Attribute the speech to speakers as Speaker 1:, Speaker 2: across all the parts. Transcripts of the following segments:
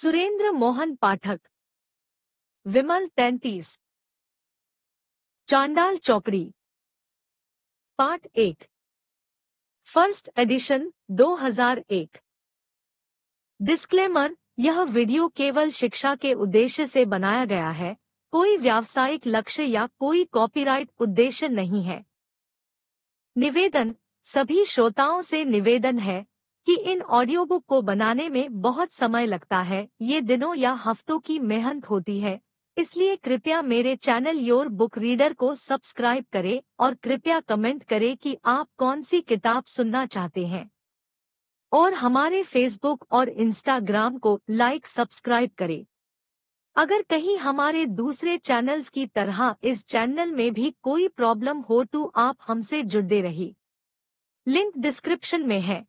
Speaker 1: सुरेंद्र मोहन पाठक विमल तैतीस चांडाल चौकड़ी पार्ट एक फर्स्ट एडिशन 2001 डिस्क्लेमर यह वीडियो केवल शिक्षा के उद्देश्य से बनाया गया है कोई व्यावसायिक लक्ष्य या कोई कॉपीराइट उद्देश्य नहीं है निवेदन सभी श्रोताओं से निवेदन है कि इन ऑडियो बुक को बनाने में बहुत समय लगता है ये दिनों या हफ्तों की मेहनत होती है इसलिए कृपया मेरे चैनल योर बुक रीडर को सब्सक्राइब करें और कृपया कमेंट करें कि आप कौन सी किताब सुनना चाहते हैं और हमारे फेसबुक और इंस्टाग्राम को लाइक सब्सक्राइब करें अगर कहीं हमारे दूसरे चैनल्स की तरह इस चैनल में भी कोई प्रॉब्लम हो तो आप हमसे जुड़ते रहिए लिंक डिस्क्रिप्शन में है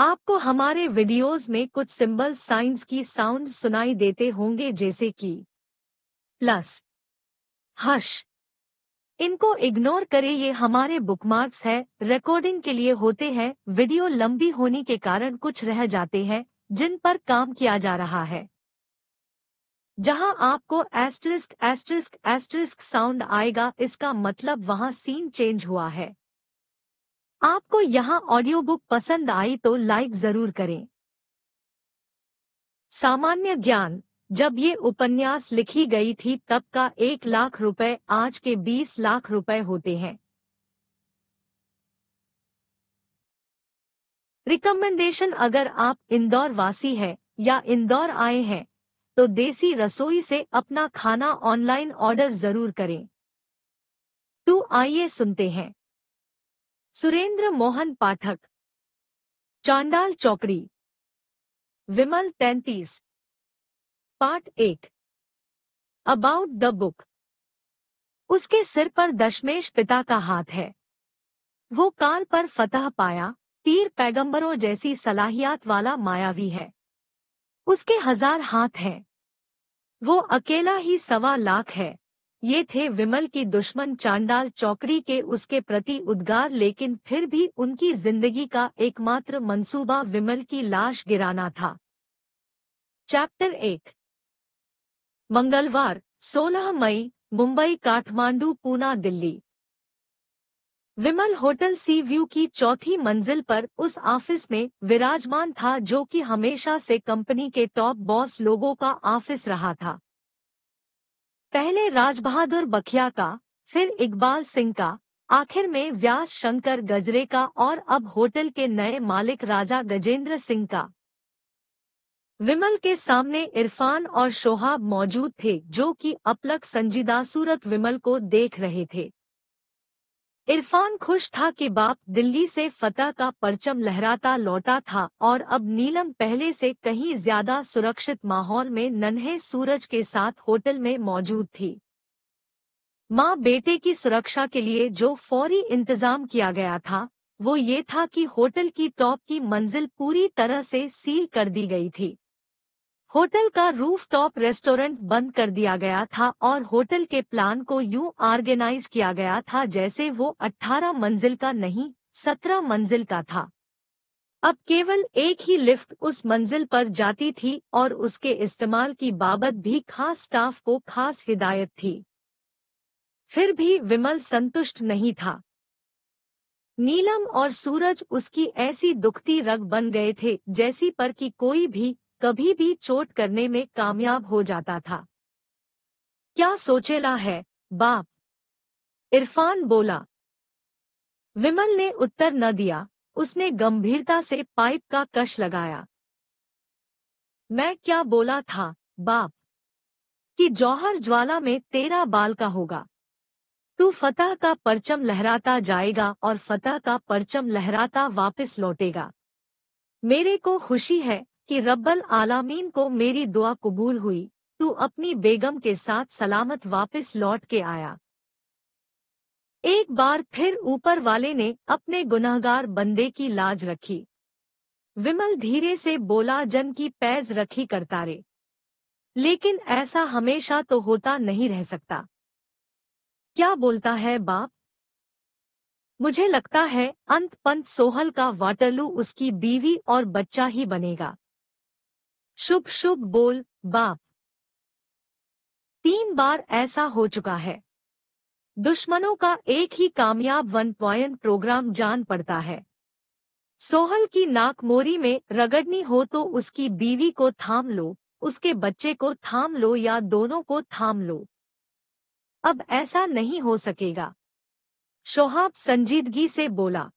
Speaker 1: आपको हमारे वीडियोस में कुछ सिंबल साइंस की साउंड सुनाई देते होंगे जैसे कि प्लस हश इनको इग्नोर करें ये हमारे बुकमार्क्स है रिकॉर्डिंग के लिए होते हैं वीडियो लंबी होने के कारण कुछ रह जाते हैं जिन पर काम किया जा रहा है जहां आपको एस्ट्रिस्क एस्ट्रिस्क एस्ट्रिस्क साउंड आएगा इसका मतलब वहां सीन चेंज हुआ है आपको यहाँ ऑडियो बुक पसंद आई तो लाइक जरूर करें सामान्य ज्ञान जब ये उपन्यास लिखी गई थी तब का एक लाख रुपए आज के बीस लाख रुपए होते हैं रिकमेंडेशन अगर आप इंदौर वासी है या इंदौर आए हैं तो देसी रसोई से अपना खाना ऑनलाइन ऑर्डर जरूर करें तो आइए सुनते हैं सुरेंद्र मोहन पाठक चांडाल चौकड़ी विमल तैंतीस पार्ट एक अबाउट द बुक उसके सिर पर दशमेश पिता का हाथ है वो काल पर फतह पाया तीर पैगंबरों जैसी सलाहियत वाला मायावी है उसके हजार हाथ हैं वो अकेला ही सवा लाख है ये थे विमल की दुश्मन चांडाल चौकड़ी के उसके प्रति उद्गार लेकिन फिर भी उनकी जिंदगी का एकमात्र मंसूबा विमल की लाश गिराना था चैप्टर एक मंगलवार 16 मई Mumbai Kathmandu Poona Delhi Vimal hotel sea view की चौथी मंजिल पर उस ऑफिस में विराजमान था जो कि हमेशा से कंपनी के टॉप बॉस लोगों का ऑफिस रहा था पहले राज बहादुर बखिया का फिर इकबाल सिंह का आखिर में व्यास शंकर गजरे का और अब होटल के नए मालिक राजा गजेंद्र सिंह का विमल के सामने इरफान और शोहाब मौजूद थे जो कि अपलक संजीदा सूरत विमल को देख रहे थे इरफान खुश था कि बाप दिल्ली से फतह का परचम लहराता लौटा था और अब नीलम पहले से कहीं ज्यादा सुरक्षित माहौल में नन्हे सूरज के साथ होटल में मौजूद थी माँ बेटे की सुरक्षा के लिए जो फौरी इंतजाम किया गया था वो ये था कि होटल की टॉप की मंजिल पूरी तरह से सील कर दी गई थी होटल का रूफटॉप रेस्टोरेंट बंद कर दिया गया था और होटल के प्लान को यू ऑर्गेनाइज किया गया था जैसे वो 18 मंजिल का नहीं 17 मंजिल का था अब केवल एक ही लिफ्ट उस मंजिल पर जाती थी और उसके इस्तेमाल की बाबत भी खास स्टाफ को खास हिदायत थी फिर भी विमल संतुष्ट नहीं था नीलम और सूरज उसकी ऐसी दुखती रग बन गए थे जैसी पर कि कोई भी कभी भी चोट करने में कामयाब हो जाता था क्या सोचेला है बाप इरफान बोला विमल ने उत्तर न दिया उसने गंभीरता से पाइप का कश लगाया मैं क्या बोला था बाप कि जौहर ज्वाला में तेरा बाल का होगा तू फतह का परचम लहराता जाएगा और फतह का परचम लहराता वापस लौटेगा मेरे को खुशी है कि रब्बल आलामीन को मेरी दुआ कबूल हुई तू अपनी बेगम के साथ सलामत वापस लौट के आया एक बार फिर ऊपर वाले ने अपने गुनाहगार बंदे की लाज रखी विमल धीरे से बोला जन की पैज रखी करता रे लेकिन ऐसा हमेशा तो होता नहीं रह सकता क्या बोलता है बाप मुझे लगता है अंत पंत सोहल का वाटरलू उसकी बीवी और बच्चा ही बनेगा शुभ शुभ बोल बाप तीन बार ऐसा हो चुका है दुश्मनों का एक ही कामयाब वन पॉइंट प्रोग्राम जान पड़ता है सोहल की नाकमोरी में रगड़नी हो तो उसकी बीवी को थाम लो उसके बच्चे को थाम लो या दोनों को थाम लो अब ऐसा नहीं हो सकेगा शोहाब संजीदगी से बोला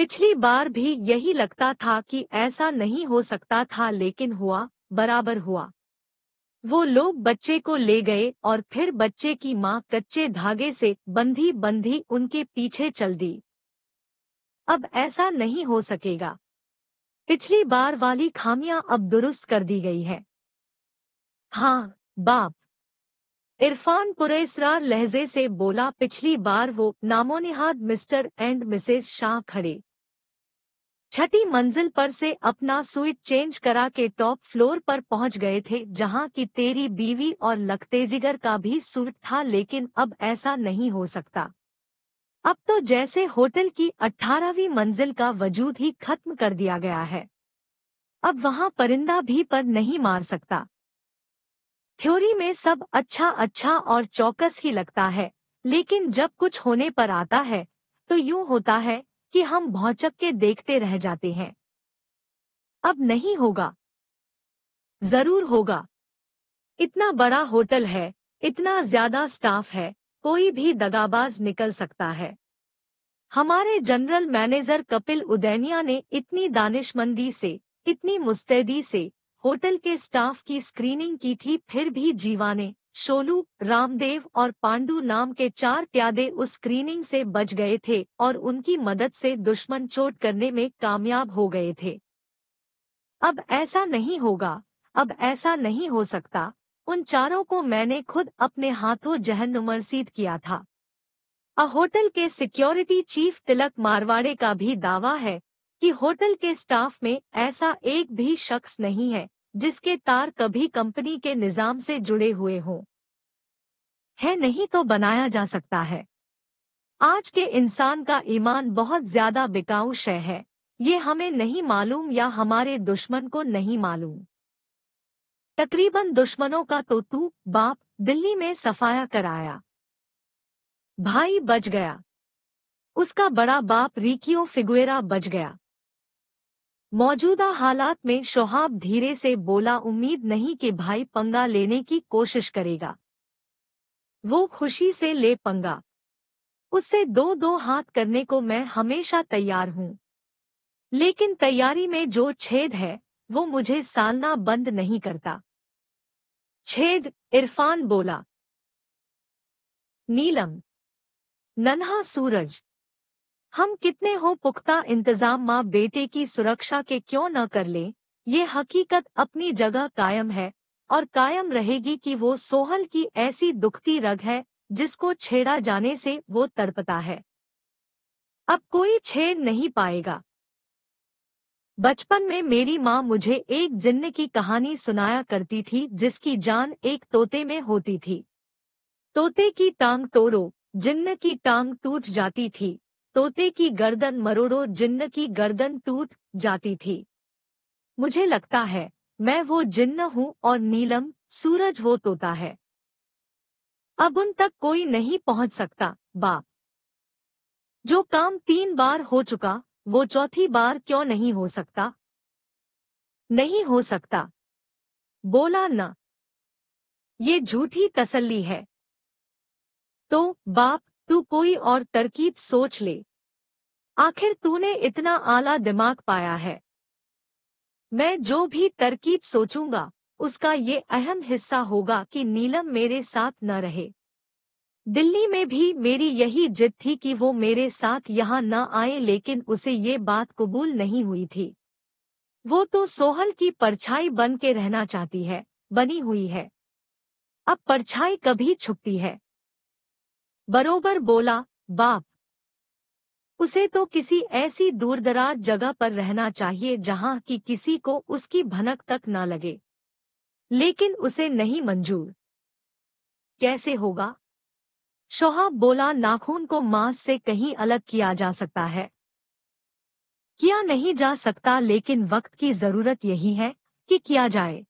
Speaker 1: पिछली बार भी यही लगता था कि ऐसा नहीं हो सकता था लेकिन हुआ बराबर हुआ वो लोग बच्चे को ले गए और फिर बच्चे की माँ कच्चे धागे से बंधी बंधी उनके पीछे चल दी अब ऐसा नहीं हो सकेगा पिछली बार वाली खामियां अब दुरुस्त कर दी गई है हाँ बाप इरफान पुरेसरार लहजे से बोला पिछली बार वो नामोनिहाद मिस्टर एंड मिसेस शाह खड़े छठी मंजिल पर से अपना स्वीट चेंज करा के टॉप फ्लोर पर पहुंच गए थे जहां की तेरी बीवी और लखतेजिगर का भी सूट था लेकिन अब ऐसा नहीं हो सकता अब तो जैसे होटल की अठारहवीं मंजिल का वजूद ही खत्म कर दिया गया है अब वहां परिंदा भी पर नहीं मार सकता थ्योरी में सब अच्छा अच्छा और चौकस ही लगता है लेकिन जब कुछ होने पर आता है तो यूं होता है कि हम भौचक के देखते रह जाते हैं अब नहीं होगा जरूर होगा इतना बड़ा होटल है इतना ज्यादा स्टाफ है कोई भी दगाबाज निकल सकता है हमारे जनरल मैनेजर कपिल उदैनिया ने इतनी दानिशमंदी से इतनी मुस्तैदी से होटल के स्टाफ की स्क्रीनिंग की थी फिर भी जीवाने शोलू रामदेव और पांडु नाम के चार प्यादे उस स्क्रीनिंग से बच गए थे और उनकी मदद से दुश्मन चोट करने में कामयाब हो गए थे अब ऐसा नहीं होगा अब ऐसा नहीं हो सकता उन चारों को मैंने खुद अपने हाथों जहनुमरसीद किया था अ होटल के सिक्योरिटी चीफ तिलक मारवाड़े का भी दावा है कि होटल के स्टाफ में ऐसा एक भी शख्स नहीं है जिसके तार कभी कंपनी के निजाम से जुड़े हुए हों है नहीं तो बनाया जा सकता है आज के इंसान का ईमान बहुत ज्यादा बिकाऊ शय है ये हमें नहीं मालूम या हमारे दुश्मन को नहीं मालूम तकरीबन दुश्मनों का तो तू बाप दिल्ली में सफाया कराया भाई बच गया उसका बड़ा बाप रिकियो फिगुएरा बच गया मौजूदा हालात में शोहाब धीरे से बोला उम्मीद नहीं कि भाई पंगा लेने की कोशिश करेगा वो खुशी से ले पंगा उससे दो दो हाथ करने को मैं हमेशा तैयार हूं लेकिन तैयारी में जो छेद है वो मुझे सालना बंद नहीं करता छेद इरफान बोला नीलम नन्हा सूरज हम कितने हो पुख्ता इंतजाम माँ बेटे की सुरक्षा के क्यों न कर ले ये हकीकत अपनी जगह कायम है और कायम रहेगी कि वो सोहल की ऐसी दुखती रग है जिसको छेड़ा जाने से वो तड़पता है अब कोई छेड़ नहीं पाएगा बचपन में मेरी माँ मुझे एक जिन्न की कहानी सुनाया करती थी जिसकी जान एक तोते में होती थी तोते की टांग तोड़ो जिन्न की टांग टूट जाती थी तोते की गर्दन मरोड़ो जिन्न की गर्दन टूट जाती थी मुझे लगता है मैं वो जिन्न हूँ और नीलम सूरज वो तोता है अब उन तक कोई नहीं पहुंच सकता बाप जो काम तीन बार हो चुका वो चौथी बार क्यों नहीं हो सकता नहीं हो सकता बोला न ये झूठी तसल्ली है तो बाप तू कोई और तरकीब सोच ले आखिर तूने इतना आला दिमाग पाया है मैं जो भी तरकीब सोचूंगा उसका ये अहम हिस्सा होगा कि नीलम मेरे साथ न रहे दिल्ली में भी मेरी यही जिद थी कि वो मेरे साथ यहाँ न आए लेकिन उसे ये बात कबूल नहीं हुई थी वो तो सोहल की परछाई बन के रहना चाहती है बनी हुई है अब परछाई कभी छुपती है बरोबर बोला बाप उसे तो किसी ऐसी दूरदराज जगह पर रहना चाहिए जहां कि किसी को उसकी भनक तक न लगे लेकिन उसे नहीं मंजूर कैसे होगा शोहाब बोला नाखून को मांस से कहीं अलग किया जा सकता है किया नहीं जा सकता लेकिन वक्त की जरूरत यही है कि किया जाए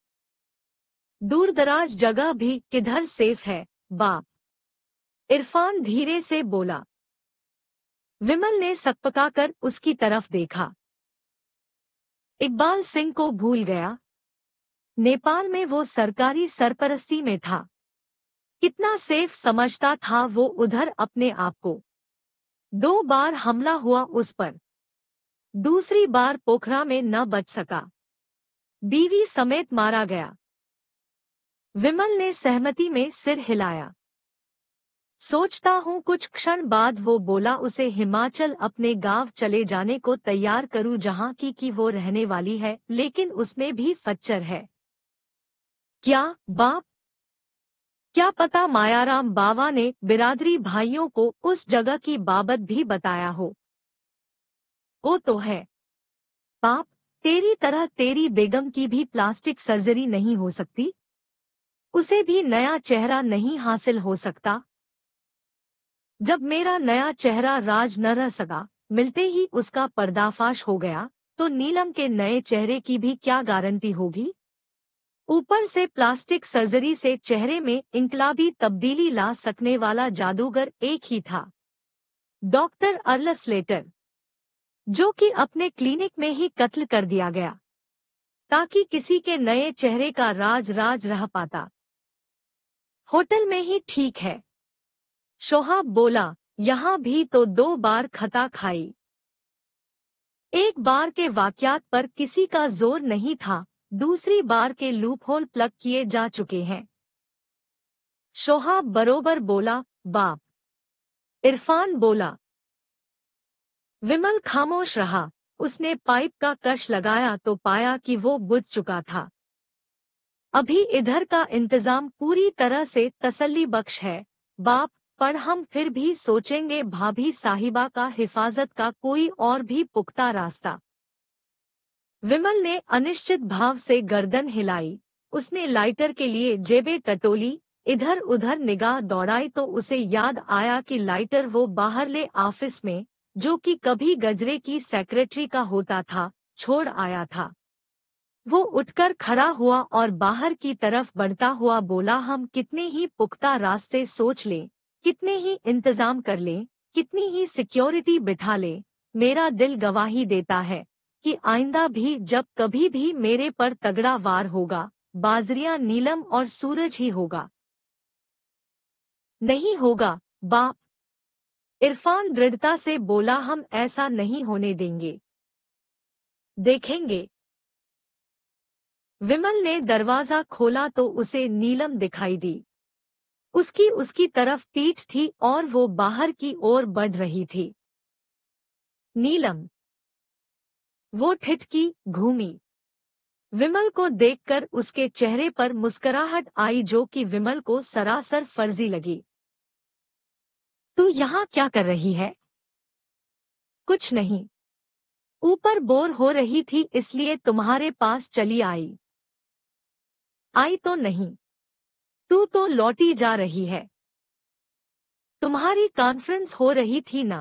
Speaker 1: दूरदराज जगह भी किधर सेफ है बाप इरफान धीरे से बोला विमल ने सकपका कर उसकी तरफ देखा इकबाल सिंह को भूल गया नेपाल में वो सरकारी सरपरस्ती में था कितना सेफ समझता था वो उधर अपने आप को दो बार हमला हुआ उस पर दूसरी बार पोखरा में न बच सका बीवी समेत मारा गया विमल ने सहमति में सिर हिलाया सोचता हूँ कुछ क्षण बाद वो बोला उसे हिमाचल अपने गांव चले जाने को तैयार करूँ जहाँ की कि वो रहने वाली है लेकिन उसमें भी फच्चर है क्या बाप क्या पता मायाराम बाबा ने बिरादरी भाइयों को उस जगह की बाबत भी बताया हो वो तो है बाप तेरी तरह तेरी बेगम की भी प्लास्टिक सर्जरी नहीं हो सकती उसे भी नया चेहरा नहीं हासिल हो सकता जब मेरा नया चेहरा राज न रह सका मिलते ही उसका पर्दाफाश हो गया तो नीलम के नए चेहरे की भी क्या गारंटी होगी ऊपर से प्लास्टिक सर्जरी से चेहरे में इंकलाबी तब्दीली ला सकने वाला जादूगर एक ही था डॉक्टर अर्लस लेटर जो कि अपने क्लिनिक में ही कत्ल कर दिया गया ताकि किसी के नए चेहरे का राज राज रह पाता होटल में ही ठीक है शोहाब बोला यहाँ भी तो दो बार खता खाई एक बार के वाक्यात पर किसी का जोर नहीं था दूसरी बार के लूपहोल प्लग किए जा चुके हैं शोहाब बरोबर बोला बाप इरफान बोला विमल खामोश रहा उसने पाइप का कश लगाया तो पाया कि वो बुझ चुका था अभी इधर का इंतजाम पूरी तरह से तसल्ली बख्श है बाप पर हम फिर भी सोचेंगे भाभी साहिबा का हिफाजत का कोई और भी पुख्ता रास्ता विमल ने अनिश्चित भाव से गर्दन हिलाई उसने लाइटर के लिए जेबे टटोली इधर उधर निगाह दौड़ाई तो उसे याद आया कि लाइटर वो बाहर ले ऑफिस में जो कि कभी गजरे की सेक्रेटरी का होता था छोड़ आया था वो उठकर खड़ा हुआ और बाहर की तरफ बढ़ता हुआ बोला हम कितने ही पुख्ता रास्ते सोच लें कितने ही इंतजाम कर लें कितनी ही सिक्योरिटी बिठा लें मेरा दिल गवाही देता है कि आइंदा भी जब कभी भी मेरे पर तगड़ा वार होगा बाजरिया नीलम और सूरज ही होगा नहीं होगा बाप इरफान दृढ़ता से बोला हम ऐसा नहीं होने देंगे देखेंगे विमल ने दरवाजा खोला तो उसे नीलम दिखाई दी उसकी उसकी तरफ पीठ थी और वो बाहर की ओर बढ़ रही थी नीलम वो ठिठकी घूमी विमल को देखकर उसके चेहरे पर मुस्कराहट आई जो कि विमल को सरासर फर्जी लगी तू यहाँ क्या कर रही है कुछ नहीं ऊपर बोर हो रही थी इसलिए तुम्हारे पास चली आई आई तो नहीं तू तो लौटी जा रही है तुम्हारी कॉन्फ्रेंस हो रही थी ना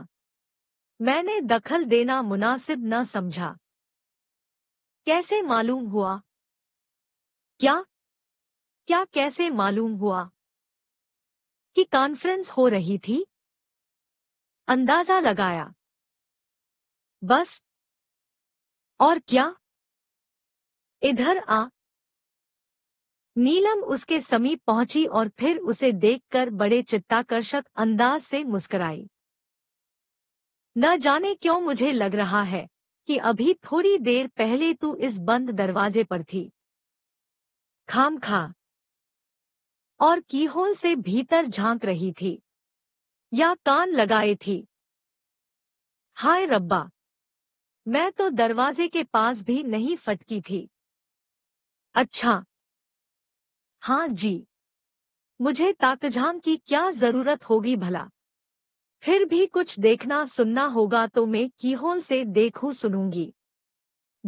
Speaker 1: मैंने दखल देना मुनासिब न समझा कैसे मालूम हुआ क्या क्या कैसे मालूम हुआ कि कॉन्फ्रेंस हो रही थी अंदाजा लगाया बस और क्या इधर आ नीलम उसके समीप पहुंची और फिर उसे देखकर बड़े चित्ताकर्षक अंदाज से मुस्कुराई न जाने क्यों मुझे लग रहा है कि अभी थोड़ी देर पहले तू इस बंद दरवाजे पर थी खाम खा और कीहोल से भीतर झांक रही थी या कान लगाए थी हाय रब्बा मैं तो दरवाजे के पास भी नहीं फटकी थी अच्छा हाँ जी मुझे ताकझाम की क्या जरूरत होगी भला फिर भी कुछ देखना सुनना होगा तो मैं कीहोल से देखू सुनूंगी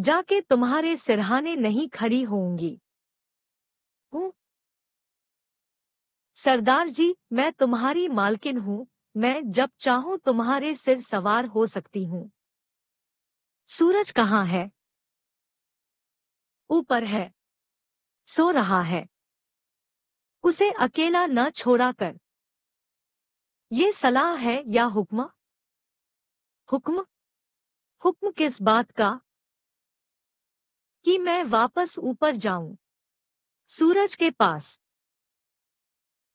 Speaker 1: जाके तुम्हारे सिरहाने नहीं खड़ी होंगी सरदार जी मैं तुम्हारी मालकिन हूँ मैं जब चाहूँ तुम्हारे सिर सवार हो सकती हूँ सूरज कहाँ है ऊपर है सो रहा है उसे अकेला न छोड़ा कर ये सलाह है या हुक्म हुक्म हुक्म किस बात का कि मैं वापस ऊपर जाऊं सूरज के पास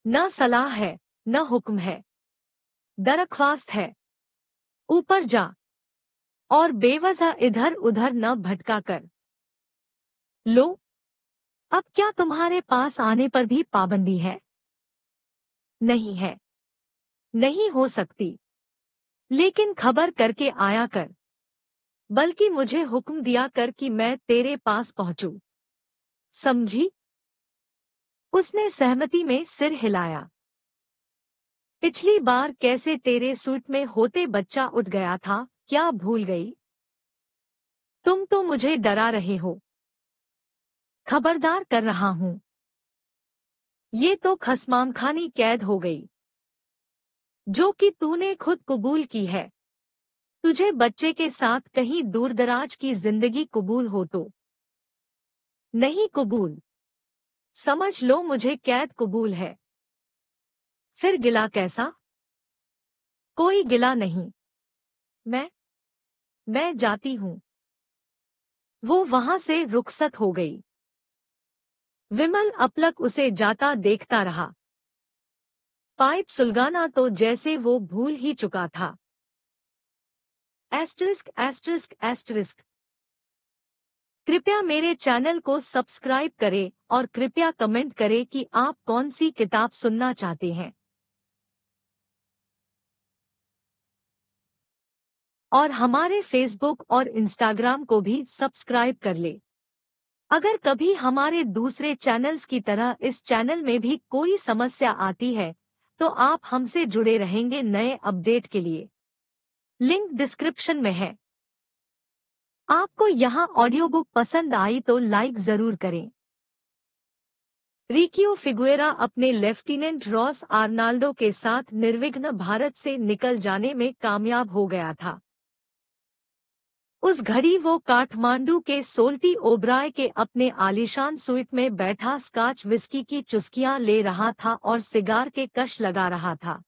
Speaker 1: न सलाह है न हुक्म है दरख्वास्त है ऊपर जा और बेवजह इधर उधर न भटका कर लो अब क्या तुम्हारे पास आने पर भी पाबंदी है नहीं है नहीं हो सकती लेकिन खबर करके आया कर बल्कि मुझे हुक्म दिया कर कि मैं तेरे पास पहुंचू समझी उसने सहमति में सिर हिलाया पिछली बार कैसे तेरे सूट में होते बच्चा उठ गया था क्या भूल गई तुम तो मुझे डरा रहे हो खबरदार कर रहा हूं ये तो खसमाम खानी कैद हो गई जो कि तूने खुद कबूल की है तुझे बच्चे के साथ कहीं दूर दराज की जिंदगी कबूल हो तो नहीं कबूल समझ लो मुझे कैद कबूल है फिर गिला कैसा कोई गिला नहीं मैं मैं जाती हूं वो वहां से रुखसत हो गई विमल अपलक उसे जाता देखता रहा पाइप सुलगाना तो जैसे वो भूल ही चुका था एस्ट्रिस्क एस्ट्रिस्क एस्ट्रिस्क कृपया मेरे चैनल को सब्सक्राइब करें और कृपया कमेंट करें कि आप कौन सी किताब सुनना चाहते हैं और हमारे फेसबुक और इंस्टाग्राम को भी सब्सक्राइब कर लें अगर कभी हमारे दूसरे चैनल्स की तरह इस चैनल में भी कोई समस्या आती है तो आप हमसे जुड़े रहेंगे नए अपडेट के लिए लिंक डिस्क्रिप्शन में है आपको यहाँ ऑडियो बुक पसंद आई तो लाइक जरूर करें रिकियो फिगुएरा अपने लेफ्टिनेंट रॉस आर्नाल्डो के साथ निर्विघ्न भारत से निकल जाने में कामयाब हो गया था उस घड़ी वो काठमांडू के सोल्टी ओबराय के अपने आलिशान सुइट में बैठा स्काच विस्की की चुस्कियां ले रहा था और सिगार के कश लगा रहा था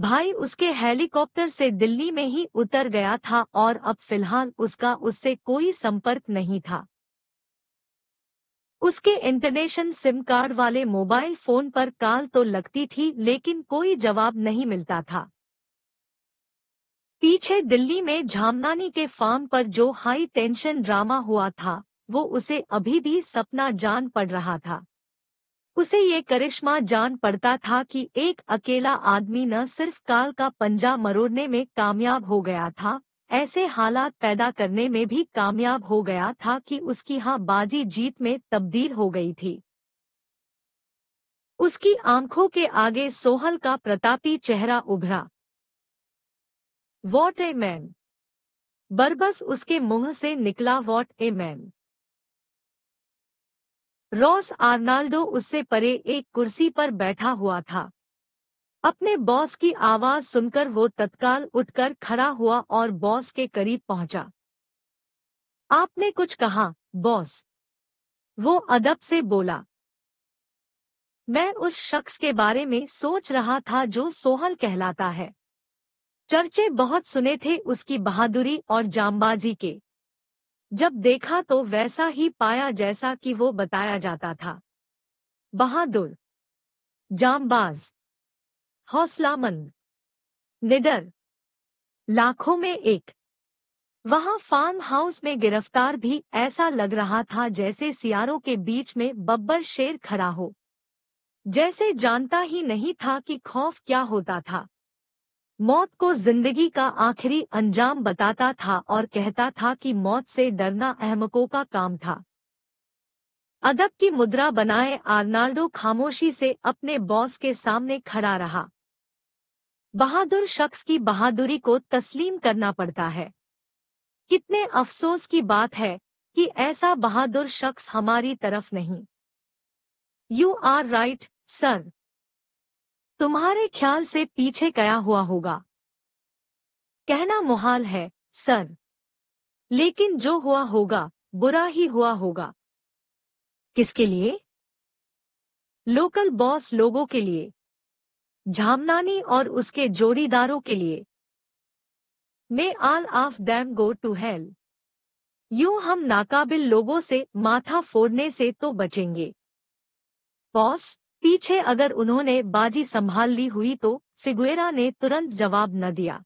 Speaker 1: भाई उसके हेलीकॉप्टर से दिल्ली में ही उतर गया था और अब फिलहाल उसका उससे कोई संपर्क नहीं था उसके इंटरनेशन सिम कार्ड वाले मोबाइल फोन पर कॉल तो लगती थी लेकिन कोई जवाब नहीं मिलता था पीछे दिल्ली में झामनानी के फार्म पर जो हाई टेंशन ड्रामा हुआ था वो उसे अभी भी सपना जान पड़ रहा था उसे ये करिश्मा जान पड़ता था कि एक अकेला आदमी न सिर्फ काल का पंजा मरोड़ने में कामयाब हो गया था ऐसे हालात पैदा करने में भी कामयाब हो गया था कि उसकी हाँ बाजी जीत में तब्दील हो गई थी उसकी आंखों के आगे सोहल का प्रतापी चेहरा उभरा वॉट ए मैन बरबस उसके मुंह से निकला what a man Ross Arnaldo उससे परे एक कुर्सी पर बैठा हुआ था अपने बॉस की आवाज सुनकर वो तत्काल उठकर खड़ा हुआ और बॉस के करीब पहुंचा आपने कुछ कहा बॉस वो अदब से बोला मैं उस शख्स के बारे में सोच रहा था जो सोहल कहलाता है चर्चे बहुत सुने थे उसकी बहादुरी और जामबाजी के जब देखा तो वैसा ही पाया जैसा कि वो बताया जाता था बहादुर जामबाज हौसलामंद निडर लाखों में एक वहां फार्म हाउस में गिरफ्तार भी ऐसा लग रहा था जैसे सियारों के बीच में बब्बर शेर खड़ा हो जैसे जानता ही नहीं था कि खौफ क्या होता था मौत को जिंदगी का आखिरी अंजाम बताता था और कहता था कि मौत से डरना अहमकों का काम था अदब की मुद्रा बनाए आर्नाल्डो खामोशी से अपने बॉस के सामने खड़ा रहा बहादुर शख्स की बहादुरी को तस्लीम करना पड़ता है कितने अफसोस की बात है कि ऐसा बहादुर शख्स हमारी तरफ नहीं यू आर राइट सर तुम्हारे ख्याल से पीछे गया हुआ होगा कहना मुहाल है सर लेकिन जो हुआ होगा बुरा ही हुआ होगा किसके लिए लोकल बॉस लोगों के लिए झामनानी और उसके जोड़ीदारों के लिए may all of them go to hell you हम नाकाबिल लोगों से माथा फोड़ने से तो बचेंगे बॉस पीछे अगर उन्होंने बाजी संभाल ली हुई तो फिगुएरा ने तुरंत जवाब न दिया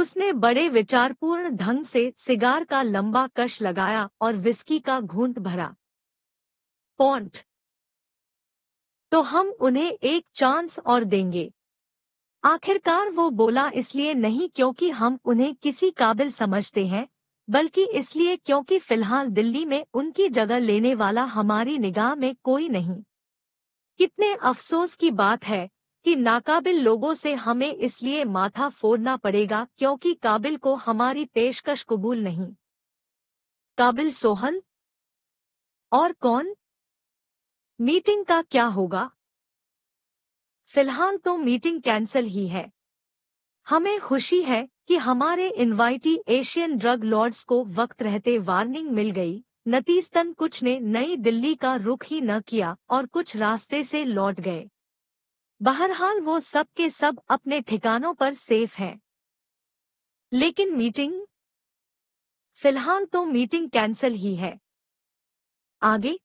Speaker 1: उसने बड़े विचारपूर्ण ढंग से सिगार का लंबा कश लगाया और विस्की का घूंट भरा पॉन्ट तो हम उन्हें एक चांस और देंगे आखिरकार वो बोला इसलिए नहीं क्योंकि हम उन्हें किसी काबिल समझते हैं बल्कि इसलिए क्योंकि फिलहाल दिल्ली में उनकी जगह लेने वाला हमारी निगाह में कोई नहीं कितने अफसोस की बात है कि नाकाबिल लोगों से हमें इसलिए माथा फोड़ना पड़ेगा क्योंकि काबिल को हमारी पेशकश कबूल नहीं काबिल सोहन और कौन मीटिंग का क्या होगा फिलहाल तो मीटिंग कैंसिल ही है हमें खुशी है कि हमारे इनवाइटी एशियन ड्रग लॉर्ड्स को वक्त रहते वार्निंग मिल गई नतीजतन कुछ ने नई दिल्ली का रुख ही न किया और कुछ रास्ते से लौट गए बहरहाल वो सब के सब अपने ठिकानों पर सेफ हैं लेकिन मीटिंग फिलहाल तो मीटिंग कैंसिल ही है आगे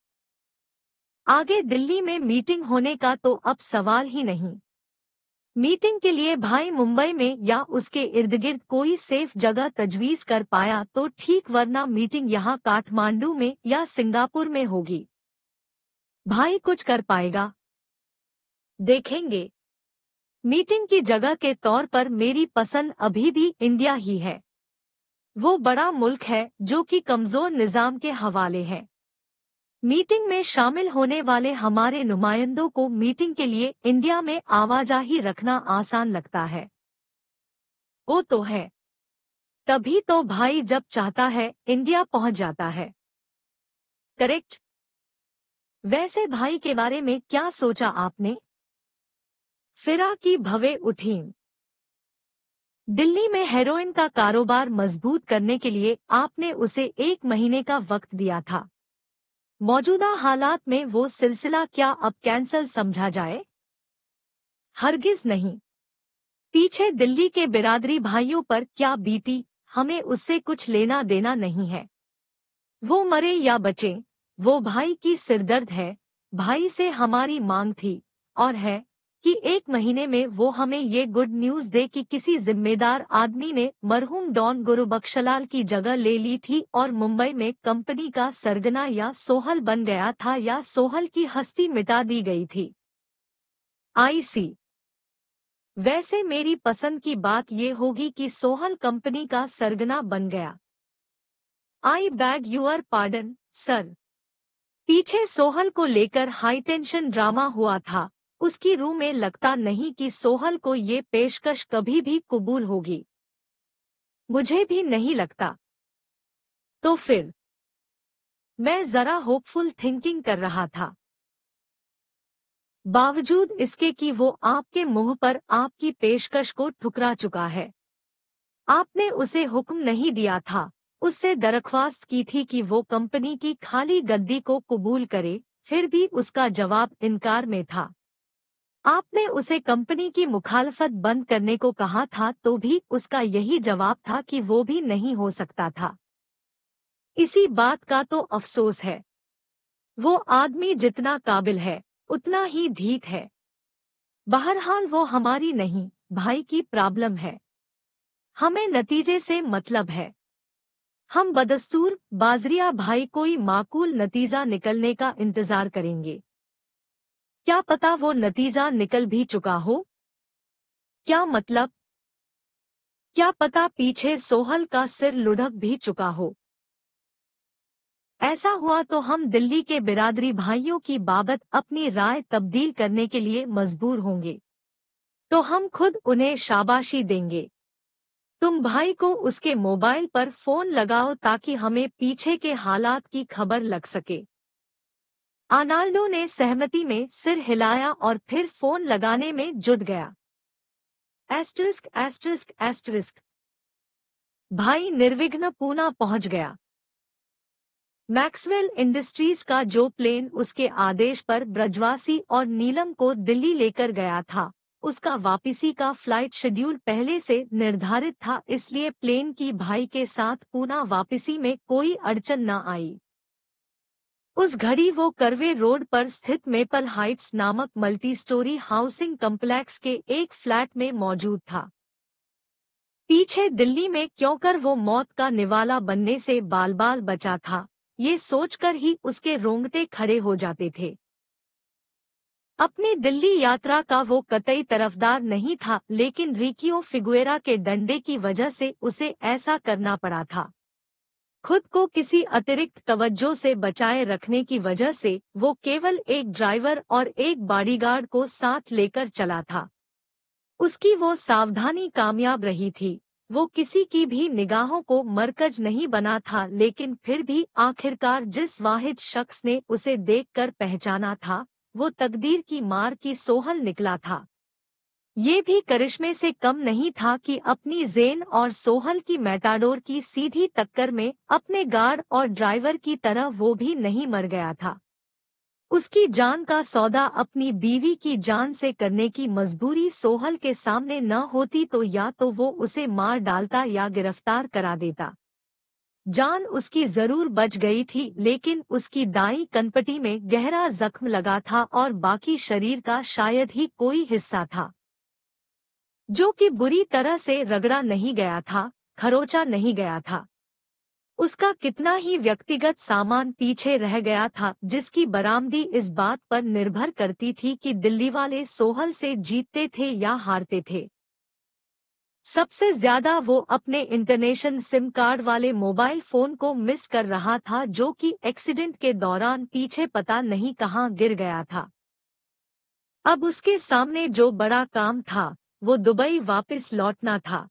Speaker 1: आगे दिल्ली में मीटिंग होने का तो अब सवाल ही नहीं मीटिंग के लिए भाई मुंबई में या उसके इर्द गिर्द कोई सेफ जगह तजवीज कर पाया तो ठीक वरना मीटिंग यहाँ काठमांडू में या सिंगापुर में होगी भाई कुछ कर पाएगा देखेंगे मीटिंग की जगह के तौर पर मेरी पसंद अभी भी इंडिया ही है वो बड़ा मुल्क है जो कि कमजोर निजाम के हवाले है मीटिंग में शामिल होने वाले हमारे नुमाइंदों को मीटिंग के लिए इंडिया में आवाजाही रखना आसान लगता है वो तो है तभी तो भाई जब चाहता है इंडिया पहुंच जाता है करेक्ट वैसे भाई के बारे में क्या सोचा आपने फिरा की भवे उठीन दिल्ली में हेरोइन का कारोबार मजबूत करने के लिए आपने उसे एक महीने का वक्त दिया था मौजूदा हालात में वो सिलसिला क्या अब कैंसल समझा जाए हरगिज नहीं पीछे दिल्ली के बिरादरी भाइयों पर क्या बीती हमें उससे कुछ लेना देना नहीं है वो मरे या बचे वो भाई की सिरदर्द है भाई से हमारी मांग थी और है कि एक महीने में वो हमें ये गुड न्यूज दे कि किसी जिम्मेदार आदमी ने मरहूम डॉन गुरु बक्शलाल की जगह ले ली थी और मुंबई में कंपनी का सरगना या सोहल बन गया था या सोहल की हस्ती मिटा दी गई थी आईसी वैसे मेरी पसंद की बात ये होगी कि सोहल कंपनी का सरगना बन गया I beg your pardon sir पीछे सोहल को लेकर हाई टेंशन ड्रामा हुआ था उसकी रूह में लगता नहीं कि सोहन को ये पेशकश कभी भी कबूल होगी मुझे भी नहीं लगता तो फिर मैं जरा होपफुल थिंकिंग कर रहा था बावजूद इसके कि वो आपके मुंह पर आपकी पेशकश को ठुकरा चुका है आपने उसे हुक्म नहीं दिया था उससे दरख्वास्त की थी कि वो कंपनी की खाली गद्दी को कबूल करे फिर भी उसका जवाब इनकार में था आपने उसे कंपनी की मुखालफत बंद करने को कहा था तो भी उसका यही जवाब था कि वो भी नहीं हो सकता था इसी बात का तो अफसोस है वो आदमी जितना काबिल है उतना ही ढीत है बहरहाल वो हमारी नहीं भाई की प्रॉब्लम है हमें नतीजे से मतलब है हम बदस्तूर बाजरिया भाई कोई माकूल नतीजा निकलने का इंतजार करेंगे क्या पता वो नतीजा निकल भी चुका हो क्या मतलब क्या पता पीछे सोहल का सिर लुढ़क भी चुका हो ऐसा हुआ तो हम दिल्ली के बिरादरी भाइयों की बाबत अपनी राय तब्दील करने के लिए मजबूर होंगे तो हम खुद उन्हें शाबाशी देंगे तुम भाई को उसके मोबाइल पर फोन लगाओ ताकि हमें पीछे के हालात की खबर लग सके आनाल्डो ने सहमति में सिर हिलाया और फिर फोन लगाने में जुट गया एस्ट्रिस्क एस्ट्रिस्क एस्ट्रिस्क भाई निर्विघ्न पूना पहुंच गया मैक्सवेल इंडस्ट्रीज का जो प्लेन उसके आदेश पर ब्रजवासी और नीलम को दिल्ली लेकर गया था उसका वापसी का फ्लाइट शेड्यूल पहले से निर्धारित था इसलिए प्लेन की भाई के साथ पूना वापसी में कोई अड़चन न आई उस घड़ी वो करवे रोड पर स्थित मेपल हाइट्स नामक मल्टी स्टोरी हाउसिंग कम्प्लेक्स के एक फ्लैट में मौजूद था पीछे दिल्ली में क्यों कर वो मौत का निवाला बनने से बाल बाल बचा था ये सोचकर ही उसके रोंगटे खड़े हो जाते थे अपनी दिल्ली यात्रा का वो कतई तरफदार नहीं था लेकिन रिकियो फिगुएरा के डंडे की वजह से उसे ऐसा करना पड़ा था खुद को किसी अतिरिक्त तवज्जो से बचाए रखने की वजह से वो केवल एक ड्राइवर और एक बॉडीगार्ड को साथ लेकर चला था उसकी वो सावधानी कामयाब रही थी वो किसी की भी निगाहों को मरकज नहीं बना था लेकिन फिर भी आखिरकार जिस वाहिद शख्स ने उसे देखकर पहचाना था वो तकदीर की मार की सोहल निकला था ये भी करिश्मे से कम नहीं था कि अपनी जेन और सोहल की मेटाडोर की सीधी टक्कर में अपने गार्ड और ड्राइवर की तरह वो भी नहीं मर गया था उसकी जान का सौदा अपनी बीवी की जान से करने की मजबूरी सोहल के सामने न होती तो या तो वो उसे मार डालता या गिरफ्तार करा देता जान उसकी जरूर बच गई थी लेकिन उसकी दाई कनपटी में गहरा जख्म लगा था और बाकी शरीर का शायद ही कोई हिस्सा था जो कि बुरी तरह से रगड़ा नहीं गया था खरोचा नहीं गया था उसका कितना ही व्यक्तिगत सामान पीछे रह गया था जिसकी बरामदी इस बात पर निर्भर करती थी कि दिल्ली वाले सोहल से जीतते थे या हारते थे सबसे ज्यादा वो अपने इंटरनेशन सिम कार्ड वाले मोबाइल फोन को मिस कर रहा था जो कि एक्सीडेंट के दौरान पीछे पता नहीं कहां गिर गया था अब उसके सामने जो बड़ा काम था वो दुबई वापस लौटना था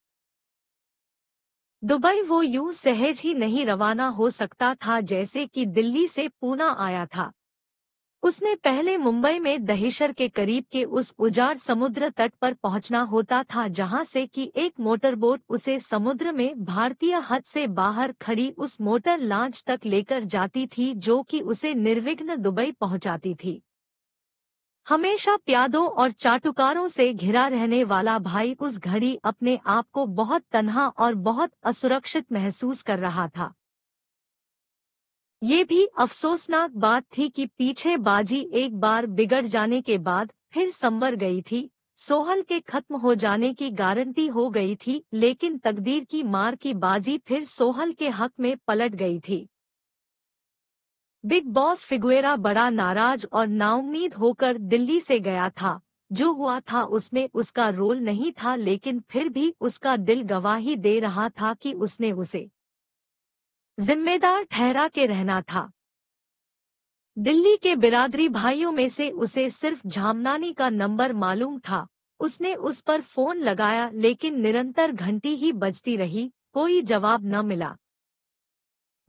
Speaker 1: दुबई वो यूं सहज ही नहीं रवाना हो सकता था जैसे कि दिल्ली से पूना आया था उसने पहले मुंबई में दहेशर के करीब के उस उजाड़ समुद्र तट पर पहुंचना होता था जहां से कि एक मोटरबोट उसे समुद्र में भारतीय हद से बाहर खड़ी उस मोटर लांच तक लेकर जाती थी जो कि उसे निर्विघ्न दुबई पहुंचाती थी हमेशा प्यादों और चाटुकारों से घिरा रहने वाला भाई उस घड़ी अपने आप को बहुत तनहा और बहुत असुरक्षित महसूस कर रहा था ये भी अफसोसनाक बात थी कि पीछे बाजी एक बार बिगड़ जाने के बाद फिर संवर गई थी सोहल के खत्म हो जाने की गारंटी हो गई थी लेकिन तकदीर की मार की बाजी फिर सोहल के हक में पलट गई थी बिग बॉस फिगुएरा बड़ा नाराज और नाउमीद होकर दिल्ली से गया था जो हुआ था उसमें उसका रोल नहीं था लेकिन फिर भी उसका दिल गवाही दे रहा था कि उसने उसे जिम्मेदार ठहरा के रहना था दिल्ली के बिरादरी भाइयों में से उसे सिर्फ झामनानी का नंबर मालूम था उसने उस पर फोन लगाया लेकिन निरंतर घंटी ही बजती रही कोई जवाब न मिला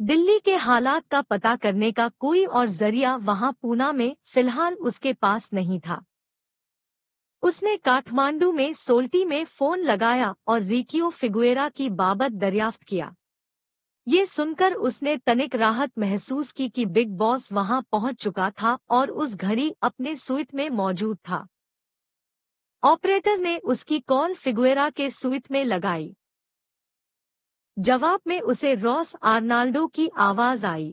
Speaker 1: दिल्ली के हालात का पता करने का कोई और जरिया वहां पूना में फिलहाल उसके पास नहीं था उसने काठमांडू में सोल्टी में फोन लगाया और रिकियो फिगुएरा की बाबत दरियाफ्त किया ये सुनकर उसने तनिक राहत महसूस की कि बिग बॉस वहां पहुंच चुका था और उस घड़ी अपने सुइट में मौजूद था ऑपरेटर ने उसकी कॉल फिगुएरा के सुइट में लगाई जवाब में उसे रॉस आर्नाल्डो की आवाज आई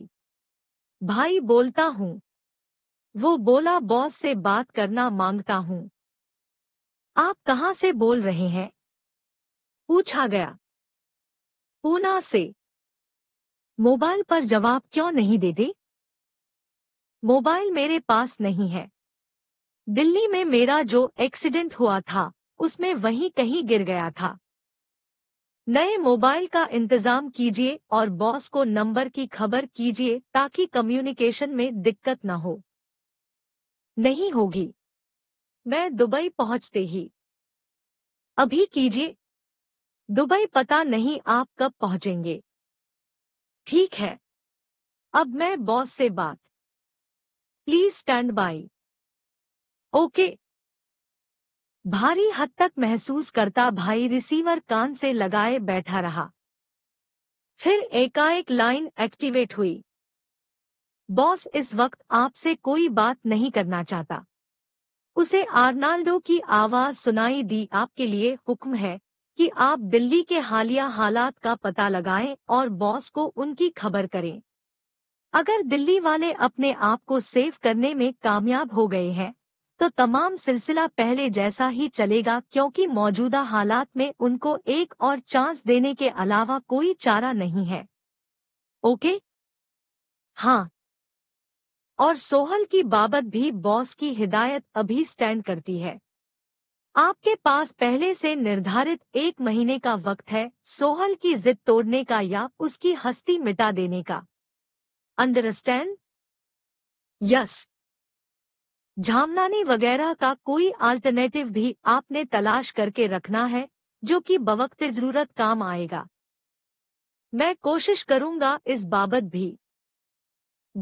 Speaker 1: भाई बोलता हूँ वो बोला बॉस से बात करना मांगता हूँ आप कहाँ से बोल रहे हैं पूछा गया पूना से मोबाइल पर जवाब क्यों नहीं दे दे मोबाइल मेरे पास नहीं है दिल्ली में मेरा जो एक्सीडेंट हुआ था उसमें वहीं कहीं गिर गया था नए मोबाइल का इंतजाम कीजिए और बॉस को नंबर की खबर कीजिए ताकि कम्युनिकेशन में दिक्कत ना हो नहीं होगी मैं दुबई पहुंचते ही अभी कीजिए दुबई पता नहीं आप कब पहुंचेंगे ठीक है अब मैं बॉस से बात प्लीज स्टैंड बाई ओके भारी हद तक महसूस करता भाई रिसीवर कान से लगाए बैठा रहा फिर एकाएक लाइन एक्टिवेट हुई बॉस इस वक्त आपसे कोई बात नहीं करना चाहता उसे आर्नाल्डो की आवाज सुनाई दी आपके लिए हुक्म है कि आप दिल्ली के हालिया हालात का पता लगाएं और बॉस को उनकी खबर करें अगर दिल्ली वाले अपने आप को सेव करने में कामयाब हो गए हैं तो तमाम सिलसिला पहले जैसा ही चलेगा क्योंकि मौजूदा हालात में उनको एक और चांस देने के अलावा कोई चारा नहीं है ओके हाँ और सोहल की बाबत भी बॉस की हिदायत अभी स्टैंड करती है आपके पास पहले से निर्धारित एक महीने का वक्त है सोहल की जिद तोड़ने का या उसकी हस्ती मिटा देने का अंडरस्टैंड यस झामनानी वगैरह का कोई अल्टरनेटिव भी आपने तलाश करके रखना है जो कि बवक्त जरूरत काम आएगा मैं कोशिश करूंगा इस बाबत भी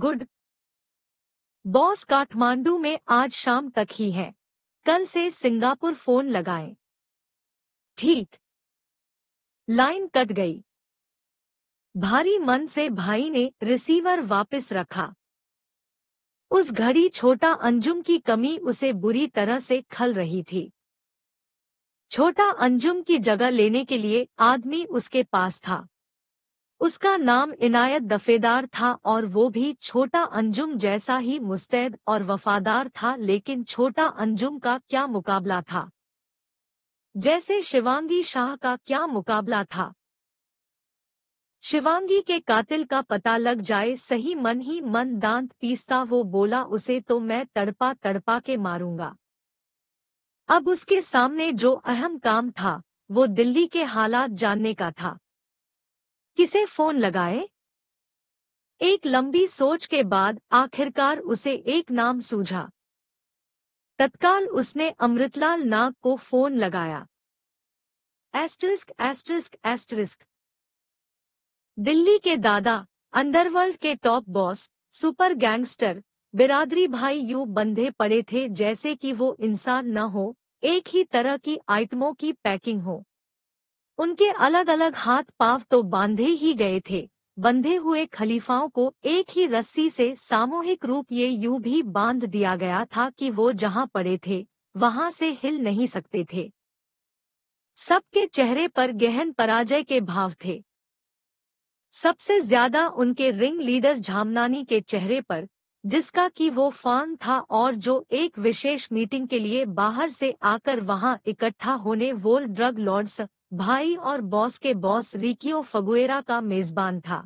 Speaker 1: गुड बॉस काठमांडू में आज शाम तक ही है कल से सिंगापुर फोन लगाएं। ठीक लाइन कट गई भारी मन से भाई ने रिसीवर वापस रखा उस घड़ी छोटा अंजुम की कमी उसे बुरी तरह से खल रही थी छोटा अंजुम की जगह लेने के लिए आदमी उसके पास था उसका नाम इनायत दफेदार था और वो भी छोटा अंजुम जैसा ही मुस्तैद और वफादार था लेकिन छोटा अंजुम का क्या मुकाबला था जैसे शिवांगी शाह का क्या मुकाबला था शिवांगी के कातिल का पता लग जाए सही मन ही मन दांत पीसता वो बोला उसे तो मैं तड़पा तड़पा के मारूंगा अब उसके सामने जो अहम काम था वो दिल्ली के हालात जानने का था किसे फोन लगाए एक लंबी सोच के बाद आखिरकार उसे एक नाम सूझा तत्काल उसने अमृतलाल नाग को फोन लगाया एस्ट्रिस्क एस्ट्रिस्क एस्ट्रिस्क दिल्ली के दादा अंडरवर्ल्ड के टॉप बॉस सुपर गैंगस्टर बिरादरी भाई यू बंधे पड़े थे जैसे कि वो इंसान न हो एक ही तरह की आइटमों की पैकिंग हो उनके अलग अलग हाथ पाव तो बांधे ही गए थे बंधे हुए खलीफाओं को एक ही रस्सी से सामूहिक रूप ये यू भी बांध दिया गया था कि वो जहां पड़े थे वहां से हिल नहीं सकते थे सबके चेहरे पर गहन पराजय के भाव थे सबसे ज्यादा उनके रिंग लीडर झामनानी के चेहरे पर जिसका कि वो फॉर्म था और जो एक विशेष मीटिंग के लिए बाहर से आकर वहां इकट्ठा होने वोल ड्रग लॉर्ड्स भाई और बॉस के बॉस रिकियो फगुएरा का मेजबान था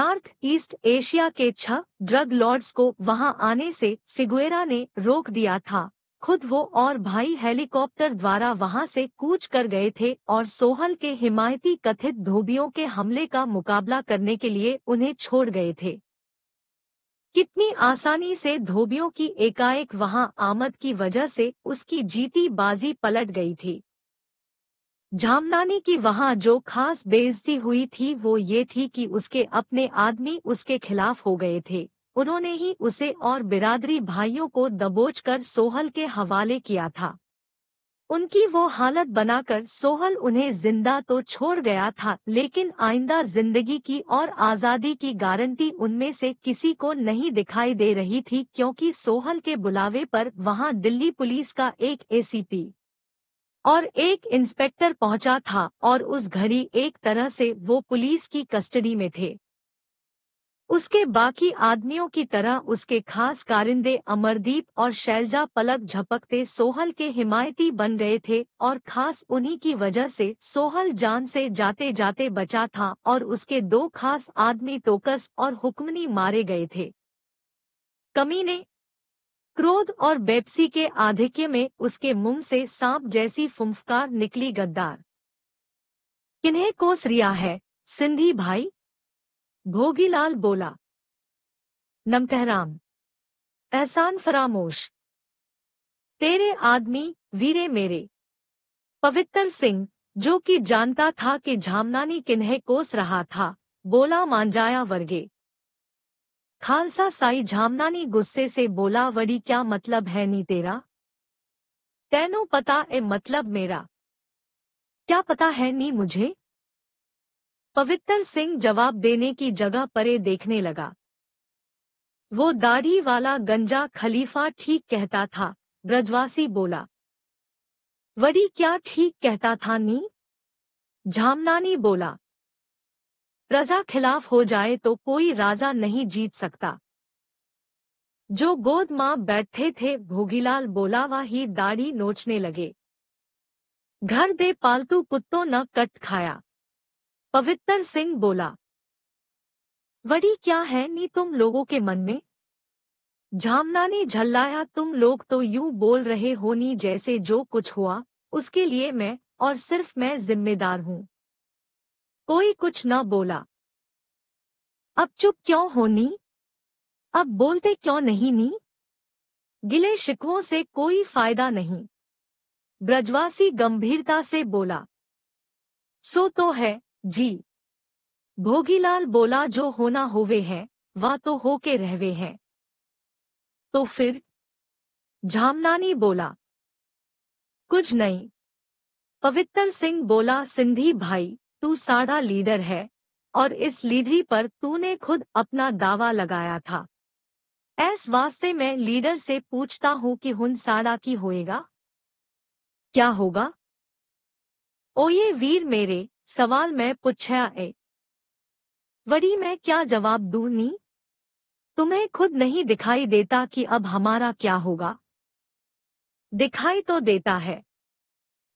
Speaker 1: नॉर्थ ईस्ट एशिया के छह ड्रग लॉर्ड्स को वहां आने से फिगुएरा ने रोक दिया था खुद वो और भाई हेलीकॉप्टर द्वारा वहां से कूच कर गए थे और सोहल के हिमायती कथित धोबियों के हमले का मुकाबला करने के लिए उन्हें छोड़ गए थे कितनी आसानी से धोबियों की एकाएक वहां आमद की वजह से उसकी जीती बाजी पलट गई थी झामनानी की वहां जो खास बेइज्जती हुई थी वो ये थी कि उसके अपने आदमी उसके खिलाफ हो गए थे उन्होंने ही उसे और बिरादरी भाइयों को दबोच कर सोहल के हवाले किया था उनकी वो हालत बनाकर सोहल उन्हें जिंदा तो छोड़ गया था लेकिन आइंदा जिंदगी की और आज़ादी की गारंटी उनमें से किसी को नहीं दिखाई दे रही थी क्योंकि सोहल के बुलावे पर वहां दिल्ली पुलिस का एक एसीपी और एक इंस्पेक्टर पहुंचा था और उस घड़ी एक तरह से वो पुलिस की कस्टडी में थे उसके बाकी आदमियों की तरह उसके खास कारिंदे अमरदीप और शैलजा पलक झपकते सोहल के हिमायती बन गए थे और खास उन्हीं की वजह से सोहल जान से जाते जाते बचा था और उसके दो खास आदमी टोकस और हुक्मनी मारे गए थे कमीने क्रोध और बेपसी के आधिक्य में उसके मुंह से सांप जैसी फुंफकार निकली गद्दार किन्हें कोस रिया है सिंधी भाई भोगीलाल बोला नमकहराम एहसान फरामोश तेरे आदमी वीरे मेरे पवित्र सिंह जो कि जानता था कि झामनानी किन्हे कोस रहा था बोला मांजाया वर्गे खालसा साई झामनानी गुस्से से बोला वड़ी क्या मतलब है नी तेरा तैनो पता ए मतलब मेरा क्या पता है नी मुझे पवित्र सिंह जवाब देने की जगह परे देखने लगा वो दाढ़ी वाला गंजा खलीफा ठीक कहता था ब्रजवासी बोला वड़ी क्या ठीक कहता था नी झामनानी बोला प्रजा खिलाफ हो जाए तो कोई राजा नहीं जीत सकता जो गोद माँ बैठे थे भोगीलाल बोला वह ही दाढ़ी नोचने लगे घर दे पालतू कुत्तों न कट खाया पवित्र सिंह बोला वड़ी क्या है नी तुम लोगों के मन में झामना ने झल्लाया तुम लोग तो यू बोल रहे हो नी जैसे जो कुछ हुआ उसके लिए मैं और सिर्फ मैं जिम्मेदार हूं कोई कुछ न बोला अब चुप क्यों होनी अब बोलते क्यों नहीं नी गिले शिकवों से कोई फायदा नहीं ब्रजवासी गंभीरता से बोला सो तो है जी भोगीलाल बोला जो होना होवे है वह तो होके रहवे है तो फिर झामनानी बोला कुछ नहीं पवित्र सिंह बोला सिंधी भाई तू साढ़ा लीडर है और इस लीडरी पर तूने खुद अपना दावा लगाया था ऐस वास्ते मैं लीडर से पूछता हूं कि हुन साड़ा की होएगा क्या होगा ओ ये वीर मेरे सवाल मैं પૂછ્યા એ वड़ी मैं क्या जवाब दू नी तुम्हें खुद नहीं दिखाई देता कि अब हमारा क्या होगा दिखाई तो देता है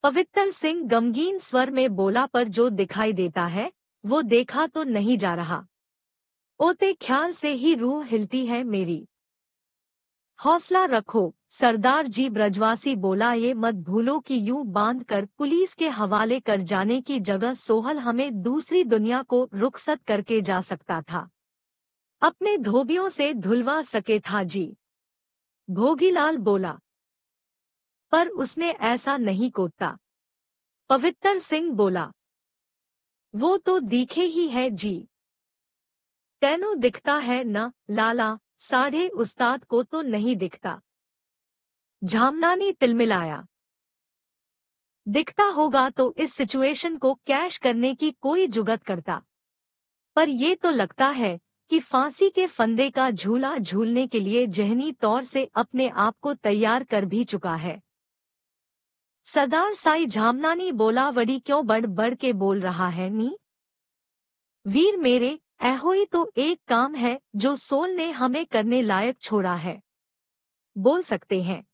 Speaker 1: पवित्र सिंह गमगीन स्वर में बोला पर जो दिखाई देता है वो देखा तो नहीं जा रहा ओते ख्याल से ही रूह हिलती है मेरी हौसला रखो सरदार जी ब्रजवासी बोला ये मत भूलो कि यूं बांध कर पुलिस के हवाले कर जाने की जगह सोहल हमें दूसरी दुनिया को रुखसत करके जा सकता था अपने धोबियों से धुलवा सके था जी भोगीलाल बोला पर उसने ऐसा नहीं कोता पवित्र सिंह बोला वो तो दिखे ही है जी तैनो दिखता है न लाला साढ़े उस्ताद को तो नहीं दिखता झामना ने तिलमिलाया दिखता होगा तो इस सिचुएशन को कैश करने की कोई जुगत करता पर ये तो लगता है कि फांसी के फंदे का झूला झूलने के लिए जहनी तौर से अपने आप को तैयार कर भी चुका है सरदार साई झामनानी बोला वड़ी क्यों बढ़ बढ़ के बोल रहा है नी वीर मेरे ऐहोई तो एक काम है जो सोल ने हमें करने लायक छोड़ा है बोल सकते हैं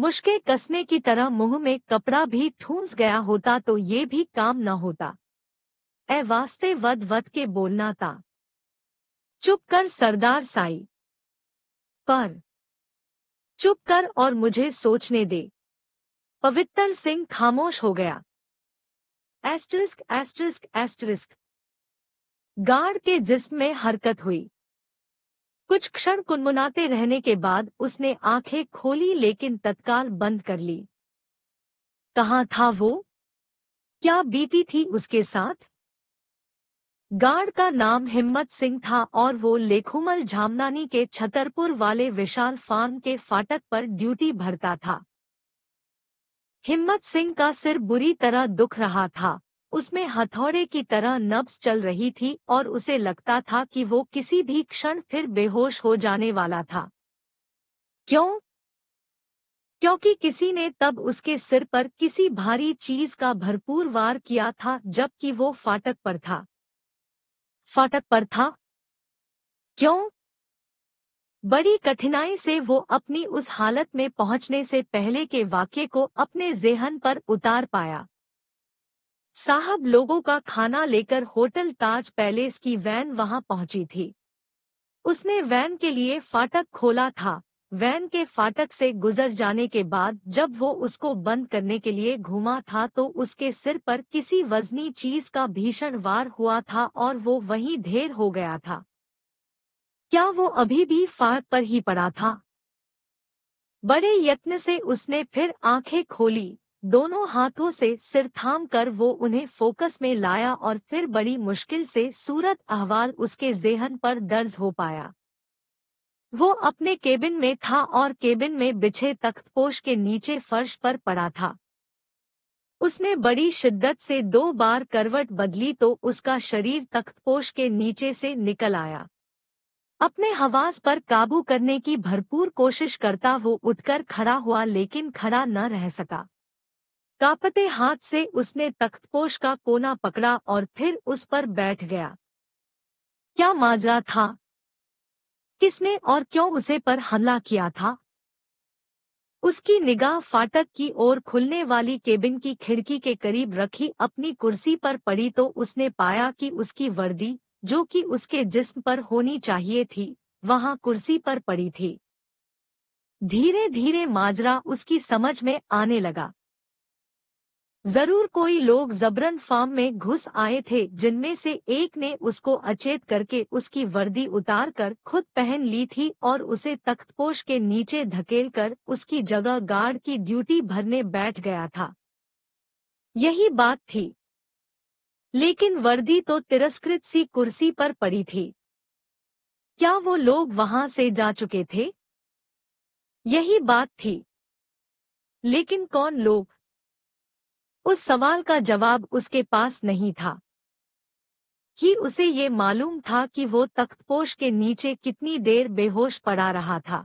Speaker 1: मुश्के कसने की तरह मुंह में कपड़ा भी ठूंस गया होता तो ये भी काम न होता ए वास्ते वद वद के बोलना था चुप कर सरदार साई पर चुप कर और मुझे सोचने दे पवित्र सिंह खामोश हो गया एस्ट्रिस्क एस्ट्रिस्क एस्ट्रिस्क गार्ड के जिस्म में हरकत हुई कुछ क्षण कुनमुनाते रहने के बाद उसने आंखें खोली लेकिन तत्काल बंद कर ली कहा था वो क्या बीती थी उसके साथ गार्ड का नाम हिम्मत सिंह था और वो लेखुमल झामनानी के छतरपुर वाले विशाल फार्म के फाटक पर ड्यूटी भरता था हिम्मत सिंह का सिर बुरी तरह दुख रहा था उसमें हथौड़े की तरह नब्स चल रही थी और उसे लगता था कि वो किसी भी क्षण फिर बेहोश हो जाने वाला था क्यों क्योंकि किसी ने तब उसके सिर पर किसी भारी चीज का भरपूर वार किया था जबकि वो फाटक पर था फाटक पर था क्यों बड़ी कठिनाई से वो अपनी उस हालत में पहुंचने से पहले के वाक्य को अपने जेहन पर उतार पाया साहब लोगों का खाना लेकर होटल ताज पैलेस की वैन वहां पहुंची थी उसने वैन के लिए फाटक खोला था वैन के फाटक से गुजर जाने के बाद जब वो उसको बंद करने के लिए घूमा था तो उसके सिर पर किसी वजनी चीज का भीषण वार हुआ था और वो वहीं ढेर हो गया था क्या वो अभी भी फाटक पर ही पड़ा था बड़े यत्न से उसने फिर आंखें खोली दोनों हाथों से सिर थाम कर वो उन्हें फोकस में लाया और फिर बड़ी मुश्किल से सूरत अहवाल उसके जेहन पर दर्ज हो पाया वो अपने केबिन में था और केबिन में बिछे तख्तपोश के नीचे फर्श पर पड़ा था उसने बड़ी शिद्दत से दो बार करवट बदली तो उसका शरीर तख्तपोश के नीचे से निकल आया अपने हवास पर काबू करने की भरपूर कोशिश करता वो उठकर खड़ा हुआ लेकिन खड़ा न रह सका कापते हाथ से उसने तख्तपोश का कोना पकड़ा और फिर उस पर बैठ गया क्या माजरा था किसने और क्यों उसे पर हमला किया था उसकी निगाह फाटक की ओर खुलने वाली केबिन की खिड़की के करीब रखी अपनी कुर्सी पर पड़ी तो उसने पाया कि उसकी वर्दी जो कि उसके जिस्म पर होनी चाहिए थी वहां कुर्सी पर पड़ी थी धीरे धीरे माजरा उसकी समझ में आने लगा जरूर कोई लोग जबरन फार्म में घुस आए थे जिनमें से एक ने उसको अचेत करके उसकी वर्दी उतार कर खुद पहन ली थी और उसे तख्तपोश के नीचे धकेल कर उसकी जगह गार्ड की ड्यूटी भरने बैठ गया था यही बात थी लेकिन वर्दी तो तिरस्कृत सी कुर्सी पर पड़ी थी क्या वो लोग वहां से जा चुके थे यही बात थी लेकिन कौन लोग उस सवाल का जवाब उसके पास नहीं था ही उसे ये मालूम था कि वो तख्तपोश के नीचे कितनी देर बेहोश पड़ा रहा था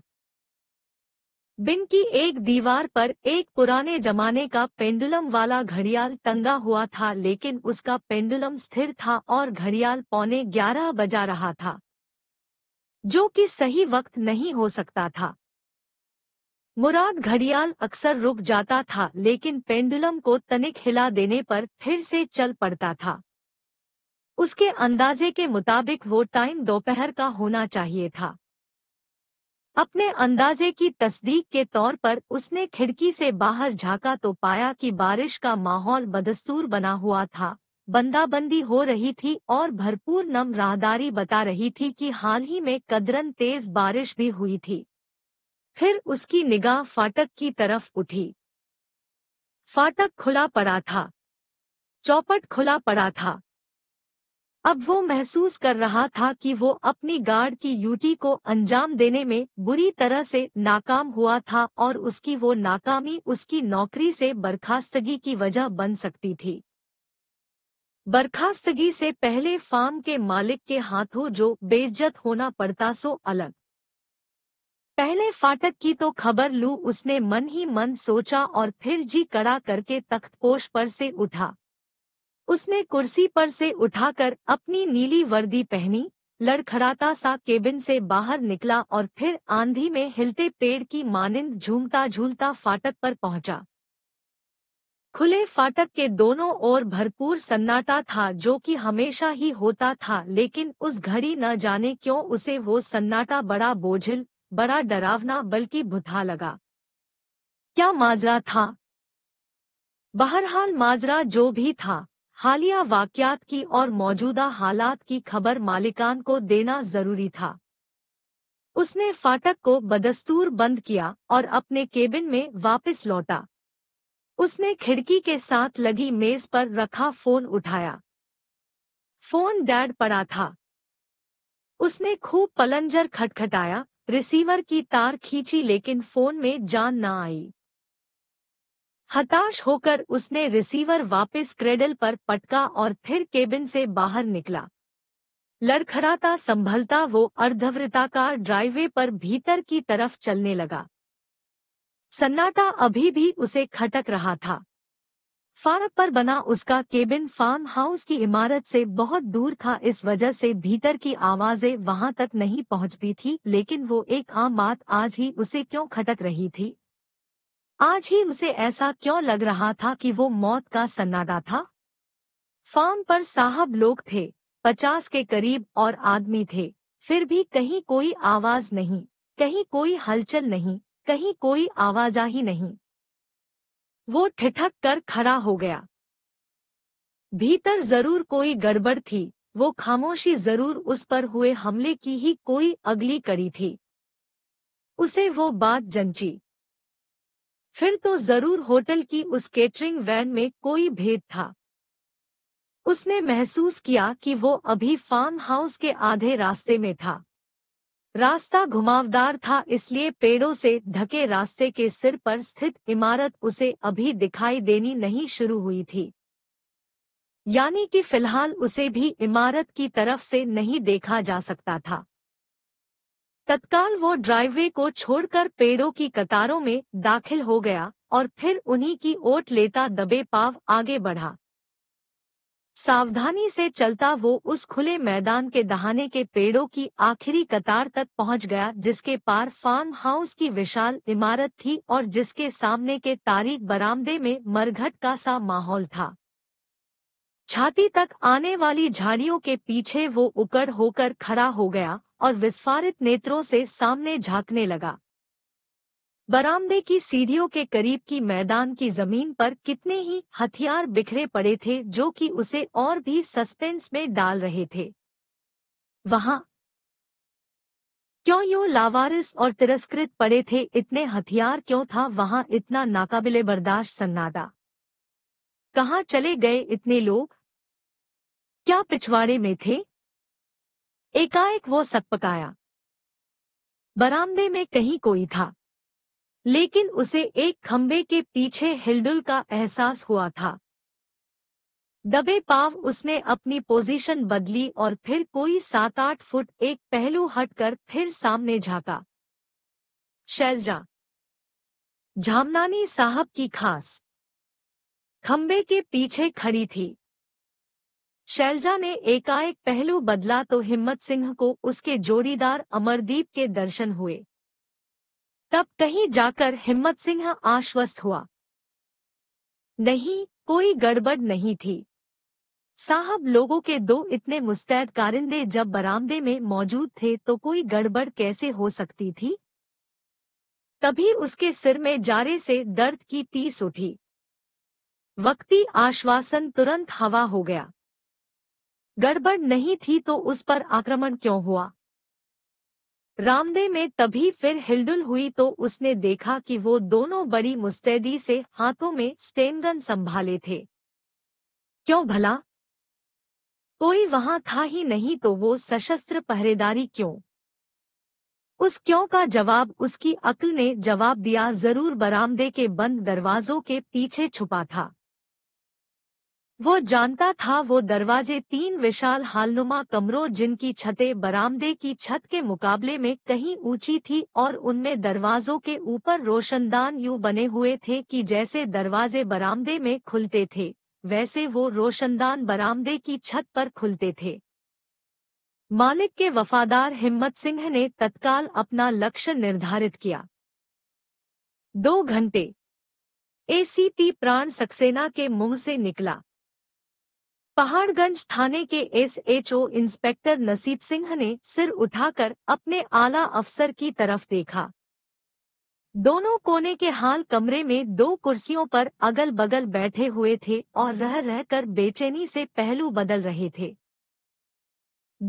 Speaker 1: बिन की एक दीवार पर एक पुराने जमाने का पेंडुलम वाला घड़ियाल टंगा हुआ था लेकिन उसका पेंडुलम स्थिर था और घड़ियाल पौने ग्यारह बजा रहा था जो कि सही वक्त नहीं हो सकता था मुराद घड़ियाल अक्सर रुक जाता था लेकिन पेंडुलम को तनिक हिला देने पर फिर से चल पड़ता था उसके अंदाजे के मुताबिक वो टाइम दोपहर का होना चाहिए था अपने अंदाजे की तस्दीक के तौर पर उसने खिड़की से बाहर झांका तो पाया कि बारिश का माहौल बदस्तूर बना हुआ था बंदाबंदी हो रही थी और भरपूर नम राहदारी बता रही थी कि हाल ही में कदरन तेज बारिश भी हुई थी फिर उसकी निगाह फाटक की तरफ उठी फाटक खुला पड़ा था चौपट खुला पड़ा था अब वो महसूस कर रहा था कि वो अपनी गार्ड की यूटी को अंजाम देने में बुरी तरह से नाकाम हुआ था और उसकी वो नाकामी उसकी नौकरी से बर्खास्तगी की वजह बन सकती थी बर्खास्तगी से पहले फार्म के मालिक के हाथों जो बेइज्जत होना पड़ता सो अलग पहले फाटक की तो खबर लू उसने मन ही मन सोचा और फिर जी कड़ा करके तख्तपोश पर से उठा उसने कुर्सी पर से उठाकर अपनी नीली वर्दी पहनी लड़खड़ाता सा केबिन से बाहर निकला और फिर आंधी में हिलते पेड़ की मानिंद झूमता झूलता फाटक पर पहुंचा खुले फाटक के दोनों ओर भरपूर सन्नाटा था जो कि हमेशा ही होता था लेकिन उस घड़ी न जाने क्यों उसे वो सन्नाटा बड़ा बोझिल बड़ा डरावना बल्कि बुधा लगा क्या माजरा था बहरहाल माजरा जो भी था हालिया वाक्यात की और मौजूदा हालात की खबर मालिकान को देना जरूरी था उसने फाटक को बदस्तूर बंद किया और अपने केबिन में वापस लौटा उसने खिड़की के साथ लगी मेज पर रखा फोन उठाया फोन डैड पड़ा था उसने खूब पलंजर खटखटाया रिसीवर की तार खींची लेकिन फोन में जान न आई हताश होकर उसने रिसीवर वापस क्रेडल पर पटका और फिर केबिन से बाहर निकला लड़खड़ाता संभलता वो अर्धवृताकार ड्राइवे पर भीतर की तरफ चलने लगा सन्नाटा अभी भी उसे खटक रहा था फारक पर बना उसका केबिन फार्म हाउस की इमारत से बहुत दूर था इस वजह से भीतर की आवाजें वहां तक नहीं पहुंचती थी लेकिन वो एक आम बात आज ही उसे क्यों खटक रही थी आज ही उसे ऐसा क्यों लग रहा था कि वो मौत का सन्नाटा था फार्म पर साहब लोग थे पचास के करीब और आदमी थे फिर भी कहीं कोई आवाज नहीं कहीं कोई हलचल नहीं कहीं कोई आवाजाही नहीं वो ठिठक कर खड़ा हो गया भीतर जरूर कोई गड़बड़ थी वो खामोशी जरूर उस पर हुए हमले की ही कोई अगली कड़ी थी उसे वो बात जंची फिर तो जरूर होटल की उस केटरिंग वैन में कोई भेद था उसने महसूस किया कि वो अभी फार्म हाउस के आधे रास्ते में था रास्ता घुमावदार था इसलिए पेड़ों से ढके रास्ते के सिर पर स्थित इमारत उसे अभी दिखाई देनी नहीं शुरू हुई थी यानी कि फिलहाल उसे भी इमारत की तरफ से नहीं देखा जा सकता था तत्काल वो ड्राइववे को छोड़कर पेड़ों की कतारों में दाखिल हो गया और फिर उन्हीं की ओट लेता दबे पाव आगे बढ़ा सावधानी से चलता वो उस खुले मैदान के दहाने के पेड़ों की आखिरी कतार तक पहुंच गया जिसके पार फार्म हाउस की विशाल इमारत थी और जिसके सामने के तारीख बरामदे में मरघट का सा माहौल था छाती तक आने वाली झाड़ियों के पीछे वो उकड़ होकर खड़ा हो गया और विस्फारित नेत्रों से सामने झांकने लगा बरामदे की सीढ़ियों के करीब की मैदान की जमीन पर कितने ही हथियार बिखरे पड़े थे जो कि उसे और भी सस्पेंस में डाल रहे थे वहां क्यों यो लावारिस और तिरस्कृत पड़े थे इतने हथियार क्यों था वहां इतना नाकाबिले बर्दाश्त सन्नाटा कहा चले गए इतने लोग क्या पिछवाड़े में थे एकाएक वो सकपकाया बरामदे में कहीं कोई था लेकिन उसे एक खंबे के पीछे हिलडुल का एहसास हुआ था दबे पाव उसने अपनी पोजीशन बदली और फिर कोई सात आठ फुट एक पहलू हटकर फिर सामने झाका शैलजा झामनानी साहब की खास खंबे के पीछे खड़ी थी शैलजा ने एकाएक पहलू बदला तो हिम्मत सिंह को उसके जोड़ीदार अमरदीप के दर्शन हुए तब कहीं जाकर हिम्मत सिंह आश्वस्त हुआ नहीं कोई गड़बड़ नहीं थी साहब लोगों के दो इतने मुस्तैद कारिंदे जब बरामदे में मौजूद थे तो कोई गड़बड़ कैसे हो सकती थी तभी उसके सिर में जारे से दर्द की तीस उठी वक्ती आश्वासन तुरंत हवा हो गया गड़बड़ नहीं थी तो उस पर आक्रमण क्यों हुआ रामदे में तभी फिर हिलडुल हुई तो उसने देखा कि वो दोनों बड़ी मुस्तैदी से हाथों में स्टेनगन संभाले थे क्यों भला कोई वहां था ही नहीं तो वो सशस्त्र पहरेदारी क्यों उस क्यों का जवाब उसकी अक्ल ने जवाब दिया जरूर बरामदे के बंद दरवाजों के पीछे छुपा था वो जानता था वो दरवाजे तीन विशाल हालनुमा कमरों जिनकी छतें बरामदे की छत के मुकाबले में कहीं ऊंची थी और उनमें दरवाजों के ऊपर रोशनदान यू बने हुए थे कि जैसे दरवाजे बरामदे में खुलते थे वैसे वो रोशनदान बरामदे की छत पर खुलते थे मालिक के वफादार हिम्मत सिंह ने तत्काल अपना लक्ष्य निर्धारित किया दो घंटे एसीपी प्राण सक्सेना के मुंह से निकला पहाड़गंज थाने के एसएचओ इंस्पेक्टर नसीब सिंह ने सिर उठाकर अपने आला अफसर की तरफ देखा दोनों कोने के हाल कमरे में दो कुर्सियों पर अगल बगल बैठे हुए थे और रह रहकर बेचैनी से पहलू बदल रहे थे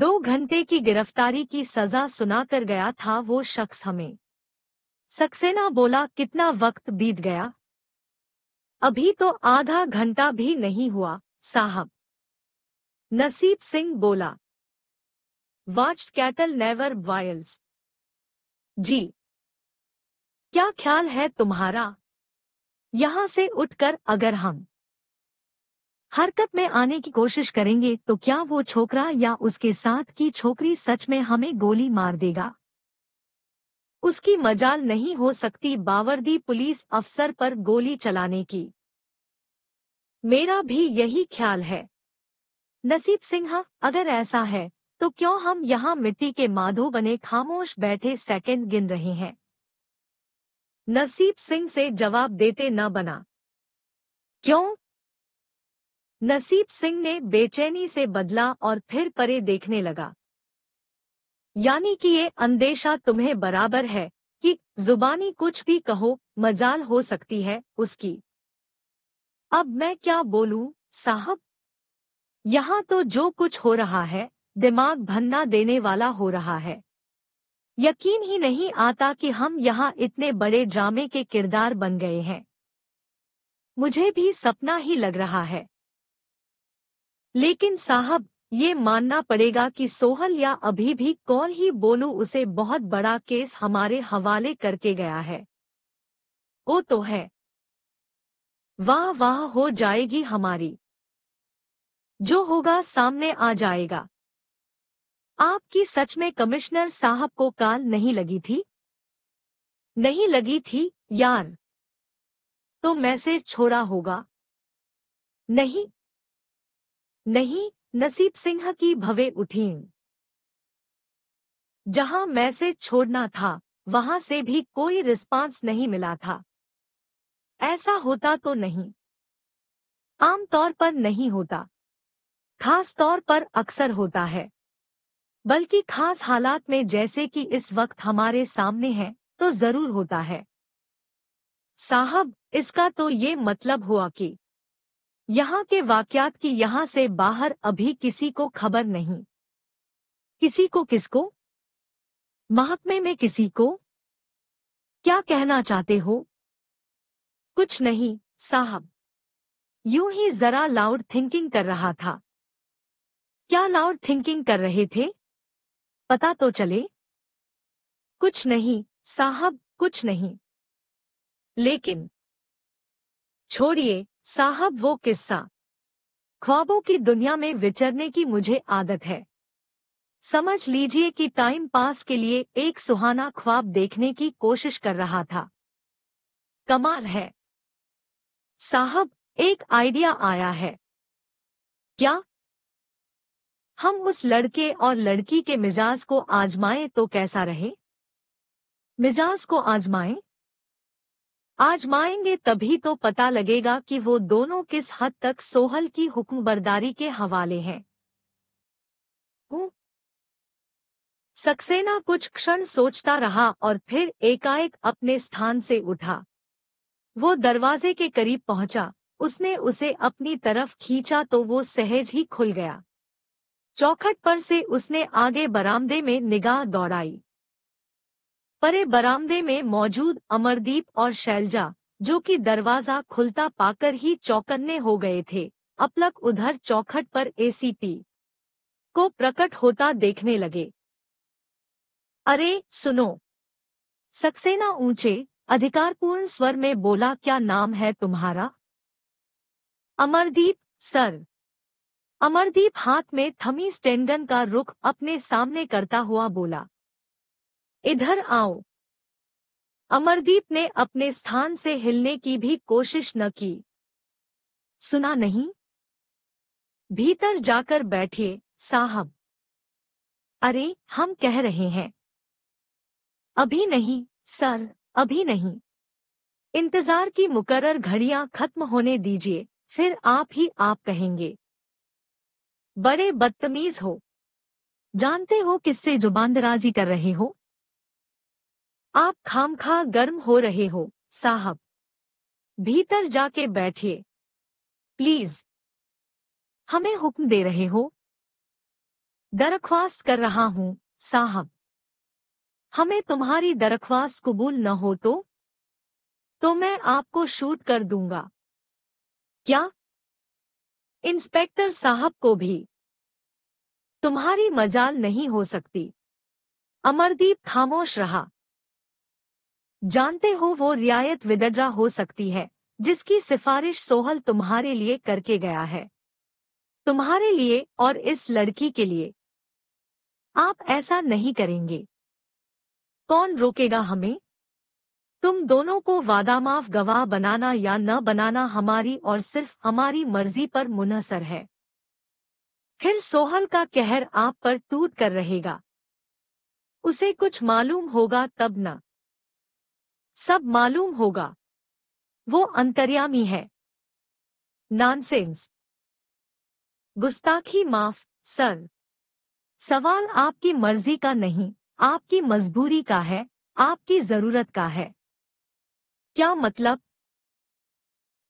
Speaker 1: दो घंटे की गिरफ्तारी की सजा सुनाकर गया था वो शख्स हमें सक्सेना बोला कितना वक्त बीत गया अभी तो आधा घंटा भी नहीं हुआ साहब नसीब सिंह बोला watched kettle never boils ji क्या ख्याल है तुम्हारा यहां से उठकर अगर हम हरकत में आने की कोशिश करेंगे तो क्या वो छोकरा या उसके साथ की छोकरी सच में हमें गोली मार देगा उसकी मजाल नहीं हो सकती बावर्दी पुलिस अफसर पर गोली चलाने की मेरा भी यही ख्याल है नसीब सिंह अगर ऐसा है तो क्यों हम यहाँ मिट्टी के माधो बने खामोश बैठे सेकंड गिन रहे हैं नसीब सिंह से जवाब देते न बना क्यों नसीब सिंह ने बेचैनी से बदला और फिर परे देखने लगा यानी कि ये अंदेशा तुम्हें बराबर है कि जुबानी कुछ भी कहो मजाल हो सकती है उसकी अब मैं क्या बोलूं साहब यहाँ तो जो कुछ हो रहा है दिमाग भन्ना देने वाला हो रहा है यकीन ही नहीं आता कि हम यहाँ इतने बड़े ड्रामे के किरदार बन गए हैं मुझे भी सपना ही लग रहा है लेकिन साहब ये मानना पड़ेगा कि सोहल या अभी भी कौन ही बोलू उसे बहुत बड़ा केस हमारे हवाले करके गया है वो तो है वाह वाह हो जाएगी हमारी जो होगा सामने आ जाएगा आपकी सच में कमिश्नर साहब को काल नहीं लगी थी नहीं लगी थी यार तो मैसेज छोड़ा होगा नहीं नहीं नसीब सिंह की भवे उठी जहां मैसेज छोड़ना था वहां से भी कोई रिस्पांस नहीं मिला था ऐसा होता तो नहीं आमतौर पर नहीं होता खास तौर पर अक्सर होता है बल्कि खास हालात में जैसे कि इस वक्त हमारे सामने है तो जरूर होता है साहब इसका तो ये मतलब हुआ कि यहाँ के वाक्यात की यहाँ से बाहर अभी किसी को खबर नहीं किसी को किसको महकमे में किसी को क्या कहना चाहते हो कुछ नहीं साहब यूं ही जरा लाउड थिंकिंग कर रहा था क्या लाउड थिंकिंग कर रहे थे पता तो चले कुछ नहीं साहब कुछ नहीं लेकिन छोड़िए साहब वो किस्सा ख्वाबों की दुनिया में विचरने की मुझे आदत है समझ लीजिए कि टाइम पास के लिए एक सुहाना ख्वाब देखने की कोशिश कर रहा था कमाल है साहब एक आइडिया आया है क्या हम उस लड़के और लड़की के मिजाज को आजमाएं तो कैसा रहे मिजाज को आजमाएं आजमाएंगे तभी तो पता लगेगा कि वो दोनों किस हद तक सोहल की हुक्मबरदारी के हवाले हैं सक्सेना कुछ क्षण सोचता रहा और फिर एकाएक अपने स्थान से उठा वो दरवाजे के करीब पहुंचा उसने उसे अपनी तरफ खींचा तो वो सहज ही खुल गया चौखट पर से उसने आगे बरामदे में निगाह दौड़ाई परे बरामदे में मौजूद अमरदीप और शैलजा जो कि दरवाजा खुलता पाकर ही चौकन्ने हो गए थे अपलक उधर चौखट पर एसीपी को प्रकट होता देखने लगे अरे सुनो सक्सेना ऊंचे अधिकारपूर्ण स्वर में बोला क्या नाम है तुम्हारा अमरदीप सर अमरदीप हाथ में थमी स्टेंगन का रुख अपने सामने करता हुआ बोला इधर आओ अमरदीप ने अपने स्थान से हिलने की भी कोशिश न की सुना नहीं भीतर जाकर बैठिए साहब अरे हम कह रहे हैं अभी नहीं सर अभी नहीं इंतजार की मुकरर घड़ियां खत्म होने दीजिए फिर आप ही आप कहेंगे बड़े बदतमीज हो जानते हो किससे जुबानदराजी कर रहे हो आप खामखा गर्म हो रहे हो साहब भीतर जाके बैठिए प्लीज हमें हुक्म दे रहे हो दरख्वास्त कर रहा हूं साहब हमें तुम्हारी दरख्वास्त कबूल न हो तो तो मैं आपको शूट कर दूंगा क्या इंस्पेक्टर साहब को भी तुम्हारी मजाल नहीं हो सकती अमरदीप खामोश रहा जानते हो वो रियायत विदड्रा हो सकती है जिसकी सिफारिश सोहल तुम्हारे लिए करके गया है तुम्हारे लिए और इस लड़की के लिए आप ऐसा नहीं करेंगे कौन रोकेगा हमें तुम दोनों को वादामाफ गवाह बनाना या न बनाना हमारी और सिर्फ हमारी मर्जी पर मुनहसर है फिर सोहल का कहर आप पर टूट कर रहेगा उसे कुछ मालूम होगा तब न सब मालूम होगा वो अंतर्यामी है नॉनसेंस गुस्ताखी माफ सर सवाल आपकी मर्जी का नहीं आपकी मजबूरी का है आपकी जरूरत का है क्या मतलब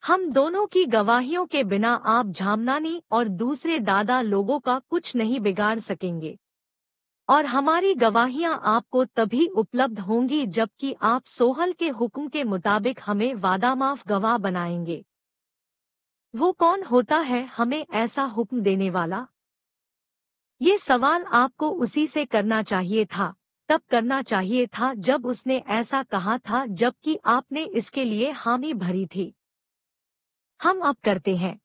Speaker 1: हम दोनों की गवाहियों के बिना आप झामनानी और दूसरे दादा लोगों का कुछ नहीं बिगाड़ सकेंगे और हमारी गवाहियां आपको तभी उपलब्ध होंगी जबकि आप सोहल के हुक्म के मुताबिक हमें वादा माफ गवाह बनाएंगे वो कौन होता है हमें ऐसा हुक्म देने वाला ये सवाल आपको उसी से करना चाहिए था तब करना चाहिए था जब उसने ऐसा कहा था जबकि आपने इसके लिए हामी भरी थी हम अब करते हैं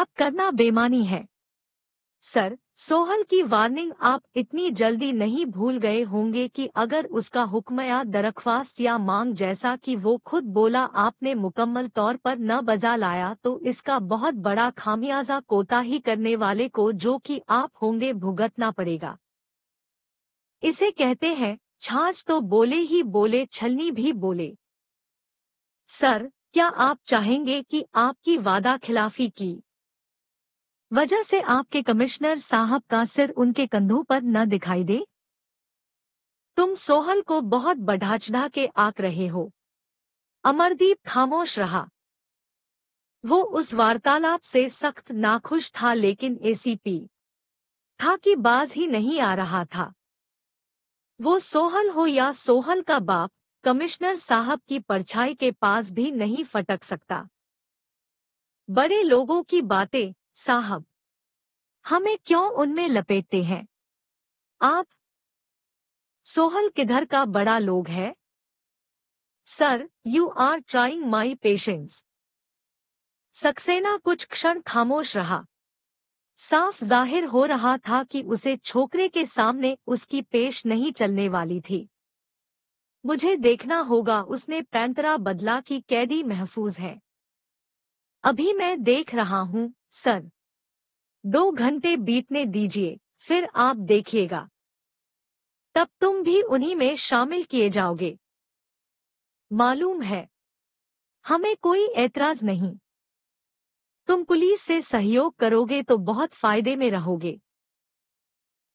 Speaker 1: अब करना बेमानी है सर सोहल की वार्निंग आप इतनी जल्दी नहीं भूल गए होंगे कि अगर उसका हुक्म या दरख्वास्त या मांग जैसा कि वो खुद बोला आपने मुकम्मल तौर पर न बजा लाया तो इसका बहुत बड़ा खामियाजा कोताही करने वाले को जो कि आप होंगे भुगतना पड़ेगा इसे कहते हैं छाछ तो बोले ही बोले छलनी भी बोले सर क्या आप चाहेंगे कि आपकी वादा खिलाफी की वजह से आपके कमिश्नर साहब का सिर उनके कंधों पर न दिखाई दे तुम सोहल को बहुत बढ़ाचढ़ा के आक रहे हो अमरदीप खामोश रहा वो उस वार्तालाप से सख्त नाखुश था लेकिन एसीपी था कि बाज ही नहीं आ रहा था वो सोहल हो या सोहल का बाप कमिश्नर साहब की परछाई के पास भी नहीं फटक सकता बड़े लोगों की बातें साहब हमें क्यों उनमें लपेटते हैं आप सोहल किधर का बड़ा लोग है sir you are trying my patience Saxena कुछ क्षण खामोश रहा साफ जाहिर हो रहा था कि उसे छोकरे के सामने उसकी पेश नहीं चलने वाली थी मुझे देखना होगा उसने पैंतरा बदला कि कैदी महफूज है अभी मैं देख रहा हूं सर दो घंटे बीतने दीजिए फिर आप देखिएगा तब तुम भी उन्हीं में शामिल किए जाओगे मालूम है हमें कोई ऐतराज नहीं तुम पुलिस से सहयोग करोगे तो बहुत फायदे में रहोगे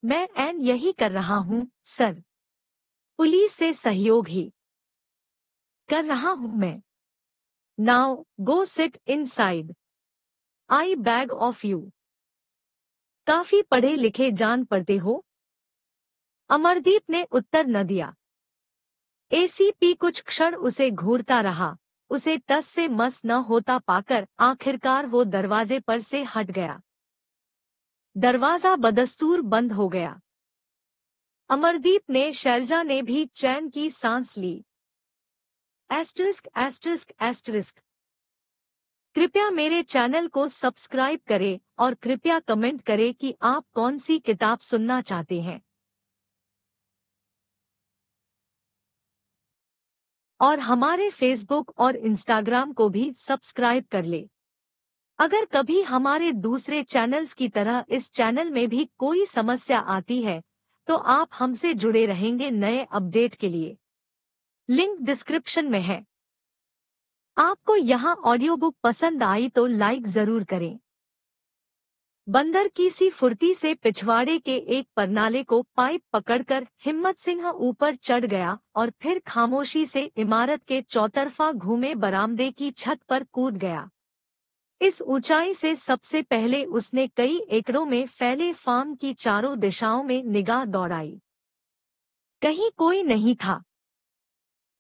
Speaker 1: मैं एन यही कर रहा हूँ सर पुलिस से सहयोग ही कर रहा हूँ मैं now go sit inside I beg of you काफी पढ़े लिखे जान पड़ते हो अमरदीप ने उत्तर न दिया एसीपी कुछ क्षण उसे घूरता रहा उसे टस से मस न होता पाकर आखिरकार वो दरवाजे पर से हट गया दरवाजा बदस्तूर बंद हो गया अमरदीप ने शैलजा ने भी चैन की सांस ली एस्ट्रिस्क एस्ट्रिस्क एस्ट्रिस्क कृपया मेरे चैनल को सब्सक्राइब करें और कृपया कमेंट करें कि आप कौन सी किताब सुनना चाहते हैं और हमारे फेसबुक और इंस्टाग्राम को भी सब्सक्राइब कर ले अगर कभी हमारे दूसरे चैनल्स की तरह इस चैनल में भी कोई समस्या आती है तो आप हमसे जुड़े रहेंगे नए अपडेट के लिए लिंक डिस्क्रिप्शन में है आपको यहाँ ऑडियो बुक पसंद आई तो लाइक जरूर करें बंदर की सी फुर्ती से पिछवाड़े के एक परनाले को पाइप पकड़कर हिम्मत सिंह ऊपर चढ़ गया और फिर खामोशी से इमारत के चौतरफा घूमे बरामदे की छत पर कूद गया इस ऊंचाई से सबसे पहले उसने कई एकड़ों में फैले फार्म की चारों दिशाओं में निगाह दौड़ाई कहीं कोई नहीं था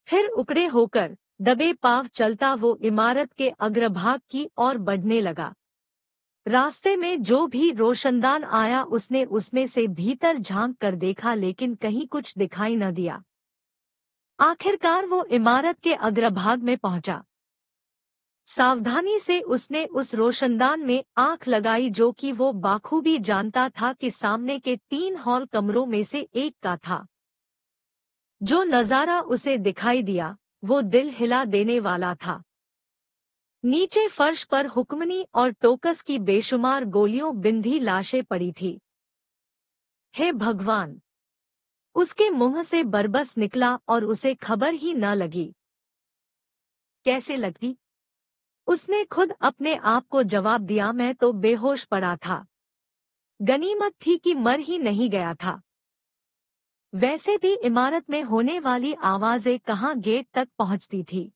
Speaker 1: फिर उकड़े होकर दबे पाव चलता वो इमारत के अग्रभाग की ओर बढ़ने लगा रास्ते में जो भी रोशनदान आया उसने उसमें से भीतर झांक कर देखा लेकिन कहीं कुछ दिखाई न दिया आखिरकार वो इमारत के अग्रभाग में पहुंचा सावधानी से उसने उस रोशनदान में आंख लगाई जो कि वो बाखूबी जानता था कि सामने के तीन हॉल कमरों में से एक का था जो नजारा उसे दिखाई दिया वो दिल हिला देने वाला था नीचे फर्श पर हुक्मनी और टोकस की बेशुमार गोलियों बिंधी लाशें पड़ी थी हे भगवान उसके मुंह से बरबस निकला और उसे खबर ही न लगी कैसे लगती उसने खुद अपने आप को जवाब दिया मैं तो बेहोश पड़ा था गनीमत थी कि मर ही नहीं गया था वैसे भी इमारत में होने वाली आवाजें कहां गेट तक पहुंचती थी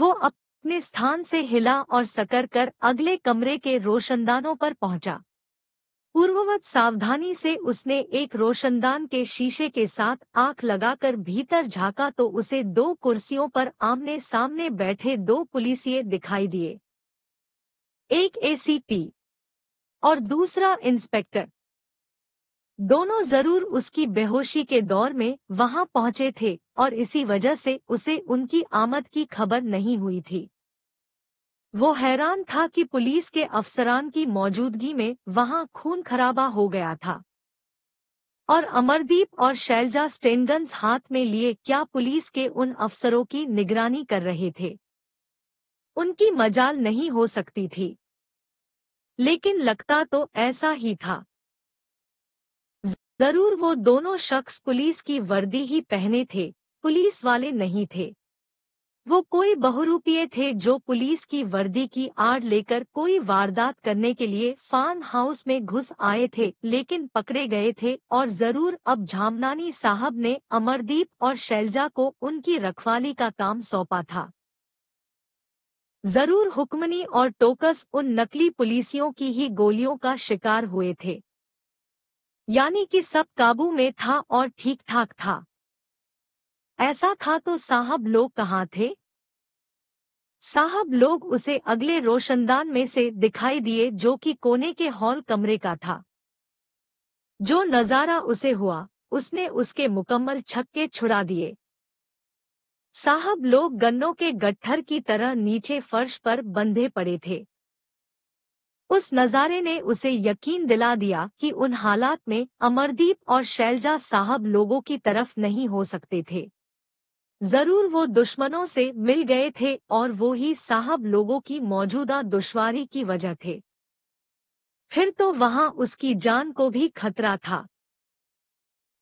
Speaker 1: वो अब अपने स्थान से हिला और सकर कर अगले कमरे के रोशनदानों पर पहुंचा पूर्ववत सावधानी से उसने एक रोशनदान के शीशे के साथ आंख लगाकर भीतर झांका तो उसे दो कुर्सियों पर आमने सामने बैठे दो पुलिसिये दिखाई दिए एक एसीपी और दूसरा इंस्पेक्टर दोनों जरूर उसकी बेहोशी के दौर में वहां पहुंचे थे और इसी वजह से उसे उनकी आमद की खबर नहीं हुई थी वो हैरान था कि पुलिस के अफसरान की मौजूदगी में वहां खून खराबा हो गया था और अमरदीप और शैलजा स्टेनगन्स हाथ में लिए क्या पुलिस के उन अफसरों की निगरानी कर रहे थे उनकी मजाल नहीं हो सकती थी लेकिन लगता तो ऐसा ही था जरूर वो दोनों शख्स पुलिस की वर्दी ही पहने थे पुलिस वाले नहीं थे वो कोई बहुरूपीय थे जो पुलिस की वर्दी की आड़ लेकर कोई वारदात करने के लिए फार्म हाउस में घुस आए थे लेकिन पकड़े गए थे और जरूर अब झामनानी साहब ने अमरदीप और शैलजा को उनकी रखवाली का काम सौंपा था जरूर हुक्मनी और टोकस उन नकली पुलिसियों की ही गोलियों का शिकार हुए थे यानी कि सब काबू में था और ठीक ठाक था ऐसा था तो साहब लोग कहाँ थे साहब लोग उसे अगले रोशनदान में से दिखाई दिए जो कि कोने के हॉल कमरे का था जो नजारा उसे हुआ उसने उसके मुकम्मल छक्के छुड़ा दिए साहब लोग गन्नों के गट्ठर की तरह नीचे फर्श पर बंधे पड़े थे उस नज़ारे ने उसे यकीन दिला दिया कि उन हालात में अमरदीप और शैलजा साहब लोगों की तरफ नहीं हो सकते थे जरूर वो दुश्मनों से मिल गए थे और वो ही साहब लोगों की मौजूदा दुश्वारी की वजह थे फिर तो वहां उसकी जान को भी खतरा था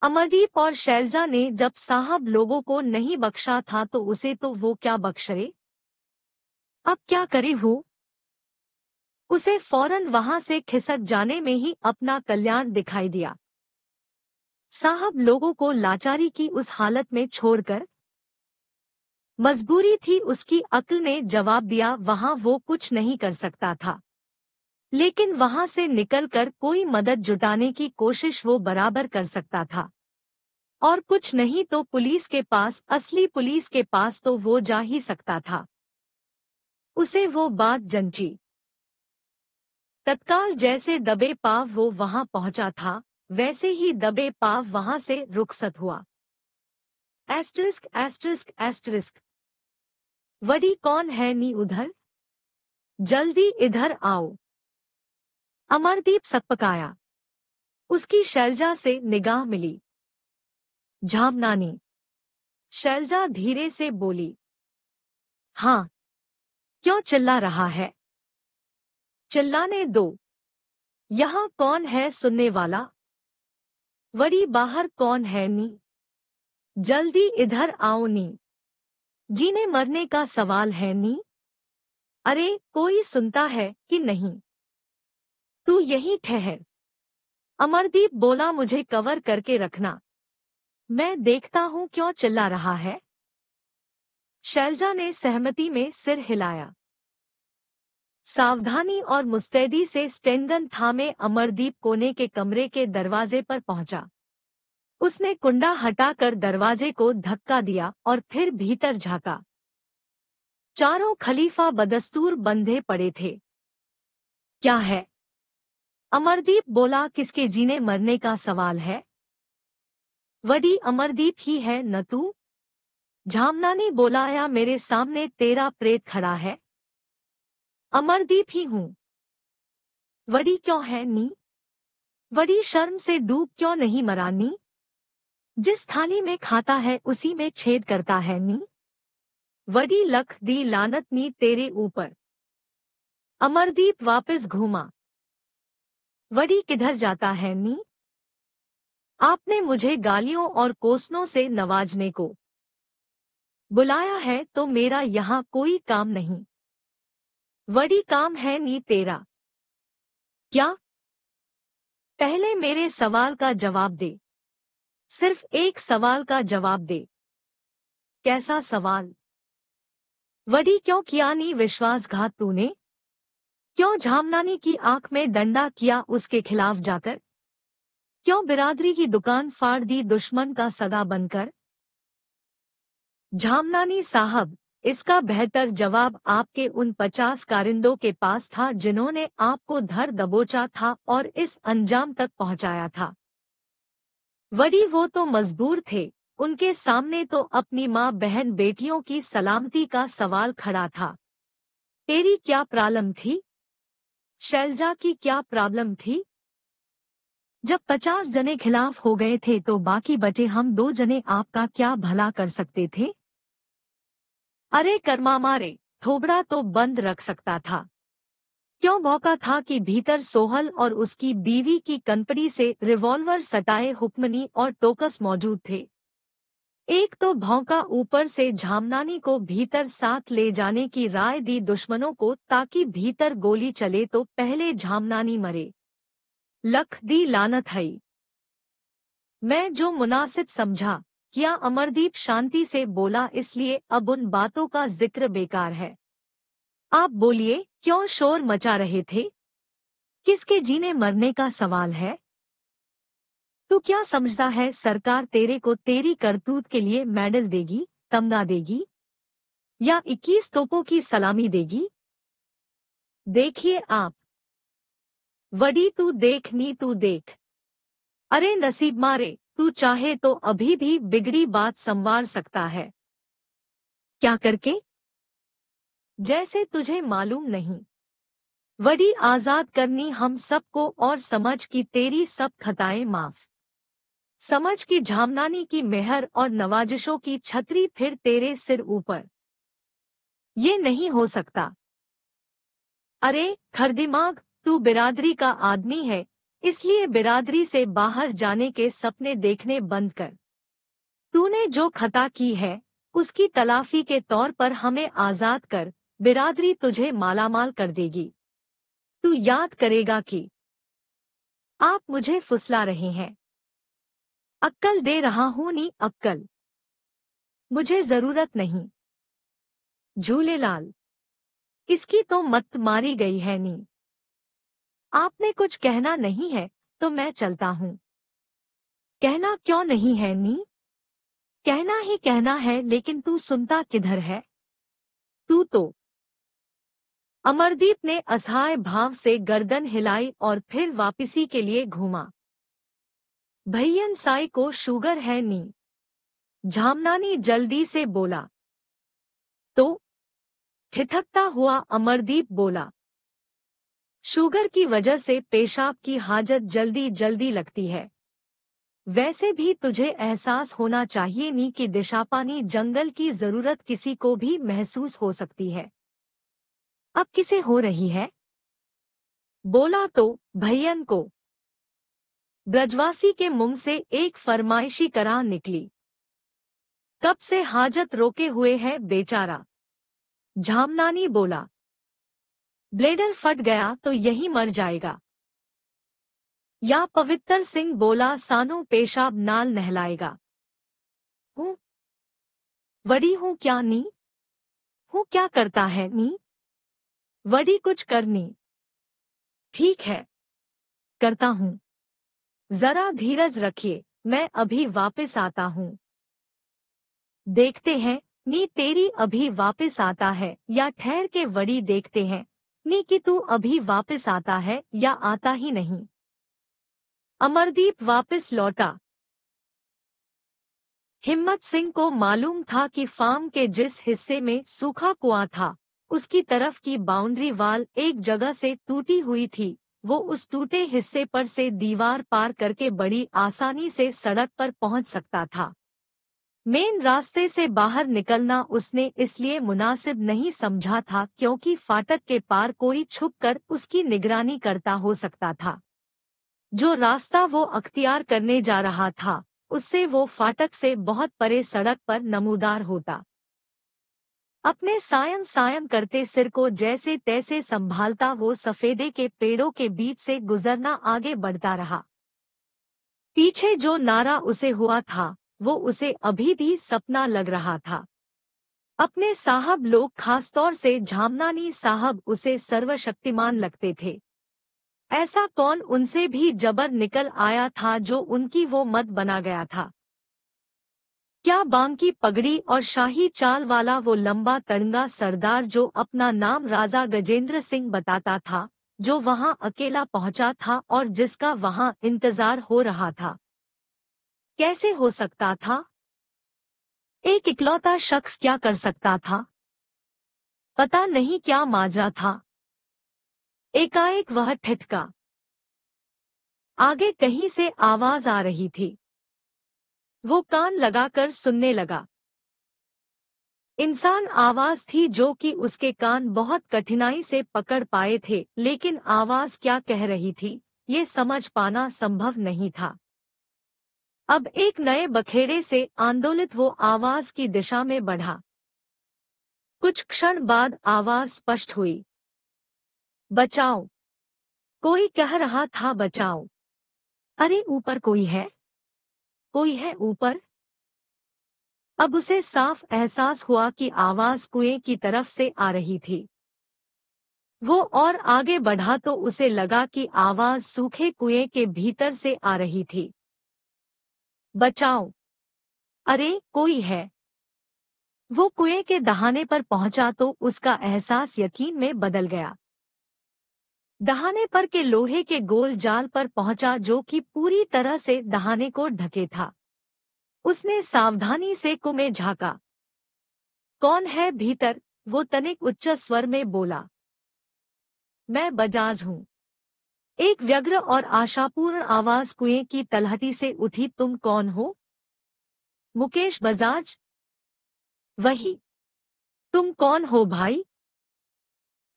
Speaker 1: अमरदीप और शैलजा ने जब साहब लोगों को नहीं बख्शा था तो उसे तो वो क्या बख्शरे अब क्या करे हूँ उसे फौरन वहां से खिसक जाने में ही अपना कल्याण दिखाई दिया साहब लोगों को लाचारी की उस हालत में छोड़कर मजबूरी थी उसकी अक्ल ने जवाब दिया वहां वो कुछ नहीं कर सकता था लेकिन वहां से निकलकर कोई मदद जुटाने की कोशिश वो बराबर कर सकता था और कुछ नहीं तो पुलिस के पास असली पुलिस के पास तो वो जा ही सकता था उसे वो बात जंची तत्काल जैसे दबे पाव वो वहां पहुंचा था वैसे ही दबे पाव वहां से रुखसत हुआ एस्ट्रिस्क एस्ट्रिस्क एस्ट्रिस्क वडी कौन है नी उधर जल्दी इधर आओ अमरदीप सकपकाया उसकी शैलजा से निगाह मिली झामनानी शैलजा धीरे से बोली हां क्यों चिल्ला रहा है चिल्लाने दो यहाँ कौन है सुनने वाला वड़ी बाहर कौन है नी जल्दी इधर आओ नी जीने मरने का सवाल है नी अरे कोई सुनता है कि नहीं तू यही ठहर अमरदीप बोला मुझे कवर करके रखना मैं देखता हूं क्यों चिल्ला रहा है शैलजा ने सहमति में सिर हिलाया सावधानी और मुस्तैदी से स्टेंगन थामे अमरदीप कोने के कमरे के दरवाजे पर पहुंचा उसने कुंडा हटाकर दरवाजे को धक्का दिया और फिर भीतर झांका चारों खलीफा बदस्तूर बंधे पड़े थे क्या है अमरदीप बोला किसके जीने मरने का सवाल है वडी अमरदीप ही है न तू झामनानी बोलाया मेरे सामने तेरा प्रेत खड़ा है अमरदीप ही हूं वड़ी क्यों है नी वड़ी शर्म से डूब क्यों नहीं मरानी नी जिस थाली में खाता है उसी में छेद करता है नी वड़ी लख दी लानत नी तेरे ऊपर अमरदीप वापस घूमा वड़ी किधर जाता है नी आपने मुझे गालियों और कोसनों से नवाजने को बुलाया है तो मेरा यहाँ कोई काम नहीं वड़ी काम है नी तेरा क्या पहले मेरे सवाल का जवाब दे सिर्फ एक सवाल का जवाब दे कैसा सवाल वडी क्यों किया नी विश्वासघात तूने क्यों झामनानी की आंख में डंडा किया उसके खिलाफ जाकर क्यों बिरादरी की दुकान फाड़ दी दुश्मन का सगा बनकर झामनानी साहब इसका बेहतर जवाब आपके उन पचास कारिंदों के पास था जिन्होंने आपको धर दबोचा था और इस अंजाम तक पहुंचाया था वडी वो तो मजबूर थे उनके सामने तो अपनी माँ बहन बेटियों की सलामती का सवाल खड़ा था तेरी क्या प्रॉब्लम थी शैलजा की क्या प्रॉब्लम थी जब पचास जने खिलाफ हो गए थे तो बाकी बचे हम दो जने आपका क्या भला कर सकते थे अरे कर्मा मारे थोबड़ा तो बंद रख सकता था क्यों भौका था कि भीतर सोहल और उसकी बीवी की कंपनी से रिवॉल्वर सटाए हुक्मनी और टोकस मौजूद थे एक तो भौंका ऊपर से झामनानी को भीतर साथ ले जाने की राय दी दुश्मनों को ताकि भीतर गोली चले तो पहले झामनानी मरे लख दी लानत हई मैं जो मुनासिब समझा क्या अमरदीप शांति से बोला इसलिए अब उन बातों का जिक्र बेकार है आप बोलिए क्यों शोर मचा रहे थे किसके जीने मरने का सवाल है तू क्या समझता है सरकार तेरे को तेरी करतूत के लिए मेडल देगी तमगा देगी या 21 तोपों की सलामी देगी देखिए आप वडी तू देख नी तू देख अरे नसीब मारे तू चाहे तो अभी भी बिगड़ी बात संवार सकता है क्या करके जैसे तुझे मालूम नहीं वड़ी आजाद करनी हम सबको और समझ की तेरी सब खताएं माफ समझ की झामनानी की मेहर और नवाजिशों की छतरी फिर तेरे सिर ऊपर ये नहीं हो सकता अरे खरदिमाग तू बिरादरी का आदमी है इसलिए बिरादरी से बाहर जाने के सपने देखने बंद कर तूने जो खता की है उसकी तलाफी के तौर पर हमें आज़ाद कर बिरादरी तुझे मालामाल कर देगी तू याद करेगा कि आप मुझे फुसला रहे हैं अक्कल दे रहा हूं नी अक्कल मुझे जरूरत नहीं झूलेलाल इसकी तो मत मारी गई है नी आपने कुछ कहना नहीं है तो मैं चलता हूँ कहना क्यों नहीं है नी कहना ही कहना है लेकिन तू सुनता किधर है तू तो अमरदीप ने असहाय भाव से गर्दन हिलाई और फिर वापसी के लिए घूमा भैयन साई को शुगर है नी झामनानी जल्दी से बोला तो ठिठकता हुआ अमरदीप बोला शुगर की वजह से पेशाब की हाजत जल्दी जल्दी लगती है वैसे भी तुझे एहसास होना चाहिए नी कि दिशापानी जंगल की जरूरत किसी को भी महसूस हो सकती है अब किसे हो रही है बोला तो भैयन को ब्रजवासी के मुंह से एक फरमाइशी करा निकली कब से हाजत रोके हुए है बेचारा झामनानी बोला ब्लेडर फट गया तो यही मर जाएगा या पवित्र सिंह बोला सानो पेशाब नाल नहलाएगा हूँ वड़ी हूँ क्या नी हूँ क्या करता है नी वड़ी कुछ करनी ठीक है करता हूँ जरा धीरज रखिए मैं अभी वापस आता हूँ देखते हैं नी तेरी अभी वापस आता है या ठहर के वड़ी देखते हैं नी कि तू अभी वापस आता है या आता ही नहीं अमरदीप वापस लौटा हिम्मत सिंह को मालूम था कि फार्म के जिस हिस्से में सूखा कुआं था उसकी तरफ की बाउंड्री वाल एक जगह से टूटी हुई थी वो उस टूटे हिस्से पर से दीवार पार करके बड़ी आसानी से सड़क पर पहुंच सकता था मेन रास्ते से बाहर निकलना उसने इसलिए मुनासिब नहीं समझा था क्योंकि फाटक के पार कोई छुपकर उसकी निगरानी करता हो सकता था जो रास्ता वो अख्तियार करने जा रहा था उससे वो फाटक से बहुत परे सड़क पर नमूदार होता अपने सायन सायन करते सिर को जैसे तैसे संभालता वो सफेदे के पेड़ों के बीच से गुजरना आगे बढ़ता रहा पीछे जो नारा उसे हुआ था वो उसे अभी भी सपना लग रहा था अपने साहब लोग खासतौर से झामनानी साहब उसे सर्वशक्तिमान लगते थे ऐसा कौन उनसे भी जबर निकल आया था जो उनकी वो मत बना गया था क्या बांग की पगड़ी और शाही चाल वाला वो लंबा तड़ंगा सरदार जो अपना नाम राजा गजेंद्र सिंह बताता था जो वहां अकेला पहुंचा था और जिसका वहां इंतजार हो रहा था कैसे हो सकता था एक इकलौता शख्स क्या कर सकता था पता नहीं क्या माजा था एकाएक वह ठिठका आगे कहीं से आवाज आ रही थी वो कान लगाकर सुनने लगा इंसान आवाज थी जो कि उसके कान बहुत कठिनाई से पकड़ पाए थे लेकिन आवाज क्या कह रही थी ये समझ पाना संभव नहीं था अब एक नए बखेड़े से आंदोलित वो आवाज की दिशा में बढ़ा कुछ क्षण बाद आवाज स्पष्ट हुई बचाओ कोई कह रहा था बचाओ अरे ऊपर कोई है कोई है ऊपर अब उसे साफ एहसास हुआ कि आवाज कुएं की तरफ से आ रही थी वो और आगे बढ़ा तो उसे लगा कि आवाज सूखे कुएं के भीतर से आ रही थी बचाओ अरे कोई है वो कुएं के दहाने पर पहुंचा तो उसका एहसास यकीन में बदल गया दहाने पर के लोहे के गोल जाल पर पहुंचा जो कि पूरी तरह से दहाने को ढके था उसने सावधानी से कुएं झांका कौन है भीतर वो तनिक उच्च स्वर में बोला मैं बजाज हूं एक व्यग्र और आशापूर्ण आवाज कुएं की तलहटी से उठी तुम कौन हो मुकेश बजाज वही तुम कौन हो भाई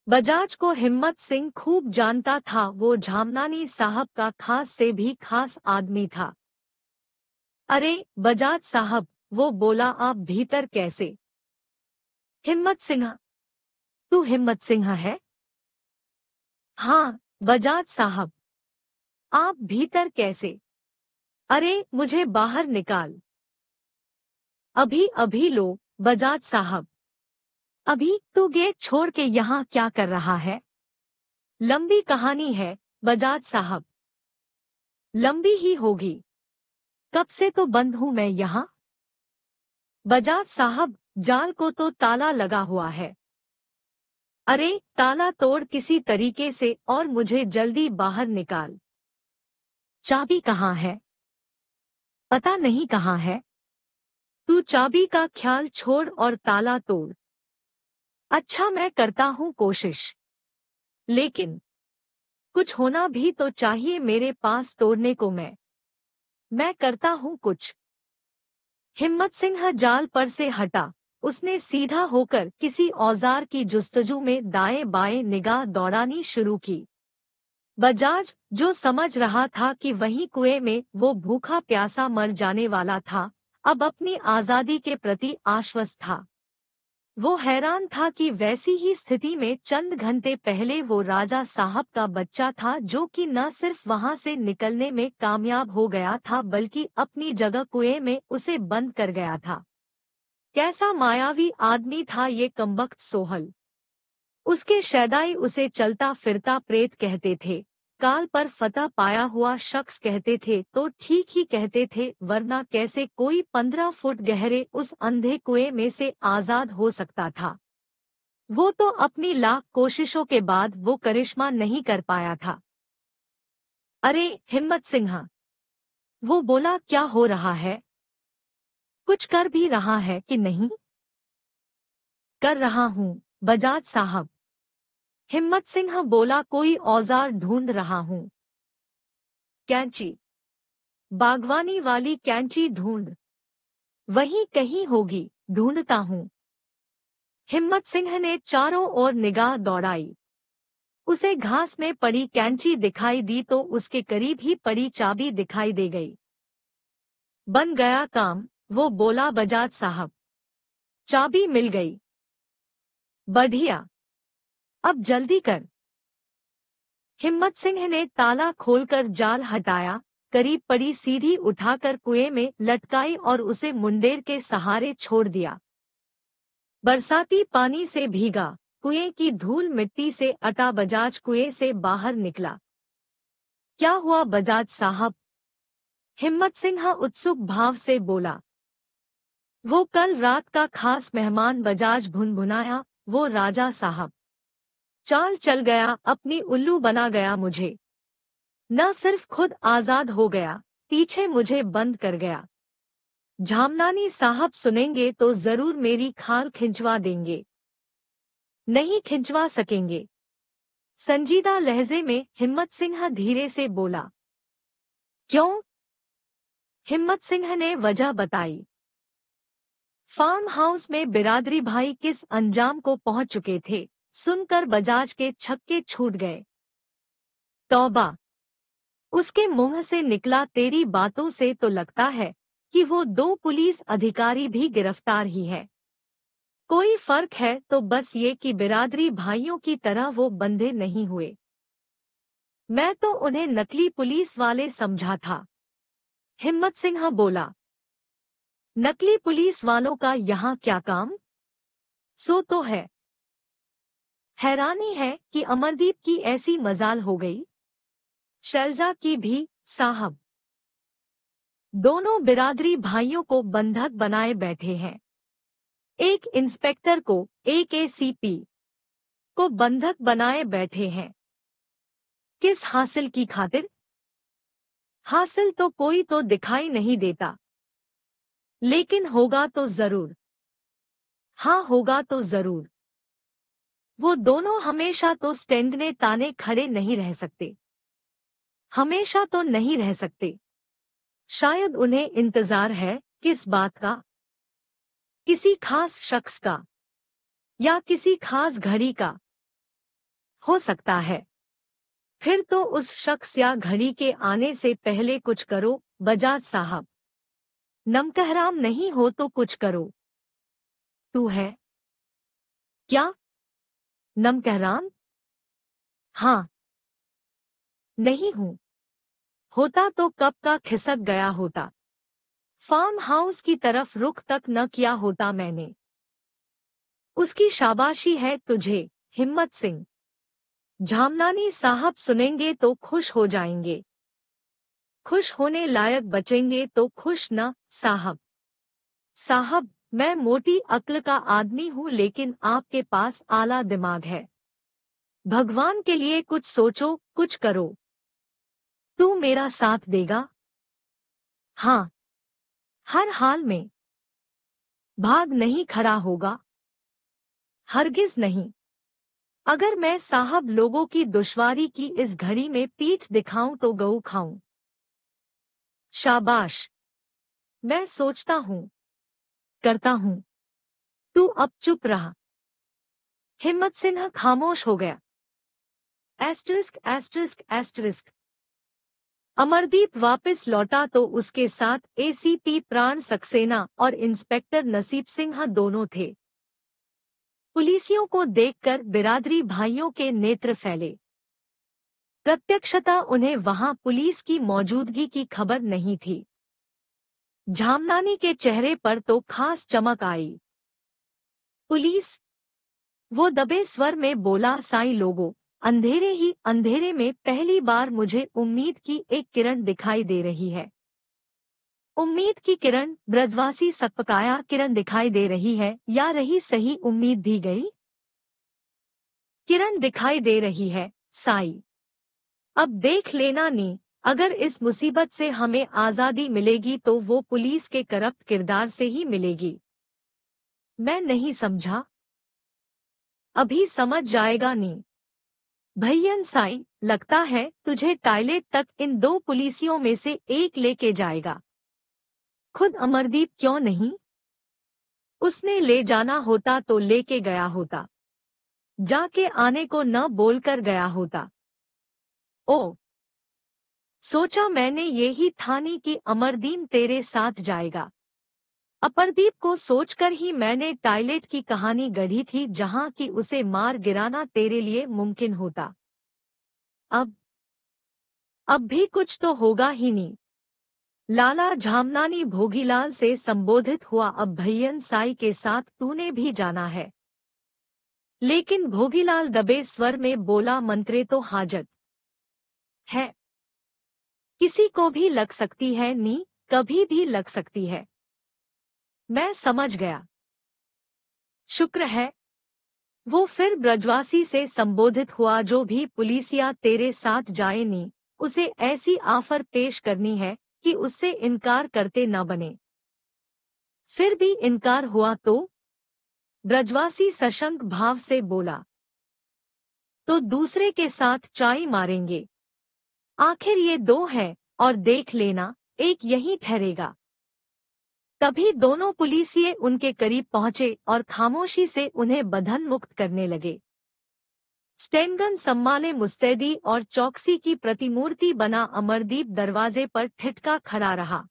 Speaker 1: बजाज को हिम्मत सिंह खूब जानता था वो झामनानी साहब का खास से भी खास आदमी था अरे बजाज साहब वो बोला आप भीतर कैसे हिम्मत सिंह तू हिम्मत सिंह है हाँ बजाज साहब आप भीतर कैसे अरे मुझे बाहर निकाल अभी अभी लो बजाज साहब अभी तू गेट छोड़ के यहाँ क्या कर रहा है लंबी कहानी है बजाज साहब लंबी ही होगी कब से तो बंद हूं मैं यहाँ बजाज साहब जाल को तो ताला लगा हुआ है अरे ताला तोड़ किसी तरीके से और मुझे जल्दी बाहर निकाल चाबी कहाँ है पता नहीं कहाँ है तू चाबी का ख्याल छोड़ और ताला तोड़ अच्छा मैं करता हूँ कोशिश लेकिन कुछ होना भी तो चाहिए मेरे पास तोड़ने को मैं मैं करता हूँ कुछ हिम्मत सिंह जाल पर से हटा उसने सीधा होकर किसी औजार की जुस्तजू में दाएं बाएं निगाह दौड़ानी शुरू की बजाज जो समझ रहा था कि वहीं कुएं में वो भूखा प्यासा मर जाने वाला था अब अपनी आजादी के प्रति आश्वस्त था वो हैरान था कि वैसी ही स्थिति में चंद घंटे पहले वो राजा साहब का बच्चा था जो कि न सिर्फ वहां से निकलने में कामयाब हो गया था बल्कि अपनी जगह कुएं में उसे बंद कर गया था कैसा मायावी आदमी था ये कमबख्त सोहल उसके शैदाई उसे चलता फिरता प्रेत कहते थे काल पर फतह पाया हुआ शख्स कहते थे तो ठीक ही कहते थे वरना कैसे कोई पंद्रह फुट गहरे उस अंधे कुएं में से आजाद हो सकता था वो तो अपनी लाख कोशिशों के बाद वो करिश्मा नहीं कर पाया था अरे हिम्मत सिन्हा वो बोला क्या हो रहा है कुछ कर भी रहा है कि नहीं कर रहा हूं बजाज साहब हिम्मत सिंह बोला कोई औजार ढूंढ रहा हूं कैंची बागवानी वाली कैंची ढूंढ वही कहीं होगी ढूंढता हूं हिम्मत सिंह ने चारों ओर निगाह दौड़ाई उसे घास में पड़ी कैंची दिखाई दी तो उसके करीब ही पड़ी चाबी दिखाई दे गई बन गया काम वो बोला बजाज साहब चाबी मिल गई बढ़िया अब जल्दी कर हिम्मत सिंह ने ताला खोलकर जाल हटाया करीब पड़ी सीढ़ी उठाकर कुएं में लटकाई और उसे मुंडेर के सहारे छोड़ दिया बरसाती पानी से भीगा कुएं की धूल मिट्टी से अटा बजाज कुएं से बाहर निकला क्या हुआ बजाज साहब हिम्मत सिंह उत्सुक भाव से बोला वो कल रात का खास मेहमान बजाज भुनभुनाया वो राजा साहब चाल चल गया अपनी उल्लू बना गया मुझे न सिर्फ खुद आजाद हो गया पीछे मुझे बंद कर गया झामनानी साहब सुनेंगे तो जरूर मेरी खाल खिंचवा देंगे नहीं खिंचवा सकेंगे संजीदा लहजे में हिम्मत सिंह धीरे से बोला क्यों हिम्मत सिंह ने वजह बताई फार्म हाउस में बिरादरी भाई किस अंजाम को पहुंच चुके थे सुनकर बजाज के छक्के छूट गए तौबा उसके मुंह से निकला तेरी बातों से तो लगता है कि वो दो पुलिस अधिकारी भी गिरफ्तार ही है कोई फर्क है तो बस ये कि बिरादरी भाइयों की तरह वो बंधे नहीं हुए मैं तो उन्हें नकली पुलिस वाले समझा था हिम्मत सिंह बोला नकली पुलिस वालों का यहाँ क्या काम सो तो है हैरानी है कि अमरदीप की ऐसी मजाल हो गई शैलजा की भी साहब दोनों बिरादरी भाइयों को बंधक बनाए बैठे हैं एक इंस्पेक्टर को एक एसीपी को बंधक बनाए बैठे हैं किस हासिल की खातिर हासिल तो कोई तो दिखाई नहीं देता लेकिन होगा तो जरूर हाँ होगा तो जरूर वो दोनों हमेशा तो ने ताने खड़े नहीं रह सकते हमेशा तो नहीं रह सकते शायद उन्हें इंतजार है किस बात का किसी खास शख्स का या किसी खास घड़ी का हो सकता है फिर तो उस शख्स या घड़ी के आने से पहले कुछ करो बजाज साहब नमकहराम नहीं हो तो कुछ करो तू है क्या नमकहराम हां नहीं हूं होता तो कब का खिसक गया होता फार्म हाउस की तरफ रुख तक न किया होता मैंने उसकी शाबाशी है तुझे हिम्मत सिंह झामनानी साहब सुनेंगे तो खुश हो जाएंगे खुश होने लायक बचेंगे तो खुश न साहब साहब मैं मोटी अक्ल का आदमी हूँ लेकिन आपके पास आला दिमाग है भगवान के लिए कुछ सोचो कुछ करो तू मेरा साथ देगा हाँ हर हाल में भाग नहीं खड़ा होगा हरगिज नहीं अगर मैं साहब लोगों की दुश्वारी की इस घड़ी में पीठ दिखाऊं तो गऊ खाऊं शाबाश मैं सोचता हूं करता हूं तू अब चुप रहा हिम्मत सिन्हा खामोश हो गया एस्ट्रिस्क एस्ट्रिस्क एस्ट्रिस्क अमरदीप वापस लौटा तो उसके साथ एसीपी प्राण सक्सेना और इंस्पेक्टर नसीब सिंह दोनों थे पुलिसियों को देखकर बिरादरी भाइयों के नेत्र फैले प्रत्यक्षता उन्हें वहां पुलिस की मौजूदगी की खबर नहीं थी झामनानी के चेहरे पर तो खास चमक आई पुलिस वो दबे स्वर में बोला साई लोगों अंधेरे ही अंधेरे में पहली बार मुझे उम्मीद की एक किरण दिखाई दे रही है उम्मीद की किरण ब्रजवासी सपकाया किरण दिखाई दे रही है या रही सही उम्मीद भी गई किरण दिखाई दे रही है साई अब देख लेना नी अगर इस मुसीबत से हमें आज़ादी मिलेगी तो वो पुलिस के करप्ट किरदार से ही मिलेगी मैं नहीं समझा अभी समझ जाएगा नी भैयन साई लगता है तुझे टाइलेट तक इन दो पुलिसियों में से एक लेके जाएगा खुद अमरदीप क्यों नहीं उसने ले जाना होता तो लेके गया होता जाके आने को न बोलकर गया होता ओ सोचा मैंने यही ठानी कि अमरदीन तेरे साथ जाएगा अपरदीप को सोचकर ही मैंने टाइलेट की कहानी गढ़ी थी जहां की उसे मार गिराना तेरे लिए मुमकिन होता अब अब भी कुछ तो होगा ही नहीं लाला झामनानी भोगीलाल से संबोधित हुआ अब भैयन साई के साथ तूने भी जाना है लेकिन भोगीलाल दबे स्वर में बोला मंत्रे तो हाजत है किसी को भी लग सकती है नी कभी भी लग सकती है मैं समझ गया शुक्र है वो फिर ब्रजवासी से संबोधित हुआ जो भी पुलिसिया तेरे साथ जाए नी उसे ऐसी आफर पेश करनी है कि उससे इनकार करते न बने फिर भी इनकार हुआ तो ब्रजवासी सशंक भाव से बोला तो दूसरे के साथ चाय मारेंगे आखिर ये दो हैं और देख लेना एक यही ठहरेगा तभी दोनों पुलिसिये उनके करीब पहुंचे और खामोशी से उन्हें बधन मुक्त करने लगे स्टेनगन सम्मा ने मुस्तैदी और चौकसी की प्रतिमूर्ति बना अमरदीप दरवाजे पर ठिटका खड़ा रहा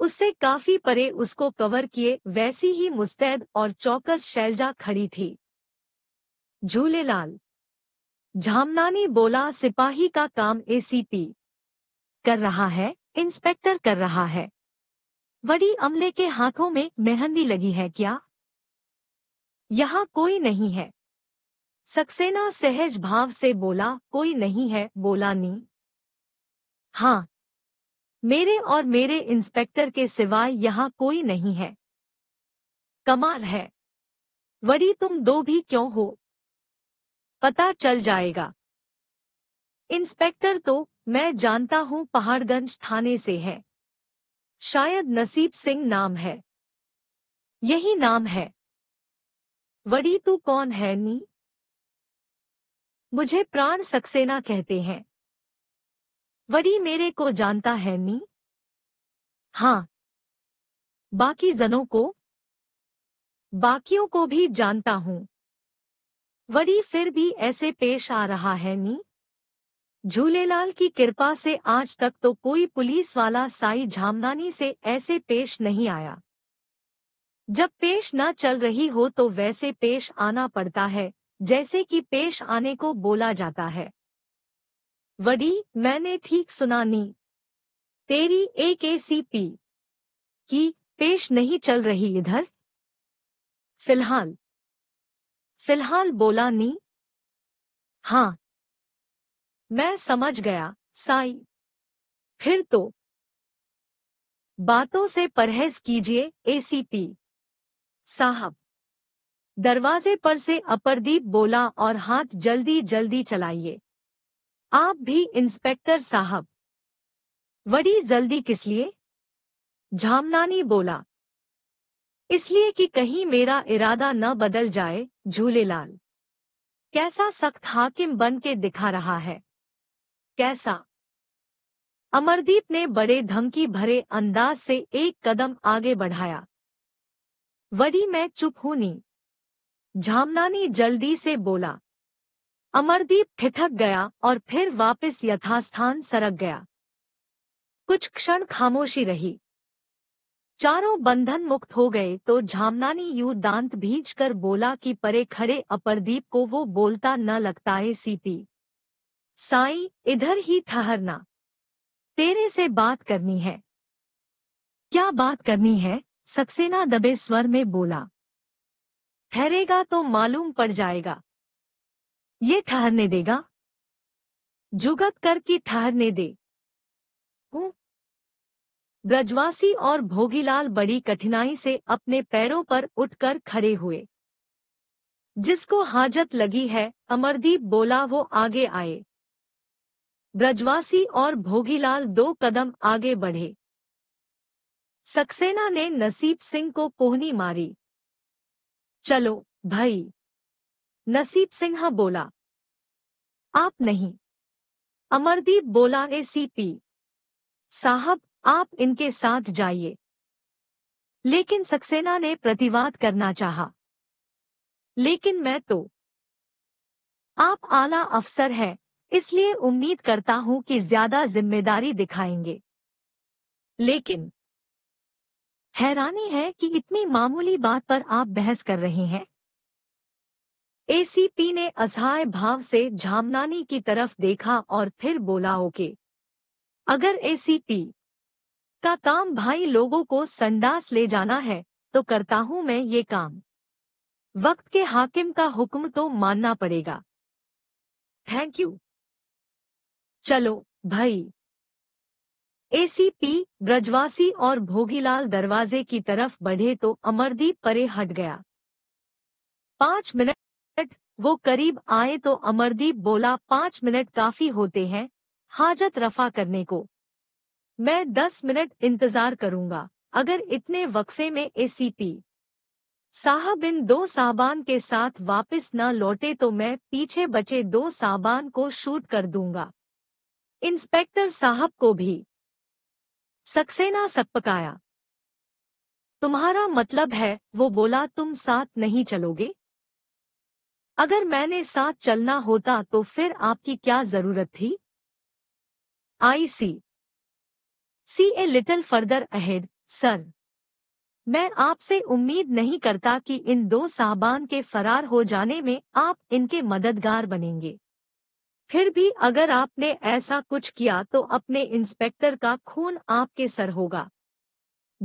Speaker 1: उससे काफी परे उसको कवर किए वैसी ही मुस्तैद और चौकस शैलजा खड़ी थी झूलेलाल झामनानी बोला सिपाही का काम एसीपी कर रहा है इंस्पेक्टर कर रहा है बड़ी अमले के हाथों में मेहंदी लगी है क्या यहाँ कोई नहीं है सक्सेना सहज भाव से बोला कोई नहीं है बोला नी हाँ मेरे और मेरे इंस्पेक्टर के सिवाय यहाँ कोई नहीं है कमाल है वड़ी तुम दो भी क्यों हो पता चल जाएगा इंस्पेक्टर तो मैं जानता हूँ पहाड़गंज थाने से है शायद नसीब सिंह नाम है यही नाम है वड़ी तू कौन है नी मुझे प्राण सक्सेना कहते हैं वड़ी मेरे को जानता है नी हाँ बाकी जनों को बाकियों को भी जानता हूँ वड़ी फिर भी ऐसे पेश आ रहा है नी झूलेलाल की कृपा से आज तक तो कोई पुलिस वाला साई झामनानी से ऐसे पेश नहीं आया जब पेश न चल रही हो तो वैसे पेश आना पड़ता है जैसे कि पेश आने को बोला जाता है वडी मैंने ठीक सुना नी तेरी ए के सी पी की पेश नहीं चल रही इधर फिलहाल फिलहाल बोला नी हाँ मैं समझ गया साई फिर तो बातों से परहेज कीजिए एसीपी साहब दरवाजे पर से अपरदीप बोला और हाथ जल्दी जल्दी चलाइए आप भी इंस्पेक्टर साहब बड़ी जल्दी किस लिए झामनानी बोला इसलिए कि कहीं मेरा इरादा न बदल जाए झूलेलाल कैसा सख्त हाकिम बन के दिखा रहा है कैसा अमरदीप ने बड़े धमकी भरे अंदाज से एक कदम आगे बढ़ाया वड़ी मैं चुप हूं नी झामनानी जल्दी से बोला अमरदीप ठिठक गया और फिर वापस यथास्थान सरक गया कुछ क्षण खामोशी रही चारों बंधन मुक्त हो गए तो झामनानी यू दांत भींच कर बोला कि परे खड़े अपरदीप को वो बोलता न लगता है सीपी साई इधर ही ठहरना तेरे से बात करनी है क्या बात करनी है सक्सेना दबे स्वर में बोला ठहरेगा तो मालूम पड़ जाएगा ये ठहरने देगा जुगत कर की ठहरने दे ब्रजवासी और भोगीलाल बड़ी कठिनाई से अपने पैरों पर उठकर खड़े हुए जिसको हाजत लगी है अमरदीप बोला वो आगे आए ब्रजवासी और भोगीलाल दो कदम आगे बढ़े सक्सेना ने नसीब सिंह को कोहनी मारी चलो भाई नसीब सिंह बोला आप नहीं अमरदीप बोला एसीपी साहब आप इनके साथ जाइए लेकिन सक्सेना ने प्रतिवाद करना चाहा। लेकिन मैं तो आप आला अफसर हैं, इसलिए उम्मीद करता हूं कि ज्यादा जिम्मेदारी दिखाएंगे लेकिन हैरानी है कि इतनी मामूली बात पर आप बहस कर रहे हैं एसीपी ने असहाय भाव से झामनानी की तरफ देखा और फिर बोला ओके अगर एसीपी इसका काम भाई लोगों को संडास ले जाना है तो करता हूँ मैं ये काम वक्त के हाकिम का हुक्म तो मानना पड़ेगा थैंक यू चलो भाई एसीपी ब्रजवासी और भोगीलाल दरवाजे की तरफ बढ़े तो अमरदीप परे हट गया पांच मिनट वो करीब आए तो अमरदीप बोला पांच मिनट काफी होते हैं हाजत रफा करने को मैं दस मिनट इंतजार करूंगा अगर इतने वक्फे में एसीपी साहब इन दो साहबान के साथ वापस न लौटे तो मैं पीछे बचे दो साहबान को शूट कर दूंगा इंस्पेक्टर साहब को भी सक्सेना सकपकाया तुम्हारा मतलब है वो बोला तुम साथ नहीं चलोगे अगर मैंने साथ चलना होता तो फिर आपकी क्या जरूरत थी I see see a little further ahead sir मैं आपसे उम्मीद नहीं करता कि इन दो साहबान के फरार हो जाने में आप इनके मददगार बनेंगे फिर भी अगर आपने ऐसा कुछ किया तो अपने इंस्पेक्टर का खून आपके सर होगा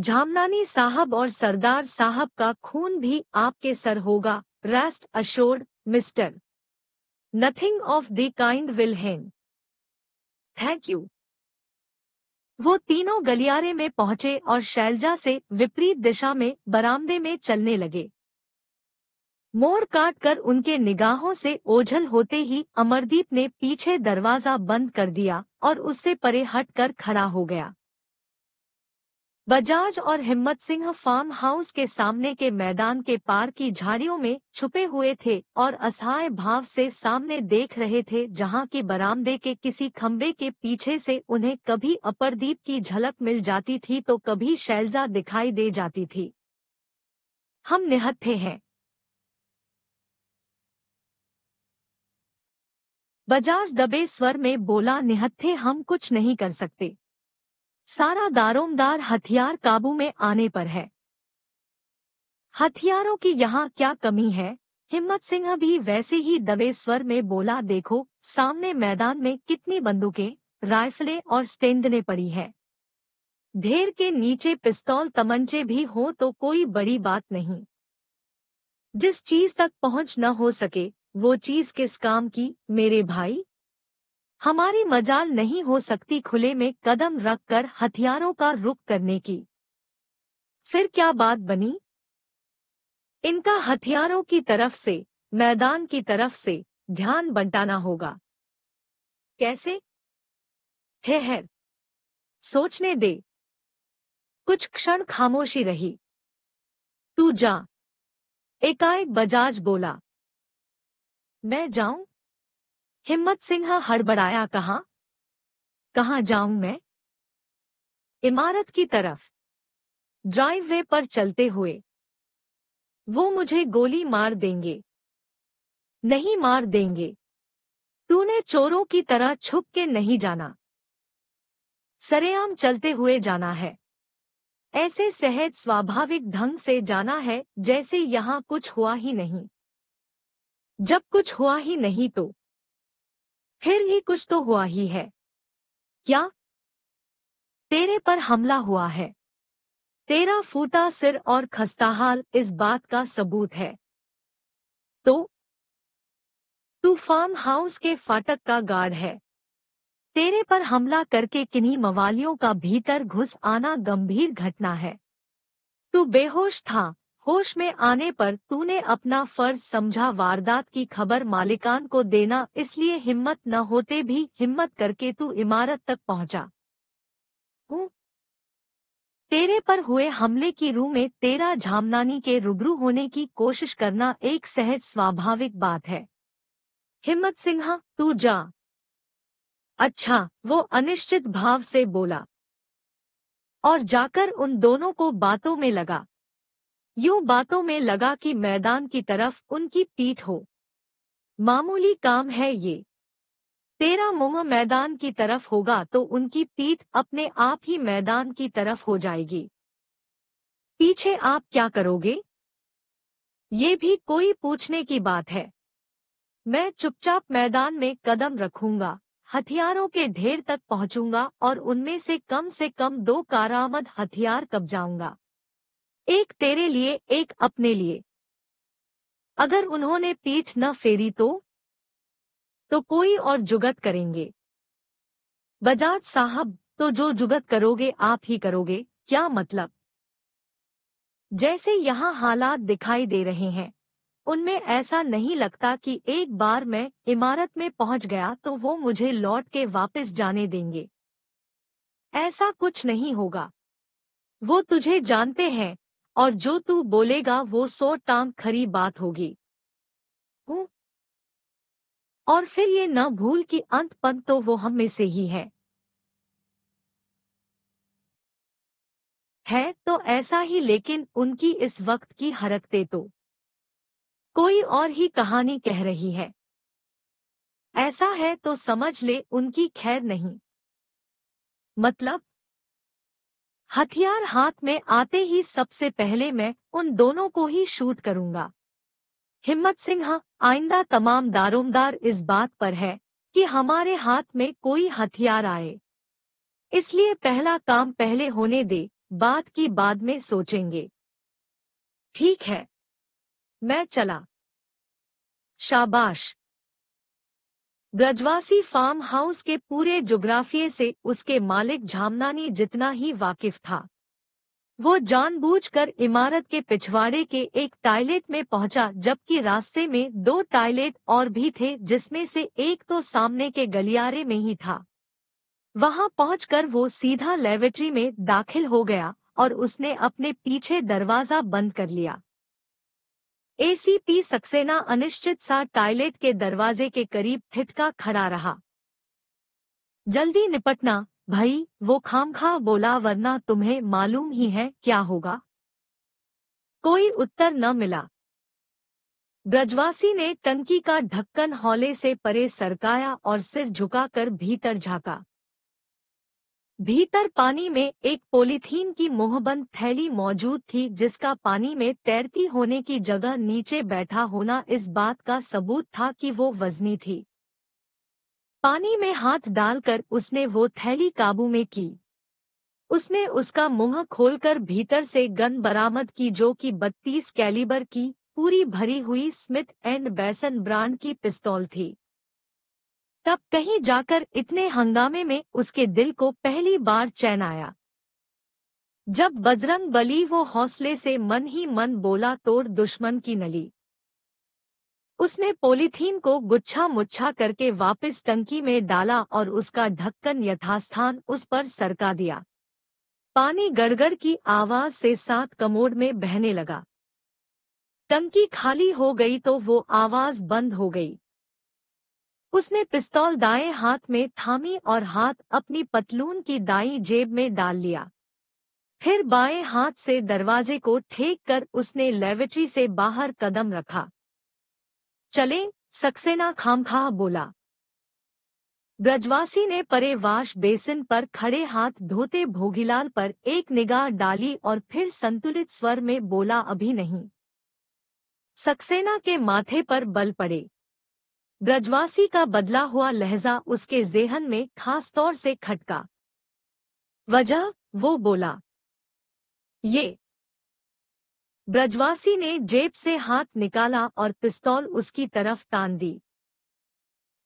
Speaker 1: जामनानी साहब और सरदार साहब का खून भी आपके सर होगा rest assured mister nothing of the kind will hang thank you वो तीनों गलियारे में पहुंचे और शैलजा से विपरीत दिशा में बरामदे में चलने लगे मोड़ काट कर उनके निगाहों से ओझल होते ही अमरदीप ने पीछे दरवाजा बंद कर दिया और उससे परे हट कर खड़ा हो गया बजाज और हिम्मत सिंह फार्म हाउस के सामने के मैदान के पार की झाड़ियों में छुपे हुए थे और असहाय भाव से सामने देख रहे थे जहां की बरामदे के किसी खम्बे के पीछे से उन्हें कभी अपरदीप की झलक मिल जाती थी तो कभी शैलजा दिखाई दे जाती थी हम निहत्थे हैं बजाज दबे स्वर में बोला निहत्थे हम कुछ नहीं कर सकते सारा दारोमदार हथियार काबू में आने पर है हथियारों की यहाँ क्या कमी है हिम्मत सिंह भी वैसे ही दबे स्वर में बोला देखो सामने मैदान में कितनी बंदूकें राइफलें और स्टेंदने पड़ी है ढेर के नीचे पिस्तौल तमंचे भी हो तो कोई बड़ी बात नहीं जिस चीज तक पहुंच न हो सके वो चीज किस काम की मेरे भाई हमारी मजाल नहीं हो सकती खुले में कदम रखकर हथियारों का रुख करने की फिर क्या बात बनी इनका हथियारों की तरफ से मैदान की तरफ से ध्यान बंटाना होगा कैसे ठहर सोचने दे कुछ क्षण खामोशी रही तू जा एकाएक बजाज बोला मैं जाऊं हिम्मत सिंह हड़बड़ाया कहा कहाँ जाऊं मैं इमारत की तरफ ड्राइववे पर चलते हुए वो मुझे गोली मार देंगे नहीं मार देंगे तूने चोरों की तरह छुप के नहीं जाना सरेआम चलते हुए जाना है ऐसे सहज स्वाभाविक ढंग से जाना है जैसे यहाँ कुछ हुआ ही नहीं जब कुछ हुआ ही नहीं तो फिर ही कुछ तो हुआ ही है क्या तेरे पर हमला हुआ है तेरा फूटा सिर और खस्ताहाल इस बात का सबूत है तो तू फार्म हाउस के फाटक का गार्ड है तेरे पर हमला करके किन्हीं मवालियों का भीतर घुस आना गंभीर घटना है तू बेहोश था होश में आने पर तूने अपना फर्ज समझा वारदात की खबर मालिकान को देना इसलिए हिम्मत न होते भी हिम्मत करके तू इमारत तक पहुंचा हूँ तेरे पर हुए हमले की रूह में तेरा झामनानी के रूबरू होने की कोशिश करना एक सहज स्वाभाविक बात है हिम्मत सिन्हा तू जा अच्छा वो अनिश्चित भाव से बोला और जाकर उन दोनों को बातों में लगा यूं बातों में लगा कि मैदान की तरफ उनकी पीठ हो मामूली काम है ये तेरा मुंह मैदान की तरफ होगा तो उनकी पीठ अपने आप ही मैदान की तरफ हो जाएगी पीछे आप क्या करोगे ये भी कोई पूछने की बात है मैं चुपचाप मैदान में कदम रखूंगा हथियारों के ढेर तक पहुंचूंगा और उनमें से कम से कम दो कारामद हथियार कब जाऊंगा एक तेरे लिए एक अपने लिए अगर उन्होंने पीठ न फेरी तो तो कोई और जुगत करेंगे बजाज साहब तो जो जुगत करोगे आप ही करोगे क्या मतलब जैसे यहाँ हालात दिखाई दे रहे हैं उनमें ऐसा नहीं लगता कि एक बार मैं इमारत में पहुंच गया तो वो मुझे लौट के वापस जाने देंगे ऐसा कुछ नहीं होगा वो तुझे जानते हैं और जो तू बोलेगा वो सौ टांग खरी बात होगी और फिर ये न भूल कि अंत पद तो वो हम में से ही है है तो ऐसा ही लेकिन उनकी इस वक्त की हरकते तो कोई और ही कहानी कह रही है ऐसा है तो समझ ले उनकी खैर नहीं मतलब हथियार हाथ में आते ही सबसे पहले मैं उन दोनों को ही शूट करूंगा हिम्मत सिंह आइंदा तमाम दारोमदार इस बात पर है कि हमारे हाथ में कोई हथियार आए इसलिए पहला काम पहले होने दे बात की बाद में सोचेंगे ठीक है मैं चला शाबाश ब्रजवासी फार्म हाउस के पूरे जोग्राफिये से उसके मालिक झामनानी जितना ही वाकिफ था वो जानबूझकर इमारत के पिछवाड़े के एक टॉयलेट में पहुंचा जबकि रास्ते में दो टॉयलेट और भी थे जिसमें से एक तो सामने के गलियारे में ही था वहां पहुंचकर वो सीधा लेवेटरी में दाखिल हो गया और उसने अपने पीछे दरवाजा बंद कर लिया एसीपी सक्सेना अनिश्चित सा टॉयलेट के दरवाजे के करीब ठिटका खड़ा रहा जल्दी निपटना भाई वो खामखा बोला वरना तुम्हें मालूम ही है क्या होगा कोई उत्तर न मिला ब्रजवासी ने टंकी का ढक्कन हौले से परे सरकाया और सिर झुकाकर भीतर झाका भीतर पानी में एक पोलीथीन की मुंहबंद थैली मौजूद थी जिसका पानी में तैरती होने की जगह नीचे बैठा होना इस बात का सबूत था कि वो वजनी थी पानी में हाथ डालकर उसने वो थैली काबू में की उसने उसका मुंह खोलकर भीतर से गन बरामद की जो कि 32 कैलिबर की पूरी भरी हुई स्मिथ एंड बैसन ब्रांड की पिस्तौल थी तब कहीं जाकर इतने हंगामे में उसके दिल को पहली बार चैन आया जब बजरंग बली वो हौसले से मन ही मन बोला तोड़ दुश्मन की नली उसने पोलीथीन को गुच्छा मुच्छा करके वापस टंकी में डाला और उसका ढक्कन यथास्थान उस पर सरका दिया पानी गड़गड़ की आवाज से सात कमोड में बहने लगा टंकी खाली हो गई तो वो आवाज बंद हो गई उसने पिस्तौल दाएं हाथ में थामी और हाथ अपनी पतलून की दाई जेब में डाल लिया फिर बाएं हाथ से दरवाजे को ठेक कर उसने लेवेट्री से बाहर कदम रखा चले सक्सेना खामखा बोला ब्रजवासी ने परे वाश बेसिन पर खड़े हाथ धोते भोगीलाल पर एक निगाह डाली और फिर संतुलित स्वर में बोला अभी नहीं सक्सेना के माथे पर बल पड़े ब्रजवासी का बदला हुआ लहजा उसके जेहन में खास तौर से खटका वजह वो बोला ये ब्रजवासी ने जेब से हाथ निकाला और पिस्तौल उसकी तरफ तान दी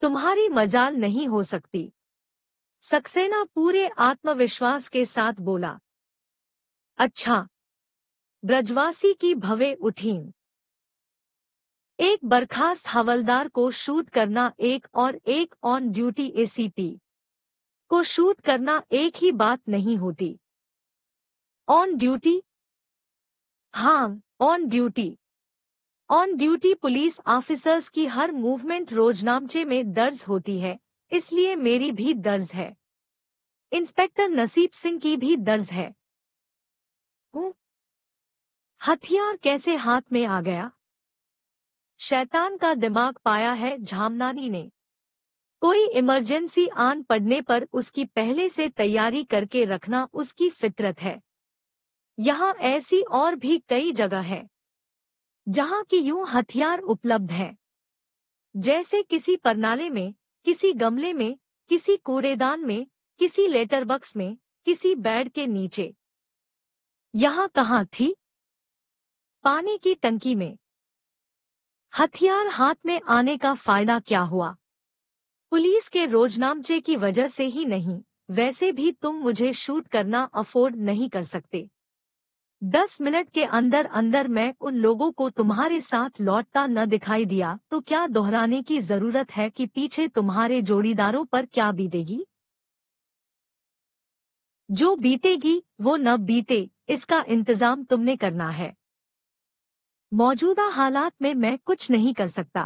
Speaker 1: तुम्हारी मजाल नहीं हो सकती सक्सेना पूरे आत्मविश्वास के साथ बोला अच्छा ब्रजवासी की भवे उठीं एक बर्खास्त हवलदार को शूट करना एक और एक ऑन ड्यूटी एसीपी को शूट करना एक ही बात नहीं होती ऑन ड्यूटी हाँ on duty on duty police officers की हर मूवमेंट रोजनामचे में दर्ज होती है इसलिए मेरी भी दर्ज है इंस्पेक्टर नसीब सिंह की भी दर्ज है हथियार कैसे हाथ में आ गया शैतान का दिमाग पाया है झामनानी ने कोई इमरजेंसी आन पड़ने पर उसकी पहले से तैयारी करके रखना उसकी फितरत है यहाँ ऐसी और भी कई जगह है जहाँ की यूं हथियार उपलब्ध हैं, जैसे किसी परनाले में किसी गमले में किसी कूड़ेदान में किसी लेटर बक्स में किसी बेड के नीचे यहाँ कहाँ थी पानी की टंकी में हथियार हाथ में आने का फायदा क्या हुआ पुलिस के रोजनामचे की वजह से ही नहीं वैसे भी तुम मुझे शूट करना अफोर्ड नहीं कर सकते दस मिनट के अंदर अंदर मैं उन लोगों को तुम्हारे साथ लौटता न दिखाई दिया तो क्या दोहराने की जरूरत है कि पीछे तुम्हारे जोड़ीदारों पर क्या बीतेगी जो बीतेगी वो न बीते इसका इंतजाम तुमने करना है मौजूदा हालात में मैं कुछ नहीं कर सकता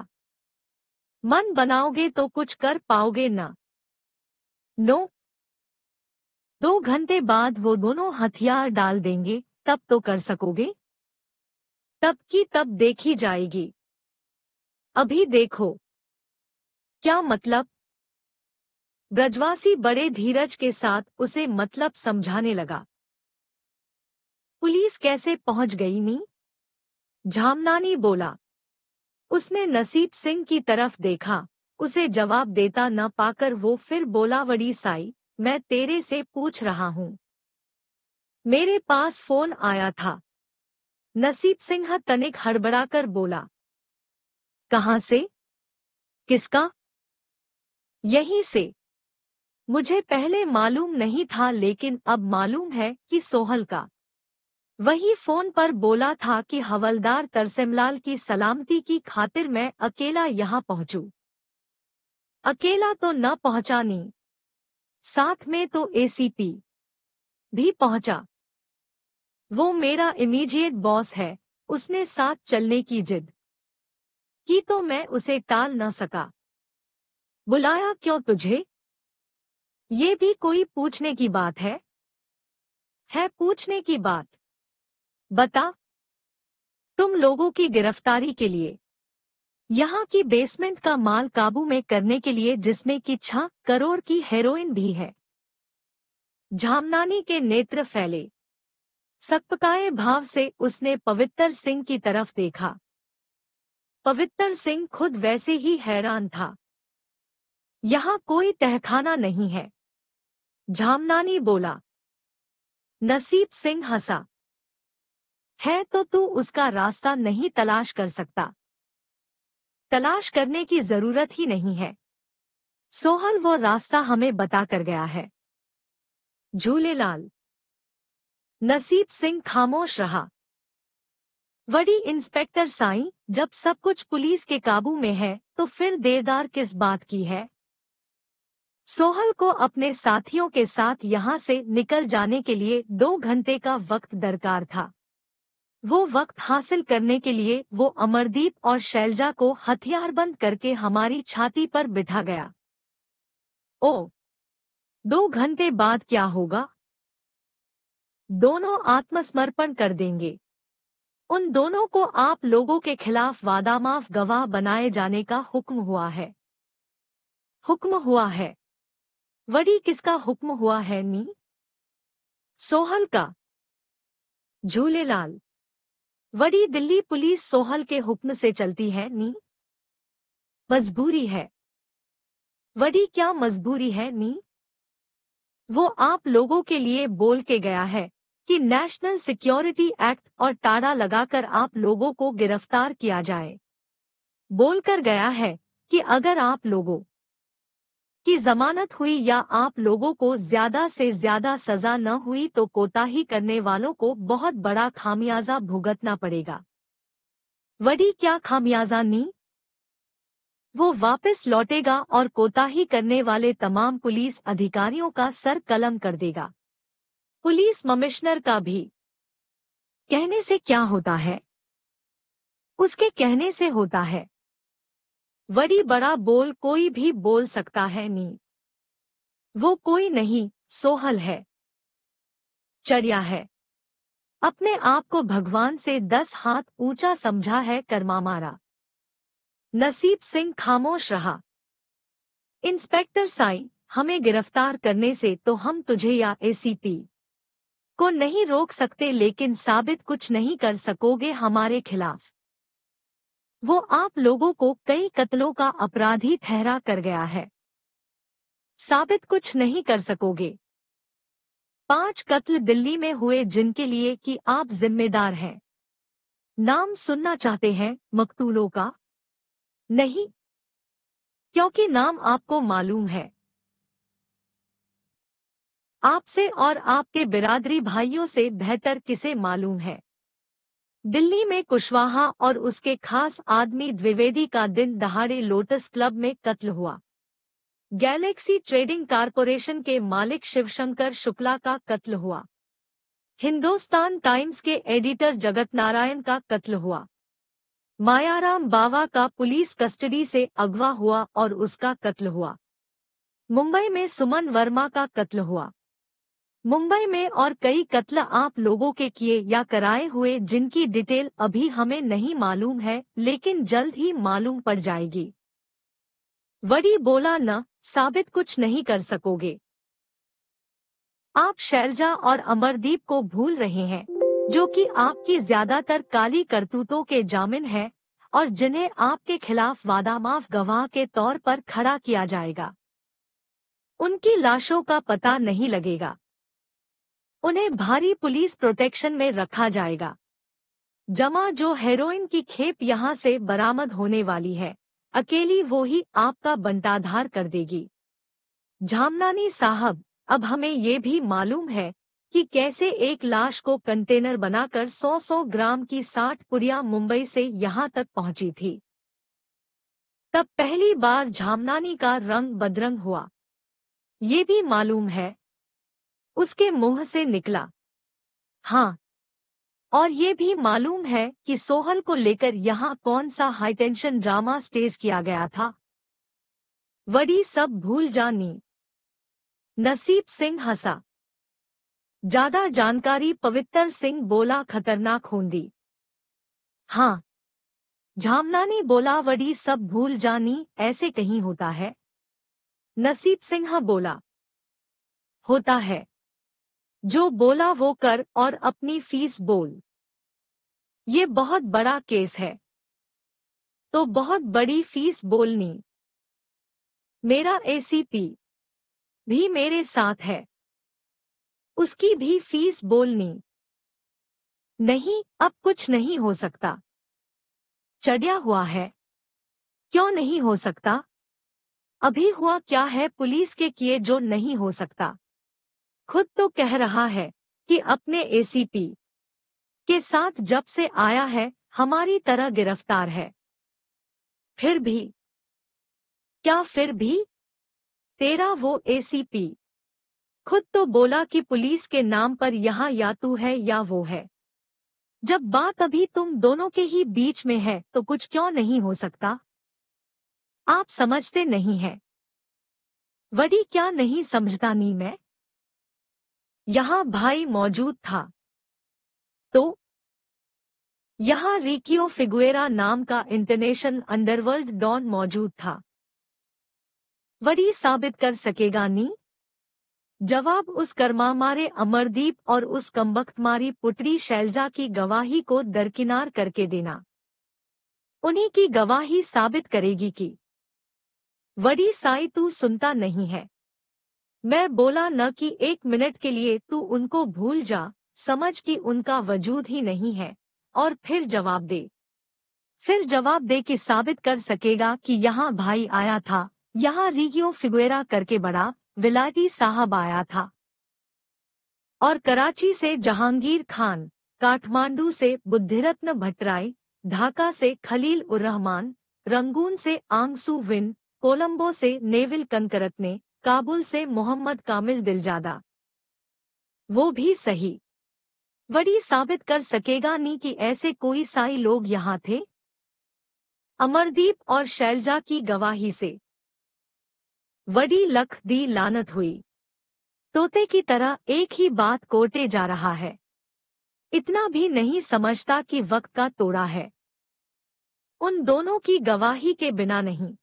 Speaker 1: मन बनाओगे तो कुछ कर पाओगे ना नो दो घंटे बाद वो दोनों हथियार डाल देंगे तब तो कर सकोगे तब की तब देखी जाएगी अभी देखो क्या मतलब ब्रजवासी बड़े धीरज के साथ उसे मतलब समझाने लगा पुलिस कैसे पहुंच गई नी झामनानी बोला उसने नसीब सिंह की तरफ देखा उसे जवाब देता न पाकर वो फिर बोला बड़ी साई मैं तेरे से पूछ रहा हूँ मेरे पास फोन आया था नसीब सिंह तनिक हड़बड़ाकर बोला कहा से किसका यहीं से मुझे पहले मालूम नहीं था लेकिन अब मालूम है कि सोहल का वही फोन पर बोला था कि हवलदार तरसेमलाल की सलामती की खातिर मैं अकेला यहाँ पहुंचू अकेला तो न पहुंचा नहीं साथ में तो एसीपी भी पहुंचा वो मेरा इमीडिएट बॉस है उसने साथ चलने की जिद की तो मैं उसे टाल न सका बुलाया क्यों तुझे ये भी कोई पूछने की बात है है पूछने की बात बता तुम लोगों की गिरफ्तारी के लिए यहाँ की बेसमेंट का माल काबू में करने के लिए जिसमें कि छह करोड़ की हेरोइन भी है झामनानी के नेत्र फैले सकपकाए भाव से उसने पवित्र सिंह की तरफ देखा पवित्र सिंह खुद वैसे ही हैरान था यहाँ कोई तहखाना नहीं है झामनानी बोला नसीब सिंह हंसा है तो तू उसका रास्ता नहीं तलाश कर सकता तलाश करने की जरूरत ही नहीं है सोहल वो रास्ता हमें बता कर गया है झूलेलाल नसीब सिंह खामोश रहा वडी इंस्पेक्टर साई जब सब कुछ पुलिस के काबू में है तो फिर देरदार किस बात की है सोहल को अपने साथियों के साथ यहाँ से निकल जाने के लिए दो घंटे का वक्त दरकार था वो वक्त हासिल करने के लिए वो अमरदीप और शैलजा को हथियारबंद करके हमारी छाती पर बिठा गया ओ दो घंटे बाद क्या होगा दोनों आत्मसमर्पण कर देंगे उन दोनों को आप लोगों के खिलाफ वादामाफ गवाह बनाए जाने का हुक्म हुआ है हुक्म हुआ है वड़ी किसका हुक्म हुआ है नी सोहल का झूलेलाल वडी दिल्ली पुलिस सोहल के हुक्म से चलती है नी मजबूरी है वडी क्या मजबूरी है नी वो आप लोगों के लिए बोल के गया है कि नेशनल सिक्योरिटी एक्ट और टाड़ा लगाकर आप लोगों को गिरफ्तार किया जाए बोलकर गया है कि अगर आप लोगों की जमानत हुई या आप लोगों को ज्यादा से ज्यादा सजा न हुई तो कोताही करने वालों को बहुत बड़ा खामियाजा भुगतना पड़ेगा वडी क्या खामियाजा नी वो वापस लौटेगा और कोताही करने वाले तमाम पुलिस अधिकारियों का सर कलम कर देगा पुलिस कमिश्नर का भी कहने से क्या होता है उसके कहने से होता है वड़ी बड़ा बोल कोई भी बोल सकता है नी वो कोई नहीं सोहल है चढ़िया है अपने आप को भगवान से दस हाथ ऊंचा समझा है कर्मा मारा नसीब सिंह खामोश रहा इंस्पेक्टर साई हमें गिरफ्तार करने से तो हम तुझे या एसीपी को नहीं रोक सकते लेकिन साबित कुछ नहीं कर सकोगे हमारे खिलाफ वो आप लोगों को कई कत्लों का अपराधी ठहरा कर गया है साबित कुछ नहीं कर सकोगे पांच कत्ल दिल्ली में हुए जिनके लिए कि आप जिम्मेदार हैं नाम सुनना चाहते हैं मकतूलों का नहीं क्योंकि नाम आपको मालूम है आपसे और आपके बिरादरी भाइयों से बेहतर किसे मालूम है दिल्ली में कुशवाहा और उसके खास आदमी द्विवेदी का दिन दहाड़े लोटस क्लब में कत्ल हुआ गैलेक्सी ट्रेडिंग कारपोरेशन के मालिक शिवशंकर शुक्ला का कत्ल हुआ हिंदुस्तान टाइम्स के एडिटर जगत नारायण का कत्ल हुआ मायाराम बावा का पुलिस कस्टडी से अगवा हुआ और उसका कत्ल हुआ मुंबई में सुमन वर्मा का कत्ल हुआ मुंबई में और कई कत्ल आप लोगों के किए या कराए हुए जिनकी डिटेल अभी हमें नहीं मालूम है लेकिन जल्द ही मालूम पड़ जाएगी वडी बोला न साबित कुछ नहीं कर सकोगे आप शैलजा और अमरदीप को भूल रहे हैं जो कि आपकी ज्यादातर काली करतूतों के जामिन हैं और जिन्हें आपके खिलाफ वादामाफ गवाह के तौर पर खड़ा किया जाएगा उनकी लाशों का पता नहीं लगेगा उन्हें भारी पुलिस प्रोटेक्शन में रखा जाएगा जमा जो हेरोइन की खेप यहां से बरामद होने वाली है अकेली वो ही आपका बंटाधार कर देगी झामनानी साहब अब हमें ये भी मालूम है कि कैसे एक लाश को कंटेनर बनाकर 100-100 ग्राम की साठ पुड़िया मुंबई से यहां तक पहुंची थी तब पहली बार झामनानी का रंग बदरंग हुआ ये भी मालूम है उसके मुंह से निकला हाँ और ये भी मालूम है कि सोहल को लेकर यहाँ कौन सा हाईटेंशन ड्रामा स्टेज किया गया था वड़ी सब भूल जानी नसीब सिंह हंसा ज्यादा जानकारी पवित्र सिंह बोला खतरनाक होंगी हाँ झामनानी बोला वड़ी सब भूल जानी ऐसे कहीं होता है नसीब सिंह बोला होता है जो बोला वो कर और अपनी फीस बोल ये बहुत बड़ा केस है तो बहुत बड़ी फीस बोलनी मेरा एसीपी भी मेरे साथ है उसकी भी फीस बोलनी नहीं अब कुछ नहीं हो सकता चढ़िया हुआ है क्यों नहीं हो सकता अभी हुआ क्या है पुलिस के किए जो नहीं हो सकता खुद तो कह रहा है कि अपने एसीपी के साथ जब से आया है हमारी तरह गिरफ्तार है फिर भी क्या फिर भी तेरा वो एसीपी खुद तो बोला कि पुलिस के नाम पर यहाँ या तू है या वो है जब बात अभी तुम दोनों के ही बीच में है तो कुछ क्यों नहीं हो सकता आप समझते नहीं हैं वडी क्या नहीं समझता नी मैं यहाँ भाई मौजूद था तो यहाँ रिकियो फिगुएरा नाम का इंटरनेशनल अंडरवर्ल्ड डॉन मौजूद था वडी साबित कर सकेगा नी जवाब उस कर्मा मारे अमरदीप और उस कम्बक मारी पुटरी शैलजा की गवाही को दरकिनार करके देना उन्हीं की गवाही साबित करेगी कि वडी साई तू सुनता नहीं है मैं बोला न कि एक मिनट के लिए तू उनको भूल जा समझ कि उनका वजूद ही नहीं है और फिर जवाब दे फिर जवाब दे के साबित कर सकेगा कि यहाँ भाई आया था यहाँ रिगियो फिगुरा करके बड़ा विलायती साहब आया था और कराची से जहांगीर खान काठमांडू से बुद्धिरत्न भट्टराय ढाका से खलील उर रहमान रंगून से आंगसू विन कोलंबो से नेविल कनकरत्ने काबुल से मोहम्मद कामिल दिलजादा वो भी सही वड़ी साबित कर सकेगा नहीं कि ऐसे कोई साई लोग यहाँ थे अमरदीप और शैलजा की गवाही से वड़ी लख दी लानत हुई तोते की तरह एक ही बात कोटे जा रहा है इतना भी नहीं समझता कि वक्त का तोड़ा है उन दोनों की गवाही के बिना नहीं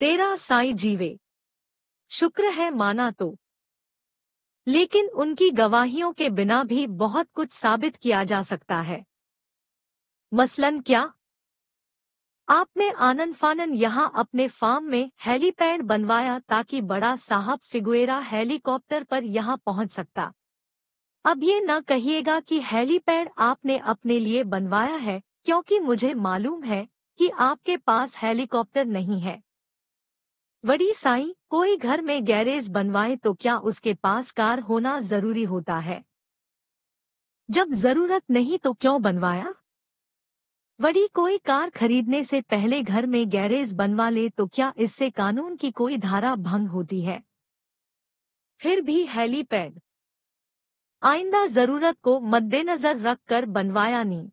Speaker 1: तेरा साई जीवे शुक्र है माना तो लेकिन उनकी गवाहियों के बिना भी बहुत कुछ साबित किया जा सकता है मसलन क्या आप आनंद आनन फानन यहाँ अपने फार्म में हेलीपैड बनवाया ताकि बड़ा साहब फिगुएरा हेलीकॉप्टर पर यहाँ पहुँच सकता अब ये न कहिएगा कि हेलीपैड आपने अपने लिए बनवाया है क्योंकि मुझे मालूम है कि आपके पास हेलीकॉप्टर नहीं है वड़ी साई कोई घर में गैरेज बनवाए तो क्या उसके पास कार होना जरूरी होता है जब जरूरत नहीं तो क्यों बनवाया वड़ी कोई कार खरीदने से पहले घर में गैरेज बनवा ले तो क्या इससे कानून की कोई धारा भंग होती है फिर भी हेलीपैड आइंदा जरूरत को मद्देनजर रख कर बनवाया नहीं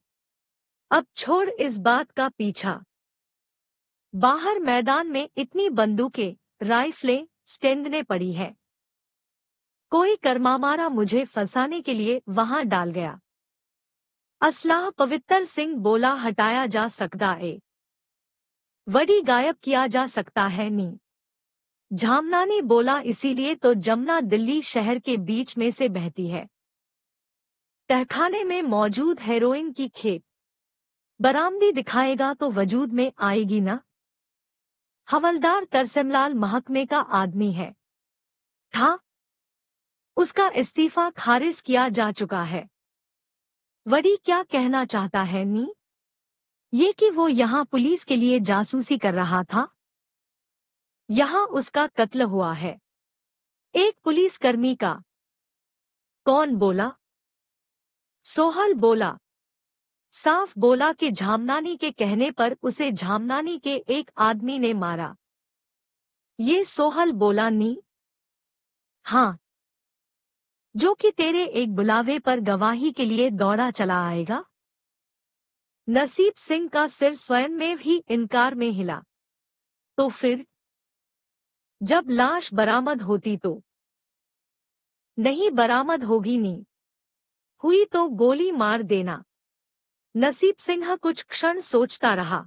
Speaker 1: अब छोड़ इस बात का पीछा बाहर मैदान में इतनी बंदूकें राइफलें स्टेंदने पड़ी है कोई कर्मामारा मुझे फंसाने के लिए वहां डाल गया असलाह पवित्र सिंह बोला हटाया जा सकता है वडी गायब किया जा सकता है नी झामना ने बोला इसीलिए तो जमुना दिल्ली शहर के बीच में से बहती है तहखाने में मौजूद हेरोइन की खेप बरामदी दिखाएगा तो वजूद में आएगी ना हवलदार तरसमलाल महकमे का आदमी है था उसका इस्तीफा खारिज किया जा चुका है वडी क्या कहना चाहता है नी ये कि वो यहाँ पुलिस के लिए जासूसी कर रहा था यहां उसका कत्ल हुआ है एक पुलिसकर्मी का कौन बोला सोहल बोला साफ बोला कि झामनानी के कहने पर उसे झामनानी के एक आदमी ने मारा ये सोहल बोला नी हाँ जो कि तेरे एक बुलावे पर गवाही के लिए दौड़ा चला आएगा नसीब सिंह का सिर स्वयं में ही इनकार में हिला तो फिर जब लाश बरामद होती तो नहीं बरामद होगी नी हुई तो गोली मार देना नसीब सिंह कुछ क्षण सोचता रहा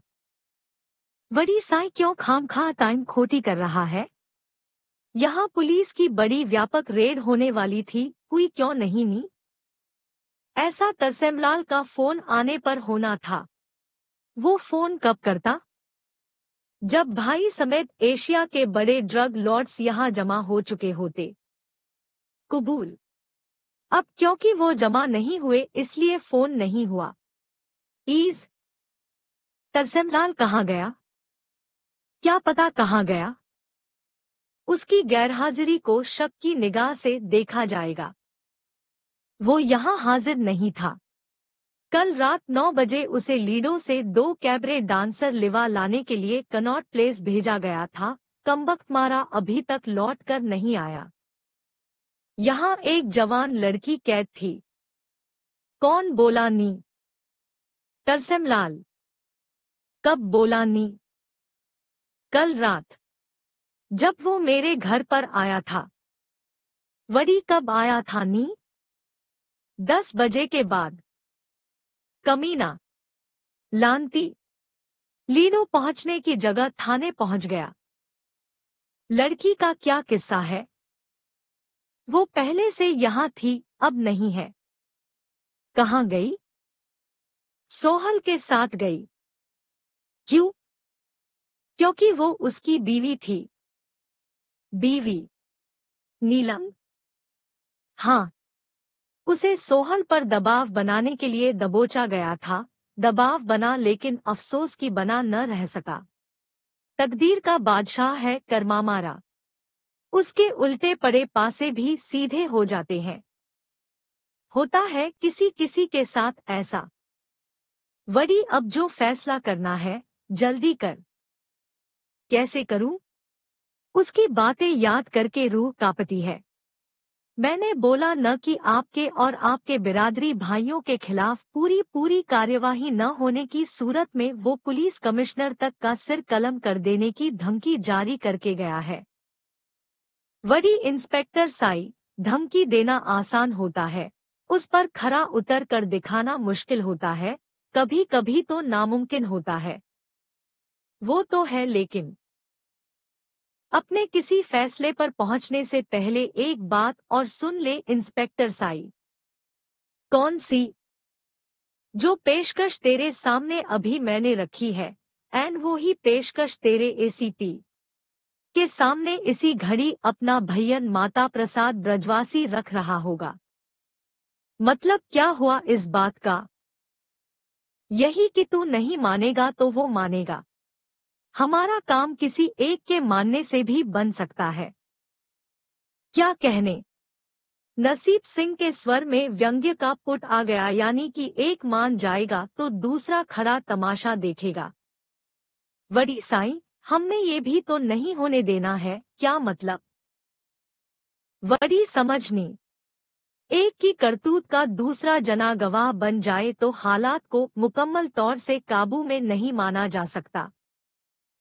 Speaker 1: बड़ी साई क्यों खामखा टाइम खोटी कर रहा है यहाँ पुलिस की बड़ी व्यापक रेड होने वाली थी हुई क्यों नहीं नी ऐसा तरसेमलाल का फोन आने पर होना था वो फोन कब करता जब भाई समेत एशिया के बड़े ड्रग लॉर्ड्स यहाँ जमा हो चुके होते कबूल अब क्योंकि वो जमा नहीं हुए इसलिए फोन नहीं हुआ ईज करसन लाल कहाँ गया क्या पता कहा गया उसकी गैरहाजिरी को शक की निगाह से देखा जाएगा वो यहाँ हाजिर नहीं था कल रात नौ बजे उसे लीडो से दो कैबरे डांसर लिवा लाने के लिए कनॉट प्लेस भेजा गया था कम्बक्त मारा अभी तक लौट कर नहीं आया यहाँ एक जवान लड़की कैद थी कौन बोला नी तरसेम लाल कब बोला नी कल रात जब वो मेरे घर पर आया था वड़ी कब आया था नी दस बजे के बाद कमीना लानती लीनो पहुंचने की जगह थाने पहुंच गया लड़की का क्या किस्सा है वो पहले से यहां थी अब नहीं है कहां गई सोहल के साथ गई क्यों क्योंकि वो उसकी बीवी थी बीवी नीलम हाँ उसे सोहल पर दबाव बनाने के लिए दबोचा गया था दबाव बना लेकिन अफसोस की बना न रह सका तकदीर का बादशाह है कर्मा मारा उसके उल्टे पड़े पासे भी सीधे हो जाते हैं होता है किसी किसी के साथ ऐसा वडी अब जो फैसला करना है जल्दी कर कैसे करूं उसकी बातें याद करके रूह कांपती है मैंने बोला न कि आपके और आपके बिरादरी भाइयों के खिलाफ पूरी पूरी कार्यवाही न होने की सूरत में वो पुलिस कमिश्नर तक का सिर कलम कर देने की धमकी जारी करके गया है वडी इंस्पेक्टर साई धमकी देना आसान होता है उस पर खरा उतर कर दिखाना मुश्किल होता है कभी कभी तो नामुमकिन होता है वो तो है लेकिन अपने किसी फैसले पर पहुंचने से पहले एक बात और सुन ले इंस्पेक्टर साई कौन सी जो पेशकश तेरे सामने अभी मैंने रखी है एंड वो ही पेशकश तेरे एसीपी के सामने इसी घड़ी अपना भैयन माता प्रसाद ब्रजवासी रख रहा होगा मतलब क्या हुआ इस बात का यही कि तू नहीं मानेगा तो वो मानेगा हमारा काम किसी एक के मानने से भी बन सकता है क्या कहने नसीब सिंह के स्वर में व्यंग्य का पुट आ गया यानी कि एक मान जाएगा तो दूसरा खड़ा तमाशा देखेगा वड़ी साई हमने ये भी तो नहीं होने देना है क्या मतलब वड़ी समझनी एक की करतूत का दूसरा जना गवाह बन जाए तो हालात को मुकम्मल तौर से काबू में नहीं माना जा सकता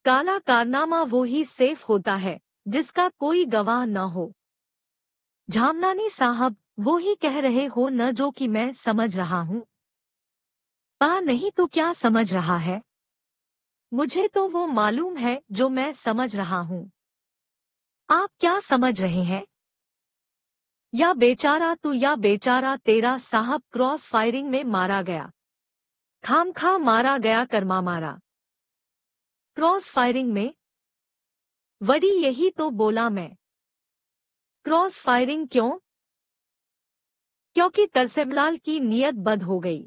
Speaker 1: काला कारनामा वो ही सेफ होता है जिसका कोई गवाह न हो झामनानी साहब वो ही कह रहे हो न जो कि मैं समझ रहा हूँ पा नहीं तो क्या समझ रहा है मुझे तो वो मालूम है जो मैं समझ रहा हूँ आप क्या समझ रहे हैं या बेचारा तू या बेचारा तेरा साहब क्रॉस फायरिंग में मारा गया खाम खा मारा गया कर्मा मारा क्रॉस फायरिंग में वडी यही तो बोला मैं क्रॉस फायरिंग क्यों क्योंकि तरसेमलाल की नियत बद हो गई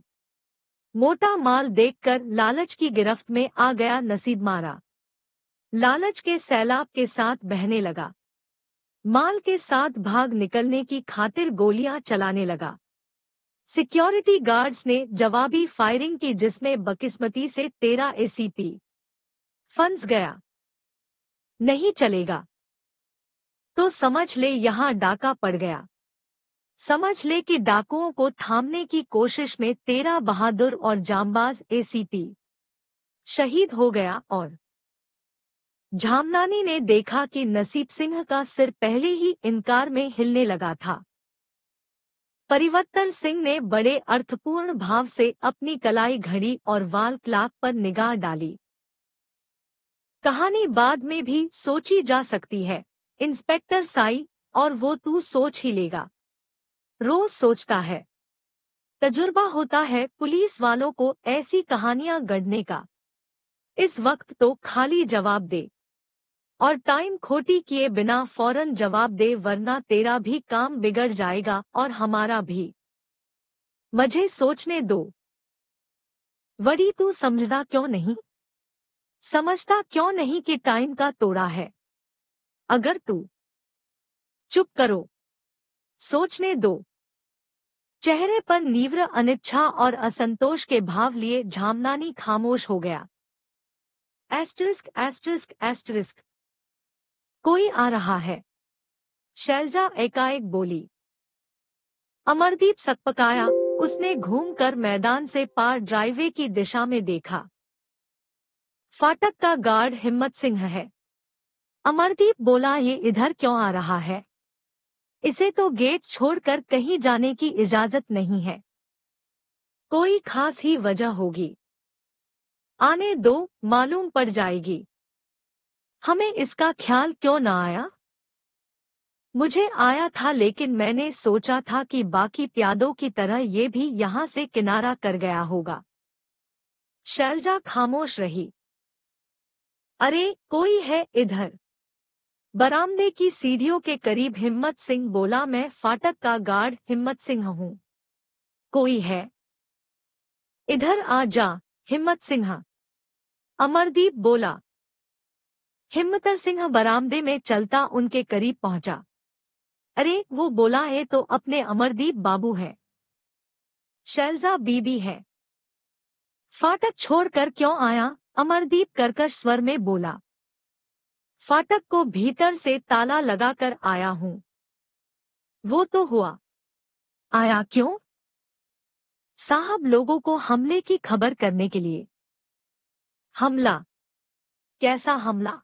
Speaker 1: मोटा माल देखकर लालच की गिरफ्त में आ गया नसीब मारा लालच के सैलाब के साथ बहने लगा माल के साथ भाग निकलने की खातिर गोलियां चलाने लगा सिक्योरिटी गार्ड्स ने जवाबी फायरिंग की जिसमें बकिस्मती से तेरह एसीपी फंस गया नहीं चलेगा तो समझ ले यहाँ डाका पड़ गया समझ ले कि डाकुओं को थामने की कोशिश में तेरह बहादुर और जामबाज एसीपी शहीद हो गया और झामनानी ने देखा कि नसीब सिंह का सिर पहले ही इनकार में हिलने लगा था परिवर्तन सिंह ने बड़े अर्थपूर्ण भाव से अपनी कलाई घड़ी और वाल क्लाक पर निगाह डाली कहानी बाद में भी सोची जा सकती है इंस्पेक्टर साई और वो तू सोच ही लेगा रोज सोचता है तजुर्बा होता है पुलिस वालों को ऐसी कहानियां गढ़ने का इस वक्त तो खाली जवाब दे और टाइम खोटी किए बिना फौरन जवाब दे वरना तेरा भी काम बिगड़ जाएगा और हमारा भी मुझे सोचने दो वड़ी तू समझदा क्यों नहीं समझता क्यों नहीं कि टाइम का तोड़ा है अगर तू चुप करो सोचने दो चेहरे पर नीव्र अनिच्छा और असंतोष के भाव लिए झामनानी खामोश हो गया एस्टरिस्क एस्ट्रिस्क एस्टरिस्क कोई आ रहा है शैलजा एकाएक बोली अमरदीप सकपकाया उसने घूमकर मैदान से पार ड्राइवे की दिशा में देखा फाटक का गार्ड हिम्मत सिंह है अमरदीप बोला ये इधर क्यों आ रहा है इसे तो गेट छोड़कर कहीं जाने की इजाजत नहीं है कोई खास ही वजह होगी आने दो मालूम पड़ जाएगी हमें इसका ख्याल क्यों ना आया मुझे आया था लेकिन मैंने सोचा था कि बाकी प्यादों की तरह ये भी यहां से किनारा कर गया होगा शैलजा खामोश रही अरे कोई है इधर बरामदे की सीढ़ियों के करीब हिम्मत सिंह बोला मैं फाटक का गार्ड हिम्मत सिंह हूं कोई है इधर आ जा हिम्मत सिंह अमरदीप बोला हिम्मतर सिंह बरामदे में चलता उनके करीब पहुंचा अरे वो बोला है तो अपने अमरदीप बाबू है शैलजा बीबी है फाटक छोड़कर क्यों आया अमरदीप करकर स्वर में बोला फाटक को भीतर से ताला लगाकर आया हूं वो तो हुआ आया क्यों साहब लोगों को हमले की खबर करने के लिए हमला कैसा हमला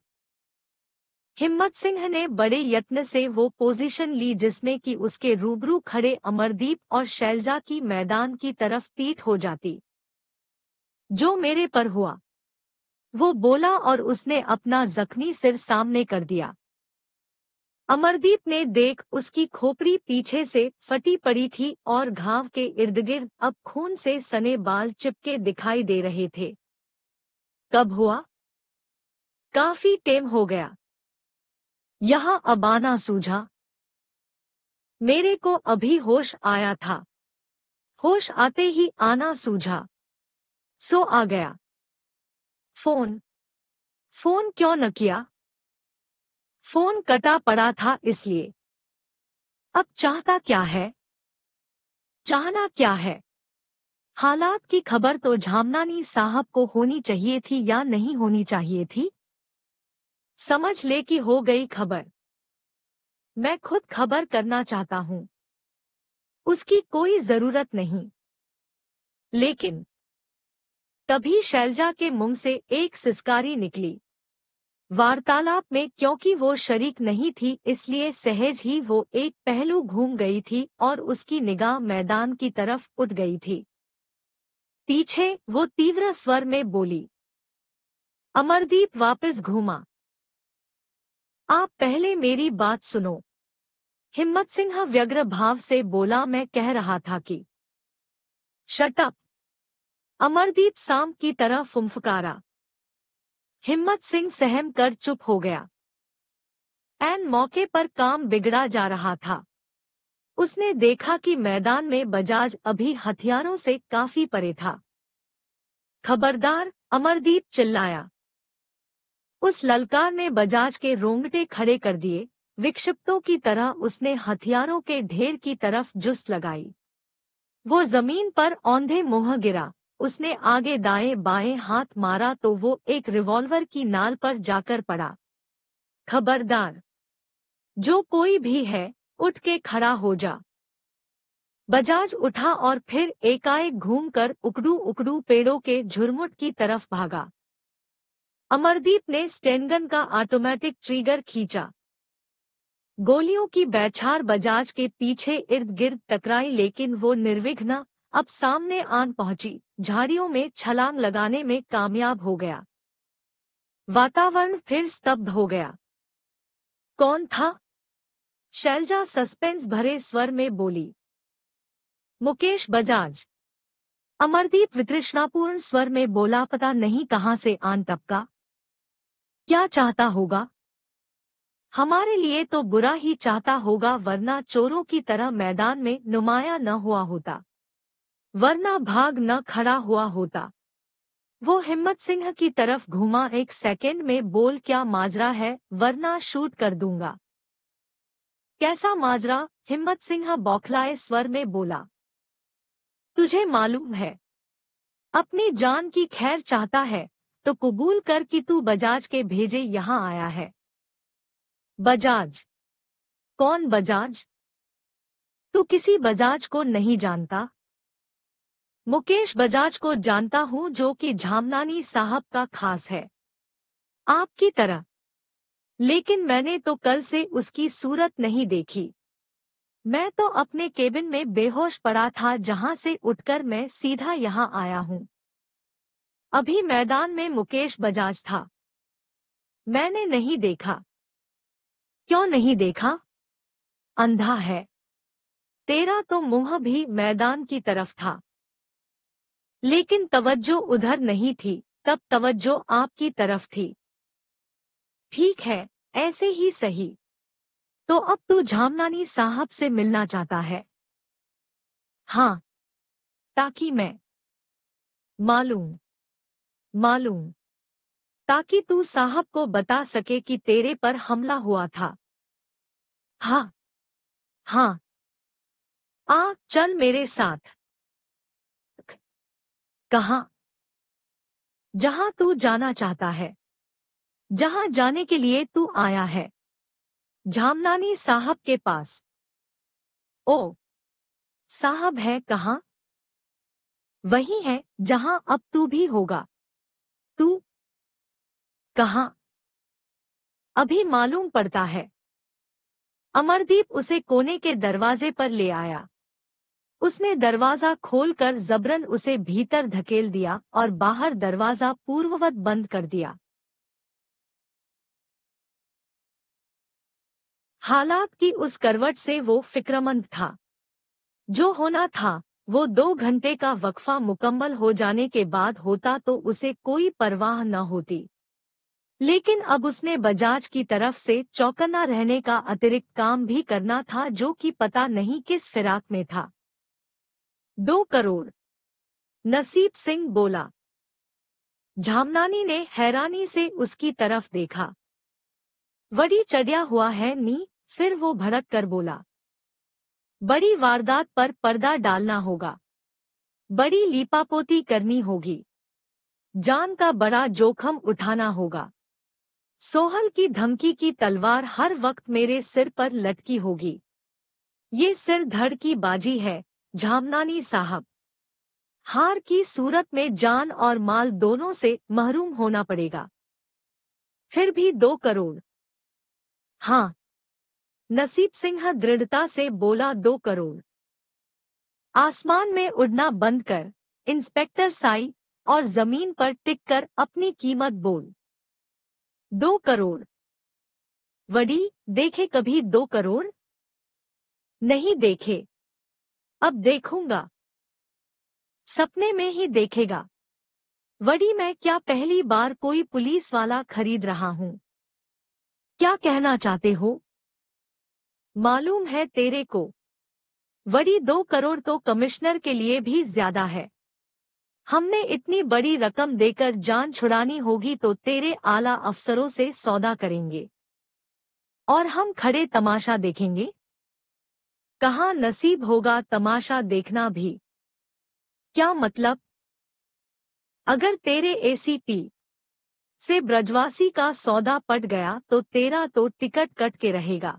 Speaker 1: हिम्मत सिंह ने बड़े यत्न से वो पोजीशन ली जिसमें कि उसके रूबरू खड़े अमरदीप और शैलजा की मैदान की तरफ पीठ हो जाती जो मेरे पर हुआ वो बोला और उसने अपना जख्मी सिर सामने कर दिया अमरदीप ने देख उसकी खोपड़ी पीछे से फटी पड़ी थी और घाव के इर्द गिर्द अब खून से सने बाल चिपके दिखाई दे रहे थे कब हुआ काफी टेम हो गया अब अबाना सूझा मेरे को अभी होश आया था होश आते ही आना सूझा सो आ गया फोन फोन क्यों न किया फोन कटा पड़ा था इसलिए अब चाहता क्या है चाहना क्या है हालात की खबर तो झामनानी साहब को होनी चाहिए थी या नहीं होनी चाहिए थी समझ ले कि हो गई खबर मैं खुद खबर करना चाहता हूं उसकी कोई जरूरत नहीं लेकिन तभी शैलजा के मुंह से एक सिस्कारी निकली वार्तालाप में क्योंकि वो शरीक नहीं थी इसलिए सहज ही वो एक पहलू घूम गई थी और उसकी निगाह मैदान की तरफ उठ गई थी पीछे वो तीव्र स्वर में बोली अमरदीप वापस घूमा आप पहले मेरी बात सुनो हिम्मत सिंह व्यग्र भाव से बोला मैं कह रहा था कि शटअप अमरदीप साम की तरह फुमफकारा हिम्मत सिंह सहम कर चुप हो गया एन मौके पर काम बिगड़ा जा रहा था उसने देखा कि मैदान में बजाज अभी हथियारों से काफी परे था खबरदार अमरदीप चिल्लाया उस ललकार ने बजाज के रोंगटे खड़े कर दिए विक्षिप्तों की तरह उसने हथियारों के ढेर की तरफ जुस्त लगाई वो जमीन पर औंधे मुंह गिरा उसने आगे दाएं बाएं हाथ मारा तो वो एक रिवॉल्वर की नाल पर जाकर पड़ा खबरदार जो कोई भी है उठ के खड़ा हो जा बजाज उठा और फिर एकाएक घूमकर उकड़ू उकड़ू पेड़ों के झुरमुट की तरफ भागा अमरदीप ने स्टेनगन का ऑटोमेटिक ट्रिगर खींचा गोलियों की बैछार बजाज के पीछे इर्द गिर्द टकराई लेकिन वो निर्विघ्न अब सामने आन पहुंची झाड़ियों में छलांग लगाने में कामयाब हो गया वातावरण फिर स्तब्ध हो गया कौन था शैलजा सस्पेंस भरे स्वर में बोली मुकेश बजाज अमरदीप वितृष्णापूर्ण स्वर में बोला पता नहीं कहां से आन टपका क्या चाहता होगा हमारे लिए तो बुरा ही चाहता होगा वरना चोरों की तरह मैदान में नुमाया न हुआ होता वरना भाग न खड़ा हुआ होता वो हिम्मत सिंह की तरफ घूमा एक सेकेंड में बोल क्या माजरा है वरना शूट कर दूंगा कैसा माजरा हिम्मत सिंह बौखलाए स्वर में बोला तुझे मालूम है अपनी जान की खैर चाहता है तो कबूल कर कि तू बजाज के भेजे यहाँ आया है बजाज कौन बजाज तू किसी बजाज को नहीं जानता मुकेश बजाज को जानता हूँ जो कि झामनानी साहब का खास है आपकी तरह लेकिन मैंने तो कल से उसकी सूरत नहीं देखी मैं तो अपने केबिन में बेहोश पड़ा था जहां से उठकर मैं सीधा यहां आया हूं अभी मैदान में मुकेश बजाज था मैंने नहीं देखा क्यों नहीं देखा अंधा है तेरा तो मुंह भी मैदान की तरफ था लेकिन तवज्जो उधर नहीं थी तब तवज्जो आपकी तरफ थी ठीक है ऐसे ही सही तो अब तू झामनानी साहब से मिलना चाहता है हाँ ताकि मैं मालूम मालूम ताकि तू साहब को बता सके कि तेरे पर हमला हुआ था हाँ हाँ आ चल मेरे साथ कहा जहां तू जाना चाहता है जहां जाने के लिए तू आया है झामनानी साहब के पास ओ साहब है कहा वही है जहां अब तू भी होगा तू कहा अभी मालूम पड़ता है अमरदीप उसे कोने के दरवाजे पर ले आया उसने दरवाजा खोलकर जबरन उसे भीतर धकेल दिया और बाहर दरवाजा पूर्ववत बंद कर दिया हालात की उस करवट से वो फिक्रमंद था जो होना था वो दो घंटे का वक्फा मुकम्मल हो जाने के बाद होता तो उसे कोई परवाह न होती लेकिन अब उसने बजाज की तरफ से चौकन्ना रहने का अतिरिक्त काम भी करना था जो कि पता नहीं किस फिराक में था दो करोड़ नसीब सिंह बोला झामनानी ने हैरानी से उसकी तरफ देखा वड़ी चढ़िया हुआ है नी फिर वो भड़क कर बोला बड़ी वारदात पर पर्दा डालना होगा बड़ी लीपापोती करनी होगी जान का बड़ा जोखम उठाना होगा सोहल की धमकी की तलवार हर वक्त मेरे सिर पर लटकी होगी ये सिर धड़ की बाजी है झामनानी साहब हार की सूरत में जान और माल दोनों से महरूम होना पड़ेगा फिर भी दो करोड़ हाँ नसीब सिंह दृढ़ता से बोला दो करोड़ आसमान में उड़ना बंद कर इंस्पेक्टर साई और जमीन पर टिक कर अपनी कीमत बोल दो करोड़ वडी देखे कभी दो करोड़ नहीं देखे अब देखूंगा सपने में ही देखेगा वडी मैं क्या पहली बार कोई पुलिस वाला खरीद रहा हूं क्या कहना चाहते हो मालूम है तेरे को वड़ी दो करोड़ तो कमिश्नर के लिए भी ज्यादा है हमने इतनी बड़ी रकम देकर जान छुड़ानी होगी तो तेरे आला अफसरों से सौदा करेंगे और हम खड़े तमाशा देखेंगे कहा नसीब होगा तमाशा देखना भी क्या मतलब अगर तेरे एसीपी से ब्रजवासी का सौदा पट गया तो तेरा तो टिकट कट के रहेगा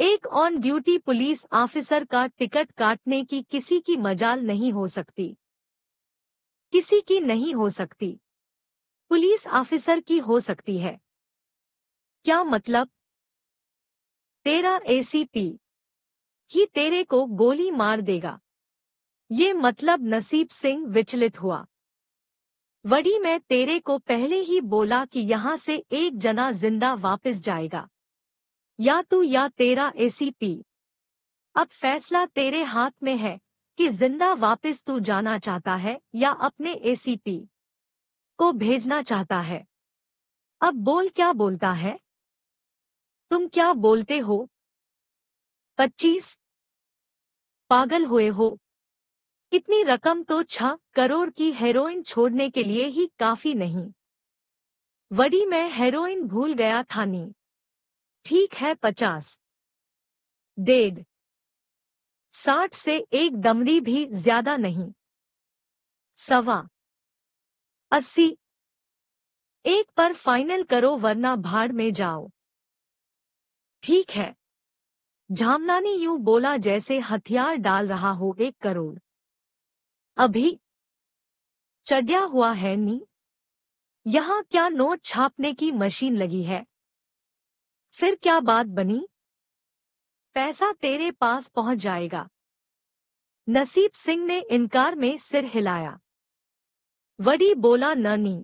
Speaker 1: एक ऑन ड्यूटी पुलिस ऑफिसर का टिकट काटने की किसी की मजाल नहीं हो सकती किसी की नहीं हो सकती पुलिस ऑफिसर की हो सकती है क्या मतलब तेरा एसीपी ही तेरे को गोली मार देगा ये मतलब नसीब सिंह विचलित हुआ वड़ी मैं तेरे को पहले ही बोला कि यहाँ से एक जना जिंदा वापस जाएगा या तू या तेरा एसीपी अब फैसला तेरे हाथ में है कि जिंदा वापस तू जाना चाहता है या अपने एसीपी को भेजना चाहता है अब बोल क्या बोलता है तुम क्या बोलते हो पच्चीस पागल हुए हो इतनी रकम तो छह करोड़ की हेरोइन छोड़ने के लिए ही काफी नहीं वडी मैं हेरोइन भूल गया था नी ठीक है पचास डेढ़ साठ से एक दमड़ी भी ज्यादा नहीं सवा अस्सी एक पर फाइनल करो वरना भाड़ में जाओ ठीक है झामनानी यू बोला जैसे हथियार डाल रहा हो एक करोड़ अभी चढ़िया हुआ है नी यहां क्या नोट छापने की मशीन लगी है फिर क्या बात बनी पैसा तेरे पास पहुंच जाएगा नसीब सिंह ने इनकार में सिर हिलाया वडी बोला ननी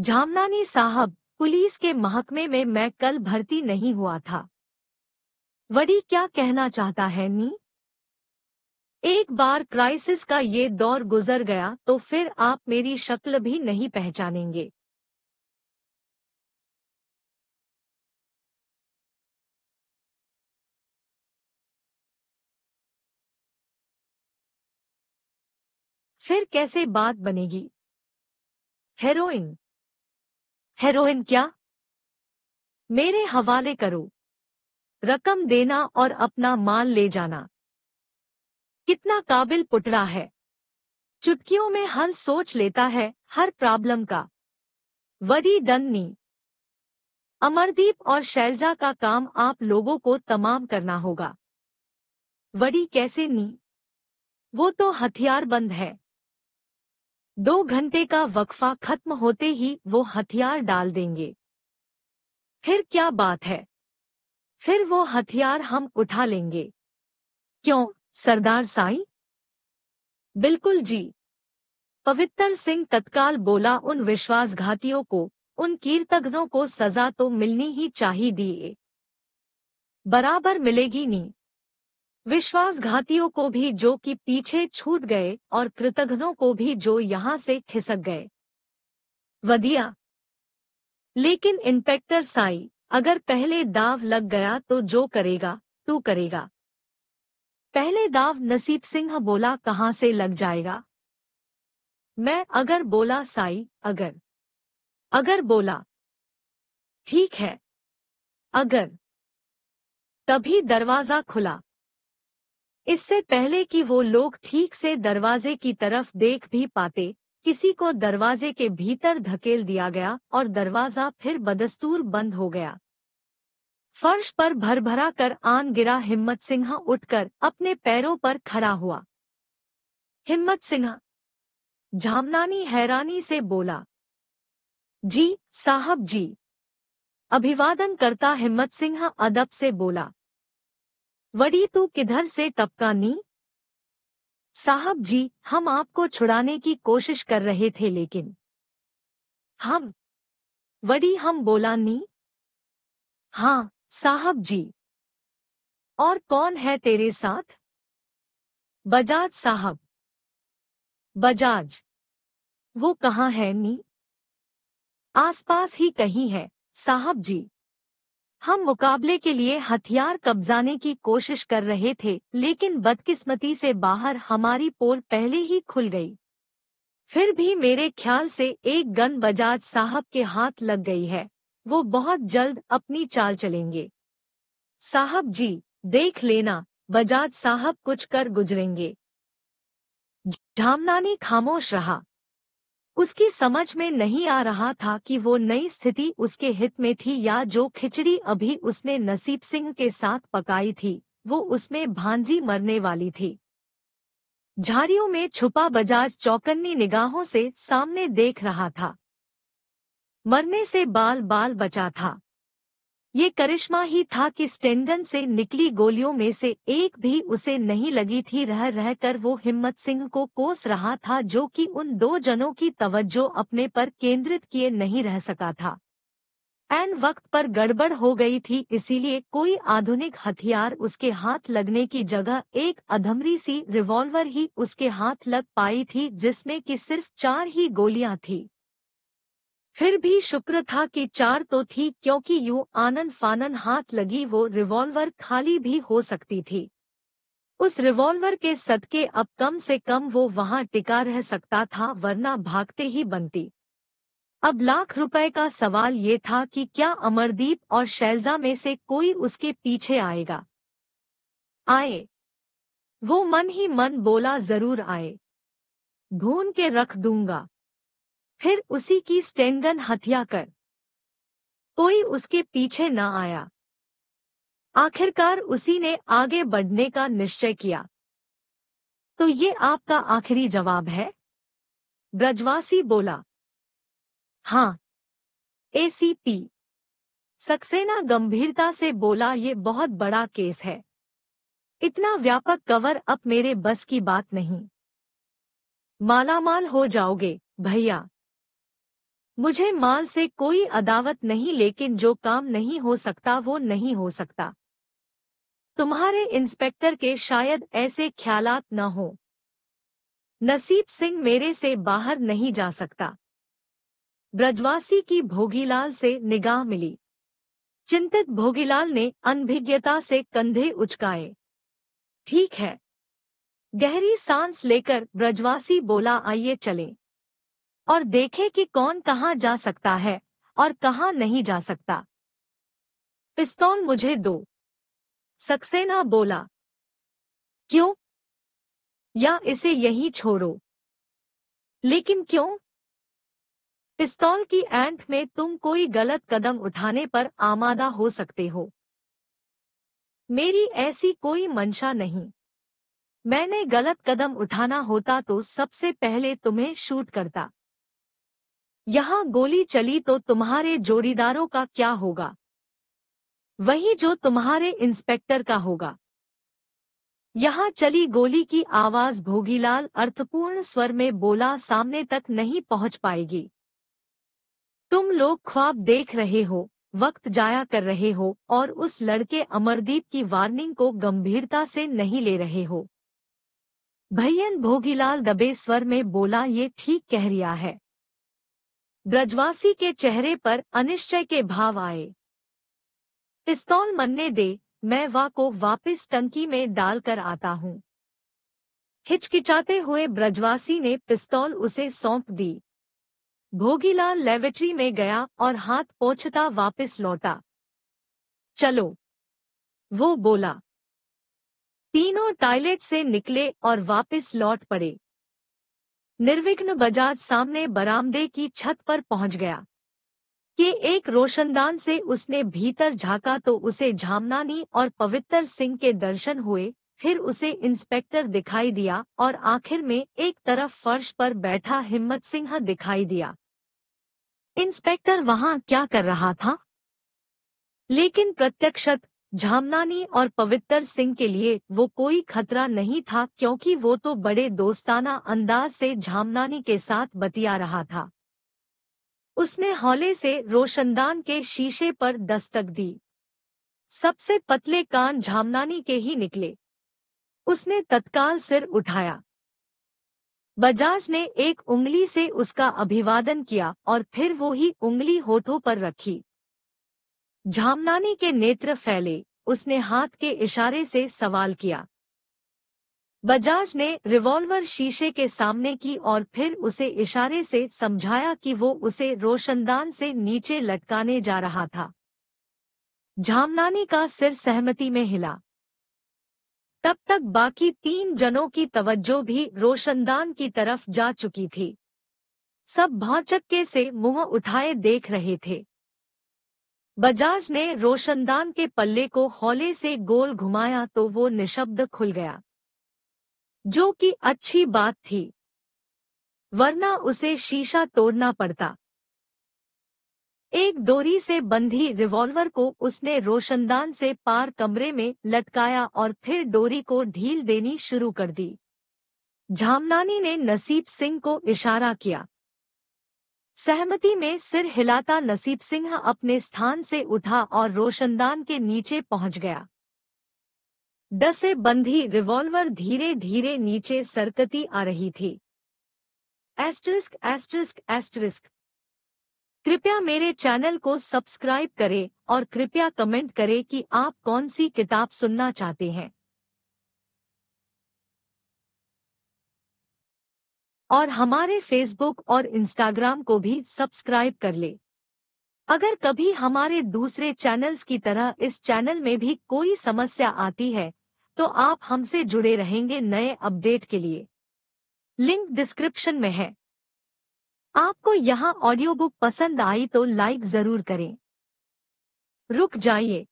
Speaker 1: झामनानी साहब पुलिस के महकमे में मैं कल भर्ती नहीं हुआ था वडी क्या कहना चाहता है नी एक बार क्राइसिस का ये दौर गुजर गया तो फिर आप मेरी शक्ल भी नहीं पहचानेंगे फिर कैसे बात बनेगी हेरोइन हेरोइन क्या मेरे हवाले करो रकम देना और अपना माल ले जाना कितना काबिल पुटड़ा है चुटकियों में हल सोच लेता है हर प्रॉब्लम का वरी डन्नी अमरदीप और शैलजा का काम आप लोगों को तमाम करना होगा वड़ी कैसे नी वो तो हथियार बंद है दो घंटे का वक्फा खत्म होते ही वो हथियार डाल देंगे फिर क्या बात है फिर वो हथियार हम उठा लेंगे क्यों सरदार साई बिल्कुल जी पवित्र सिंह तत्काल बोला उन विश्वासघातियों को उन कीर्तघ्नों को सजा तो मिलनी ही चाहिए बराबर मिलेगी नहीं विश्वासघातियों को भी जो कि पीछे छूट गए और कृतघ्नों को भी जो यहां से खिसक गए वधिया लेकिन इंस्पेक्टर साई अगर पहले दाव लग गया तो जो करेगा तू करेगा पहले दाव नसीब सिंह बोला कहां से लग जाएगा मैं अगर बोला साई अगर अगर बोला ठीक है अगर तभी दरवाजा खुला इससे पहले कि वो लोग ठीक से दरवाजे की तरफ देख भी पाते किसी को दरवाजे के भीतर धकेल दिया गया और दरवाजा फिर बदस्तूर बंद हो गया फर्श पर भरभरा कर आन गिरा हिम्मत सिन्हा उठकर अपने पैरों पर खड़ा हुआ हिम्मत सिन्हा झामनानी हैरानी से बोला जी साहब जी अभिवादन करता हिम्मत सिन्हा अदब से बोला वड़ी तू किधर से टपका नी साहब जी हम आपको छुड़ाने की कोशिश कर रहे थे लेकिन हम वड़ी हम बोला नी हाँ साहब जी और कौन है तेरे साथ बजाज साहब बजाज वो कहाँ है नी आसपास ही कहीं है साहब जी हम मुकाबले के लिए हथियार कब्जाने की कोशिश कर रहे थे लेकिन बदकिस्मती से बाहर हमारी पोल पहले ही खुल गई फिर भी मेरे ख्याल से एक गन बजाज साहब के हाथ लग गई है वो बहुत जल्द अपनी चाल चलेंगे साहब जी देख लेना बजाज साहब कुछ कर गुजरेंगे झामनानी खामोश रहा उसकी समझ में नहीं आ रहा था कि वो नई स्थिति उसके हित में थी या जो खिचड़ी अभी उसने नसीब सिंह के साथ पकाई थी वो उसमें भांजी मरने वाली थी झाड़ियों में छुपा बजाज चौकन्नी निगाहों से सामने देख रहा था मरने से बाल बाल बचा था ये करिश्मा ही था कि स्टेंगन से निकली गोलियों में से एक भी उसे नहीं लगी थी रह रह कर वो हिम्मत सिंह को कोस रहा था जो कि उन दो जनों की तवज्जो अपने पर केंद्रित किए नहीं रह सका था एन वक्त पर गड़बड़ हो गई थी इसीलिए कोई आधुनिक हथियार उसके हाथ लगने की जगह एक अधमरी सी रिवॉल्वर ही उसके हाथ लग पाई थी जिसमें कि सिर्फ चार ही गोलियां थी फिर भी शुक्र था कि चार तो थी क्योंकि यू आनन फानन हाथ लगी वो रिवॉल्वर खाली भी हो सकती थी उस रिवॉल्वर के सदके अब कम से कम वो वहां टिका रह सकता था वरना भागते ही बनती अब लाख रुपए का सवाल ये था कि क्या अमरदीप और शैलजा में से कोई उसके पीछे आएगा आए वो मन ही मन बोला जरूर आए ढूंढ के रख दूंगा फिर उसी की स्टैंडगन हत्या कर कोई उसके पीछे न आया आखिरकार उसी ने आगे बढ़ने का निश्चय किया तो ये आपका आखिरी जवाब है ब्रजवासी बोला हाँ एसीपी सक्सेना गंभीरता से बोला ये बहुत बड़ा केस है इतना व्यापक कवर अप मेरे बस की बात नहीं मालामाल हो जाओगे भैया मुझे माल से कोई अदावत नहीं लेकिन जो काम नहीं हो सकता वो नहीं हो सकता तुम्हारे इंस्पेक्टर के शायद ऐसे ख्यालात न हो नसीब सिंह मेरे से बाहर नहीं जा सकता ब्रजवासी की भोगीलाल से निगाह मिली चिंतित भोगीलाल ने अनभिज्ञता से कंधे उचकाए ठीक है गहरी सांस लेकर ब्रजवासी बोला आइए चलें। और देखें कि कौन कहाँ जा सकता है और कहाँ नहीं जा सकता पिस्तौल मुझे दो सक्सेना बोला क्यों या इसे यही छोड़ो लेकिन क्यों पिस्तौल की एंट में तुम कोई गलत कदम उठाने पर आमादा हो सकते हो मेरी ऐसी कोई मंशा नहीं मैंने गलत कदम उठाना होता तो सबसे पहले तुम्हें शूट करता यहाँ गोली चली तो तुम्हारे जोड़ीदारों का क्या होगा वही जो तुम्हारे इंस्पेक्टर का होगा यहाँ चली गोली की आवाज भोगीलाल अर्थपूर्ण स्वर में बोला सामने तक नहीं पहुंच पाएगी तुम लोग ख्वाब देख रहे हो वक्त जाया कर रहे हो और उस लड़के अमरदीप की वार्निंग को गंभीरता से नहीं ले रहे हो भैयन भोगीलाल दबे स्वर में बोला ये ठीक कह रिया है ब्रजवासी के चेहरे पर अनिश्चय के भाव आए पिस्तौल मनने दे मैं वा को वापस टंकी में डालकर आता हूँ हिचकिचाते हुए ब्रजवासी ने पिस्तौल उसे सौंप दी भोगीलाल लेबरेटरी में गया और हाथ पोछता वापस लौटा चलो वो बोला तीनों टॉयलेट से निकले और वापस लौट पड़े निर्विघ्न बजाज सामने बरामदे की छत पर पहुंच गया के एक रोशनदान से उसने भीतर झांका तो उसे झामनानी और पवित्र सिंह के दर्शन हुए फिर उसे इंस्पेक्टर दिखाई दिया और आखिर में एक तरफ फर्श पर बैठा हिम्मत सिंह दिखाई दिया इंस्पेक्टर वहां क्या कर रहा था लेकिन प्रत्यक्षत झामनानी और पवित्र सिंह के लिए वो कोई खतरा नहीं था क्योंकि वो तो बड़े दोस्ताना अंदाज से झामनानी के साथ बतिया रहा था उसने हौले से रोशनदान के शीशे पर दस्तक दी सबसे पतले कान झामनानी के ही निकले उसने तत्काल सिर उठाया बजाज ने एक उंगली से उसका अभिवादन किया और फिर वो ही उंगली होठों पर रखी झामनानी के नेत्र फैले उसने हाथ के इशारे से सवाल किया बजाज ने रिवॉल्वर शीशे के सामने की और फिर उसे इशारे से समझाया कि वो उसे रोशनदान से नीचे लटकाने जा रहा था झामनानी का सिर सहमति में हिला तब तक बाकी तीन जनों की तवज्जो भी रोशनदान की तरफ जा चुकी थी सब भौचक्के से मुंह उठाए देख रहे थे बजाज ने रोशनदान के पल्ले को हौले से गोल घुमाया तो वो निशब्द खुल गया जो कि अच्छी बात थी वरना उसे शीशा तोड़ना पड़ता एक डोरी से बंधी रिवॉल्वर को उसने रोशनदान से पार कमरे में लटकाया और फिर डोरी को ढील देनी शुरू कर दी झामनानी ने नसीब सिंह को इशारा किया सहमति में सिर हिलाता नसीब सिंह अपने स्थान से उठा और रोशनदान के नीचे पहुंच गया डसे बंधी रिवॉल्वर धीरे धीरे नीचे सरकती आ रही थी एस्टरिस्क एस्ट्रिस्क एस्ट्रिस्क कृपया मेरे चैनल को सब्सक्राइब करें और कृपया कमेंट करें कि आप कौन सी किताब सुनना चाहते हैं और हमारे फेसबुक और इंस्टाग्राम को भी सब्सक्राइब कर ले अगर कभी हमारे दूसरे चैनल्स की तरह इस चैनल में भी कोई समस्या आती है तो आप हमसे जुड़े रहेंगे नए अपडेट के लिए लिंक डिस्क्रिप्शन में है आपको यहाँ ऑडियो बुक पसंद आई तो लाइक जरूर करें रुक जाइए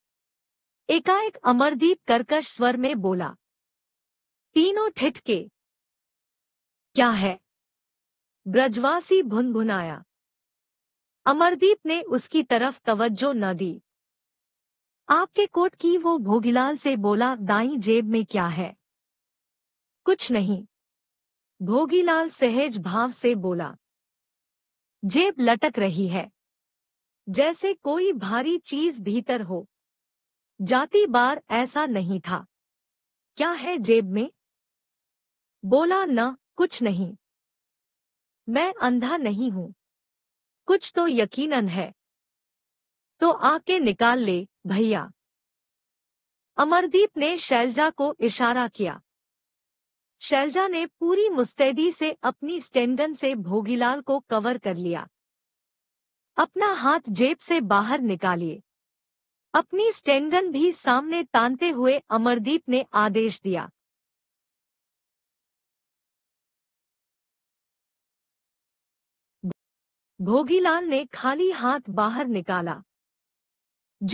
Speaker 1: एकाएक अमरदीप करकश स्वर में बोला तीनों ठिठके क्या है ब्रजवासी भुनभुनाया अमरदीप ने उसकी तरफ तवज्जो न दी आपके कोट की वो भोगीलाल से बोला दाई जेब में क्या है कुछ नहीं भोगीलाल सहज भाव से बोला जेब लटक रही है जैसे कोई भारी चीज भीतर हो जाती बार ऐसा नहीं था क्या है जेब में बोला न कुछ नहीं मैं अंधा नहीं हूं कुछ तो यकीनन है तो आके निकाल ले भैया अमरदीप ने शैलजा को इशारा किया शैलजा ने पूरी मुस्तैदी से अपनी स्टेंडन से भोगीलाल को कवर कर लिया अपना हाथ जेब से बाहर निकालिए अपनी स्टैंडन भी सामने तानते हुए अमरदीप ने आदेश दिया भोगीलाल ने खाली हाथ बाहर निकाला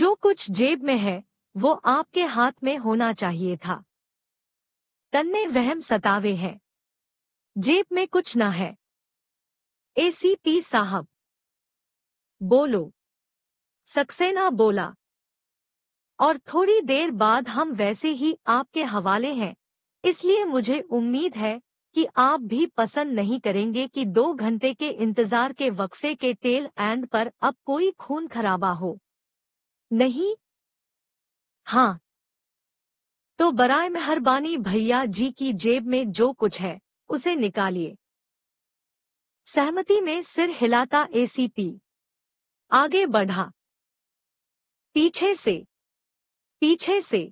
Speaker 1: जो कुछ जेब में है वो आपके हाथ में होना चाहिए था तन्ने वहम सतावे हैं जेब में कुछ ना है एसीपी साहब बोलो सक्सेना बोला और थोड़ी देर बाद हम वैसे ही आपके हवाले हैं इसलिए मुझे उम्मीद है कि आप भी पसंद नहीं करेंगे कि दो घंटे के इंतजार के वक्फे के टेल एंड पर अब कोई खून खराबा हो नहीं हाँ तो बराय मेहरबानी भैया जी की जेब में जो कुछ है उसे निकालिए सहमति में सिर हिलाता एसीपी आगे बढ़ा पीछे से पीछे से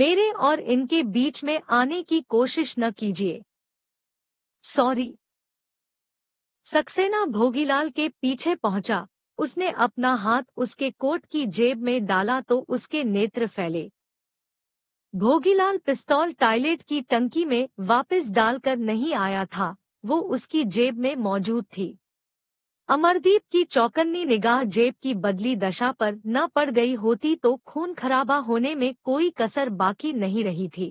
Speaker 1: मेरे और इनके बीच में आने की कोशिश न कीजिए सॉरी सक्सेना भोगीलाल के पीछे पहुंचा उसने अपना हाथ उसके कोट की जेब में डाला तो उसके नेत्र फैले भोगीलाल पिस्तौल टॉयलेट की टंकी में वापस डालकर नहीं आया था वो उसकी जेब में मौजूद थी अमरदीप की चौकन्नी निगाह जेब की बदली दशा पर न पड़ गई होती तो खून खराबा होने में कोई कसर बाकी नहीं रही थी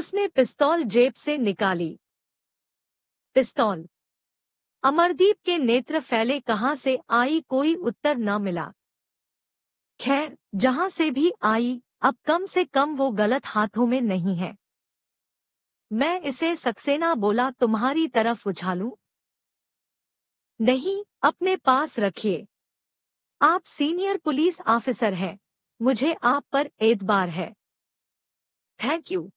Speaker 1: उसने पिस्तौल जेब से निकाली पिस्तौल अमरदीप के नेत्र फैले कहां से आई कोई उत्तर न मिला खैर जहां से भी आई अब कम से कम वो गलत हाथों में नहीं है मैं इसे सक्सेना बोला तुम्हारी तरफ उछालू नहीं अपने पास रखिए आप सीनियर पुलिस ऑफिसर हैं मुझे आप पर एतबार है थैंक यू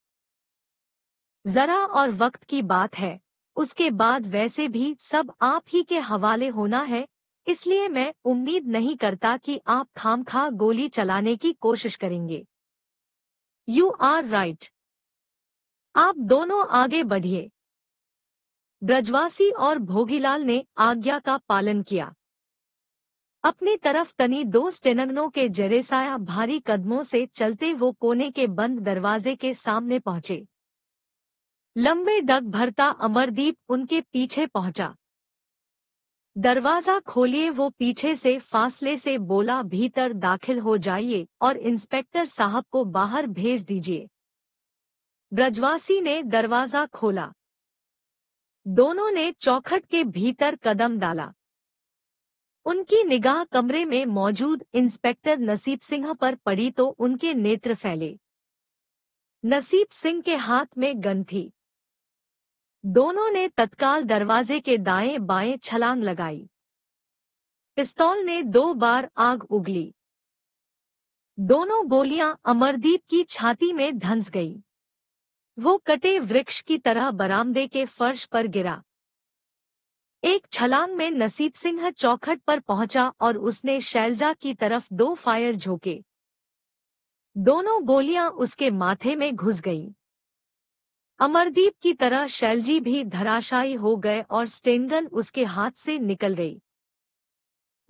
Speaker 1: जरा और वक्त की बात है उसके बाद वैसे भी सब आप ही के हवाले होना है इसलिए मैं उम्मीद नहीं करता कि आप खामखा गोली चलाने की कोशिश करेंगे यू आर राइट आप दोनों आगे बढ़िए ब्रजवासी और भोगीलाल ने आज्ञा का पालन किया अपनी तरफ तनी दो स्टेनगनों के जरेसाया भारी कदमों से चलते वो कोने के बंद दरवाजे के सामने पहुंचे लंबे डग भरता अमरदीप उनके पीछे पहुंचा दरवाजा खोलिए वो पीछे से फासले से बोला भीतर दाखिल हो जाइए और इंस्पेक्टर साहब को बाहर भेज दीजिए ब्रजवासी ने दरवाजा खोला दोनों ने चौखट के भीतर कदम डाला उनकी निगाह कमरे में मौजूद इंस्पेक्टर नसीब सिंह पर पड़ी तो उनके नेत्र फैले नसीब सिंह के हाथ में गन थी दोनों ने तत्काल दरवाजे के दाएं बाएं छलांग लगाई पिस्तौल ने दो बार आग उगली दोनों गोलियां अमरदीप की छाती में धंस गईं। वो कटे वृक्ष की तरह बरामदे के फर्श पर गिरा एक छलांग में नसीब सिंह चौखट पर पहुंचा और उसने शैलजा की तरफ दो फायर झोंके दोनों गोलियां उसके माथे में घुस गई अमरदीप की तरह शैलजी भी धराशायी हो गए और स्टेनगन उसके हाथ से निकल गई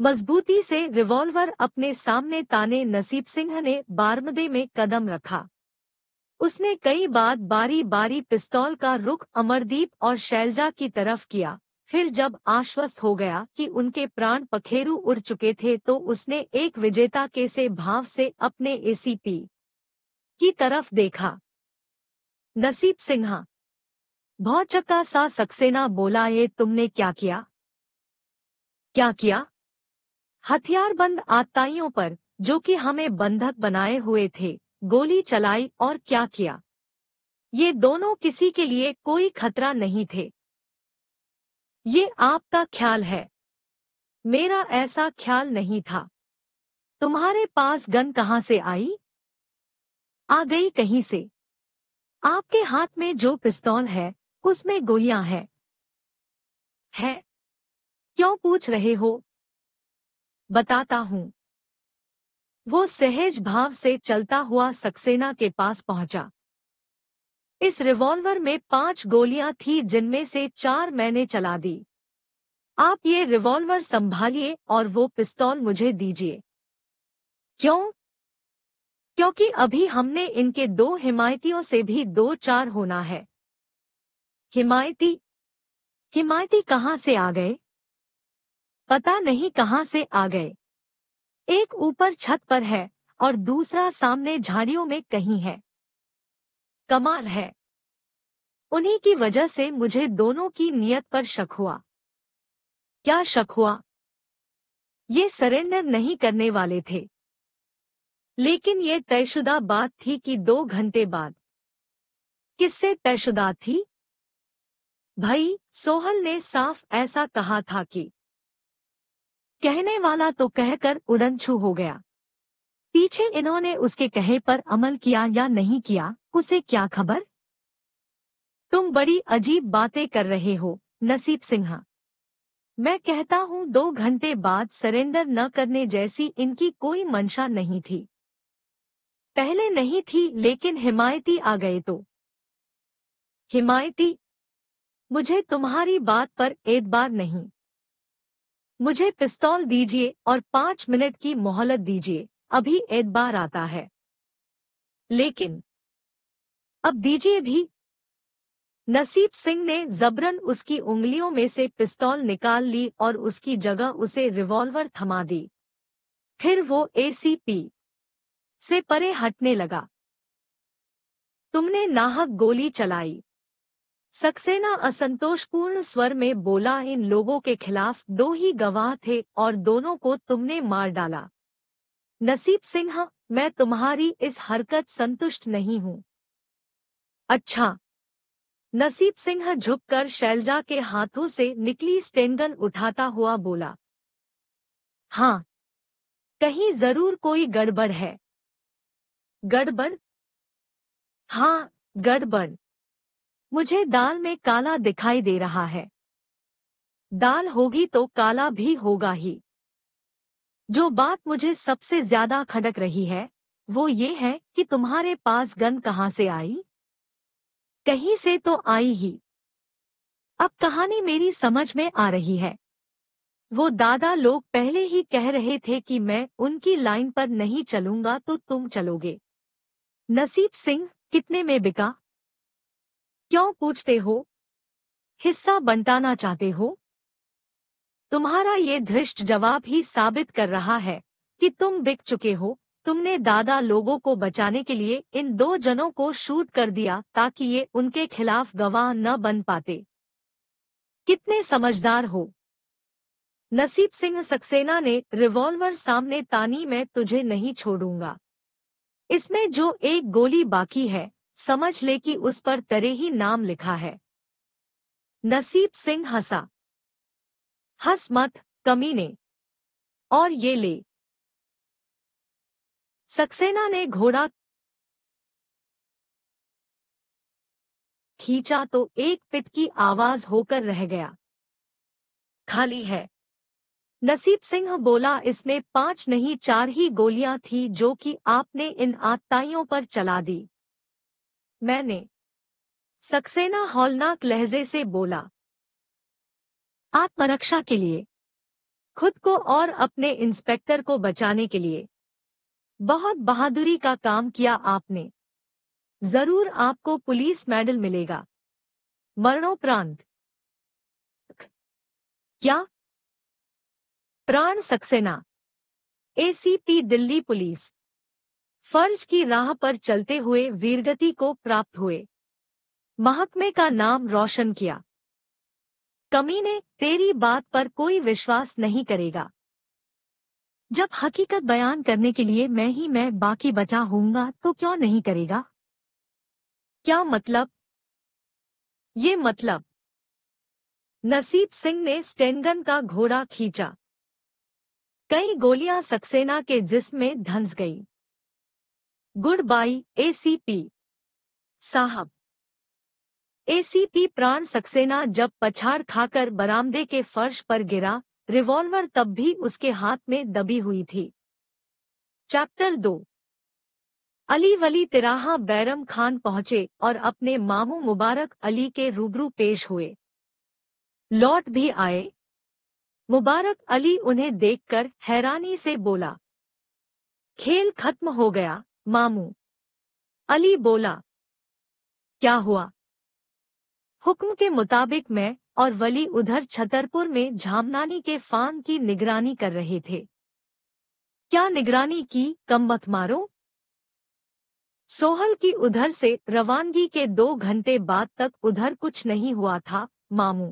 Speaker 1: मजबूती से रिवॉल्वर अपने सामने ताने नसीब सिंह ने बारमदे में कदम रखा उसने कई बार बारी बारी पिस्तौल का रुख अमरदीप और शैलजा की तरफ किया फिर जब आश्वस्त हो गया कि उनके प्राण पखेरु उड़ चुके थे तो उसने एक विजेता के से भाव से अपने एसीपी की तरफ देखा नसीब सिन्हा भौचक्का सा सक्सेना बोला ये तुमने क्या किया क्या किया हथियारबंद आताइयों पर जो कि हमें बंधक बनाए हुए थे गोली चलाई और क्या किया ये दोनों किसी के लिए कोई खतरा नहीं थे ये आपका ख्याल है मेरा ऐसा ख्याल नहीं था तुम्हारे पास गन कहां से आई आ गई कहीं से आपके हाथ में जो पिस्तौल है उसमें गोलियां हैं है क्यों पूछ रहे हो बताता हूं वो सहज भाव से चलता हुआ सक्सेना के पास पहुंचा इस रिवॉल्वर में पांच गोलियां थी जिनमें से चार मैंने चला दी आप ये रिवॉल्वर संभालिए और वो पिस्तौल मुझे दीजिए क्यों क्योंकि अभी हमने इनके दो हिमायतियों से भी दो चार होना है हिमायती हिमायती कहां से आ गए पता नहीं कहां से आ गए एक ऊपर छत पर है और दूसरा सामने झाड़ियों में कहीं है कमाल है उन्हीं की वजह से मुझे दोनों की नियत पर शक हुआ क्या शक हुआ ये सरेंडर नहीं करने वाले थे लेकिन ये तयशुदा बात थी कि दो घंटे बाद किससे तयशुदा थी भाई सोहल ने साफ ऐसा कहा था कि कहने वाला तो कहकर उड़न छू हो गया पीछे इन्होंने उसके कहे पर अमल किया या नहीं किया उसे क्या खबर तुम बड़ी अजीब बातें कर रहे हो नसीब सिन्हा मैं कहता हूँ दो घंटे बाद सरेंडर न करने जैसी इनकी कोई मंशा नहीं थी पहले नहीं थी लेकिन हिमायती आ गए तो हिमायती मुझे तुम्हारी बात पर एतबार नहीं मुझे पिस्तौल दीजिए और पांच मिनट की मोहलत दीजिए अभी एतबार आता है लेकिन अब दीजिए भी नसीब सिंह ने जबरन उसकी उंगलियों में से पिस्तौल निकाल ली और उसकी जगह उसे रिवॉल्वर थमा दी फिर वो एसीपी से परे हटने लगा तुमने नाहक गोली चलाई सक्सेना असंतोषपूर्ण स्वर में बोला इन लोगों के खिलाफ दो ही गवाह थे और दोनों को तुमने मार डाला नसीब सिंह मैं तुम्हारी इस हरकत संतुष्ट नहीं हूं अच्छा नसीब सिंह झुककर शैलजा के हाथों से निकली स्टेंगन उठाता हुआ बोला हाँ कहीं जरूर कोई गड़बड़ है गड़बड़ हां गड़बड़ मुझे दाल में काला दिखाई दे रहा है दाल होगी तो काला भी होगा ही जो बात मुझे सबसे ज्यादा खटक रही है वो ये है कि तुम्हारे पास गन कहाँ से आई कहीं से तो आई ही अब कहानी मेरी समझ में आ रही है वो दादा लोग पहले ही कह रहे थे कि मैं उनकी लाइन पर नहीं चलूंगा तो तुम चलोगे नसीब सिंह कितने में बिका क्यों पूछते हो हिस्सा बंटाना चाहते हो तुम्हारा ये धृष्ट जवाब ही साबित कर रहा है कि तुम बिक चुके हो तुमने दादा लोगों को बचाने के लिए इन दो जनों को शूट कर दिया ताकि ये उनके खिलाफ गवाह न बन पाते कितने समझदार हो नसीब सिंह सक्सेना ने रिवॉल्वर सामने तानी मैं तुझे नहीं छोड़ूंगा इसमें जो एक गोली बाकी है समझ ले कि उस पर तरे ही नाम लिखा है नसीब सिंह हंसा हंस मत कमीने और ये ले सक्सेना ने घोड़ा खींचा तो एक पिट की आवाज होकर रह गया खाली है नसीब सिंह बोला इसमें पांच नहीं चार ही गोलियां थी जो कि आपने इन आत्ताइयों पर चला दी मैंने सक्सेना हॉलनाक लहजे से बोला आत्मरक्षा के लिए खुद को और अपने इंस्पेक्टर को बचाने के लिए बहुत बहादुरी का काम किया आपने जरूर आपको पुलिस मेडल मिलेगा मरणोपरांत क्या प्राण सक्सेना एसीपी दिल्ली पुलिस फर्ज की राह पर चलते हुए वीरगति को प्राप्त हुए महकमे का नाम रोशन किया कमीने तेरी बात पर कोई विश्वास नहीं करेगा जब हकीकत बयान करने के लिए मैं ही मैं बाकी बचा हूंगा तो क्यों नहीं करेगा क्या मतलब ये मतलब नसीब सिंह ने स्टेनगन का घोड़ा खींचा कई गोलियां सक्सेना के जिस्म में धंस गई गुड बाई एसीपी साहब एसीपी प्राण सक्सेना जब पछाड़ खाकर बरामदे के फर्श पर गिरा रिवॉल्वर तब भी उसके हाथ में दबी हुई थी चैप्टर दो अली वली तिराहा बैरम खान पहुंचे और अपने मामू मुबारक अली के रूबरू पेश हुए लौट भी आए मुबारक अली उन्हें देखकर हैरानी से बोला खेल खत्म हो गया मामू अली बोला क्या हुआ हुक्म के मुताबिक मैं और वली उधर छतरपुर में झामनानी के फान की निगरानी कर रहे थे क्या निगरानी की कम्बक मारो सोहल की उधर से रवानगी के दो घंटे बाद तक उधर कुछ नहीं हुआ था मामू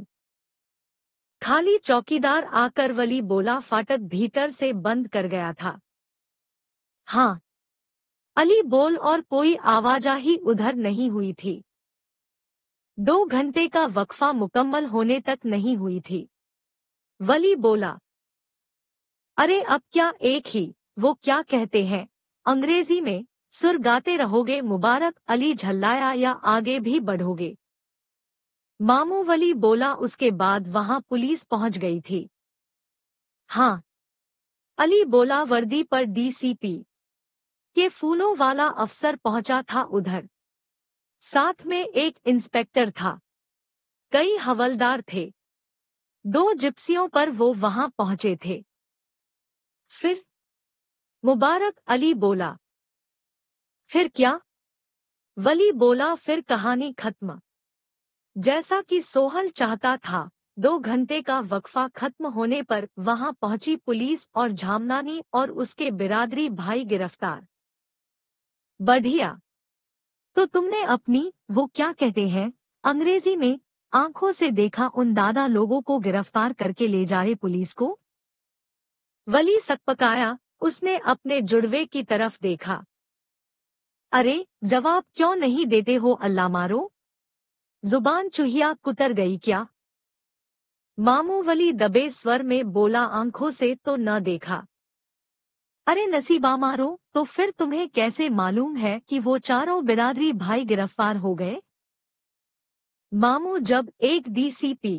Speaker 1: खाली चौकीदार आकर वली बोला फाटक भीतर से बंद कर गया था हाँ अली बोल और कोई आवाजाही उधर नहीं हुई थी दो घंटे का वक्फा मुकम्मल होने तक नहीं हुई थी वली बोला अरे अब क्या एक ही वो क्या कहते हैं अंग्रेजी में सुर गाते रहोगे मुबारक अली झल्लाया या आगे भी बढ़ोगे मामू वली बोला उसके बाद वहां पुलिस पहुंच गई थी हाँ अली बोला वर्दी पर डीसीपी के फूलों वाला अफसर पहुंचा था उधर साथ में एक इंस्पेक्टर था कई हवलदार थे दो जिप्सियों पर वो वहां पहुंचे थे फिर मुबारक अली बोला फिर क्या वली बोला फिर कहानी खत्म जैसा कि सोहल चाहता था दो घंटे का वक्फा खत्म होने पर वहां पहुंची पुलिस और झामनानी और उसके बिरादरी भाई गिरफ्तार बढ़िया तो तुमने अपनी वो क्या कहते हैं अंग्रेजी में आंखों से देखा उन दादा लोगों को गिरफ्तार करके ले जाए पुलिस को वली सकपकाया उसने अपने जुड़वे की तरफ देखा अरे जवाब क्यों नहीं देते हो अल्लाह मारो जुबान चुहिया कुतर गई क्या मामू वली दबे स्वर में बोला आंखों से तो न देखा अरे नसीबा मारो तो फिर तुम्हें कैसे मालूम है कि वो चारों बिरादरी भाई गिरफ्तार हो गए मामू जब एक डीसीपी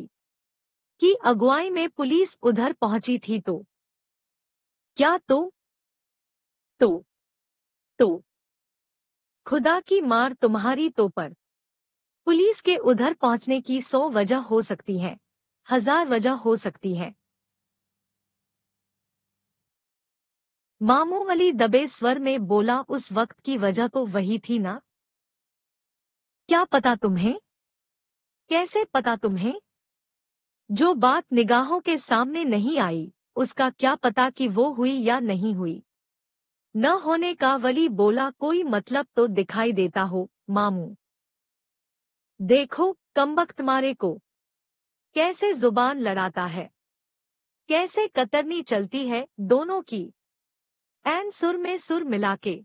Speaker 1: की अगुवाई में पुलिस उधर पहुंची थी तो क्या तो तो तो खुदा की मार तुम्हारी तो पर पुलिस के उधर पहुंचने की सौ वजह हो सकती है हजार वजह हो सकती है मामू अली दबे स्वर में बोला उस वक्त की वजह तो वही थी ना क्या पता तुम्हें कैसे पता तुम्हें जो बात निगाहों के सामने नहीं आई उसका क्या पता कि वो हुई या नहीं हुई न होने का वली बोला कोई मतलब तो दिखाई देता हो मामू देखो वक्त मारे को कैसे जुबान लड़ाता है कैसे कतरनी चलती है दोनों की एन सुर में सुर मिला के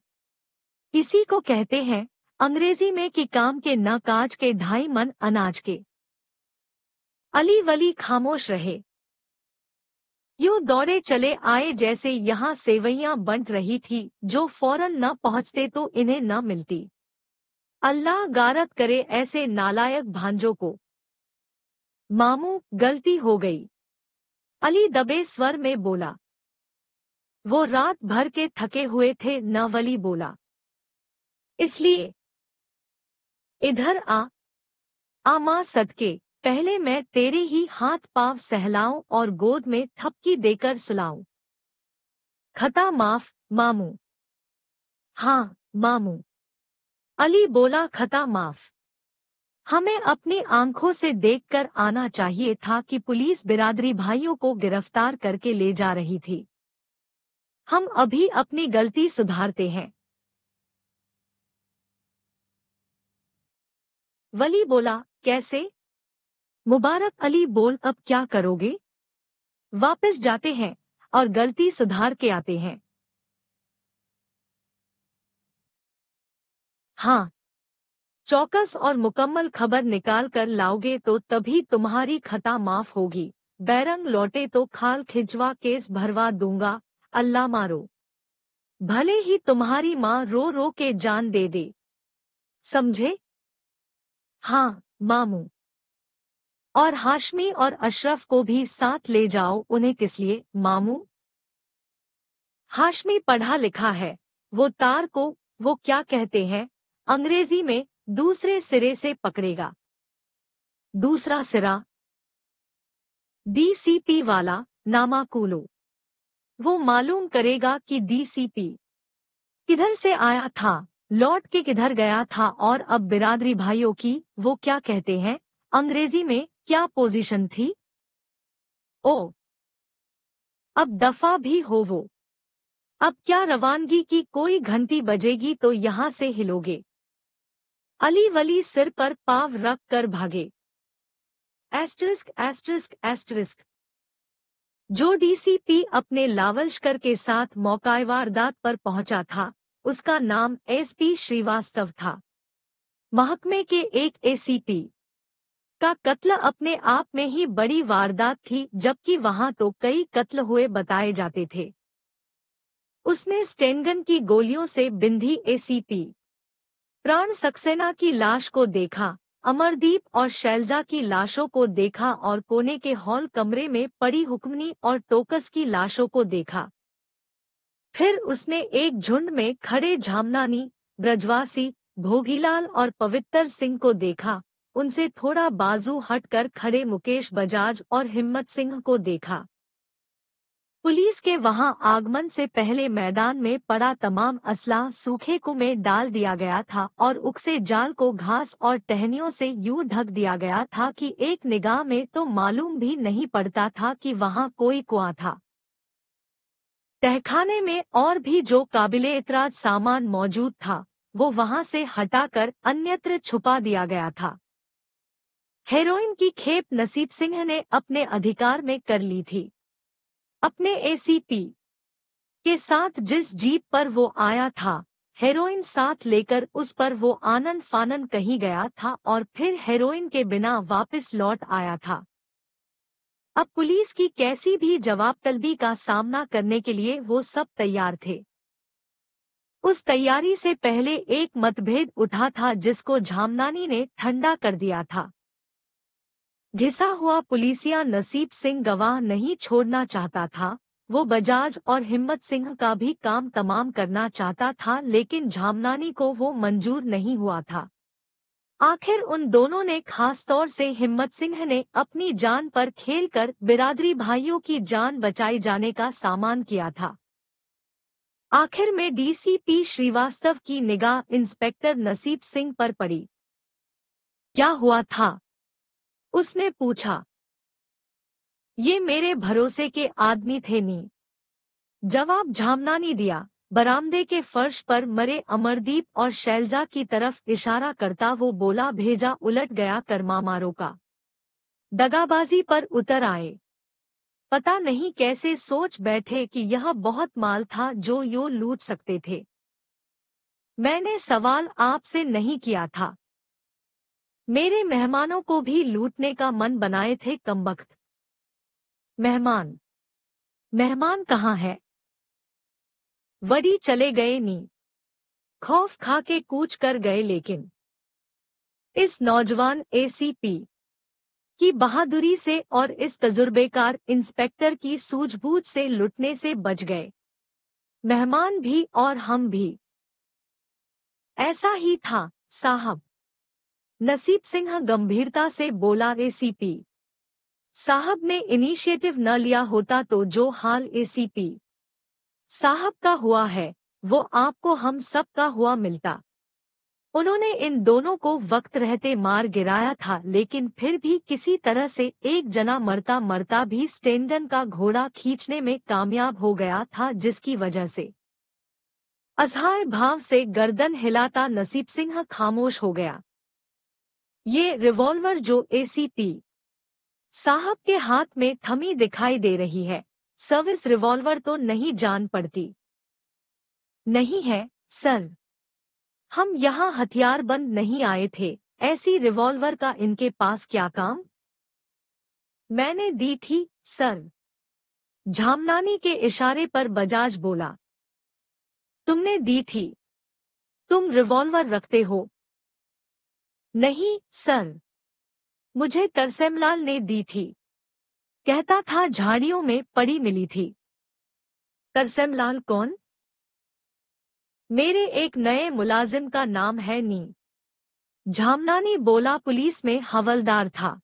Speaker 1: इसी को कहते हैं अंग्रेजी में कि काम के न काज के ढाई मन अनाज के अली वली खामोश रहे यूं दौड़े चले आए जैसे यहाँ सेवैया बंट रही थी जो फौरन न पहुंचते तो इन्हें न मिलती अल्लाह गारत करे ऐसे नालायक भांजों को मामू गलती हो गई अली दबे स्वर में बोला वो रात भर के थके हुए थे नावली बोला इसलिए इधर आ आ मां सदके पहले मैं तेरे ही हाथ पाव सहलाऊं और गोद में थपकी देकर सुलाऊं खता माफ मामू हाँ मामू अली बोला खता माफ हमें अपनी आंखों से देखकर आना चाहिए था कि पुलिस बिरादरी भाइयों को गिरफ्तार करके ले जा रही थी हम अभी अपनी गलती सुधारते हैं वली बोला कैसे मुबारक अली बोल अब क्या करोगे वापस जाते हैं और गलती सुधार के आते हैं हाँ चौकस और मुकम्मल खबर निकाल कर लाओगे तो तभी तुम्हारी खता माफ होगी बैरंग लौटे तो खाल खिंचवा केस भरवा दूंगा अल्लाह मारो भले ही तुम्हारी माँ रो रो के जान दे दे समझे हाँ मामू और हाशमी और अशरफ को भी साथ ले जाओ उन्हें किस लिए मामू हाशमी पढ़ा लिखा है वो तार को वो क्या कहते हैं अंग्रेजी में दूसरे सिरे से पकड़ेगा दूसरा सिरा डीसीपी वाला नामा कूलो वो मालूम करेगा कि डीसीपी किधर से आया था लौट के किधर गया था और अब बिरादरी भाइयों की वो क्या कहते हैं अंग्रेजी में क्या पोजीशन थी ओ अब दफा भी हो वो अब क्या रवानगी की कोई घंटी बजेगी तो यहाँ से हिलोगे अली वली सिर पर पाव रख कर भागे एस्ट्रिस्क एस्ट्रिस्क एस्ट्रिस्क जो डीसीपी अपने लावलशकर के साथ मौकाए वारदात पर पहुंचा था उसका नाम एसपी श्रीवास्तव था महकमे के एक एसीपी का कत्ल अपने आप में ही बड़ी वारदात थी जबकि वहां तो कई कत्ल हुए बताए जाते थे उसने स्टेनगन की गोलियों से बिंधी एसीपी प्राण सक्सेना की लाश को देखा अमरदीप और शैलजा की लाशों को देखा और कोने के हॉल कमरे में पड़ी हुक्मनी और टोकस की लाशों को देखा फिर उसने एक झुंड में खड़े झामनानी ब्रजवासी भोगीलाल और पवित्र सिंह को देखा उनसे थोड़ा बाजू हटकर खड़े मुकेश बजाज और हिम्मत सिंह को देखा पुलिस के वहां आगमन से पहले मैदान में पड़ा तमाम असला सूखे कु में डाल दिया गया था और उकसे जाल को घास और टहनियों से यूं ढक दिया गया था कि एक निगाह में तो मालूम भी नहीं पड़ता था कि वहां कोई कुआं था तहखाने में और भी जो काबिले इतराज सामान मौजूद था वो वहां से हटाकर अन्यत्र छुपा दिया गया था हेरोइन की खेप नसीब सिंह ने अपने अधिकार में कर ली थी अपने एसीपी के साथ जिस जीप पर वो आया था हेरोइन साथ लेकर उस पर वो आनंद फानन कहीं गया था और फिर हेरोइन के बिना वापस लौट आया था अब पुलिस की कैसी भी जवाब तलबी का सामना करने के लिए वो सब तैयार थे उस तैयारी से पहले एक मतभेद उठा था जिसको झामनानी ने ठंडा कर दिया था घिसा हुआ पुलिसिया नसीब सिंह गवाह नहीं छोड़ना चाहता था वो बजाज और हिम्मत सिंह का भी काम तमाम करना चाहता था लेकिन झामनानी को वो मंजूर नहीं हुआ था आखिर उन दोनों ने खास तौर से हिम्मत सिंह ने अपनी जान पर खेलकर बिरादरी भाइयों की जान बचाए जाने का सामान किया था आखिर में डीसीपी श्रीवास्तव की निगाह इंस्पेक्टर नसीब सिंह पर पड़ी क्या हुआ था उसने पूछा ये मेरे भरोसे के आदमी थे नी जवाब झामना ने दिया बरामदे के फर्श पर मरे अमरदीप और शैलजा की तरफ इशारा करता वो बोला भेजा उलट गया करमामारों का दगाबाजी पर उतर आए पता नहीं कैसे सोच बैठे कि यह बहुत माल था जो यो लूट सकते थे मैंने सवाल आपसे नहीं किया था मेरे मेहमानों को भी लूटने का मन बनाए थे कमबख्त मेहमान मेहमान कहाँ है वडी चले गए नी खौफ खा के कूच कर गए लेकिन इस नौजवान एसीपी की बहादुरी से और इस तजुर्बेकार इंस्पेक्टर की सूझबूझ से लुटने से बच गए मेहमान भी और हम भी ऐसा ही था साहब नसीब सिंह गंभीरता से बोला एसीपी साहब ने इनिशिएटिव न लिया होता तो जो हाल एसीपी साहब का हुआ है वो आपको हम सब का हुआ मिलता उन्होंने इन दोनों को वक्त रहते मार गिराया था लेकिन फिर भी किसी तरह से एक जना मरता मरता भी स्टेंडन का घोड़ा खींचने में कामयाब हो गया था जिसकी वजह से अजहार भाव से गर्दन हिलाता नसीब सिंह खामोश हो गया ये रिवॉल्वर जो एसीपी साहब के हाथ में थमी दिखाई दे रही है सर्विस रिवॉल्वर तो नहीं जान पड़ती नहीं है सर हम यहाँ हथियारबंद नहीं आए थे ऐसी रिवॉल्वर का इनके पास क्या काम मैंने दी थी सर झामनानी के इशारे पर बजाज बोला तुमने दी थी तुम रिवॉल्वर रखते हो नहीं सर मुझे तरसेमलाल ने दी थी कहता था झाड़ियों में पड़ी मिली थी तरसेमलाल कौन मेरे एक नए मुलाजिम का नाम है नी झामनानी बोला पुलिस में हवलदार था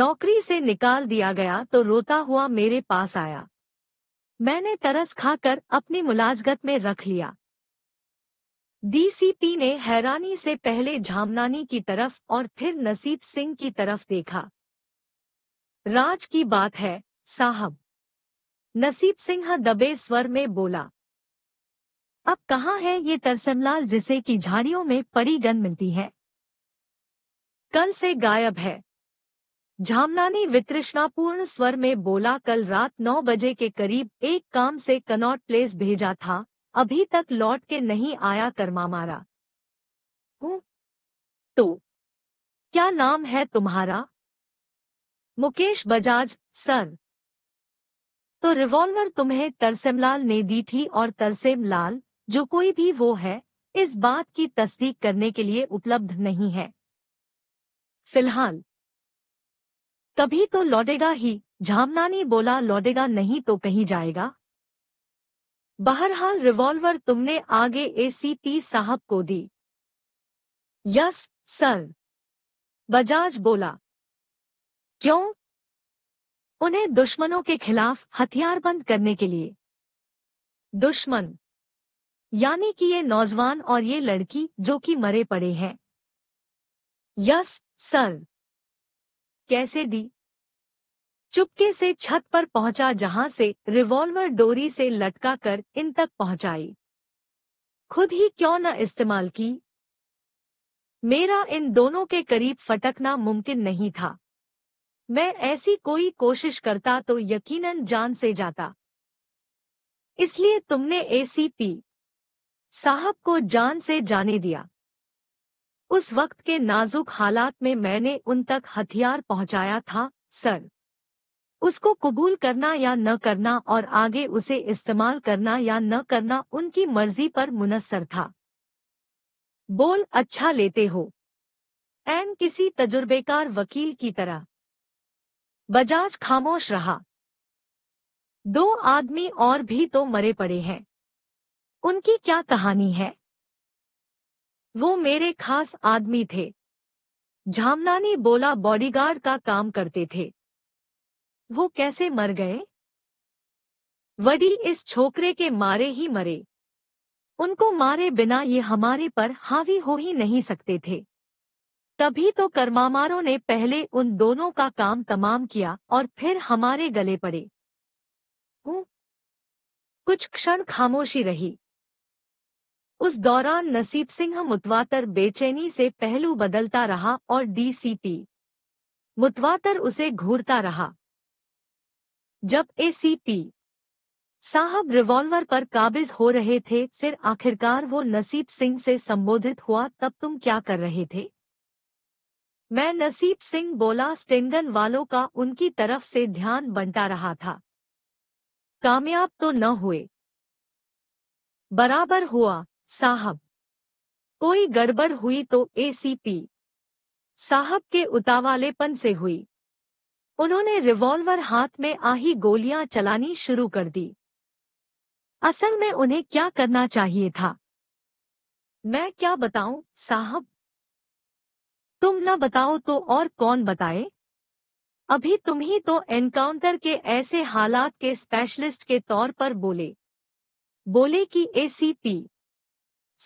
Speaker 1: नौकरी से निकाल दिया गया तो रोता हुआ मेरे पास आया मैंने तरस खाकर अपनी मुलाजगत में रख लिया डीसीपी ने हैरानी से पहले झामनानी की तरफ और फिर नसीब सिंह की तरफ देखा राज की बात है साहब नसीब सिंह दबे स्वर में बोला अब कहाँ है ये तरसमलाल जिसे की झाड़ियों में पड़ी गन मिलती है कल से गायब है झामनानी वित्रृष्णापूर्ण स्वर में बोला कल रात नौ बजे के करीब एक काम से कनॉट प्लेस भेजा था अभी तक लौट के नहीं आया कर्मा मारा हूं तो क्या नाम है तुम्हारा मुकेश बजाज सर तो रिवॉल्वर तुम्हें तरसेमलाल ने दी थी और तरसेम लाल जो कोई भी वो है इस बात की तस्दीक करने के लिए उपलब्ध नहीं है फिलहाल कभी तो लौटेगा ही झामनानी बोला लौटेगा नहीं तो कहीं जाएगा बहरहाल रिवॉल्वर तुमने आगे एसीपी साहब को दी यस सर बजाज बोला क्यों उन्हें दुश्मनों के खिलाफ हथियारबंद करने के लिए दुश्मन यानी कि ये नौजवान और ये लड़की जो कि मरे पड़े हैं यस सर कैसे दी चुपके से छत पर पहुंचा जहां से रिवॉल्वर डोरी से लटका कर इन तक पहुंचाई खुद ही क्यों न इस्तेमाल की मेरा इन दोनों के करीब फटकना मुमकिन नहीं था मैं ऐसी कोई कोशिश करता तो यकीनन जान से जाता इसलिए तुमने एसीपी साहब को जान से जाने दिया उस वक्त के नाजुक हालात में मैंने उन तक हथियार पहुंचाया था सर उसको कबूल करना या न करना और आगे उसे इस्तेमाल करना या न करना उनकी मर्जी पर मुनसर था बोल अच्छा लेते हो एन किसी तजुर्बेकार वकील की तरह बजाज खामोश रहा दो आदमी और भी तो मरे पड़े हैं उनकी क्या कहानी है वो मेरे खास आदमी थे झामनानी बोला बॉडीगार्ड का काम करते थे वो कैसे मर गए वडी इस छोकरे के मारे ही मरे उनको मारे बिना ये हमारे पर हावी हो ही नहीं सकते थे तभी तो कर्मामारों ने पहले उन दोनों का काम तमाम किया और फिर हमारे गले पड़े हूं कुछ क्षण खामोशी रही उस दौरान नसीब सिंह मुतवातर बेचैनी से पहलू बदलता रहा और डीसीपी मुतवातर उसे घूरता रहा जब एसीपी साहब रिवॉल्वर पर काबिज हो रहे थे फिर आखिरकार वो नसीब सिंह से संबोधित हुआ तब तुम क्या कर रहे थे मैं नसीब सिंह बोला स्टेंगन वालों का उनकी तरफ से ध्यान बंटा रहा था कामयाब तो न हुए बराबर हुआ साहब कोई गड़बड़ हुई तो एसीपी साहब के उतावालेपन से हुई उन्होंने रिवॉल्वर हाथ में आही गोलियां चलानी शुरू कर दी असल में उन्हें क्या करना चाहिए था मैं क्या बताऊं साहब तुम न बताओ तो और कौन बताए अभी तुम ही तो एनकाउंटर के ऐसे हालात के स्पेशलिस्ट के तौर पर बोले बोले कि एसीपी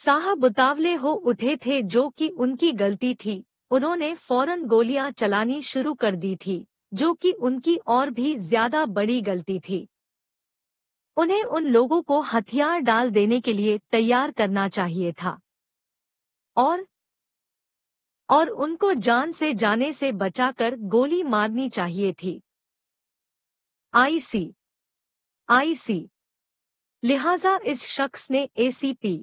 Speaker 1: साहब उतावले हो उठे थे जो कि उनकी गलती थी उन्होंने फौरन गोलियां चलानी शुरू कर दी थी जो कि उनकी और भी ज्यादा बड़ी गलती थी उन्हें उन लोगों को हथियार डाल देने के लिए तैयार करना चाहिए था और और उनको जान से जाने से बचाकर गोली मारनी चाहिए थी आईसी आईसी लिहाजा इस शख्स ने एसीपी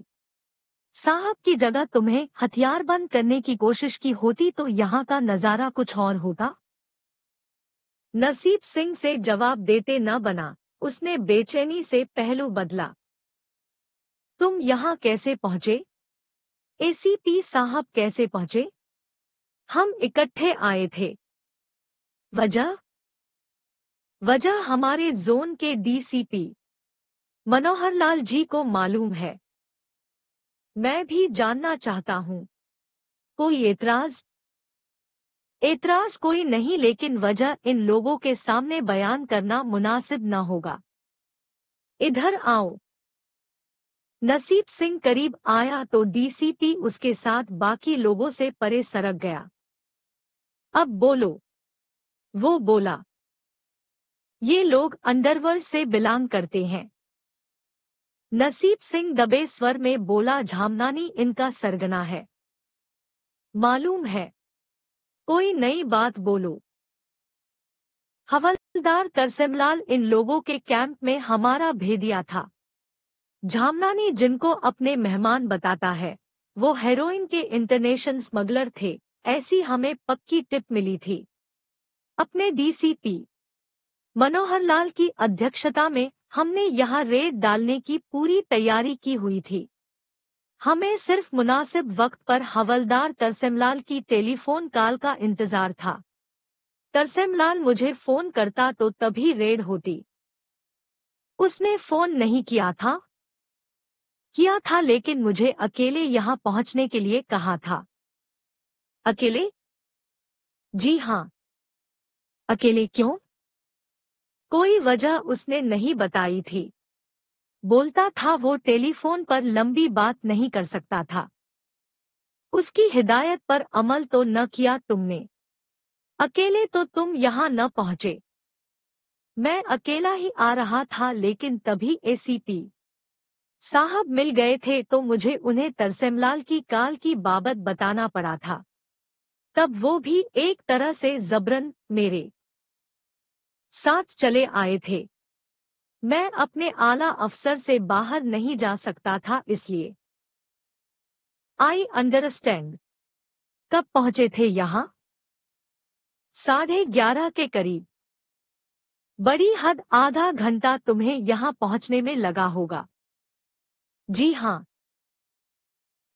Speaker 1: साहब की जगह तुम्हें हथियार बंद करने की कोशिश की होती तो यहाँ का नज़ारा कुछ और होगा नसीब सिंह से जवाब देते न बना उसने बेचैनी से पहलू बदला तुम यहाँ कैसे पहुंचे एसीपी साहब कैसे पहुंचे हम इकट्ठे आए थे वजह वजह हमारे जोन के डीसीपी मनोहर लाल जी को मालूम है मैं भी जानना चाहता हूँ कोई एतराज एतराज कोई नहीं लेकिन वजह इन लोगों के सामने बयान करना मुनासिब न होगा इधर आओ नसीब सिंह करीब आया तो डीसीपी उसके साथ बाकी लोगों से परे सरक गया अब बोलो वो बोला ये लोग अंडरवर्ल्ड से बिलोंग करते हैं नसीब सिंह दबे स्वर में बोला झामनानी इनका सरगना है मालूम है कोई नई बात बोलो हवलदार तरसेमलाल इन लोगों के कैंप में हमारा भेदिया था झामनानी जिनको अपने मेहमान बताता है वो हेरोइन के इंटरनेशन स्मगलर थे ऐसी हमें पक्की टिप मिली थी अपने डीसीपी मनोहर लाल की अध्यक्षता में हमने यहाँ रेड डालने की पूरी तैयारी की हुई थी हमें सिर्फ मुनासिब वक्त पर हवलदार तरसेमलाल की टेलीफोन कॉल का इंतजार था तरसेमलाल मुझे फोन करता तो तभी रेड होती उसने फोन नहीं किया था किया था लेकिन मुझे अकेले यहां पहुंचने के लिए कहा था अकेले जी हाँ अकेले क्यों कोई वजह उसने नहीं बताई थी बोलता था वो टेलीफोन पर लंबी बात नहीं कर सकता था उसकी हिदायत पर अमल तो न किया तुमने अकेले तो तुम यहां न पहुंचे मैं अकेला ही आ रहा था लेकिन तभी एसीपी साहब मिल गए थे तो मुझे उन्हें तरसेमलाल की काल की बाबत बताना पड़ा था तब वो भी एक तरह से जबरन मेरे साथ चले आए थे मैं अपने आला अफसर से बाहर नहीं जा सकता था इसलिए आई अंडरस्टैंड कब पहुंचे थे यहां साढ़े ग्यारह के करीब बड़ी हद आधा घंटा तुम्हें यहां पहुंचने में लगा होगा जी हाँ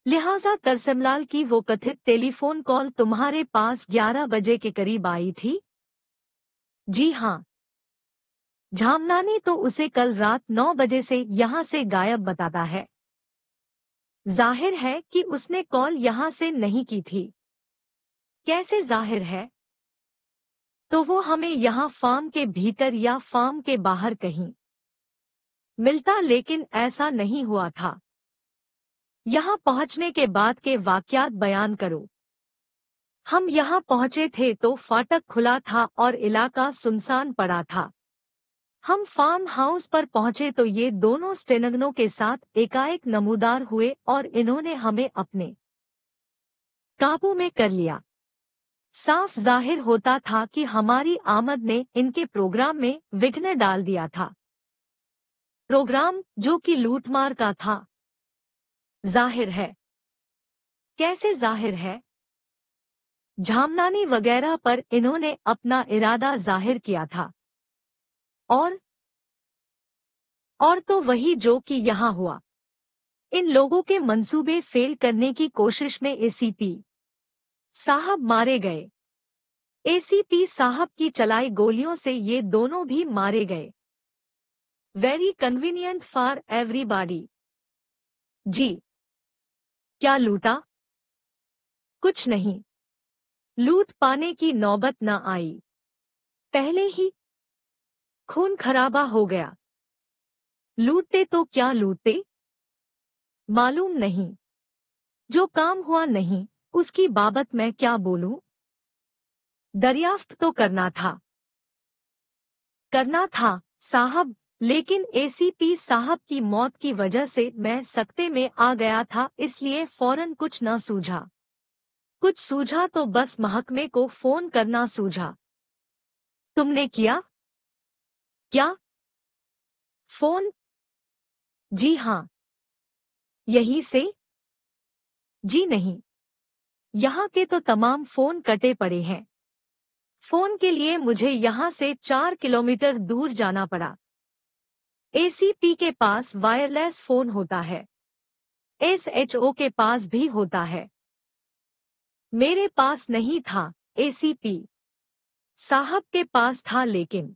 Speaker 1: लिहाजा तरसमलाल की वो कथित टेलीफोन कॉल तुम्हारे पास 11 बजे के करीब आई थी जी हाँ झामनानी तो उसे कल रात नौ बजे से यहाँ से गायब बताता है जाहिर है कि उसने कॉल यहाँ से नहीं की थी कैसे जाहिर है तो वो हमें यहाँ फार्म के भीतर या फार्म के बाहर कहीं मिलता लेकिन ऐसा नहीं हुआ था यहाँ पहुंचने के बाद के वाक्यात बयान करो हम यहाँ पहुंचे थे तो फाटक खुला था और इलाका सुनसान पड़ा था हम फार्म हाउस पर पहुंचे तो ये दोनों स्टेनग्नों के साथ एकाएक नमूदार हुए और इन्होंने हमें अपने काबू में कर लिया साफ जाहिर होता था कि हमारी आमद ने इनके प्रोग्राम में विघ्न डाल दिया था प्रोग्राम जो कि लूटमार का था जाहिर है कैसे जाहिर है झामनानी वगैरह पर इन्होंने अपना इरादा जाहिर किया था और और तो वही जो कि यहाँ हुआ इन लोगों के मंसूबे फेल करने की कोशिश में एसीपी साहब मारे गए एसीपी साहब की चलाई गोलियों से ये दोनों भी मारे गए वेरी कन्वीनियंट फॉर एवरीबॉडी जी क्या लूटा कुछ नहीं लूट पाने की नौबत न आई पहले ही खून खराबा हो गया लूटते तो क्या लूटते मालूम नहीं जो काम हुआ नहीं उसकी बाबत मैं क्या बोलूं? दरियाफ्त तो करना था करना था साहब लेकिन एसीपी साहब की मौत की वजह से मैं सकते में आ गया था इसलिए फौरन कुछ न सूझा कुछ सूझा तो बस महकमे को फोन करना सूझा तुमने किया क्या फोन जी हाँ यही से जी नहीं यहाँ के तो तमाम फोन कटे पड़े हैं फोन के लिए मुझे यहाँ से चार किलोमीटर दूर जाना पड़ा एसीपी के पास वायरलेस फोन होता है एसएचओ के पास भी होता है मेरे पास नहीं था एसीपी साहब के पास था लेकिन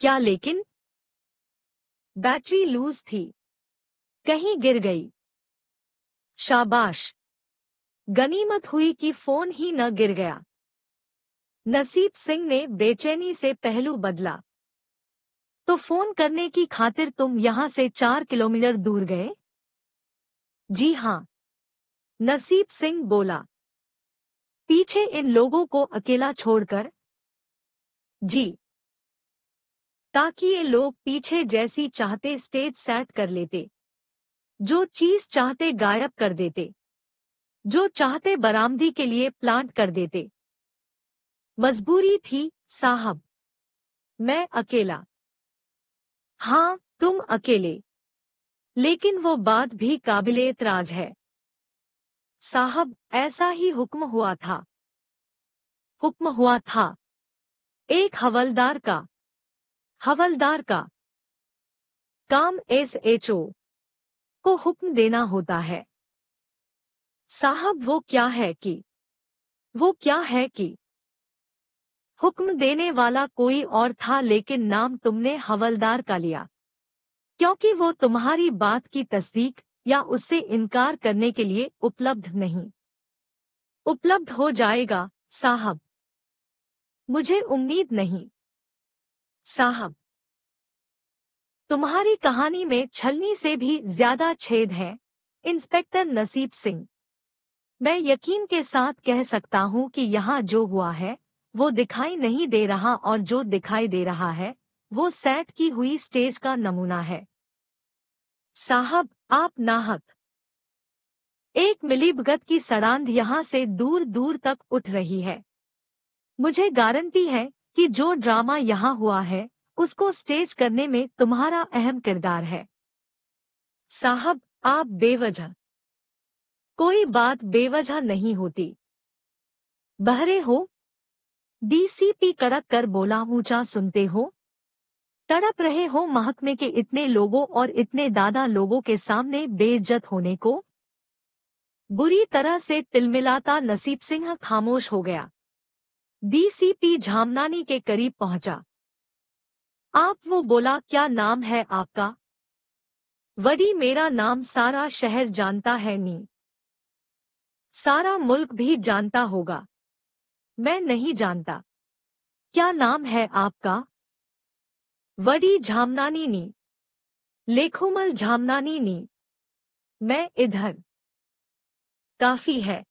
Speaker 1: क्या लेकिन बैटरी लूज थी कहीं गिर गई शाबाश गनीमत हुई कि फोन ही न गिर गया नसीब सिंह ने बेचैनी से पहलू बदला तो फोन करने की खातिर तुम यहां से चार किलोमीटर दूर गए जी हां नसीब सिंह बोला पीछे इन लोगों को अकेला छोड़कर जी ताकि ये लोग पीछे जैसी चाहते स्टेज सेट कर लेते जो चीज चाहते गायब कर देते जो चाहते बरामदी के लिए प्लांट कर देते मजबूरी थी साहब मैं अकेला हां तुम अकेले लेकिन वो बात भी काबिल एतराज है साहब ऐसा ही हुक्म हुआ था हुक्म हुआ था एक हवलदार का हवलदार का काम ओ को हुक्म देना होता है साहब वो क्या है कि वो क्या है कि हुक्म देने वाला कोई और था लेकिन नाम तुमने हवलदार का लिया क्योंकि वो तुम्हारी बात की तस्दीक या उससे इनकार करने के लिए उपलब्ध नहीं उपलब्ध हो जाएगा साहब मुझे उम्मीद नहीं साहब तुम्हारी कहानी में छलनी से भी ज्यादा छेद है इंस्पेक्टर नसीब सिंह मैं यकीन के साथ कह सकता हूँ कि यहाँ जो हुआ है वो दिखाई नहीं दे रहा और जो दिखाई दे रहा है वो सेट की हुई स्टेज का नमूना है साहब आप नाहक एक मिली भगत की सड़ांध यहाँ से दूर दूर तक उठ रही है मुझे गारंटी है कि जो ड्रामा यहाँ हुआ है उसको स्टेज करने में तुम्हारा अहम किरदार है साहब आप बेवजह कोई बात बेवजह नहीं होती बहरे हो डीसीपी कड़क कर बोला ऊंचा सुनते हो तड़प रहे हो महकमे के इतने लोगों और इतने दादा लोगों के सामने बेइज्जत होने को बुरी तरह से तिलमिलाता नसीब सिंह खामोश हो गया डीसीपी झामनानी के करीब पहुंचा आप वो बोला क्या नाम है आपका वडी मेरा नाम सारा शहर जानता है नी सारा मुल्क भी जानता होगा मैं नहीं जानता क्या नाम है आपका वडी झामनानी नी लेखोमल झामनानी नी मैं इधर काफी है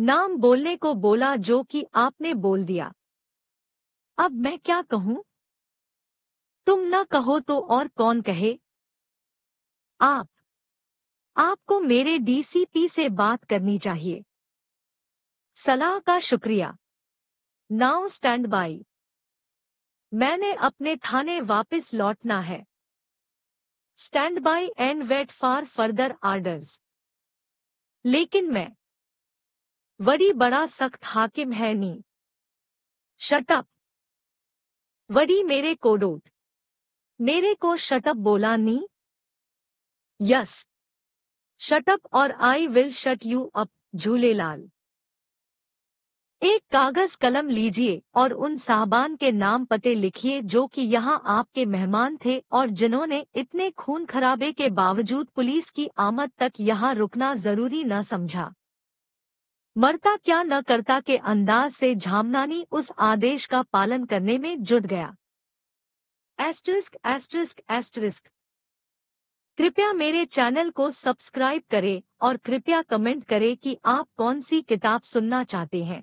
Speaker 1: नाम बोलने को बोला जो कि आपने बोल दिया अब मैं क्या कहूं तुम न कहो तो और कौन कहे आप आपको मेरे डीसीपी से बात करनी चाहिए सलाह का शुक्रिया नाउ स्टैंड बाई मैंने अपने थाने वापस लौटना है stand by and wait for further orders लेकिन मैं वड़ी बड़ा सख्त हाकिम है नी शटअप वड़ी मेरे को डोट मेरे को शटअप बोला नी यस शटअप और I will shut you up Jhule Lal एक कागज कलम लीजिए और उन साहबान के नाम पते लिखिए जो कि यहाँ आपके मेहमान थे और जिन्होंने इतने खून खराबे के बावजूद पुलिस की आमद तक यहाँ रुकना जरूरी न समझा मरता क्या न करता के अंदाज से झामनानी उस आदेश का पालन करने में जुट गया एस्ट्रिस्क एस्ट्रिस्क एस्ट्रिस्क कृपया मेरे चैनल को सब्सक्राइब करें और कृपया कमेंट करें कि आप कौन सी किताब सुनना चाहते हैं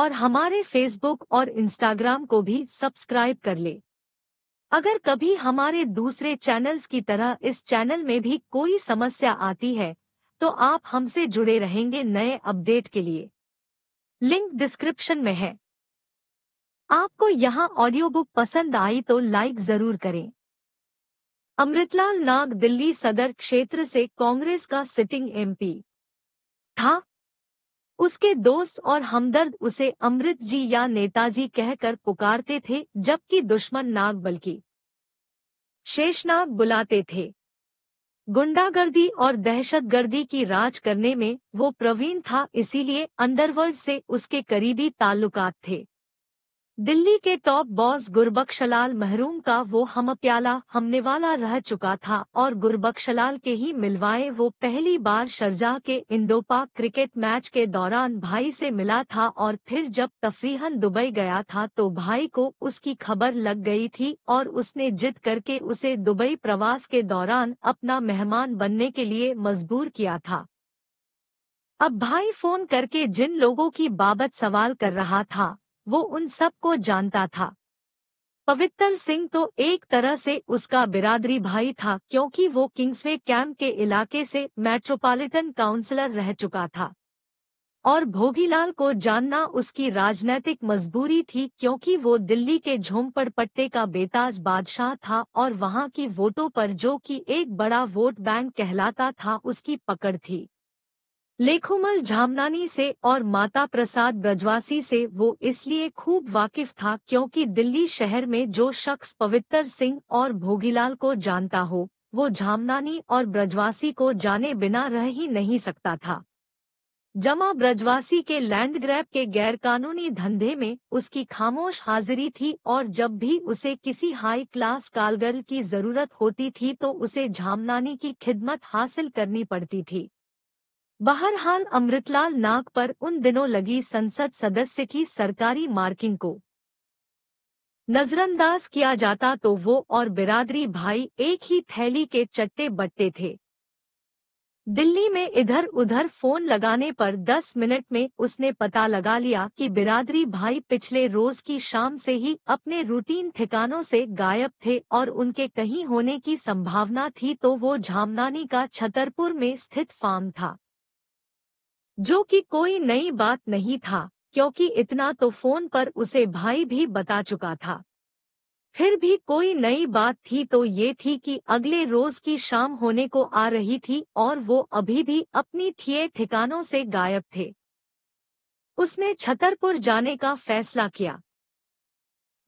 Speaker 1: और हमारे फेसबुक और इंस्टाग्राम को भी सब्सक्राइब कर ले अगर कभी हमारे दूसरे चैनल्स की तरह इस चैनल में भी कोई समस्या आती है तो आप हमसे जुड़े रहेंगे नए अपडेट के लिए लिंक डिस्क्रिप्शन में है आपको यहाँ ऑडियो बुक पसंद आई तो लाइक जरूर करें अमृतलाल नाग दिल्ली सदर क्षेत्र से कांग्रेस का सिटिंग एमपी था उसके दोस्त और हमदर्द उसे अमृत जी या नेताजी कहकर पुकारते थे जबकि दुश्मन नाग बल्कि शेषनाग बुलाते थे गुंडागर्दी और दहशतगर्दी की राज करने में वो प्रवीण था इसीलिए अंडरवर्ल्ड से उसके करीबी ताल्लुकात थे दिल्ली के टॉप बॉस गुरबख्शलाल महरूम का वो हम प्याला हमने वाला रह चुका था और गुरबख्शलाल के ही मिलवाए वो पहली बार शरजाह के पाक क्रिकेट मैच के दौरान भाई से मिला था और फिर जब तफरीहन दुबई गया था तो भाई को उसकी खबर लग गई थी और उसने जिद करके उसे दुबई प्रवास के दौरान अपना मेहमान बनने के लिए मजबूर किया था अब भाई फोन करके जिन लोगों की बाबत सवाल कर रहा था वो उन सब को जानता था पवित्र सिंह तो एक तरह से उसका बिरादरी भाई था क्योंकि वो किंग्सवे कैंप के इलाके से मेट्रोपॉलिटन काउंसलर रह चुका था और भोगीलाल को जानना उसकी राजनैतिक मजबूरी थी क्योंकि वो दिल्ली के झोंपड़ पट्टे का बेताज बादशाह था और वहां की वोटों पर जो कि एक बड़ा वोट बैंक कहलाता था उसकी पकड़ थी लेखुमल झामनानी से और माता प्रसाद ब्रजवासी से वो इसलिए खूब वाकिफ था क्योंकि दिल्ली शहर में जो शख्स पवित्र सिंह और भोगीलाल को जानता हो वो झामनानी और ब्रजवासी को जाने बिना रह ही नहीं सकता था जमा ब्रजवासी के लैंड के गैरकानूनी धंधे में उसकी खामोश हाजिरी थी और जब भी उसे किसी हाई क्लास कालगर की जरूरत होती थी तो उसे झामनानी की खिदमत हासिल करनी पड़ती थी बहरहाल अमृतलाल नाग पर उन दिनों लगी संसद सदस्य की सरकारी मार्किंग को नजरअंदाज किया जाता तो वो और बिरादरी भाई एक ही थैली के चट्टे बटते थे दिल्ली में इधर उधर फोन लगाने पर 10 मिनट में उसने पता लगा लिया कि बिरादरी भाई पिछले रोज की शाम से ही अपने रूटीन ठिकानों से गायब थे और उनके कहीं होने की संभावना थी तो वो झामनानी का छतरपुर में स्थित फार्म था जो कि कोई नई बात नहीं था क्योंकि इतना तो फोन पर उसे भाई भी बता चुका था फिर भी कोई नई बात थी तो ये थी कि अगले रोज की शाम होने को आ रही थी और वो अभी भी अपनी ठिए ठिकानों से गायब थे उसने छतरपुर जाने का फैसला किया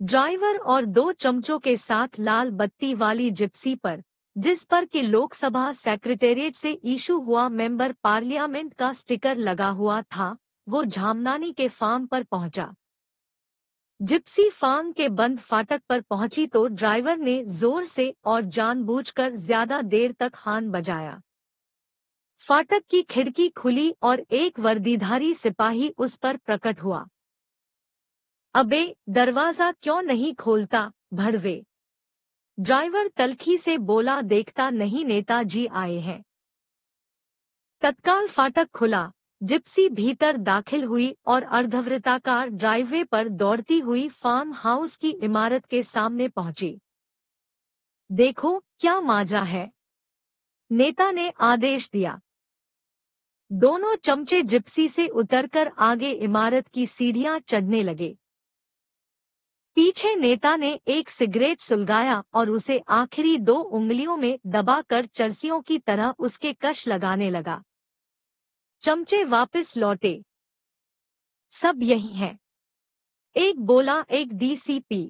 Speaker 1: ड्राइवर और दो चमचों के साथ लाल बत्ती वाली जिप्सी पर जिस पर कि लोकसभा सेक्रेटेरिएट से इशू हुआ मेंबर पार्लियामेंट का स्टिकर लगा हुआ था वो झामनानी के फार्म पर पहुंचा जिप्सी फार्म के बंद फाटक पर पहुंची तो ड्राइवर ने जोर से और जानबूझकर ज्यादा देर तक हान बजाया फाटक की खिड़की खुली और एक वर्दीधारी सिपाही उस पर प्रकट हुआ अबे दरवाजा क्यों नहीं खोलता भड़वे ड्राइवर तलखी से बोला देखता नहीं नेता जी आए हैं तत्काल फाटक खुला जिप्सी भीतर दाखिल हुई और अर्धवृताकार ड्राइववे पर दौड़ती हुई फार्म हाउस की इमारत के सामने पहुंची देखो क्या माजा है नेता ने आदेश दिया दोनों चमचे जिप्सी से उतरकर आगे इमारत की सीढ़ियां चढ़ने लगे पीछे नेता ने एक सिगरेट सुलगाया और उसे आखिरी दो उंगलियों में दबाकर चर्सियों की तरह उसके कश लगाने लगा चमचे वापस लौटे सब यही है एक बोला एक डीसीपी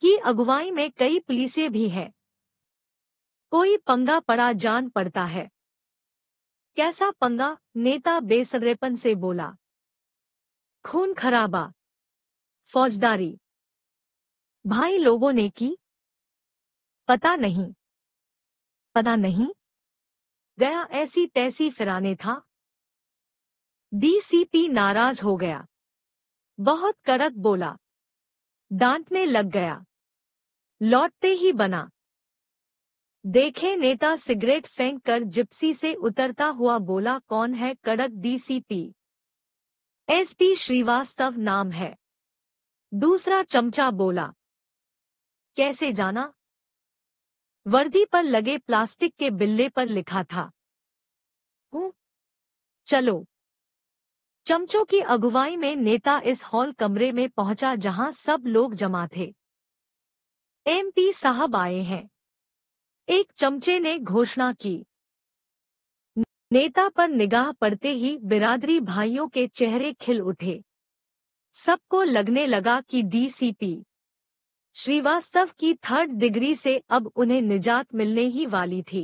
Speaker 1: की अगुवाई में कई पुलिसें भी हैं। कोई पंगा पड़ा जान पड़ता है कैसा पंगा नेता बेसबरेपन से बोला खून खराबा फौजदारी भाई लोगों ने की पता नहीं पता नहीं गया ऐसी तैसी फिराने था डीसीपी नाराज हो गया बहुत कड़क बोला डांटने लग गया लौटते ही बना देखे नेता सिगरेट फेंक कर जिप्सी से उतरता हुआ बोला कौन है कड़क डीसीपी एसपी श्रीवास्तव नाम है दूसरा चमचा बोला कैसे जाना वर्दी पर लगे प्लास्टिक के बिल्ले पर लिखा था हूं चलो चमचों की अगुवाई में नेता इस हॉल कमरे में पहुंचा जहां सब लोग जमा थे एमपी साहब आए हैं एक चमचे ने घोषणा की नेता पर निगाह पड़ते ही बिरादरी भाइयों के चेहरे खिल उठे सबको लगने लगा कि डीसीपी श्रीवास्तव की थर्ड डिग्री से अब उन्हें निजात मिलने ही वाली थी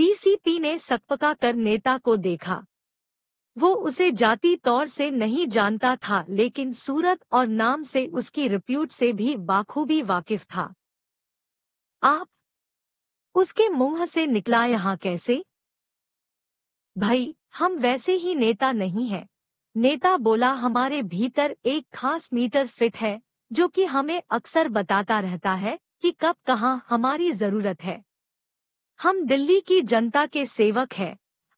Speaker 1: डीसीपी ने सकपका कर नेता को देखा वो उसे जाति तौर से नहीं जानता था लेकिन सूरत और नाम से उसकी रिप्यूट से भी बाखूबी वाकिफ था आप उसके मुंह से निकला यहाँ कैसे भाई हम वैसे ही नेता नहीं हैं। नेता बोला हमारे भीतर एक खास मीटर फिट है जो कि हमें अक्सर बताता रहता है कि कब कहाँ हमारी जरूरत है हम दिल्ली की जनता के सेवक हैं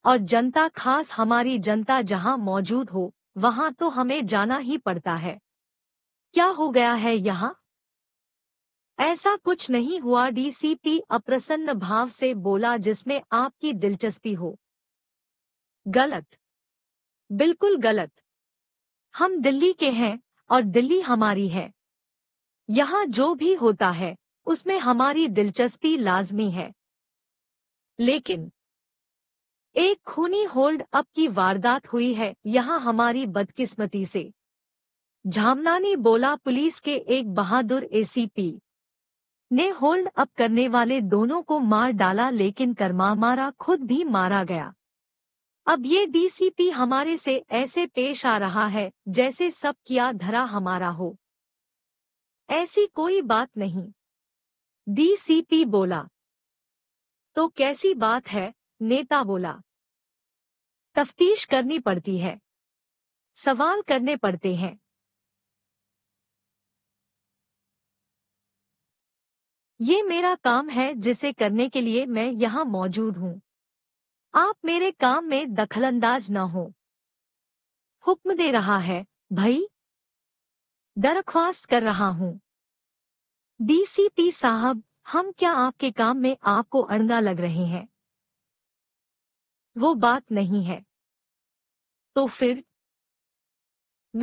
Speaker 1: और जनता खास हमारी जनता जहां मौजूद हो वहां तो हमें जाना ही पड़ता है क्या हो गया है यहाँ ऐसा कुछ नहीं हुआ डीसीपी अप्रसन्न भाव से बोला जिसमें आपकी दिलचस्पी हो गलत बिल्कुल गलत हम दिल्ली के हैं और दिल्ली हमारी है यहाँ जो भी होता है उसमें हमारी दिलचस्पी लाजमी है लेकिन एक खूनी होल्ड अप की वारदात हुई है यहाँ हमारी बदकिस्मती से झामनानी बोला पुलिस के एक बहादुर एसीपी ने होल्ड अप करने वाले दोनों को मार डाला लेकिन करमा मारा खुद भी मारा गया अब ये डीसीपी हमारे से ऐसे पेश आ रहा है जैसे सब किया धरा हमारा हो ऐसी कोई बात नहीं डीसीपी बोला तो कैसी बात है नेता बोला तफ्तीश करनी पड़ती है सवाल करने पड़ते हैं ये मेरा काम है जिसे करने के लिए मैं यहाँ मौजूद हूँ आप मेरे काम में दखलंदाज न हो हुक्म दे रहा है भाई दरख्वास्त कर रहा हूँ डीसीपी साहब हम क्या आपके काम में आपको अड़ंगा लग रहे हैं वो बात नहीं है तो फिर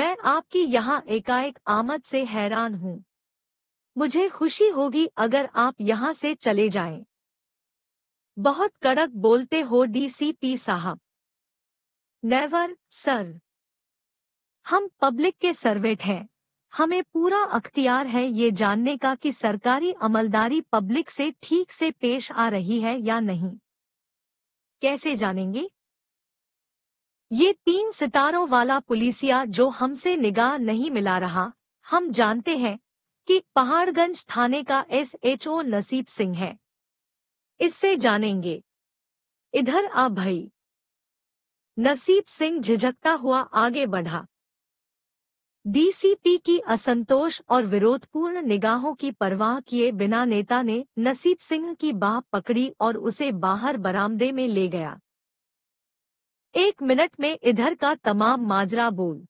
Speaker 1: मैं आपकी यहाँ एकाएक आमद से हैरान हूँ मुझे खुशी होगी अगर आप यहाँ से चले जाएं। बहुत कड़क बोलते हो डीसीपी साहब नेवर सर हम पब्लिक के सर्वेट हैं हमें पूरा अख्तियार है ये जानने का कि सरकारी अमलदारी पब्लिक से ठीक से पेश आ रही है या नहीं कैसे जानेंगे ये तीन सितारों वाला पुलिसिया जो हमसे निगाह नहीं मिला रहा हम जानते हैं कि पहाड़गंज थाने का एसएचओ नसीब सिंह है इससे जानेंगे इधर आ भाई नसीब सिंह झिझकता हुआ आगे बढ़ा डीसीपी की असंतोष और विरोधपूर्ण निगाहों की परवाह किए बिना नेता ने नसीब सिंह की बाह पकड़ी और उसे बाहर बरामदे में ले गया एक मिनट में इधर का तमाम माजरा बोल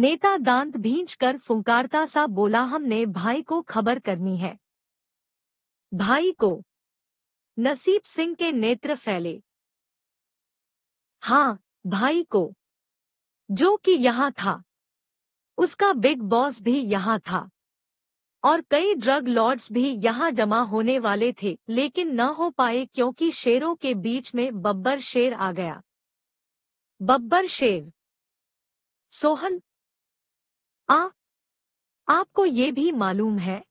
Speaker 1: नेता दांत भींच कर फुंकारता सा बोला हमने भाई को खबर करनी है भाई को नसीब सिंह के नेत्र फैले हाँ भाई को जो कि यहाँ था उसका बिग बॉस भी यहाँ था और कई ड्रग लॉर्ड्स भी यहाँ जमा होने वाले थे लेकिन न हो पाए क्योंकि शेरों के बीच में बब्बर शेर आ गया बब्बर शेर सोहन आ आपको ये भी मालूम है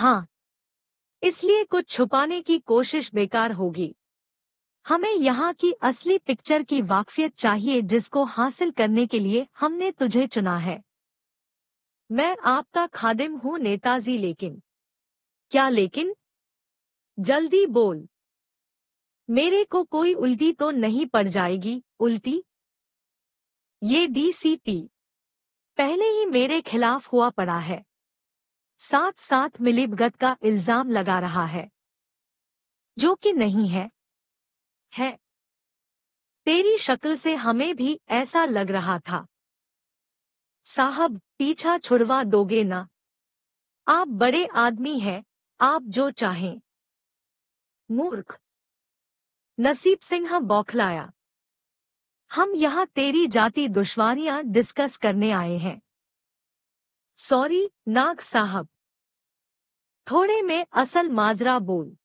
Speaker 1: हाँ इसलिए कुछ छुपाने की कोशिश बेकार होगी हमें यहाँ की असली पिक्चर की वाकफियत चाहिए जिसको हासिल करने के लिए हमने तुझे चुना है मैं आपका खादिम हूँ नेताजी लेकिन क्या लेकिन जल्दी बोल मेरे को कोई उल्टी तो नहीं पड़ जाएगी उल्टी ये डीसीपी पहले ही मेरे खिलाफ हुआ पड़ा है साथ साथ मिलीभगत का इल्जाम लगा रहा है जो कि नहीं है है तेरी शक्ल से हमें भी ऐसा लग रहा था साहब पीछा छुड़वा दोगे ना आप बड़े आदमी हैं आप जो चाहें मूर्ख नसीब सिंह बौखलाया हम यहाँ तेरी जाति दुश्वारियां डिस्कस करने आए हैं सॉरी नाग साहब थोड़े में असल माजरा बोल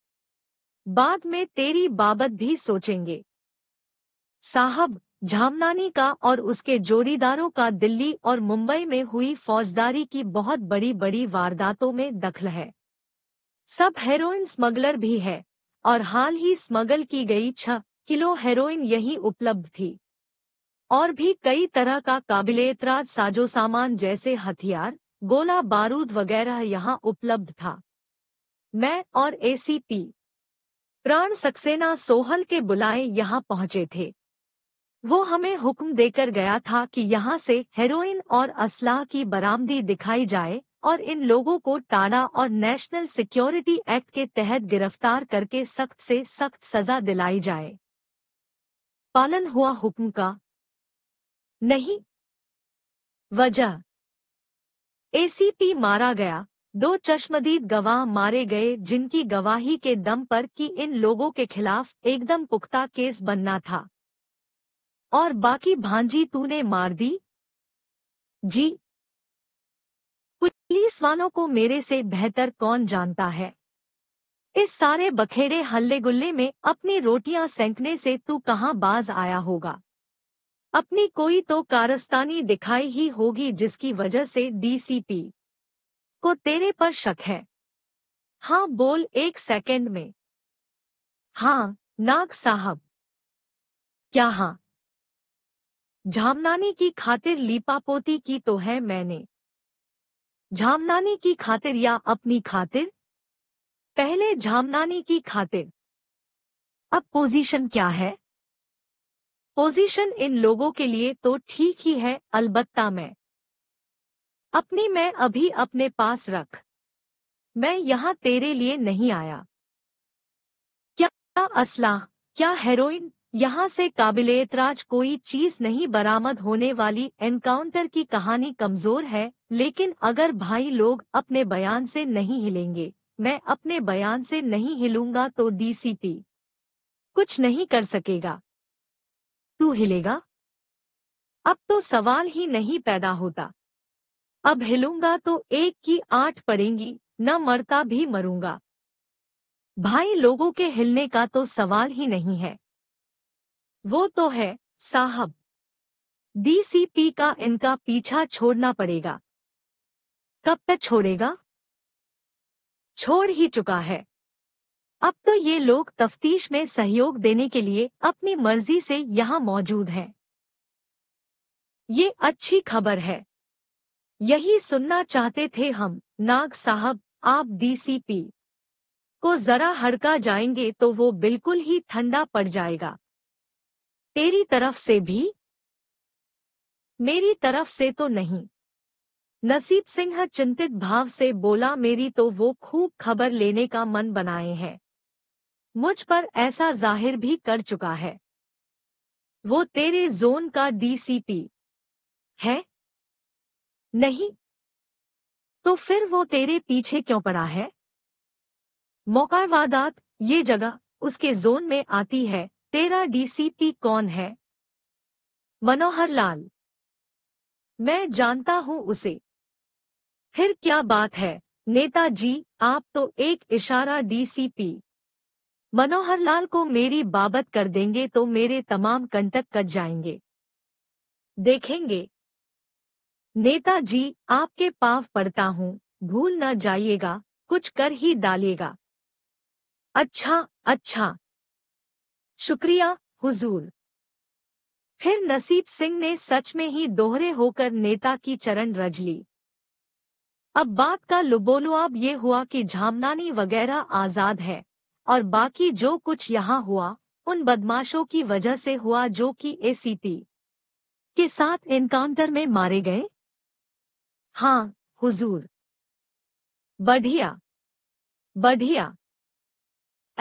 Speaker 1: बाद में तेरी बाबत भी सोचेंगे साहब झामनानी का और उसके जोड़ीदारों का दिल्ली और मुंबई में हुई फौजदारी की बहुत बड़ी बड़ी वारदातों में दखल है सब हेरोइन स्मगलर भी है और हाल ही स्मगल की गई छह किलो हेरोइन यही उपलब्ध थी और भी कई तरह का काबिल एतराज साजो सामान जैसे हथियार गोला बारूद वगैरह यहाँ उपलब्ध था मैं और एसीपी प्राण सक्सेना सोहल के बुलाए यहाँ पहुंचे थे वो हमें हुक्म देकर गया था कि यहाँ से हेरोइन और असलाह की बरामदी दिखाई जाए और इन लोगों को टाड़ा और नेशनल सिक्योरिटी एक्ट के तहत गिरफ्तार करके सख्त से सख्त सजा दिलाई जाए पालन हुआ हुक्म का नहीं वजह एसीपी मारा गया दो चश्मदीद गवाह मारे गए जिनकी गवाही के दम पर कि इन लोगों के खिलाफ एकदम पुख्ता केस बनना था और बाकी भांजी तूने मार दी जी पुलिस वालों को मेरे से बेहतर कौन जानता है इस सारे बखेड़े हल्ले गुल्ले में अपनी रोटियां सेंकने से तू कहां बाज आया होगा अपनी कोई तो कारस्तानी दिखाई ही होगी जिसकी वजह से डीसीपी को तेरे पर शक है हाँ बोल एक सेकंड में हाँ नाग साहब क्या हाँ झामनानी की खातिर लीपापोती की तो है मैंने झामनानी की खातिर या अपनी खातिर पहले झामनानी की खातिर अब पोजीशन क्या है पोजीशन इन लोगों के लिए तो ठीक ही है अलबत्ता मैं अपनी मैं अभी अपने पास रख मैं यहाँ तेरे लिए नहीं आया क्या असलाह क्या हेरोइन यहाँ से काबिल एतराज कोई चीज नहीं बरामद होने वाली एनकाउंटर की कहानी कमजोर है लेकिन अगर भाई लोग अपने बयान से नहीं हिलेंगे मैं अपने बयान से नहीं हिलूंगा तो डीसीपी कुछ नहीं कर सकेगा तू हिलेगा अब तो सवाल ही नहीं पैदा होता अब हिलूंगा तो एक की आठ पड़ेंगी न मरता भी मरूंगा भाई लोगों के हिलने का तो सवाल ही नहीं है वो तो है साहब डीसीपी का इनका पीछा छोड़ना पड़ेगा कब तक छोड़ेगा छोड़ ही चुका है अब तो ये लोग तफ्तीश में सहयोग देने के लिए अपनी मर्जी से यहाँ मौजूद हैं ये अच्छी खबर है यही सुनना चाहते थे हम नाग साहब आप डीसीपी को जरा हड़का जाएंगे तो वो बिल्कुल ही ठंडा पड़ जाएगा तेरी तरफ से भी मेरी तरफ से तो नहीं नसीब सिंह चिंतित भाव से बोला मेरी तो वो खूब खबर लेने का मन बनाए हैं मुझ पर ऐसा जाहिर भी कर चुका है वो तेरे जोन का डीसीपी है नहीं तो फिर वो तेरे पीछे क्यों पड़ा है मौका ये जगह उसके जोन में आती है तेरा डीसीपी कौन है मनोहर लाल मैं जानता हूं उसे फिर क्या बात है नेताजी आप तो एक इशारा डीसीपी मनोहर लाल को मेरी बाबत कर देंगे तो मेरे तमाम कंटक कट जाएंगे देखेंगे नेताजी आपके पाव पड़ता हूँ भूल न जाइएगा कुछ कर ही डालिएगा अच्छा अच्छा शुक्रिया हुजूर फिर नसीब सिंह ने सच में ही दोहरे होकर नेता की चरण रज ली अब बात का लुबोलुआब ये हुआ कि झामनानी वगैरह आजाद है और बाकी जो कुछ यहाँ हुआ उन बदमाशों की वजह से हुआ जो कि एसीपी के साथ एनकाउंटर में मारे गए हाँ हुजूर बढ़िया बढ़िया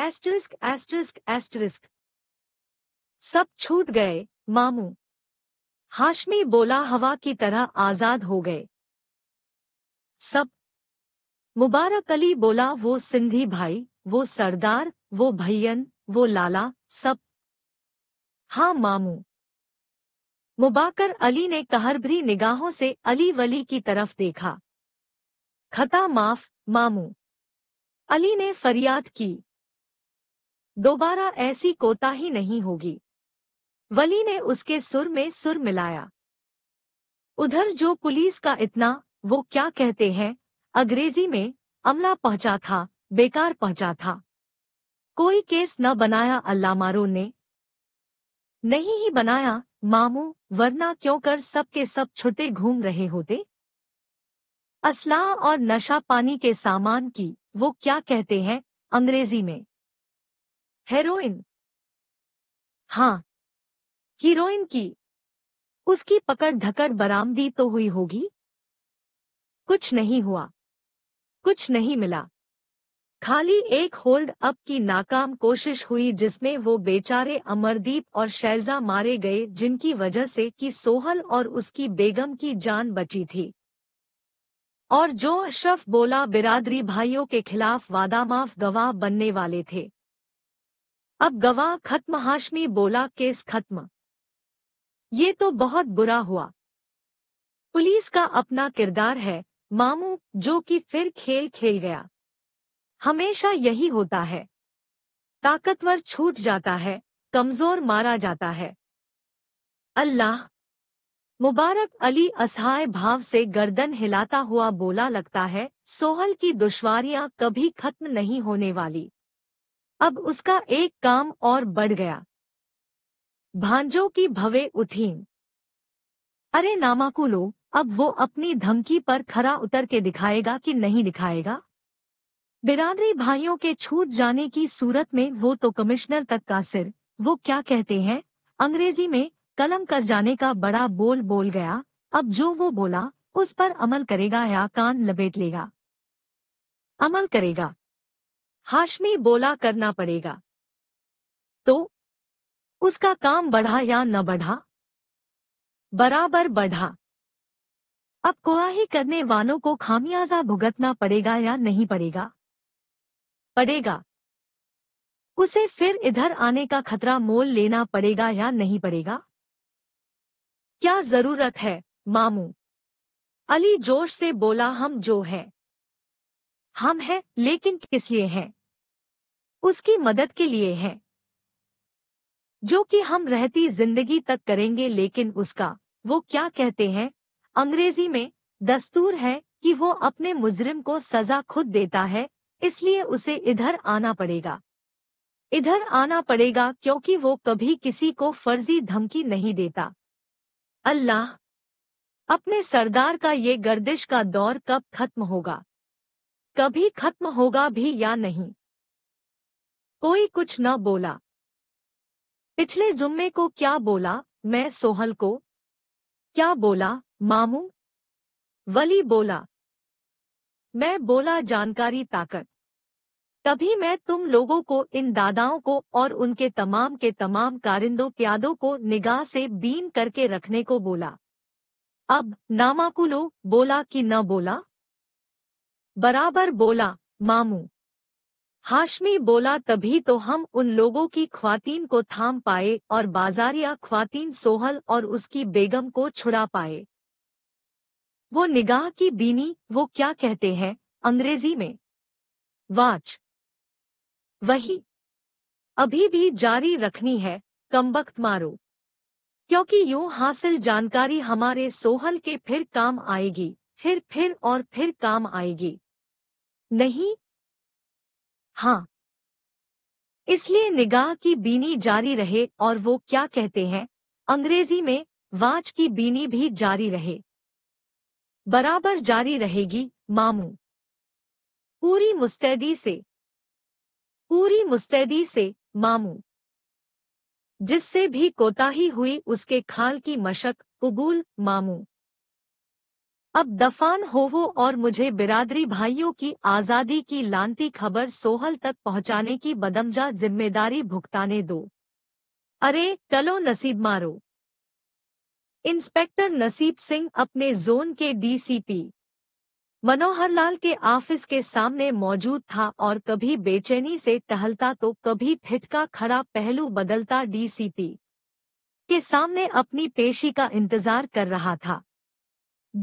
Speaker 1: एस्टरिस्क एस्टरिस्क एस्टरिस्क सब छूट गए मामू हाशमी बोला हवा की तरह आजाद हो गए सब मुबारक अली बोला वो सिंधी भाई वो सरदार वो भैयन वो लाला सब हाँ मामू मुबाकर अली ने कहरभरी निगाहों से अली वली की तरफ देखा खता माफ मामू अली ने फरियाद की दोबारा ऐसी कोताही नहीं होगी वली ने उसके सुर में सुर मिलाया उधर जो पुलिस का इतना वो क्या कहते हैं अंग्रेजी में अमला पहुंचा था बेकार पहुंचा था कोई केस न बनाया अल्लामारों ने नहीं ही बनाया मामू वरना क्यों कर सब के सब छुटे घूम रहे होते असलाह और नशा पानी के सामान की वो क्या कहते हैं अंग्रेजी में हेरोइन हाँ हीरोइन की उसकी पकड़ धकड़ बरामदी तो हुई होगी कुछ नहीं हुआ कुछ नहीं मिला खाली एक होल्ड अप की नाकाम कोशिश हुई जिसमें वो बेचारे अमरदीप और शैलजा मारे गए जिनकी वजह से कि सोहल और उसकी बेगम की जान बची थी और जो अशरफ बोला बिरादरी भाइयों के खिलाफ वादामाफ गवाह बनने वाले थे अब गवाह खत्म हाशमी बोला केस खत्म ये तो बहुत बुरा हुआ पुलिस का अपना किरदार है मामू जो कि फिर खेल खेल गया हमेशा यही होता है ताकतवर छूट जाता है कमजोर मारा जाता है अल्लाह मुबारक अली असहाय भाव से गर्दन हिलाता हुआ बोला लगता है सोहल की दुश्वारियां कभी खत्म नहीं होने वाली अब उसका एक काम और बढ़ गया भांजों की भवे उठीन अरे नामाकुलो अब वो अपनी धमकी पर खरा उतर के दिखाएगा कि नहीं दिखाएगा बिरादरी भाइयों के छूट जाने की सूरत में वो तो कमिश्नर तक का सिर वो क्या कहते हैं अंग्रेजी में कलम कर जाने का बड़ा बोल बोल गया अब जो वो बोला उस पर अमल करेगा या कान लपेट लेगा अमल करेगा हाशमी बोला करना पड़ेगा तो उसका काम बढ़ा या न बढ़ा बराबर बढ़ा अब कोआही करने वालों को खामियाजा भुगतना पड़ेगा या नहीं पड़ेगा पड़ेगा उसे फिर इधर आने का खतरा मोल लेना पड़ेगा या नहीं पड़ेगा क्या जरूरत है मामू अली जोश से बोला हम जो हैं हम हैं लेकिन किस लिए हैं उसकी मदद के लिए हैं जो कि हम रहती जिंदगी तक करेंगे लेकिन उसका वो क्या कहते हैं अंग्रेजी में दस्तूर है कि वो अपने मुजरिम को सजा खुद देता है इसलिए उसे इधर आना पड़ेगा इधर आना पड़ेगा क्योंकि वो कभी किसी को फर्जी धमकी नहीं देता अल्लाह अपने सरदार का ये गर्दिश का दौर कब खत्म होगा कभी खत्म होगा भी या नहीं कोई कुछ न बोला पिछले जुम्मे को क्या बोला मैं सोहल को क्या बोला मामू वली बोला मैं बोला जानकारी ताकत तभी मैं तुम लोगों को इन दादाओं को और उनके तमाम के तमाम कारिंदों प्यादों को निगाह से बीन करके रखने को बोला अब नामाकुलो बोला कि न बोला बराबर बोला मामू हाशमी बोला तभी तो हम उन लोगों की ख्वातीन को थाम पाए और बाजारिया ख्वातीन सोहल और उसकी बेगम को छुड़ा पाए वो निगाह की बीनी वो क्या कहते हैं अंग्रेजी में वाच वही अभी भी जारी रखनी है कमबख्त मारो क्योंकि यूं हासिल जानकारी हमारे सोहल के फिर काम आएगी फिर फिर और फिर काम आएगी नहीं हाँ इसलिए निगाह की बीनी जारी रहे और वो क्या कहते हैं अंग्रेजी में वाच की बीनी भी जारी रहे बराबर जारी रहेगी मामू पूरी मुस्तैदी से पूरी मुस्तैदी से मामू जिससे भी कोताही हुई उसके खाल की मशक कबूल मामू अब दफान होवो और मुझे बिरादरी भाइयों की आज़ादी की लानती खबर सोहल तक पहुंचाने की बदमजा जिम्मेदारी भुगताने दो अरे चलो नसीब मारो इंस्पेक्टर नसीब सिंह अपने जोन के डीसीपी मनोहर लाल के ऑफिस के सामने मौजूद था और कभी बेचैनी से टहलता तो कभी फिटका खड़ा पहलू बदलता डीसीपी के सामने अपनी पेशी का इंतजार कर रहा था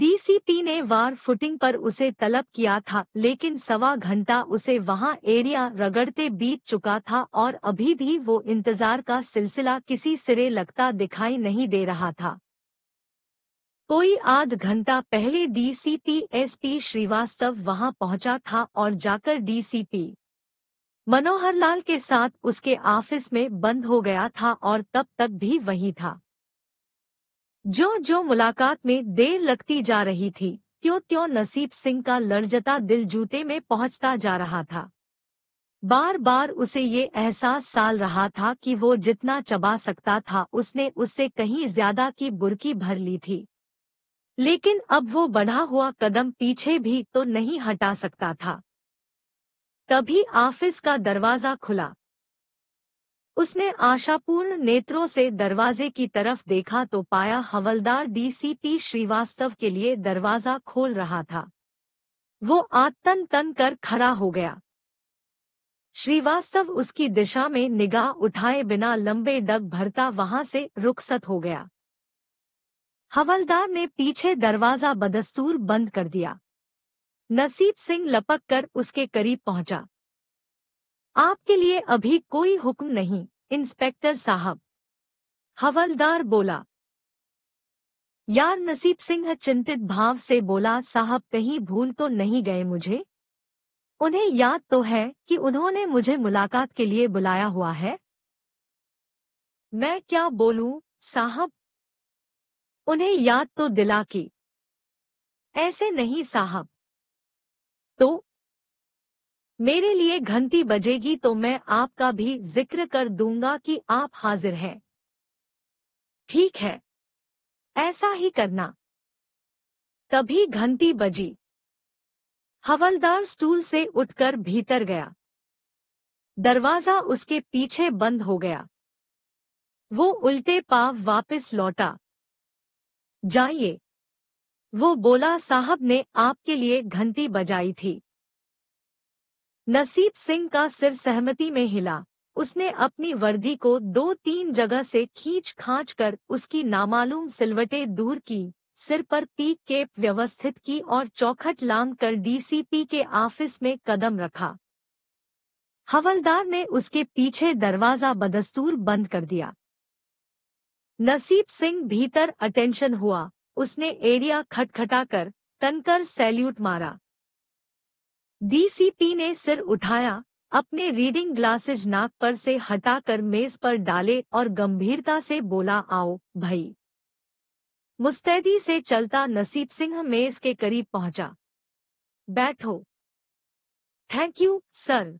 Speaker 1: डीसीपी ने वार फुटिंग पर उसे तलब किया था लेकिन सवा घंटा उसे वहां एरिया रगड़ते बीत चुका था और अभी भी वो इंतजार का सिलसिला किसी सिरे लगता दिखाई नहीं दे रहा था कोई आध घंटा पहले डीसीपी एसपी श्रीवास्तव वहां पहुंचा था और जाकर डीसीपी मनोहर लाल के साथ उसके ऑफिस में बंद हो गया था और तब तक भी वही था जो जो मुलाकात में देर लगती जा रही थी त्यों त्यों नसीब सिंह का लड़जता दिल जूते में पहुंचता जा रहा था बार बार उसे ये एहसास साल रहा था कि वो जितना चबा सकता था उसने उससे कहीं ज्यादा की बुरकी भर ली थी लेकिन अब वो बढ़ा हुआ कदम पीछे भी तो नहीं हटा सकता था तभी ऑफिस का दरवाजा खुला उसने आशापूर्ण नेत्रों से दरवाजे की तरफ देखा तो पाया हवलदार डीसीपी श्रीवास्तव के लिए दरवाजा खोल रहा था वो आतन तन कर खड़ा हो गया श्रीवास्तव उसकी दिशा में निगाह उठाए बिना लंबे डग भरता वहां से रुखसत हो गया हवलदार ने पीछे दरवाजा बदस्तूर बंद कर दिया नसीब सिंह लपक कर उसके करीब पहुंचा आपके लिए अभी कोई हुक्म नहीं इंस्पेक्टर साहब हवलदार बोला यार नसीब सिंह चिंतित भाव से बोला साहब कहीं भूल तो नहीं गए मुझे उन्हें याद तो है कि उन्होंने मुझे मुलाकात के लिए बुलाया हुआ है मैं क्या बोलूं साहब उन्हें याद तो दिला की ऐसे नहीं साहब तो मेरे लिए घंटी बजेगी तो मैं आपका भी जिक्र कर दूंगा कि आप हाजिर हैं ठीक है ऐसा ही करना तभी घंटी बजी हवलदार स्टूल से उठकर भीतर गया दरवाजा उसके पीछे बंद हो गया वो उल्टे पाव वापस लौटा जाइए वो बोला साहब ने आपके लिए घंटी बजाई थी नसीब सिंह का सिर सहमति में हिला उसने अपनी वर्दी को दो तीन जगह से खींच खाँच कर उसकी नामालूम सिलवटे दूर की सिर पर पीक केप व्यवस्थित की और चौखट लांग कर डीसीपी के ऑफिस में कदम रखा हवलदार ने उसके पीछे दरवाजा बदस्तूर बंद कर दिया नसीब सिंह भीतर अटेंशन हुआ उसने एरिया खटखटाकर तनकर सैल्यूट मारा डीसीपी ने सिर उठाया अपने रीडिंग ग्लासेज नाक पर से हटाकर मेज पर डाले और गंभीरता से बोला आओ भाई मुस्तैदी से चलता नसीब सिंह मेज के करीब पहुंचा बैठो थैंक यू सर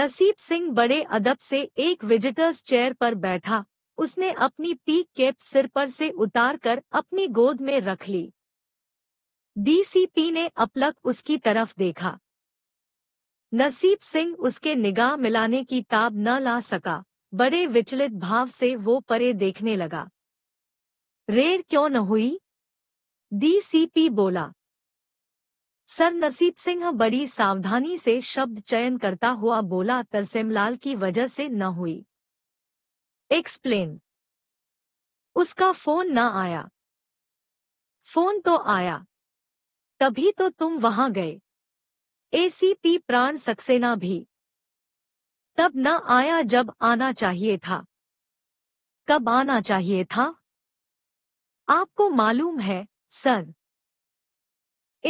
Speaker 1: नसीब सिंह बड़े अदब से एक विजिटर्स चेयर पर बैठा उसने अपनी पीक कैप सिर पर से उतारकर अपनी गोद में रख ली डीसीपी ने अपलक उसकी तरफ देखा नसीब सिंह उसके निगाह मिलाने की ताब न ला सका बड़े विचलित भाव से वो परे देखने लगा रेड क्यों न हुई डीसीपी बोला सर नसीब सिंह बड़ी सावधानी से शब्द चयन करता हुआ बोला तरसेमलाल की वजह से न हुई एक्सप्लेन उसका फोन ना आया फोन तो आया तभी तो तुम वहां गए एसीपी प्राण सक्सेना भी तब न आया जब आना चाहिए था कब आना चाहिए था आपको मालूम है sir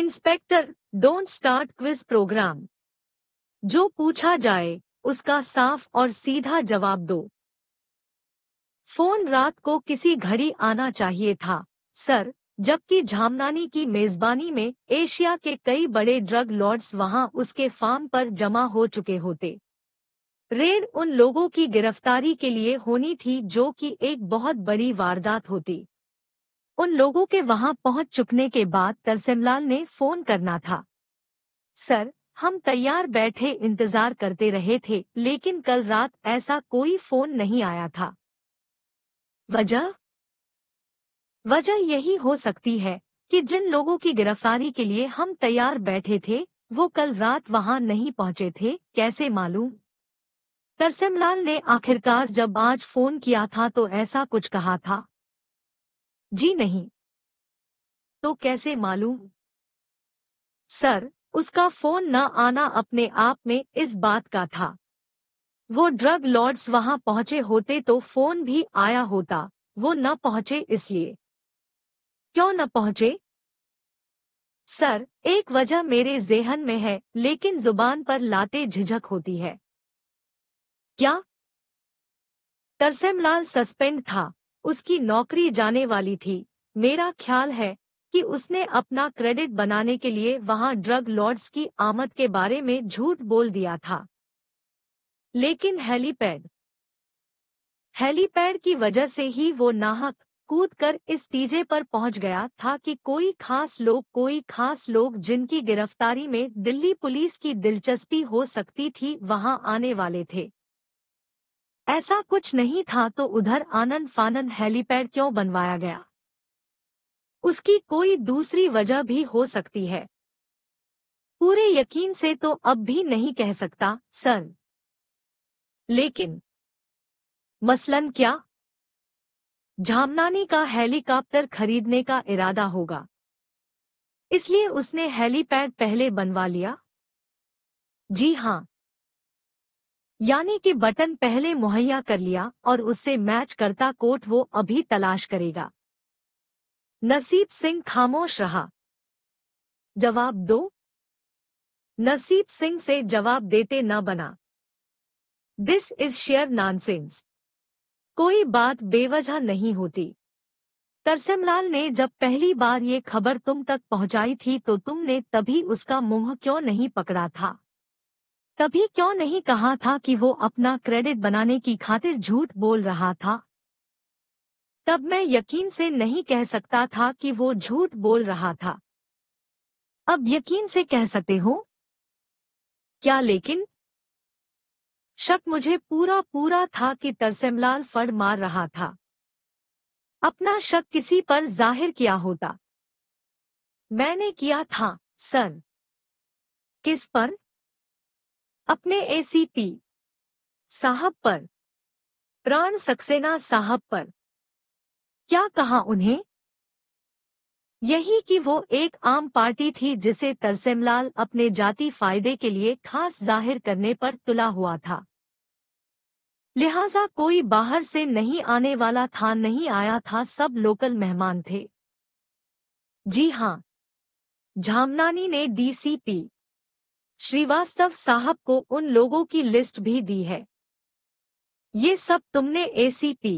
Speaker 1: inspector don't start quiz programme जो पूछा जाए उसका साफ और सीधा जवाब दो फोन रात को किसी घड़ी आना चाहिए था सर जबकि झामनानी की मेजबानी में एशिया के कई बड़े ड्रग लॉर्ड्स वहां उसके फार्म पर जमा हो चुके होते रेड उन लोगों की गिरफ्तारी के लिए होनी थी जो कि एक बहुत बड़ी वारदात होती उन लोगों के वहां पहुंच चुकने के बाद तरसेमलाल ने फोन करना था सर हम तैयार बैठे इंतजार करते रहे थे लेकिन कल रात ऐसा कोई फोन नहीं आया था वजह वजह यही हो सकती है कि जिन लोगों की गिरफ्तारी के लिए हम तैयार बैठे थे वो कल रात वहां नहीं पहुंचे थे कैसे मालूम तरसेमलाल ने आखिरकार जब आज फोन किया था तो ऐसा कुछ कहा था जी नहीं तो कैसे मालूम सर उसका फोन न आना अपने आप में इस बात का था वो ड्रग लॉर्ड्स वहां पहुंचे होते तो फोन भी आया होता वो न पहुंचे इसलिए क्यों न पहुंचे सर एक वजह मेरे जेहन में है लेकिन जुबान पर लाते झिझक होती है क्या तरसेमलाल सस्पेंड था उसकी नौकरी जाने वाली थी मेरा ख्याल है कि उसने अपना क्रेडिट बनाने के लिए वहां ड्रग लॉर्ड्स की आमद के बारे में झूठ बोल दिया था लेकिन हेलीपैड हेलीपैड की वजह से ही वो नाहक कूद कर इस तीजे पर पहुंच गया था कि कोई खास लोग कोई खास लोग जिनकी गिरफ्तारी में दिल्ली पुलिस की दिलचस्पी हो सकती थी वहां आने वाले थे ऐसा कुछ नहीं था तो उधर आनंद फानन हेलीपैड क्यों बनवाया गया उसकी कोई दूसरी वजह भी हो सकती है पूरे यकीन से तो अब भी नहीं कह सकता सर लेकिन मसलन क्या झामनानी का हेलीकॉप्टर खरीदने का इरादा होगा इसलिए उसने हेलीपैड पहले बनवा लिया जी हाँ यानी कि बटन पहले मुहैया कर लिया और उससे मैच करता कोट वो अभी तलाश करेगा नसीब सिंह खामोश रहा जवाब दो नसीब सिंह से जवाब देते न बना दिस इज शेयर नॉनसेंस कोई बात बेवजह नहीं होती तरसमलाल ने जब पहली बार ये खबर तुम तक पहुंचाई थी तो तुमने तभी उसका मुंह क्यों नहीं पकड़ा था तभी क्यों नहीं कहा था कि वो अपना क्रेडिट बनाने की खातिर झूठ बोल रहा था तब मैं यकीन से नहीं कह सकता था कि वो झूठ बोल रहा था अब यकीन से कह सकते हो क्या लेकिन शक मुझे पूरा पूरा था कि तरसेमलाल फड़ मार रहा था अपना शक किसी पर जाहिर किया होता मैंने किया था सर किस पर अपने एसीपी साहब पर प्राण सक्सेना साहब पर क्या कहा उन्हें यही कि वो एक आम पार्टी थी जिसे तरसेमलाल अपने जाति फायदे के लिए खास जाहिर करने पर तुला हुआ था लिहाजा कोई बाहर से नहीं आने वाला था नहीं आया था सब लोकल मेहमान थे जी हाँ झामनानी ने डीसीपी श्रीवास्तव साहब को उन लोगों की लिस्ट भी दी है ये सब तुमने एसीपी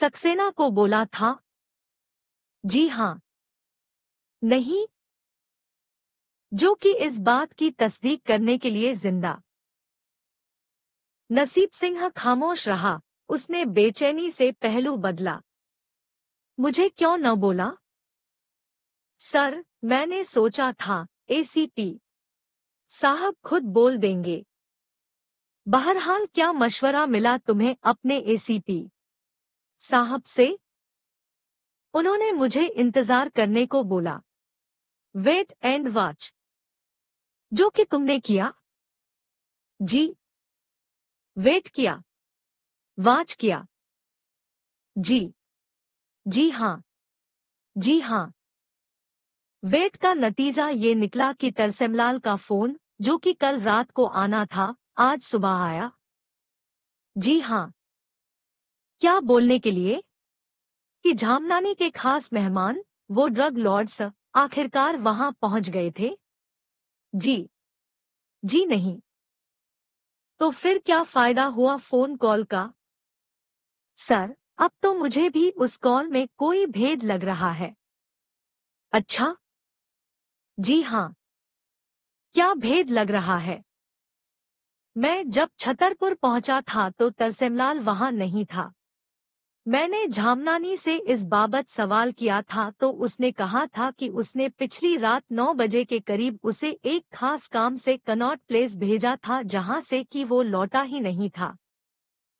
Speaker 1: सक्सेना को बोला था जी हाँ नहीं जो कि इस बात की तस्दीक करने के लिए जिंदा नसीब सिंह खामोश रहा उसने बेचैनी से पहलू बदला मुझे क्यों न बोला सर मैंने सोचा था एसीपी साहब खुद बोल देंगे बहरहाल क्या मशवरा मिला तुम्हें अपने एसीपी साहब से उन्होंने मुझे इंतजार करने को बोला वेट एंड वॉच जो कि तुमने किया जी वेट किया वॉच किया जी जी हाँ जी हाँ वेट का नतीजा ये निकला कि तरसेमलाल का फोन जो कि कल रात को आना था आज सुबह आया जी हाँ क्या बोलने के लिए कि झामनानी के खास मेहमान वो ड्रग लॉर्ड्स सर आखिरकार वहां पहुंच गए थे जी जी नहीं तो फिर क्या फायदा हुआ फोन कॉल का सर अब तो मुझे भी उस कॉल में कोई भेद लग रहा है अच्छा जी हां क्या भेद लग रहा है मैं जब छतरपुर पहुंचा था तो तरसेमलाल वहां नहीं था मैंने झामनानी से इस बाबत सवाल किया था तो उसने कहा था कि उसने पिछली रात 9 बजे के करीब उसे एक खास काम से कनॉट प्लेस भेजा था जहां से कि वो लौटा ही नहीं था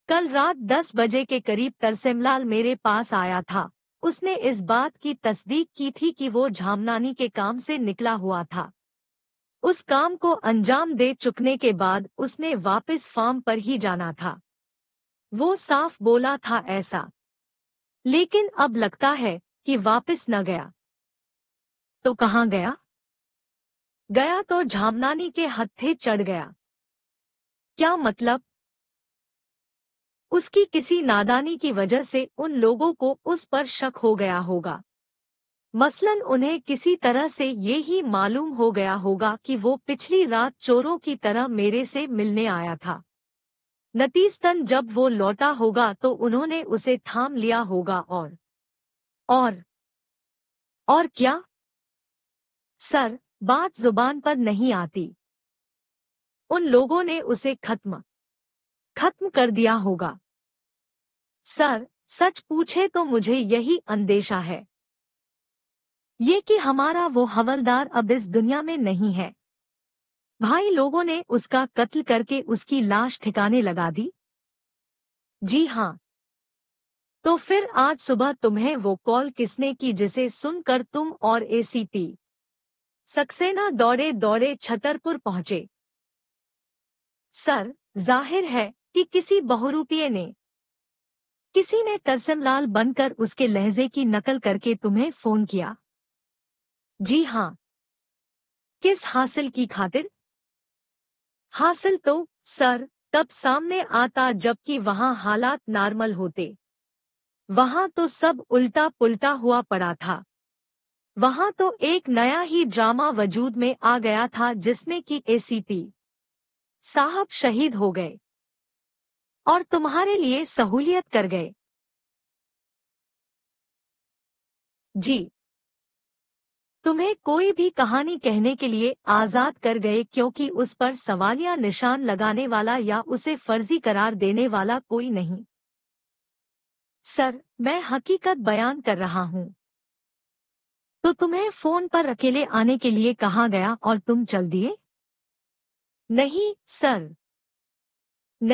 Speaker 1: कल रात 10 बजे के करीब तरसेमलाल मेरे पास आया था उसने इस बात की तस्दीक की थी कि वो झामनानी के काम से निकला हुआ था उस काम को अंजाम दे चुकने के बाद उसने वापस फार्म पर ही जाना था वो साफ बोला था ऐसा लेकिन अब लगता है कि वापस न गया तो कहां गया गया तो झामनानी के हत्थे चढ़ गया क्या मतलब उसकी किसी नादानी की वजह से उन लोगों को उस पर शक हो गया होगा मसलन उन्हें किसी तरह से ये ही मालूम हो गया होगा कि वो पिछली रात चोरों की तरह मेरे से मिलने आया था नतीस्तन जब वो लौटा होगा तो उन्होंने उसे थाम लिया होगा और और और क्या सर बात जुबान पर नहीं आती उन लोगों ने उसे खत्म खत्म कर दिया होगा सर सच पूछे तो मुझे यही अंदेशा है ये कि हमारा वो हवलदार अब इस दुनिया में नहीं है भाई लोगों ने उसका कत्ल करके उसकी लाश ठिकाने लगा दी जी हाँ तो फिर आज सुबह तुम्हें वो कॉल किसने की जिसे सुनकर तुम और एसीपी सक्सेना दौड़े दौड़े छतरपुर पहुंचे सर जाहिर है कि किसी बहुरूपीय ने किसी ने तरसमलाल बनकर उसके लहजे की नकल करके तुम्हें फोन किया जी हाँ किस हासिल की खातिर हासिल तो सर तब सामने आता जबकि वहां हालात नॉर्मल होते वहां तो सब उल्टा पुल्टा हुआ पड़ा था वहां तो एक नया ही ड्रामा वजूद में आ गया था जिसमें कि एसीपी साहब शहीद हो गए और तुम्हारे लिए सहूलियत कर गए जी तुम्हें कोई भी कहानी कहने के लिए आजाद कर गए क्योंकि उस पर सवालिया निशान लगाने वाला या उसे फर्जी करार देने वाला कोई नहीं सर मैं हकीकत बयान कर रहा हूँ तो तुम्हें फोन पर अकेले आने के लिए कहा गया और तुम चल दिए नहीं सर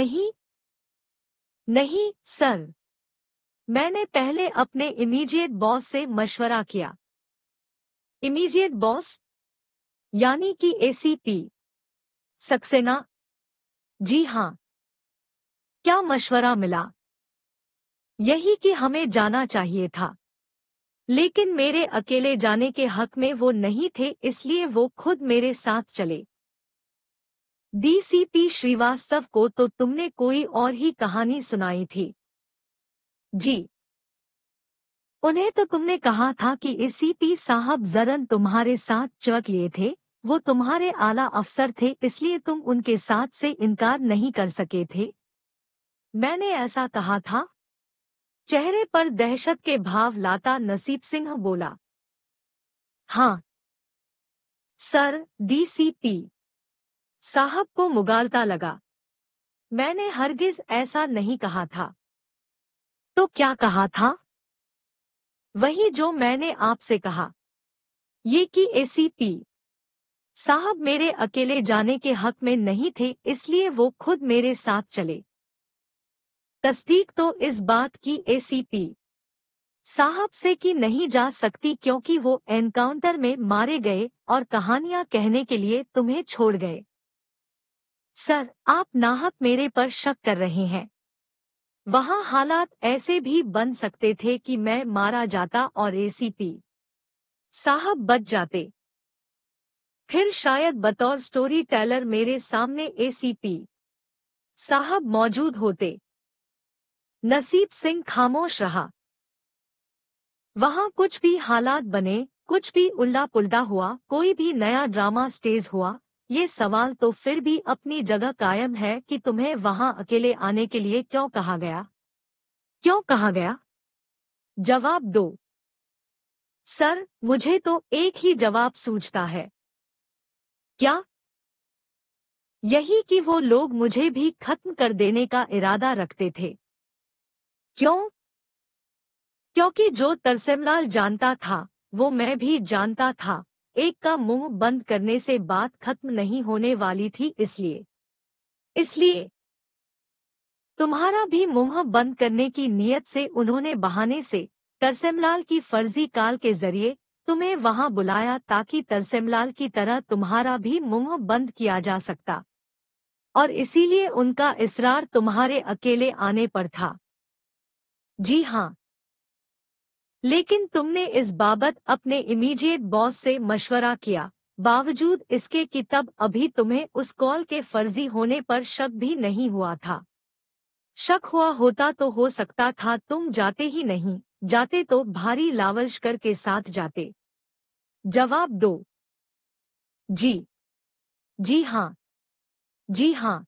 Speaker 1: नहीं नहीं सर मैंने पहले अपने इमीडिएट बॉस से मशवरा किया इमीजिएट बॉस यानी कि एसीपी सक्सेना जी हाँ क्या मशवरा मिला यही कि हमें जाना चाहिए था लेकिन मेरे अकेले जाने के हक में वो नहीं थे इसलिए वो खुद मेरे साथ चले डीसीपी श्रीवास्तव को तो तुमने कोई और ही कहानी सुनाई थी जी उन्हें तो तुमने कहा था कि पी साहब जरन तुम्हारे साथ चक लिए थे वो तुम्हारे आला अफसर थे इसलिए तुम उनके साथ से इनकार नहीं कर सके थे मैंने ऐसा कहा था चेहरे पर दहशत के भाव लाता नसीब सिंह बोला हाँ सर डीसीपी साहब को मुगालता लगा मैंने हरगिज ऐसा नहीं कहा था तो क्या कहा था वही जो मैंने आपसे कहा ये कि एसीपी साहब मेरे अकेले जाने के हक में नहीं थे इसलिए वो खुद मेरे साथ चले तस्दीक तो इस बात की एसीपी साहब से कि नहीं जा सकती क्योंकि वो एनकाउंटर में मारे गए और कहानियां कहने के लिए तुम्हें छोड़ गए सर आप नाहक मेरे पर शक कर रहे हैं वहां हालात ऐसे भी बन सकते थे कि मैं मारा जाता और एसीपी साहब बच जाते फिर शायद बतौर स्टोरी टेलर मेरे सामने एसीपी साहब मौजूद होते नसीब सिंह खामोश रहा वहां कुछ भी हालात बने कुछ भी उल्टा पुल्टा हुआ कोई भी नया ड्रामा स्टेज हुआ ये सवाल तो फिर भी अपनी जगह कायम है कि तुम्हें वहां अकेले आने के लिए क्यों कहा गया क्यों कहा गया जवाब दो सर मुझे तो एक ही जवाब सूझता है क्या यही कि वो लोग मुझे भी खत्म कर देने का इरादा रखते थे क्यों क्योंकि जो तरसेमलाल जानता था वो मैं भी जानता था एक का मुंह बंद करने से बात खत्म नहीं होने वाली थी इसलिए इसलिए तुम्हारा भी मुंह बंद करने की नीयत से उन्होंने बहाने से तरसेमलाल की फर्जी काल के जरिए तुम्हें वहां बुलाया ताकि तरसेमलाल की तरह तुम्हारा भी मुंह बंद किया जा सकता और इसीलिए उनका इसरार तुम्हारे अकेले आने पर था जी हाँ लेकिन तुमने इस बाबत अपने इमीडिएट बॉस से मशवरा किया बावजूद इसके कि तब अभी तुम्हें उस कॉल के फर्जी होने पर शक भी नहीं हुआ था शक हुआ होता तो हो सकता था तुम जाते ही नहीं जाते तो भारी लावलशकर के साथ जाते जवाब दो जी जी हाँ जी हाँ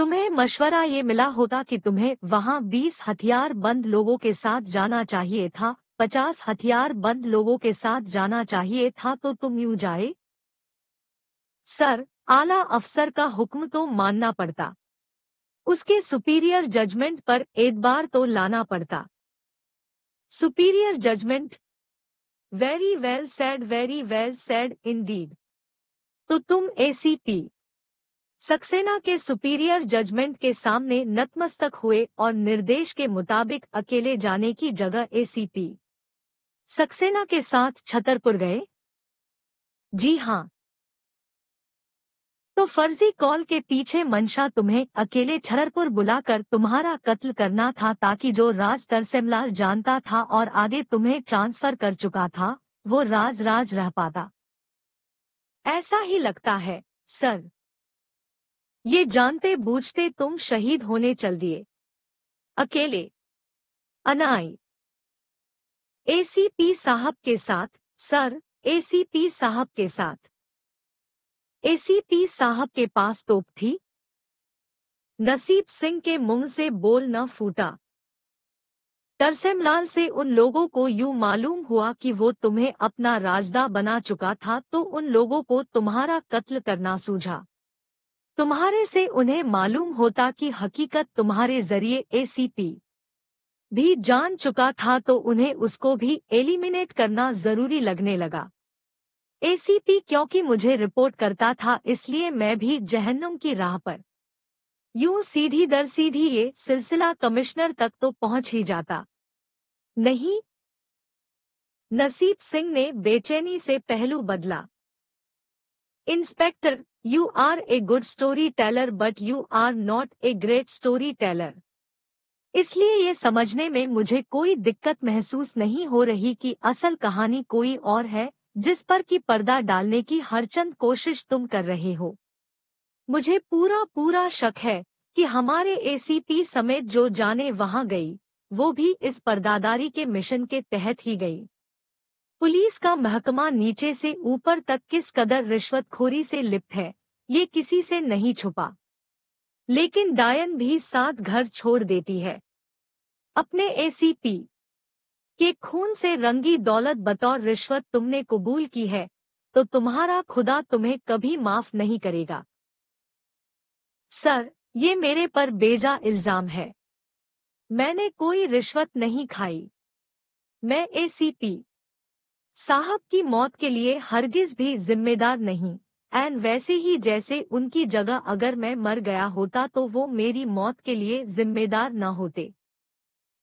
Speaker 1: तुम्हें मशवरा ये मिला होता कि तुम्हें वहां बीस हथियार बंद लोगों के साथ जाना चाहिए था पचास हथियार बंद लोगों के साथ जाना चाहिए था तो तुम यूं जाए सर आला अफसर का हुक्म तो मानना पड़ता उसके सुपीरियर जजमेंट पर एतबार तो लाना पड़ता superior judgement very well said very well said इन तो तुम एसीपी सक्सेना के सुपीरियर जजमेंट के सामने नतमस्तक हुए और निर्देश के मुताबिक अकेले जाने की जगह एसीपी सक्सेना के साथ छतरपुर गए जी हाँ तो फर्जी कॉल के पीछे मंशा तुम्हें अकेले छतरपुर बुलाकर तुम्हारा कत्ल करना था ताकि जो राज तरसेमलाल जानता था और आगे तुम्हें ट्रांसफर कर चुका था वो राज राज रह पाता ऐसा ही लगता है सर ये जानते बूझते तुम शहीद होने चल दिए अकेले अनाई एसीपी साहब के साथ सर एसीपी साहब के साथ एसीपी साहब के पास तोप थी नसीब सिंह के मुंह से बोल न फूटा तरसेमलाल से उन लोगों को यू मालूम हुआ कि वो तुम्हें अपना राजदा बना चुका था तो उन लोगों को तुम्हारा कत्ल करना सूझा तुम्हारे से उन्हें मालूम होता कि हकीकत तुम्हारे जरिए एसीपी भी जान चुका था तो उन्हें उसको भी एलिमिनेट करना जरूरी लगने लगा एसीपी क्योंकि मुझे रिपोर्ट करता था इसलिए मैं भी जहन्नुम की राह पर यूं सीधी दर सीधी ये सिलसिला कमिश्नर तक तो पहुंच ही जाता नहीं नसीब सिंह ने बेचैनी से पहलू बदला inspector You are a good storyteller but you are not a great storyteller. इसलिए ये समझने में मुझे कोई दिक्कत महसूस नहीं हो रही कि असल कहानी कोई और है जिस पर की पर्दा डालने की हरचंद कोशिश तुम कर रहे हो मुझे पूरा पूरा शक है कि हमारे एसीपी समेत जो जाने वहां गई वो भी इस पर्दादारी के मिशन के तहत ही गई पुलिस का महकमा नीचे से ऊपर तक किस कदर रिश्वतखोरी से लिप्त है ये किसी से नहीं छुपा लेकिन डायन भी साथ घर छोड़ देती है अपने एसीपी के खून से रंगी दौलत बतौर रिश्वत तुमने कबूल की है तो तुम्हारा खुदा तुम्हें कभी माफ नहीं करेगा सर ये मेरे पर बेजा इल्जाम है मैंने कोई रिश्वत नहीं खाई मैं एसीपी साहब की मौत के लिए हरगिज भी जिम्मेदार नहीं एन वैसे ही जैसे उनकी जगह अगर मैं मर गया होता तो वो मेरी मौत के लिए जिम्मेदार न होते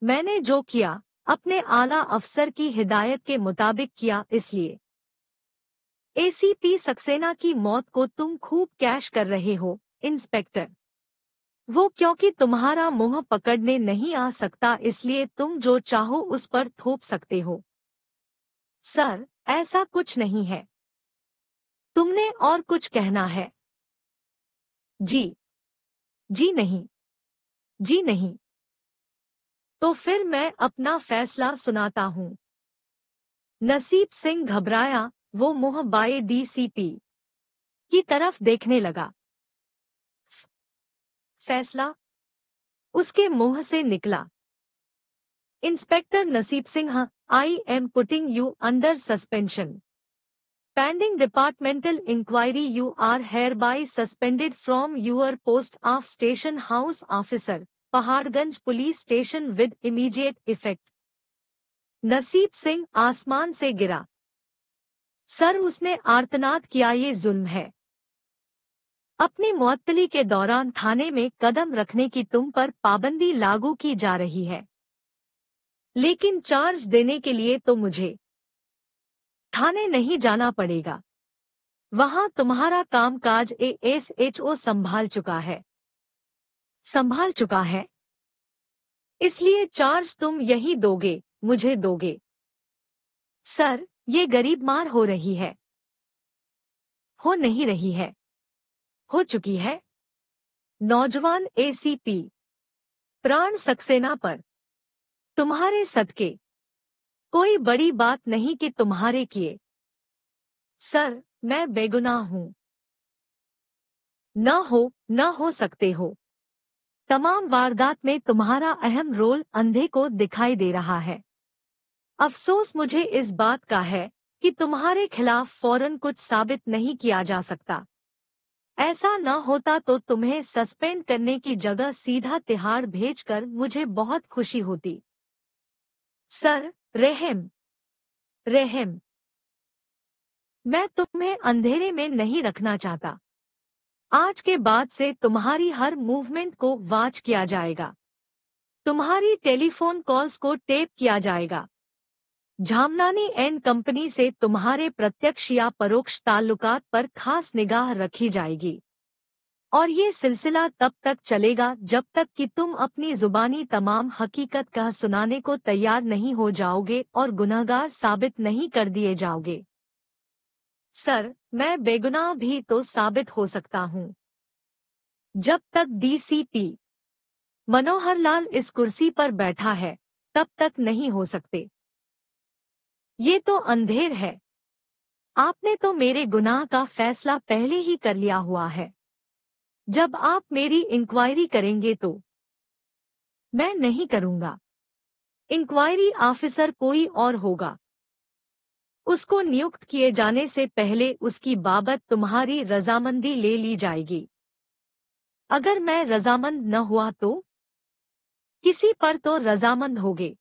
Speaker 1: मैंने जो किया अपने आला अफसर की हिदायत के मुताबिक किया इसलिए एसीपी सक्सेना की मौत को तुम खूब कैश कर रहे हो इंस्पेक्टर वो क्योंकि तुम्हारा मुंह पकड़ने नहीं आ सकता इसलिए तुम जो चाहो उस पर थोप सकते हो सर ऐसा कुछ नहीं है तुमने और कुछ कहना है जी जी नहीं जी नहीं तो फिर मैं अपना फैसला सुनाता हूं नसीब सिंह घबराया वो मुंह बाए डीसीपी की तरफ देखने लगा फैसला उसके मुंह से निकला inspector Nasib Singh I am putting you under suspension pending departmental inquiry you are hereby suspended from your post of station house officer Paharganj police station with immediate effect Nasib Singh आसमान से गिरा सर उसने आर्तनाद किया ये जुल्म है अपनी मुअत्तली के दौरान थाने में कदम रखने की तुम पर पाबंदी लागू की जा रही है लेकिन चार्ज देने के लिए तो मुझे थाने नहीं जाना पड़ेगा वहां तुम्हारा कामकाज एएसएचओ संभाल चुका है संभाल चुका है इसलिए चार्ज तुम यही दोगे मुझे दोगे सर ये गरीब मार हो रही है हो नहीं रही है हो चुकी है नौजवान एसीपी प्राण सक्सेना पर तुम्हारे सदके कोई बड़ी बात नहीं कि तुम्हारे किए सर मैं बेगुनाह हूं न हो न हो सकते हो तमाम वारदात में तुम्हारा अहम रोल अंधे को दिखाई दे रहा है अफसोस मुझे इस बात का है कि तुम्हारे खिलाफ फौरन कुछ साबित नहीं किया जा सकता ऐसा न होता तो तुम्हें सस्पेंड करने की जगह सीधा तिहाड़ भेजकर मुझे बहुत खुशी होती सर रहम रहम मैं तुम्हें अंधेरे में नहीं रखना चाहता आज के बाद से तुम्हारी हर मूवमेंट को वॉच किया जाएगा तुम्हारी टेलीफोन कॉल्स को टेप किया जाएगा झामनानी एंड कंपनी से तुम्हारे प्रत्यक्ष या परोक्ष ताल्लुकात पर खास निगाह रखी जाएगी और ये सिलसिला तब तक चलेगा जब तक कि तुम अपनी जुबानी तमाम हकीकत कह सुनाने को तैयार नहीं हो जाओगे और गुनाहगार साबित नहीं कर दिए जाओगे सर मैं बेगुनाह भी तो साबित हो सकता हूँ जब तक डीसीपी मनोहर लाल इस कुर्सी पर बैठा है तब तक नहीं हो सकते ये तो अंधेर है आपने तो मेरे गुनाह का फैसला पहले ही कर लिया हुआ है जब आप मेरी इंक्वायरी करेंगे तो मैं नहीं करूंगा इंक्वायरी ऑफिसर कोई और होगा उसको नियुक्त किए जाने से पहले उसकी बाबत तुम्हारी रजामंदी ले ली जाएगी अगर मैं रजामंद न हुआ तो किसी पर तो रजामंद होगे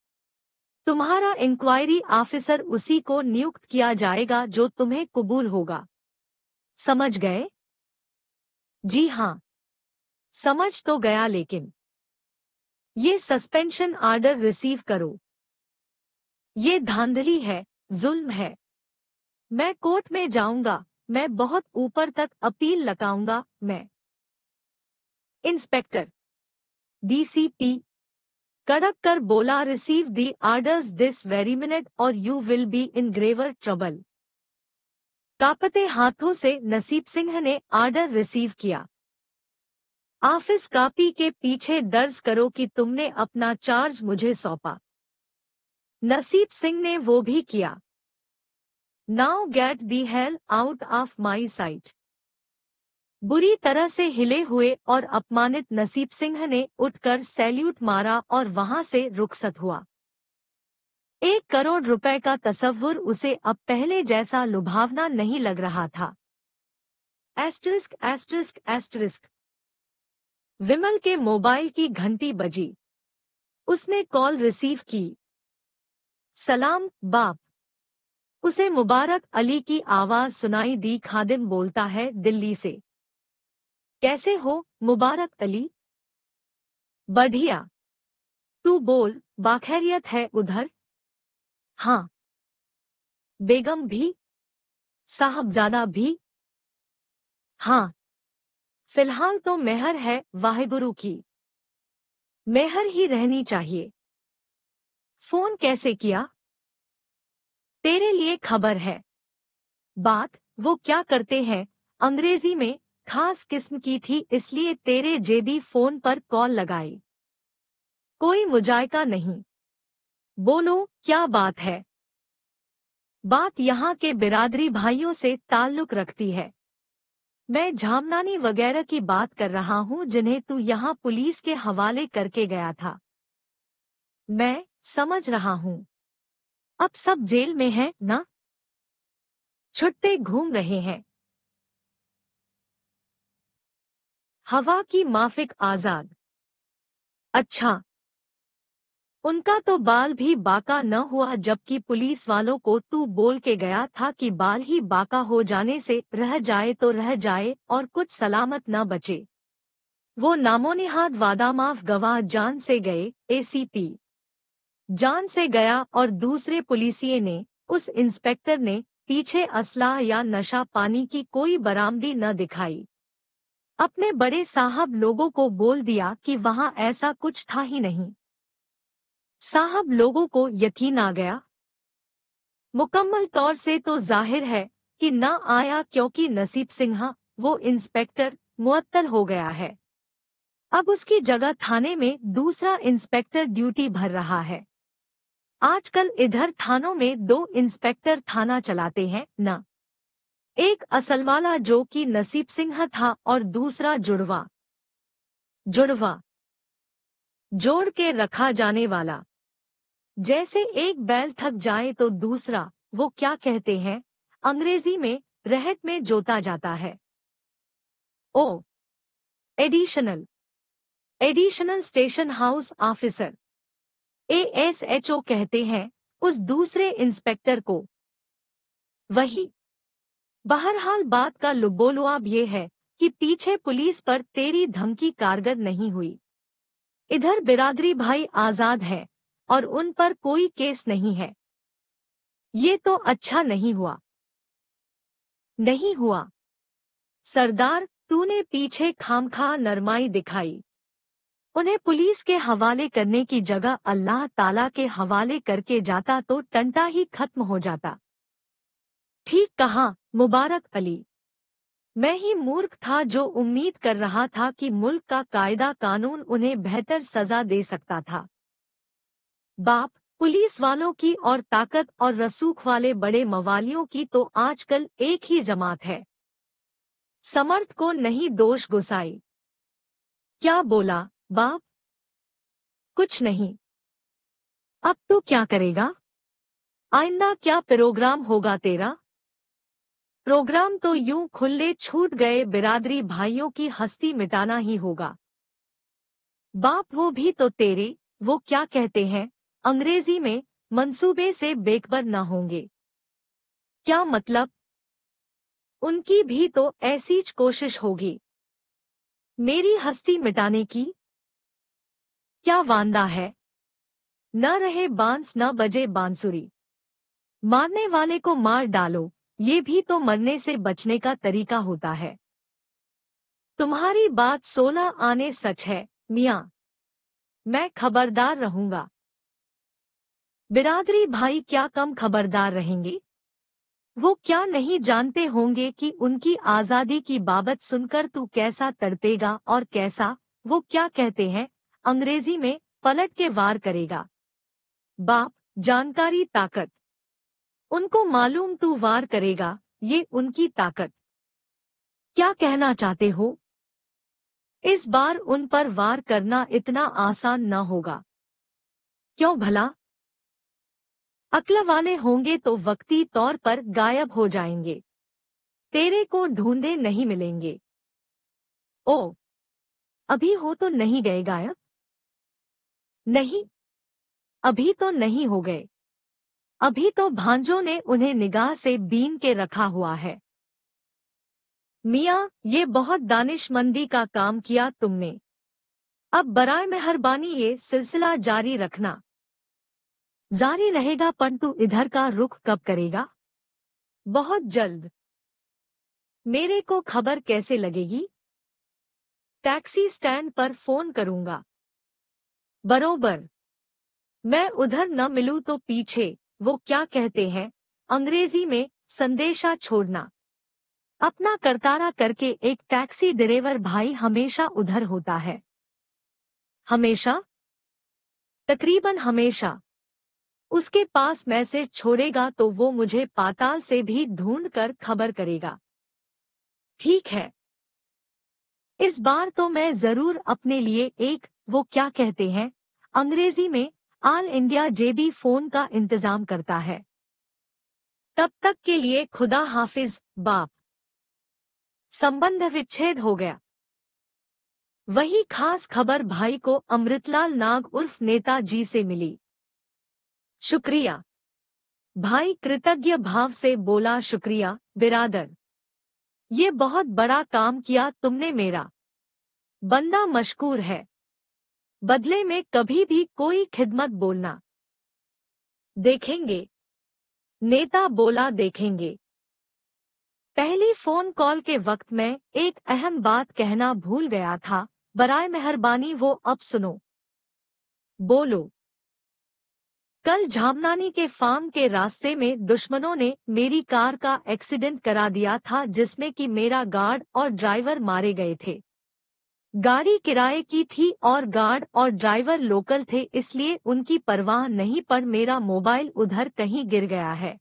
Speaker 1: तुम्हारा इंक्वायरी ऑफिसर उसी को नियुक्त किया जाएगा जो तुम्हें कबूल होगा समझ गए जी हाँ समझ तो गया लेकिन ये सस्पेंशन आर्डर रिसीव करो ये धांधली है जुल्म है मैं कोर्ट में जाऊंगा मैं बहुत ऊपर तक अपील लगाऊंगा मैं इंस्पेक्टर डीसीपी कड़क कर बोला receive the orders this very minute और you will be in graver trouble कापते हाथों से नसीब सिंह ने आर्डर रिसीव किया ऑफिस कापी के पीछे दर्ज करो कि तुमने अपना चार्ज मुझे सौंपा नसीब सिंह ने वो भी किया now get the hell out of my sight बुरी तरह से हिले हुए और अपमानित नसीब सिंह ने उठकर सैल्यूट मारा और वहां से रुखसत हुआ एक करोड़ रुपए का तस्वुर उसे अब पहले जैसा लुभावना नहीं लग रहा था एस्ट्रिस्क एस्ट्रिस्क एस्ट्रिस्क विमल के मोबाइल की घंटी बजी उसने कॉल रिसीव की सलाम बाप उसे मुबारक अली की आवाज सुनाई दी खादिम बोलता है दिल्ली से कैसे हो मुबारक अली बढ़िया तू बोल बाखैरियत है उधर हाँ बेगम भी साहबजादा भी हाँ फिलहाल तो मेहर है वाहेगुरु की मेहर ही रहनी चाहिए फोन कैसे किया तेरे लिए खबर है बात वो क्या करते हैं अंग्रेजी में खास किस्म की थी इसलिए तेरे जेबी फोन पर कॉल लगाई कोई मुजायका नहीं बोलो क्या बात है बात यहाँ के बिरादरी भाइयों से ताल्लुक रखती है मैं झामनानी वगैरह की बात कर रहा हूँ जिन्हें तू यहाँ पुलिस के हवाले करके गया था मैं समझ रहा हूँ अब सब जेल में हैं ना? छुट्टे घूम रहे हैं हवा की माफिक आजाद अच्छा उनका तो बाल भी बाका न हुआ जबकि पुलिस वालों को तू बोल के गया था कि बाल ही बाका हो जाने से रह जाए तो रह जाए और कुछ सलामत न बचे वो नामोनिहाद वादामाफ गवाह जान से गए एसीपी जान से गया और दूसरे पुलिसिये ने उस इंस्पेक्टर ने पीछे असलाह या नशा पानी की कोई बरामदी न दिखाई अपने बड़े साहब लोगों को बोल दिया कि वहाँ ऐसा कुछ था ही नहीं साहब लोगों को यकीन आ गया मुकम्मल तौर से तो जाहिर है कि न आया क्योंकि नसीब सिन्हा वो इंस्पेक्टर मुअत्तल हो गया है अब उसकी जगह थाने में दूसरा इंस्पेक्टर ड्यूटी भर रहा है आजकल इधर थानों में दो इंस्पेक्टर थाना चलाते हैं न एक असलवाला जो कि नसीब सिंह था और दूसरा जुड़वा जुड़वा जोड़ के रखा जाने वाला जैसे एक बैल थक जाए तो दूसरा वो क्या कहते हैं अंग्रेजी में रहत में जोता जाता है ओ additional additional station house officer ASHO कहते हैं उस दूसरे इंस्पेक्टर को वही बहरहाल बात का लुबोलुआब ये है कि पीछे पुलिस पर तेरी धमकी कारगर नहीं हुई इधर बिरादरी भाई आजाद है और उन पर कोई केस नहीं है ये तो अच्छा नहीं हुआ नहीं हुआ सरदार तूने पीछे खामखा नरमाई दिखाई उन्हें पुलिस के हवाले करने की जगह अल्लाह ताला के हवाले करके जाता तो टंटा ही खत्म हो जाता ठीक कहा मुबारक अली मैं ही मूर्ख था जो उम्मीद कर रहा था कि मुल्क का कायदा कानून उन्हें बेहतर सजा दे सकता था बाप पुलिस वालों की और ताकत और रसूख वाले बड़े मवालियों की तो आजकल एक ही जमात है समर्थ को नहीं दोष गुसाई क्या बोला बाप कुछ नहीं अब तो क्या करेगा आइंदा क्या प्रोग्राम होगा तेरा प्रोग्राम तो यूं खुले छूट गए बिरादरी भाइयों की हस्ती मिटाना ही होगा बाप वो भी तो तेरे वो क्या कहते हैं अंग्रेजी में मंसूबे से बेखबर न होंगे क्या मतलब उनकी भी तो ऐसी कोशिश होगी मेरी हस्ती मिटाने की क्या वांदा है न रहे बांस न बजे बांसुरी मारने वाले को मार डालो ये भी तो मरने से बचने का तरीका होता है तुम्हारी बात सोलह आने सच है मिया मैं खबरदार रहूंगा बिरादरी भाई क्या कम खबरदार रहेंगे वो क्या नहीं जानते होंगे कि उनकी आज़ादी की बाबत सुनकर तू कैसा तड़पेगा और कैसा वो क्या कहते हैं अंग्रेजी में पलट के वार करेगा बाप जानकारी ताकत उनको मालूम तू वार करेगा ये उनकी ताकत क्या कहना चाहते हो इस बार उन पर वार करना इतना आसान न होगा क्यों भला अक्ल वाले होंगे तो वक्ती तौर पर गायब हो जाएंगे तेरे को ढूंढे नहीं मिलेंगे ओ अभी हो तो नहीं गए गायब नहीं अभी तो नहीं हो गए अभी तो भांजों ने उन्हें निगाह से बीन के रखा हुआ है मिया ये बहुत दानिशमंदी का काम किया तुमने अब बराय मेहरबानी ये सिलसिला जारी रखना जारी रहेगा पंटू इधर का रुख कब करेगा बहुत जल्द मेरे को खबर कैसे लगेगी टैक्सी स्टैंड पर फोन करूंगा बरोबर मैं उधर न मिलूं तो पीछे वो क्या कहते हैं अंग्रेजी में संदेशा छोड़ना अपना करतारा करके एक टैक्सी ड्राइवर भाई हमेशा उधर होता है हमेशा तकरीबन हमेशा उसके पास मैसेज छोड़ेगा तो वो मुझे पाताल से भी ढूंढ कर खबर करेगा ठीक है इस बार तो मैं जरूर अपने लिए एक वो क्या कहते हैं अंग्रेजी में ऑल इंडिया जेबी फोन का इंतजाम करता है तब तक के लिए खुदा हाफिज बाप संबंध विच्छेद हो गया वही खास खबर भाई को अमृतलाल नाग उर्फ नेता जी से मिली शुक्रिया भाई कृतज्ञ भाव से बोला शुक्रिया बिरादर ये बहुत बड़ा काम किया तुमने मेरा बंदा मशकूर है बदले में कभी भी कोई खिदमत बोलना देखेंगे नेता बोला देखेंगे पहली फोन कॉल के वक्त में एक अहम बात कहना भूल गया था बराए मेहरबानी वो अब सुनो बोलो कल झामनानी के फार्म के रास्ते में दुश्मनों ने मेरी कार का एक्सीडेंट करा दिया था जिसमें कि मेरा गार्ड और ड्राइवर मारे गए थे गाड़ी किराए की थी और गार्ड और ड्राइवर लोकल थे इसलिए उनकी परवाह नहीं पर मेरा मोबाइल उधर कहीं गिर गया है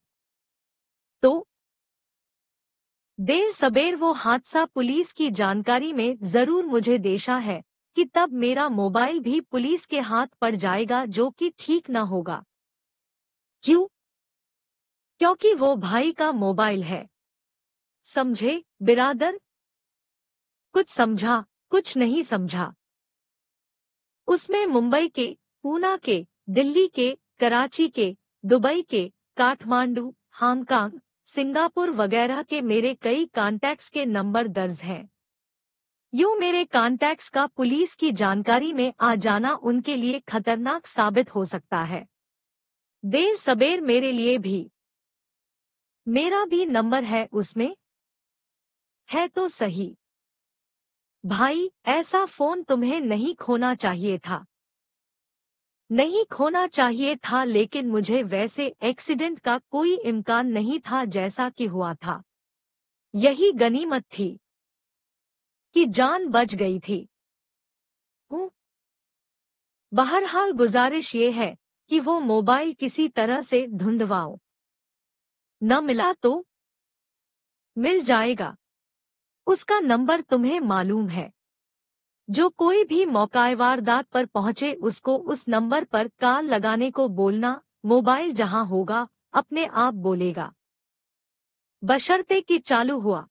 Speaker 1: तो देर सबेर वो हादसा पुलिस की जानकारी में जरूर मुझे देशा है कि तब मेरा मोबाइल भी पुलिस के हाथ पड़ जाएगा जो कि ठीक न होगा क्यों क्योंकि वो भाई का मोबाइल है समझे बिरादर कुछ समझा कुछ नहीं समझा उसमें मुंबई के पूना के दिल्ली के कराची के दुबई के काठमांडू हांगकांग सिंगापुर वगैरह के मेरे कई कांटेक्ट्स के नंबर दर्ज हैं यू मेरे कांटेक्ट्स का पुलिस की जानकारी में आ जाना उनके लिए खतरनाक साबित हो सकता है देर सबेर मेरे लिए भी मेरा भी नंबर है उसमें है तो सही भाई ऐसा फोन तुम्हें नहीं खोना चाहिए था नहीं खोना चाहिए था लेकिन मुझे वैसे एक्सीडेंट का कोई इम्कान नहीं था जैसा कि हुआ था यही गनीमत थी कि जान बच गई थी बहरहाल गुजारिश ये है कि वो मोबाइल किसी तरह से ढूंढवाओ न मिला तो मिल जाएगा उसका नंबर तुम्हें मालूम है जो कोई भी मौका वारदात पर पहुंचे उसको उस नंबर पर काल लगाने को बोलना मोबाइल जहां होगा अपने आप बोलेगा बशर्ते कि चालू हुआ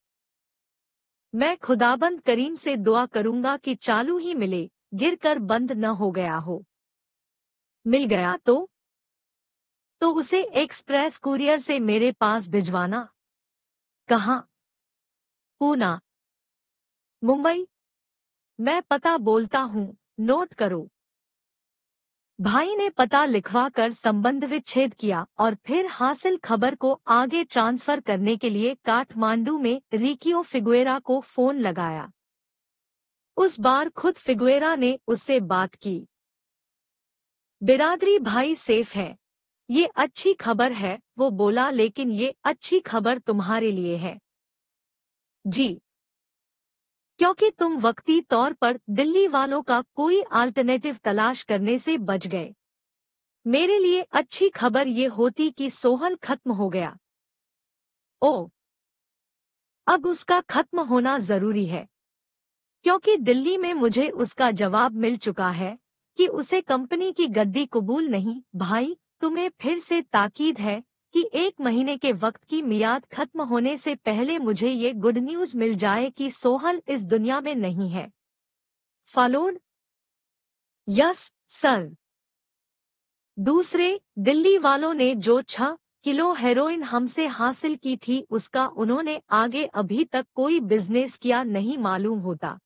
Speaker 1: मैं खुदाबंद करीम से दुआ करूंगा कि चालू ही मिले गिर कर बंद न हो गया हो मिल गया तो तो उसे एक्सप्रेस कुरियर से मेरे पास भिजवाना कहा पूना मुंबई मैं पता बोलता हूँ नोट करो भाई ने पता लिखवा कर संबंध विच्छेद किया और फिर हासिल खबर को आगे ट्रांसफर करने के लिए काठमांडू में रिकियो फिगुएरा को फोन लगाया उस बार खुद फिगुएरा ने उससे बात की बिरादरी भाई सेफ है ये अच्छी खबर है वो बोला लेकिन ये अच्छी खबर तुम्हारे लिए है जी क्योंकि तुम वक्ती तौर पर दिल्ली वालों का कोई अल्टरनेटिव तलाश करने से बच गए मेरे लिए अच्छी खबर ये होती कि सोहन खत्म हो गया ओ अब उसका खत्म होना जरूरी है क्योंकि दिल्ली में मुझे उसका जवाब मिल चुका है कि उसे कंपनी की गद्दी कबूल नहीं भाई तुम्हें फिर से ताकीद है कि एक महीने के वक्त की मियाद खत्म होने से पहले मुझे ये गुड न्यूज मिल जाए कि सोहल इस दुनिया में नहीं है फालोड यस सर दूसरे दिल्ली वालों ने जो छह किलो हेरोइन हमसे हासिल की थी उसका उन्होंने आगे अभी तक कोई बिजनेस किया नहीं मालूम होता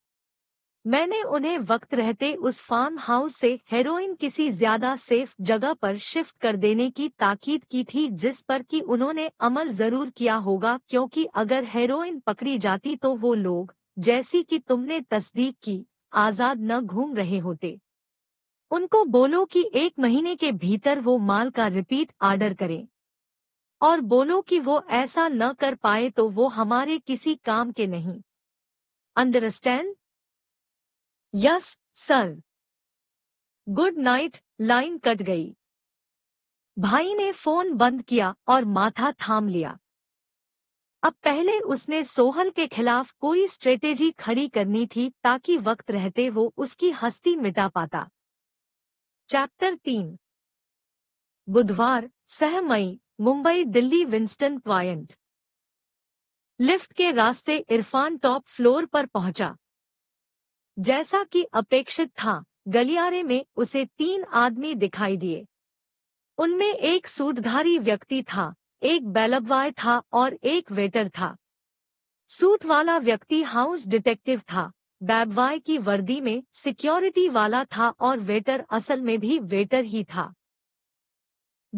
Speaker 1: मैंने उन्हें वक्त रहते उस फार्म हाउस से हेरोइन किसी ज्यादा सेफ जगह पर शिफ्ट कर देने की ताकीद की थी जिस पर कि उन्होंने अमल जरूर किया होगा क्योंकि अगर हेरोइन पकड़ी जाती तो वो लोग जैसी कि तुमने तस्दीक की आजाद न घूम रहे होते उनको बोलो कि एक महीने के भीतर वो माल का रिपीट आर्डर करें और बोलो कि वो ऐसा न कर पाए तो वो हमारे किसी काम के नहीं understand yes sir good night line cut गई भाई ने फोन बंद किया और माथा थाम लिया अब पहले उसने सोहल के खिलाफ कोई स्ट्रेटेजी खड़ी करनी थी ताकि वक्त रहते वो उसकी हस्ती मिटा पाता चैप्टर तीन बुधवार सह मई Mumbai Delhi Winston Point lift के रास्ते इरफान टॉप फ्लोर पर पहुंचा जैसा कि अपेक्षित था गलियारे में उसे तीन आदमी दिखाई दिए उनमें एक सूटधारी व्यक्ति था एक बैलबवाय था और एक वेटर था सूट वाला व्यक्ति हाउस डिटेक्टिव था बैबवाय की वर्दी में सिक्योरिटी वाला था और वेटर असल में भी वेटर ही था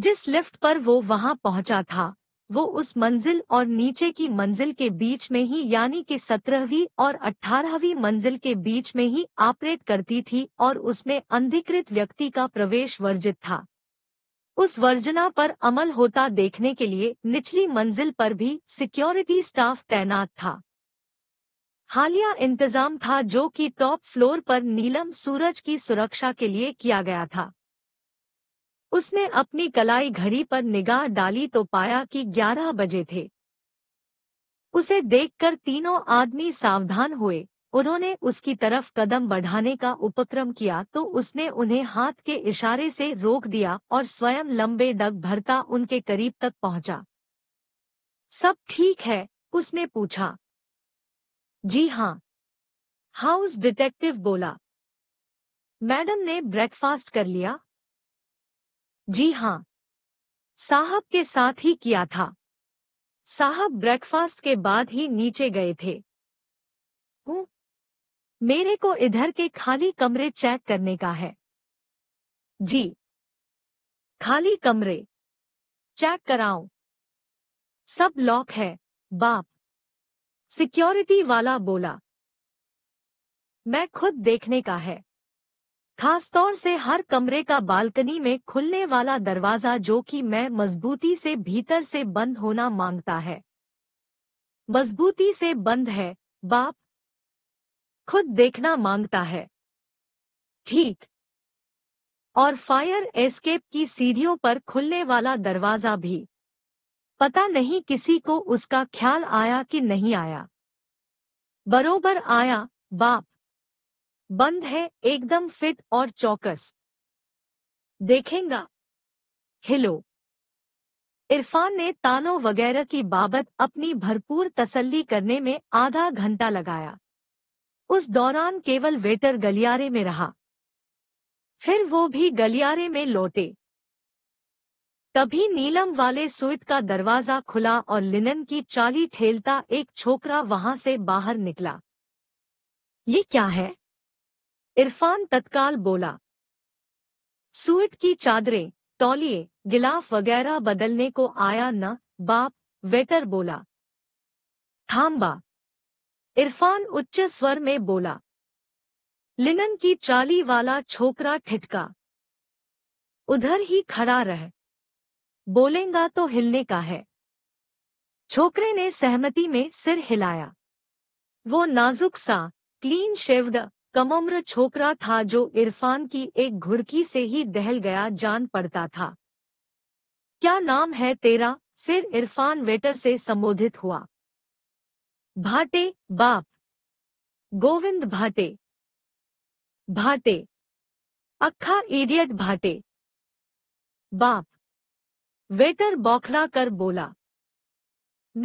Speaker 1: जिस लिफ्ट पर वो वहां पहुंचा था वो उस मंजिल और नीचे की मंजिल के बीच में ही यानी कि सत्रहवीं और अठारहवीं मंजिल के बीच में ही ऑपरेट करती थी और उसमें अंधिकृत व्यक्ति का प्रवेश वर्जित था उस वर्जना पर अमल होता देखने के लिए निचली मंजिल पर भी सिक्योरिटी स्टाफ तैनात था हालिया इंतजाम था जो कि टॉप फ्लोर पर नीलम सूरज की सुरक्षा के लिए किया गया था उसने अपनी कलाई घड़ी पर निगाह डाली तो पाया कि ग्यारह बजे थे उसे देखकर तीनों आदमी सावधान हुए उन्होंने उसकी तरफ कदम बढ़ाने का उपक्रम किया तो उसने उन्हें हाथ के इशारे से रोक दिया और स्वयं लंबे डग भरता उनके करीब तक पहुंचा। सब ठीक है उसने पूछा जी हाँ हाउस डिटेक्टिव बोला मैडम ने ब्रेकफास्ट कर लिया जी हाँ साहब के साथ ही किया था साहब ब्रेकफास्ट के बाद ही नीचे गए थे मेरे को इधर के खाली कमरे चेक करने का है जी खाली कमरे चेक कराओ सब लॉक है बाप सिक्योरिटी वाला बोला मैं खुद देखने का है खास तौर से हर कमरे का बालकनी में खुलने वाला दरवाजा जो कि मैं मजबूती से भीतर से बंद होना मांगता है मजबूती से बंद है बाप खुद देखना मांगता है ठीक और फायर एस्केप की सीढ़ियों पर खुलने वाला दरवाजा भी पता नहीं किसी को उसका ख्याल आया कि नहीं आया बरोबर आया बाप बंद है एकदम फिट और चौकस देखेंगा हिलो इरफान ने तानों वगैरह की बाबत अपनी भरपूर तसल्ली करने में आधा घंटा लगाया उस दौरान केवल वेटर गलियारे में रहा फिर वो भी गलियारे में लौटे तभी नीलम वाले सुइट का दरवाजा खुला और लिनन की चाली ठेलता एक छोकरा वहां से बाहर निकला ये क्या है इरफान तत्काल बोला सूट की चादरें तौलिए गिलाफ वगैरह बदलने को आया न बाप वेटर बोला थाम्बा इरफान उच्च स्वर में बोला लिनन की चाली वाला छोकरा ठिठका उधर ही खड़ा रह बोलेगा तो हिलने का है छोकरे ने सहमति में सिर हिलाया वो नाजुक सा क्लीन शेव्ड कमम्र छोकरा था जो इरफान की एक घुड़की से ही दहल गया जान पड़ता था क्या नाम है तेरा फिर इरफान वेटर से संबोधित हुआ भाटे बाप गोविंद भाटे भाटे अखा इडियट भाटे बाप वेटर बौखला कर बोला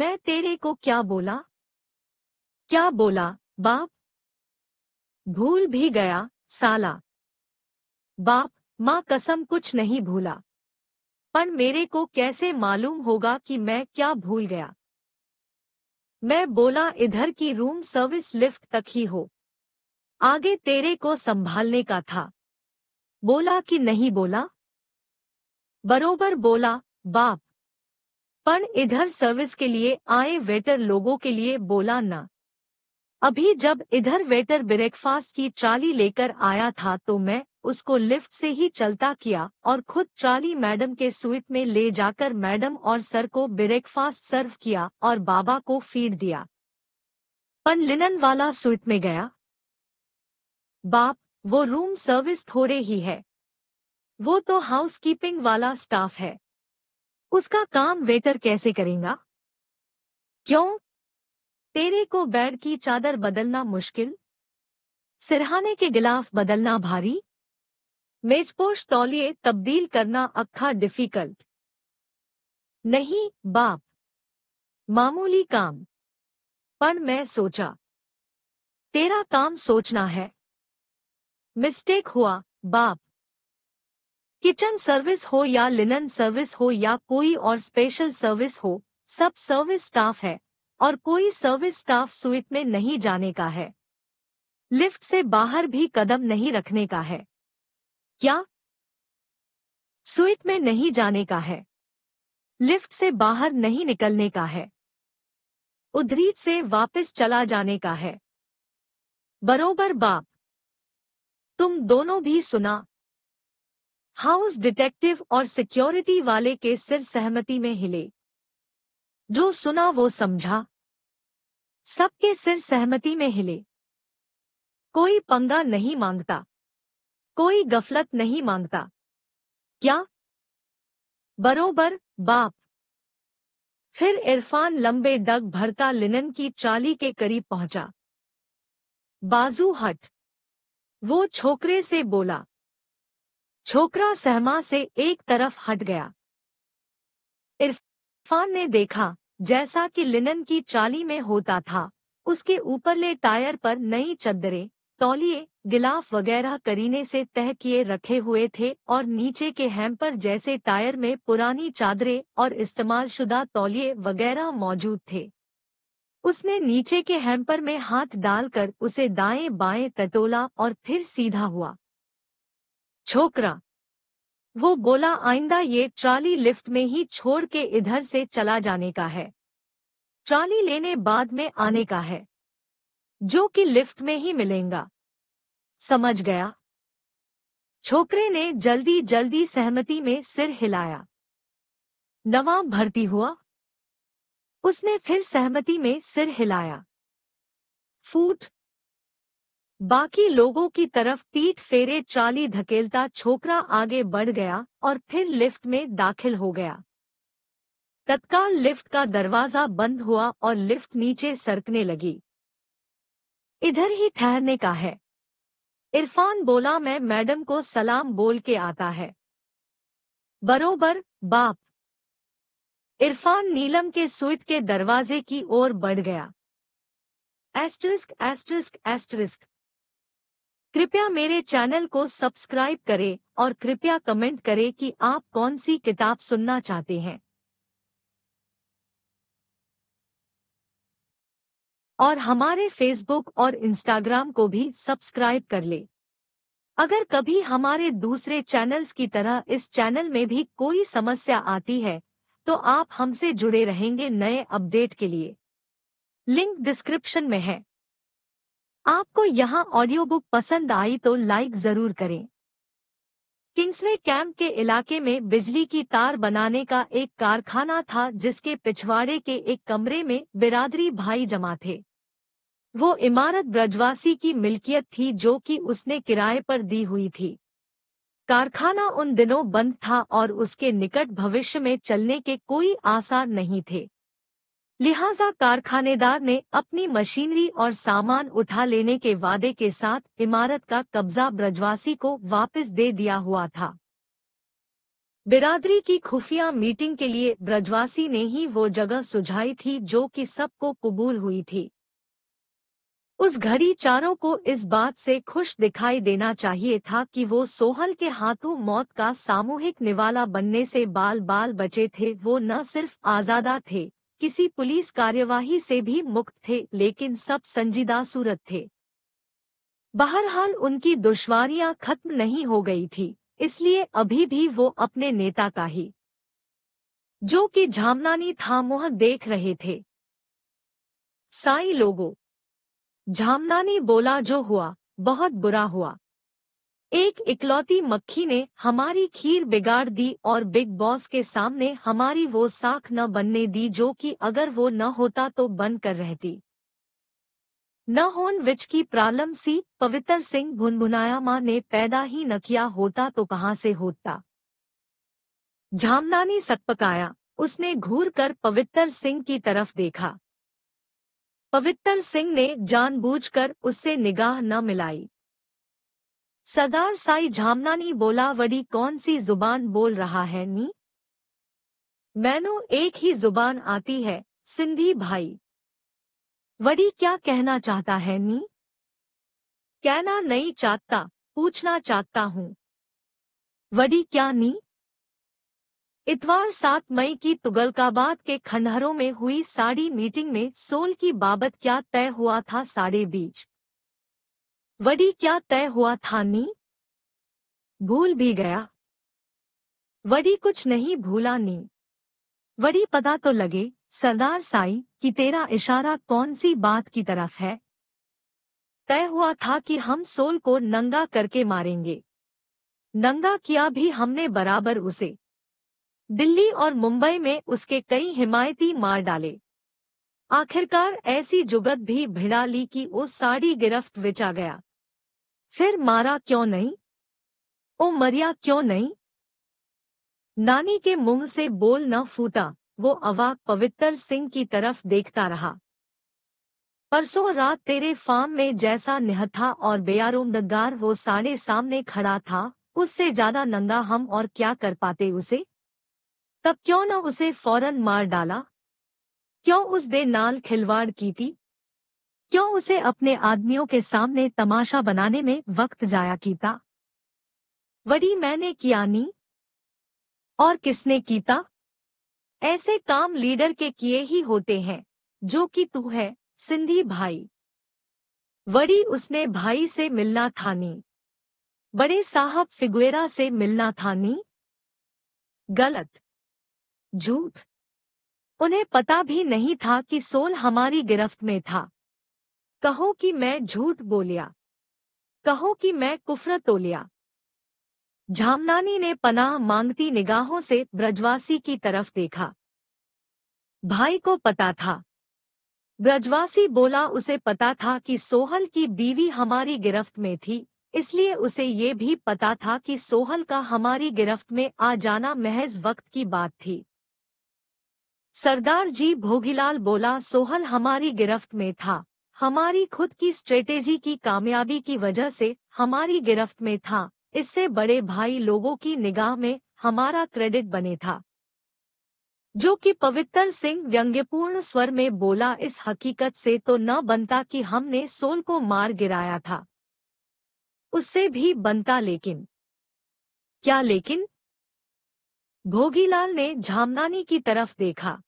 Speaker 1: मैं तेरे को क्या बोला क्या बोला बाप भूल भी गया साला बाप माँ कसम कुछ नहीं भूला पर मेरे को कैसे मालूम होगा कि मैं क्या भूल गया मैं बोला इधर की रूम सर्विस लिफ्ट तक ही हो आगे तेरे को संभालने का था बोला कि नहीं बोला बरोबर बोला बाप पर इधर सर्विस के लिए आए वेटर लोगों के लिए बोला ना अभी जब इधर वेटर ब्रेकफास्ट की ट्राली लेकर आया था तो मैं उसको लिफ्ट से ही चलता किया और खुद ट्राली मैडम के स्वीट में ले जाकर मैडम और सर को ब्रेकफास्ट सर्व किया और बाबा को फीड दिया पन लिनन वाला स्वीट में गया बाप वो रूम सर्विस थोड़े ही है वो तो हाउसकीपिंग वाला स्टाफ है उसका काम वेटर कैसे करेगा क्यों तेरे को बेड की चादर बदलना मुश्किल सिरहाने के गिलाफ बदलना भारी मेजपोश तौलिए तब्दील करना अखा डिफिकल्ट नहीं बाप मामूली काम पर मैं सोचा तेरा काम सोचना है मिस्टेक हुआ बाप किचन सर्विस हो या लिनन सर्विस हो या कोई और स्पेशल सर्विस हो सब सर्विस स्टाफ है और कोई सर्विस स्टाफ सुइट में नहीं जाने का है लिफ्ट से बाहर भी कदम नहीं रखने का है क्या सुइट में नहीं जाने का है लिफ्ट से बाहर नहीं निकलने का है उधरीट से वापस चला जाने का है बरोबर बाप तुम दोनों भी सुना हाउस डिटेक्टिव और सिक्योरिटी वाले के सिर सहमति में हिले जो सुना वो समझा सबके सिर सहमति में हिले कोई पंगा नहीं मांगता कोई गफलत नहीं मांगता क्या बरोबर बाप फिर इरफान लंबे डग भरता लिनन की चाली के करीब पहुंचा बाजू हट वो छोकरे से बोला छोकरा सहमा से एक तरफ हट गया इरफान ने देखा जैसा कि लिनन की चाली में होता था उसके ऊपरले टायर पर नई चद्दरें तौलिए गिलाफ वगैरह करीने से तह किए रखे हुए थे और नीचे के हैम्पर जैसे टायर में पुरानी चादरें और इस्तेमाल शुदा तौलिए वगैरह मौजूद थे उसने नीचे के हैम्पर में हाथ डालकर उसे दाएं बाएं टटोला और फिर सीधा हुआ छोकरा वो बोला आइंदा ये ट्राली लिफ्ट में ही छोड़ के इधर से चला जाने का है ट्राली लेने बाद में आने का है जो कि लिफ्ट में ही मिलेगा समझ गया छोकरे ने जल्दी जल्दी सहमति में सिर हिलाया नवाब भर्ती हुआ उसने फिर सहमति में सिर हिलाया फूट बाकी लोगों की तरफ पीठ फेरे ट्राली धकेलता छोकरा आगे बढ़ गया और फिर लिफ्ट में दाखिल हो गया तत्काल लिफ्ट का दरवाजा बंद हुआ और लिफ्ट नीचे सरकने लगी इधर ही ठहरने का है इरफान बोला मैं मैडम को सलाम बोल के आता है बरोबर बाप इरफान नीलम के स्वीट के दरवाजे की ओर बढ़ गया एस्ट्रिस्क एस्ट्रिस्क एस्ट्रिस्क कृपया मेरे चैनल को सब्सक्राइब करें और कृपया कमेंट करें कि आप कौन सी किताब सुनना चाहते हैं और हमारे फेसबुक और इंस्टाग्राम को भी सब्सक्राइब कर ले अगर कभी हमारे दूसरे चैनल्स की तरह इस चैनल में भी कोई समस्या आती है तो आप हमसे जुड़े रहेंगे नए अपडेट के लिए लिंक डिस्क्रिप्शन में है आपको यहाँ ऑडियो बुक पसंद आई तो लाइक जरूर करें किंग्सवे कैंप के इलाके में बिजली की तार बनाने का एक कारखाना था जिसके पिछवाड़े के एक कमरे में बिरादरी भाई जमा थे वो इमारत ब्रजवासी की मिल्कियत थी जो कि उसने किराए पर दी हुई थी कारखाना उन दिनों बंद था और उसके निकट भविष्य में चलने के कोई आसार नहीं थे लिहाजा कारखानेदार ने अपनी मशीनरी और सामान उठा लेने के वादे के साथ इमारत का कब्जा ब्रजवासी को वापस दे दिया हुआ था बिरादरी की खुफिया मीटिंग के लिए ब्रजवासी ने ही वो जगह सुझाई थी जो कि सबको कबूल हुई थी उस घड़ी चारों को इस बात से खुश दिखाई देना चाहिए था कि वो सोहल के हाथों मौत का सामूहिक निवाला बनने से बाल बाल बचे थे वो न सिर्फ आजादा थे किसी पुलिस कार्यवाही से भी मुक्त थे लेकिन सब संजीदा सूरत थे बहरहाल उनकी दुश्वारियां खत्म नहीं हो गई थी इसलिए अभी भी वो अपने नेता का ही जो कि झामनानी था थामोह देख रहे थे साई लोगों झामनानी बोला जो हुआ बहुत बुरा हुआ एक इकलौती मक्खी ने हमारी खीर बिगाड़ दी और बिग बॉस के सामने हमारी वो साख न बनने दी जो कि अगर वो न होता तो बन कर रहती न होन विच की प्रालम सी पवित्र सिंह भुनभुनाया माँ ने पैदा ही न किया होता तो कहाँ से होता झामनानी सकपकाया उसने घूर कर पवित्र सिंह की तरफ देखा पवित्र सिंह ने जानबूझकर उससे निगाह न मिलाई सरदार साई झामनानी बोला वड़ी कौन सी जुबान बोल रहा है नी मैनो एक ही जुबान आती है सिंधी भाई वड़ी क्या कहना चाहता है नी कहना नहीं चाहता पूछना चाहता हूँ वड़ी क्या नी इतवार सात मई की तुगलकाबाद के खंडहरों में हुई साड़ी मीटिंग में सोल की बाबत क्या तय हुआ था साढ़े बीच वडी क्या तय हुआ था नी भूल भी गया वडी कुछ नहीं भूला नी वडी पता तो लगे सरदार साई कि तेरा इशारा कौन सी बात की तरफ है तय हुआ था कि हम सोल को नंगा करके मारेंगे नंगा किया भी हमने बराबर उसे दिल्ली और मुंबई में उसके कई हिमायती मार डाले आखिरकार ऐसी जुगत भी भिड़ा ली कि वो साड़ी गिरफ्त बेचा गया फिर मारा क्यों नहीं ओ मरिया क्यों नहीं नानी के मुंह से बोल न फूटा वो अवाक पवित्र सिंह की तरफ देखता रहा परसों रात तेरे फार्म में जैसा निहत्था और बेयारोमदगार वो साढ़े सामने खड़ा था उससे ज्यादा नंगा हम और क्या कर पाते उसे तब क्यों न उसे फौरन मार डाला क्यों उस दे नाल खिलवाड़ की थी क्यों उसे अपने आदमियों के सामने तमाशा बनाने में वक्त जाया कीता वड़ी मैंने किया नी और किसने कीता ऐसे काम लीडर के किए ही होते हैं जो कि तू है सिंधी भाई वड़ी उसने भाई से मिलना था नी बड़े साहब फिगुएरा से मिलना था नी गलत झूठ उन्हें पता भी नहीं था कि सोल हमारी गिरफ्त में था कहो कि मैं झूठ बोलिया कहो कि मैं कुफर तोलिया झामनानी ने पनाह मांगती निगाहों से ब्रजवासी की तरफ देखा भाई को पता था ब्रजवासी बोला उसे पता था कि सोहल की बीवी हमारी गिरफ्त में थी इसलिए उसे ये भी पता था कि सोहल का हमारी गिरफ्त में आ जाना महज वक्त की बात थी सरदार जी भोगीलाल बोला सोहल हमारी गिरफ्त में था हमारी खुद की स्ट्रेटेजी की कामयाबी की वजह से हमारी गिरफ्त में था इससे बड़े भाई लोगों की निगाह में हमारा क्रेडिट बने था जो कि पवित्र सिंह व्यंग्यपूर्ण स्वर में बोला इस हकीकत से तो न बनता कि हमने सोल को मार गिराया था उससे भी बनता लेकिन क्या लेकिन भोगीलाल ने झामनानी की तरफ देखा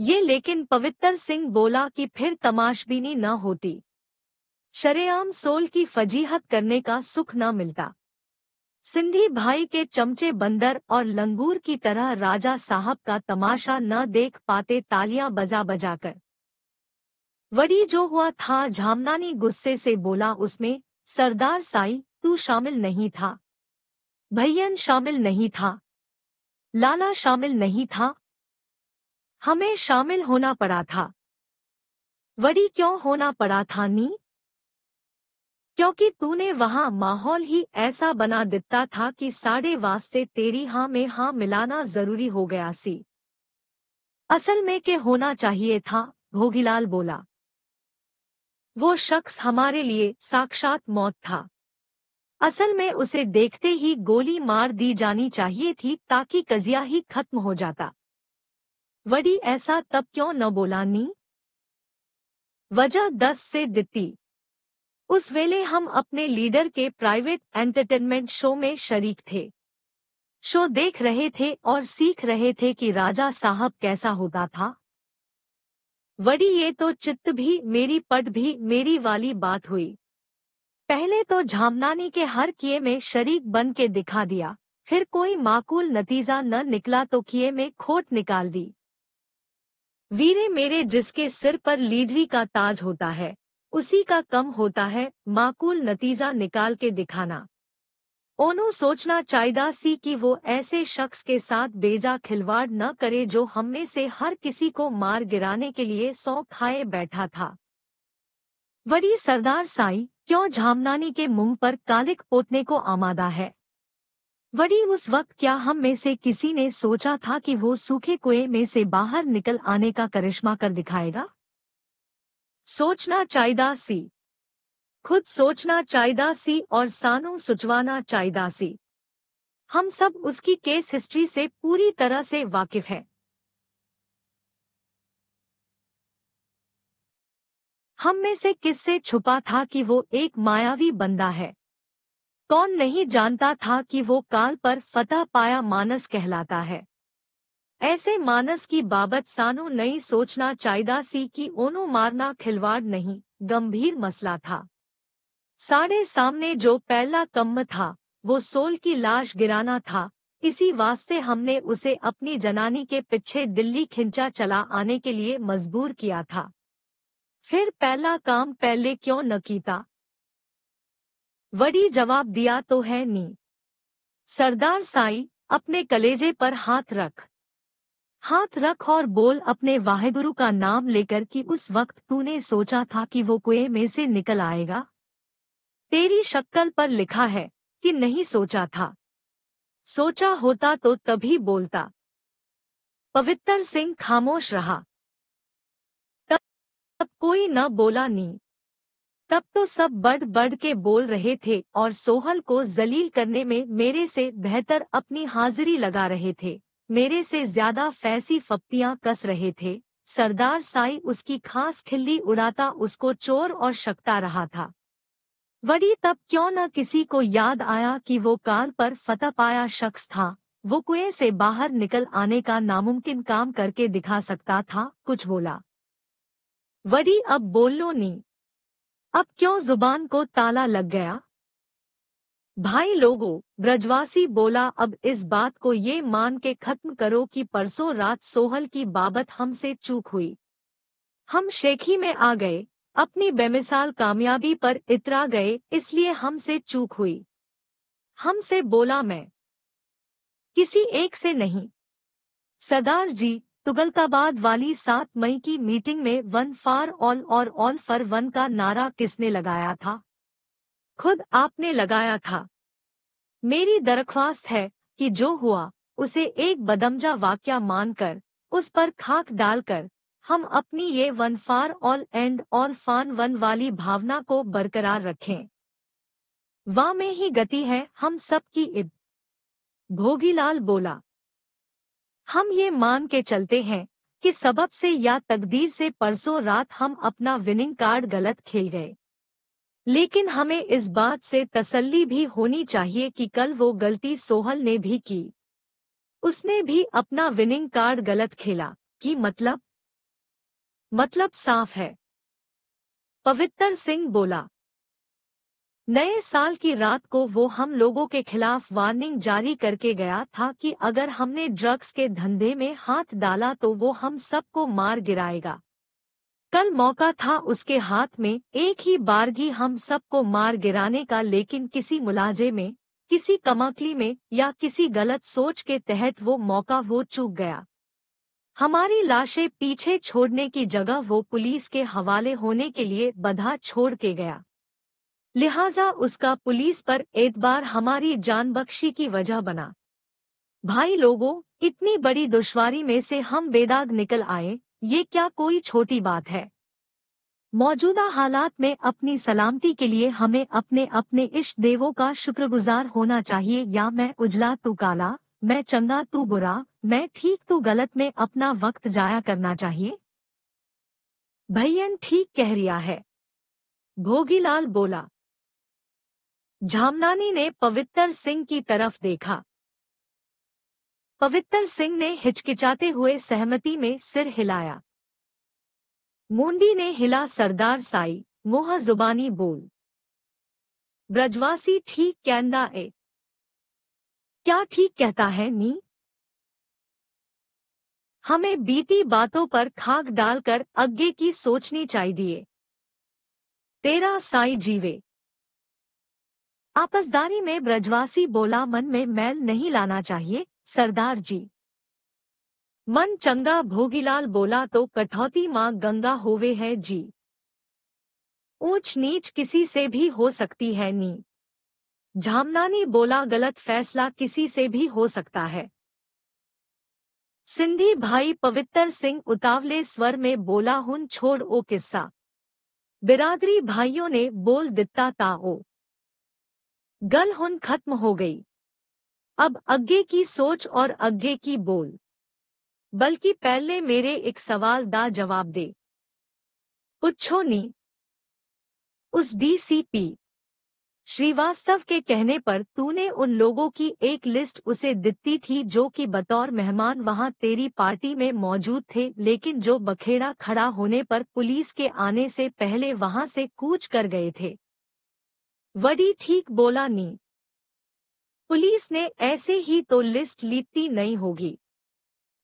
Speaker 1: ये लेकिन पवित्र सिंह बोला कि फिर तमाशबीनी न होती शरेआम सोल की फजीहत करने का सुख न मिलता सिंधी भाई के चमचे बंदर और लंगूर की तरह राजा साहब का तमाशा न देख पाते तालियां बजा बजाकर वड़ी जो हुआ था झामनानी गुस्से से बोला उसमें सरदार साई तू शामिल नहीं था भैयन शामिल नहीं था लाला शामिल नहीं था हमें शामिल होना पड़ा था वरी क्यों होना पड़ा था नी क्योंकि तूने वहां माहौल ही ऐसा बना दिता था कि साढ़े वास्ते तेरी हां में हां मिलाना जरूरी हो गया सी असल में के होना चाहिए था भोगीलाल बोला वो शख्स हमारे लिए साक्षात मौत था असल में उसे देखते ही गोली मार दी जानी चाहिए थी ताकि कजिया ही खत्म हो जाता वडी ऐसा तब क्यों न बोला नी वजह दस से दिती उस वेले हम अपने लीडर के प्राइवेट एंटरटेनमेंट शो में शरीक थे शो देख रहे थे और सीख रहे थे कि राजा साहब कैसा होता था वडी ये तो चित्त भी मेरी पट भी मेरी वाली बात हुई पहले तो झामनानी के हर किए में शरीक बन के दिखा दिया फिर कोई माकूल नतीजा न निकला तो किए में खोट निकाल दी वीरे मेरे जिसके सिर पर लीडरी का ताज होता है उसी का कम होता है माकूल नतीजा निकाल के दिखाना ओनो सोचना चाहिदा सी कि वो ऐसे शख्स के साथ बेजा खिलवाड़ न करे जो हम में से हर किसी को मार गिराने के लिए सौ खाए बैठा था वरी सरदार साई क्यों झामनानी के मुंह पर कालिक पोतने को आमादा है वड़ी उस वक्त क्या हम में से किसी ने सोचा था कि वो सूखे कुएं में से बाहर निकल आने का करिश्मा कर दिखाएगा सोचना चाहिदा सी खुद सोचना चाहिदा सी और सानू सुचवाना चाहिदा सी हम सब उसकी केस हिस्ट्री से पूरी तरह से वाकिफ हैं हम में से किससे छुपा था कि वो एक मायावी बंदा है कौन नहीं जानता था कि वो काल पर फतह पाया मानस कहलाता है ऐसे मानस की बाबत सानू नहीं सोचना चाहिदा सी कि ओनो मारना खिलवाड़ नहीं गंभीर मसला था साढ़े सामने जो पहला कम था वो सोल की लाश गिराना था इसी वास्ते हमने उसे अपनी जनानी के पीछे दिल्ली खिंचा चला आने के लिए मजबूर किया था फिर पहला काम पहले क्यों न कीता वडी जवाब दिया तो है नी सरदार साई अपने कलेजे पर हाथ रख हाथ रख और बोल अपने वाहेगुरु का नाम लेकर कि उस वक्त तूने सोचा था कि वो कुएं में से निकल आएगा तेरी शक्कल पर लिखा है कि नहीं सोचा था सोचा होता तो तभी बोलता पवित्र सिंह खामोश रहा तब कोई न बोला नी तब तो सब बढ़ बढ़ के बोल रहे थे और सोहल को जलील करने में मेरे से बेहतर अपनी हाजिरी लगा रहे थे मेरे से ज्यादा फैसी फप्तियां कस रहे थे सरदार साई उसकी खास खिल्ली उड़ाता उसको चोर और शकता रहा था वड़ी तब क्यों न किसी को याद आया कि वो कार पर फतह पाया शख्स था वो कुएं से बाहर निकल आने का नामुमकिन काम करके दिखा सकता था कुछ बोला वड़ी अब बोल लो नी अब क्यों जुबान को ताला लग गया भाई लोगों ब्रजवासी बोला अब इस बात को ये मान के खत्म करो कि परसों रात सोहल की बाबत हमसे चूक हुई हम शेखी में आ गए अपनी बेमिसाल कामयाबी पर इतरा गए इसलिए हमसे चूक हुई हमसे बोला मैं किसी एक से नहीं सरदार जी तुगलकाबाद वाली सात मई की मीटिंग में वन फार ऑल और ऑल फॉर वन का नारा किसने लगाया था खुद आपने लगाया था मेरी दरख्वास्त है कि जो हुआ उसे एक बदमजा वाक्य मानकर उस पर खाक डालकर हम अपनी ये one for all and all for one वाली भावना को बरकरार रखें वाह में ही गति है हम सब की इब भोगीलाल बोला हम ये मान के चलते हैं कि सबब से या तकदीर से परसों रात हम अपना विनिंग कार्ड गलत खेल गए लेकिन हमें इस बात से तसल्ली भी होनी चाहिए कि कल वो गलती सोहल ने भी की उसने भी अपना विनिंग कार्ड गलत खेला कि मतलब मतलब साफ है पवित्र सिंह बोला नए साल की रात को वो हम लोगों के खिलाफ वार्निंग जारी करके गया था कि अगर हमने ड्रग्स के धंधे में हाथ डाला तो वो हम सबको मार गिराएगा कल मौका था उसके हाथ में एक ही बारगी हम सबको मार गिराने का लेकिन किसी मुलाजे में किसी कमाकली में या किसी गलत सोच के तहत वो मौका वो चूक गया हमारी लाशें पीछे छोड़ने की जगह वो पुलिस के हवाले होने के लिए बधा छोड़ के गया लिहाजा उसका पुलिस पर एतबार हमारी जान बख्शी की वजह बना भाई लोगों इतनी बड़ी दुश्वारी में से हम बेदाग निकल आए ये क्या कोई छोटी बात है मौजूदा हालात में अपनी सलामती के लिए हमें अपने अपने इष्ट देवों का शुक्रगुजार होना चाहिए या मैं उजला तू काला मैं चंगा तू बुरा मैं ठीक तू गलत में अपना वक्त जाया करना चाहिए भैयन ठीक कह रिया है भोगीलाल बोला झामनानी ने पवित्र सिंह की तरफ देखा पवित्र सिंह ने हिचकिचाते हुए सहमति में सिर हिलाया मुंडी ने हिला सरदार साई मोह जुबानी बोल ब्रजवासी ठीक कहना ए क्या ठीक कहता है नी हमें बीती बातों पर खाक डालकर अग्गे की सोचनी चाहिए तेरा साई जीवे आपसदारी में ब्रजवासी बोला मन में मैल नहीं लाना चाहिए सरदार जी मन चंगा भोगीलाल बोला तो कठौती माँ गंगा होवे है जी ऊंच नीच किसी से भी हो सकती है नी झामनानी बोला गलत फैसला किसी से भी हो सकता है सिंधी भाई पवित्र सिंह उतावले स्वर में बोला हुन छोड़ ओ किस्सा बिरादरी भाइयों ने बोल ता ओ गलहुन खत्म हो गई अब अग्गे की सोच और अग्गे की बोल बल्कि पहले मेरे एक सवाल दा जवाब दे पुछो नी उस डीसीपी श्रीवास्तव के कहने पर तूने उन लोगों की एक लिस्ट उसे दिती थी जो कि बतौर मेहमान वहां तेरी पार्टी में मौजूद थे लेकिन जो बखेड़ा खड़ा होने पर पुलिस के आने से पहले वहां से कूच कर गए थे वडी ठीक बोला नी पुलिस ने ऐसे ही तो लिस्ट लीती नहीं होगी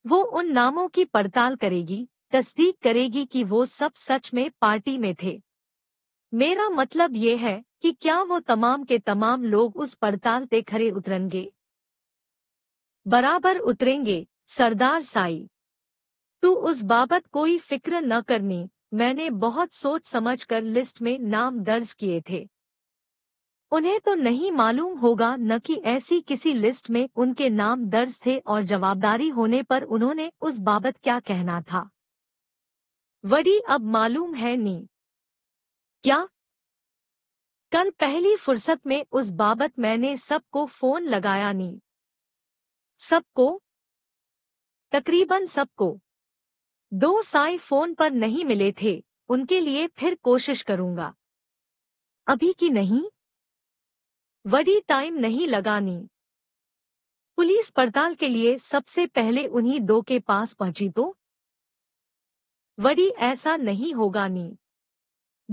Speaker 1: वो उन नामों की पड़ताल करेगी तस्दीक करेगी कि वो सब सच में पार्टी में थे मेरा मतलब ये है कि क्या वो तमाम के तमाम लोग उस पड़ताल ते खरे उतरेंगे बराबर उतरेंगे सरदार साई तू उस बाबत कोई फिक्र न करनी मैंने बहुत सोच समझ कर लिस्ट में नाम दर्ज किए थे उन्हें तो नहीं मालूम होगा न कि ऐसी किसी लिस्ट में उनके नाम दर्ज थे और जवाबदारी होने पर उन्होंने उस बाबत क्या कहना था वडी अब मालूम है नी क्या कल पहली फुर्सत में उस बाबत मैंने सबको फोन लगाया नी सबको तकरीबन सबको दो साई फोन पर नहीं मिले थे उनके लिए फिर कोशिश करूंगा अभी की नहीं वडी टाइम नहीं लगानी पुलिस पड़ताल के लिए सबसे पहले उन्हीं दो के पास पहुंची तो वडी ऐसा नहीं होगा नी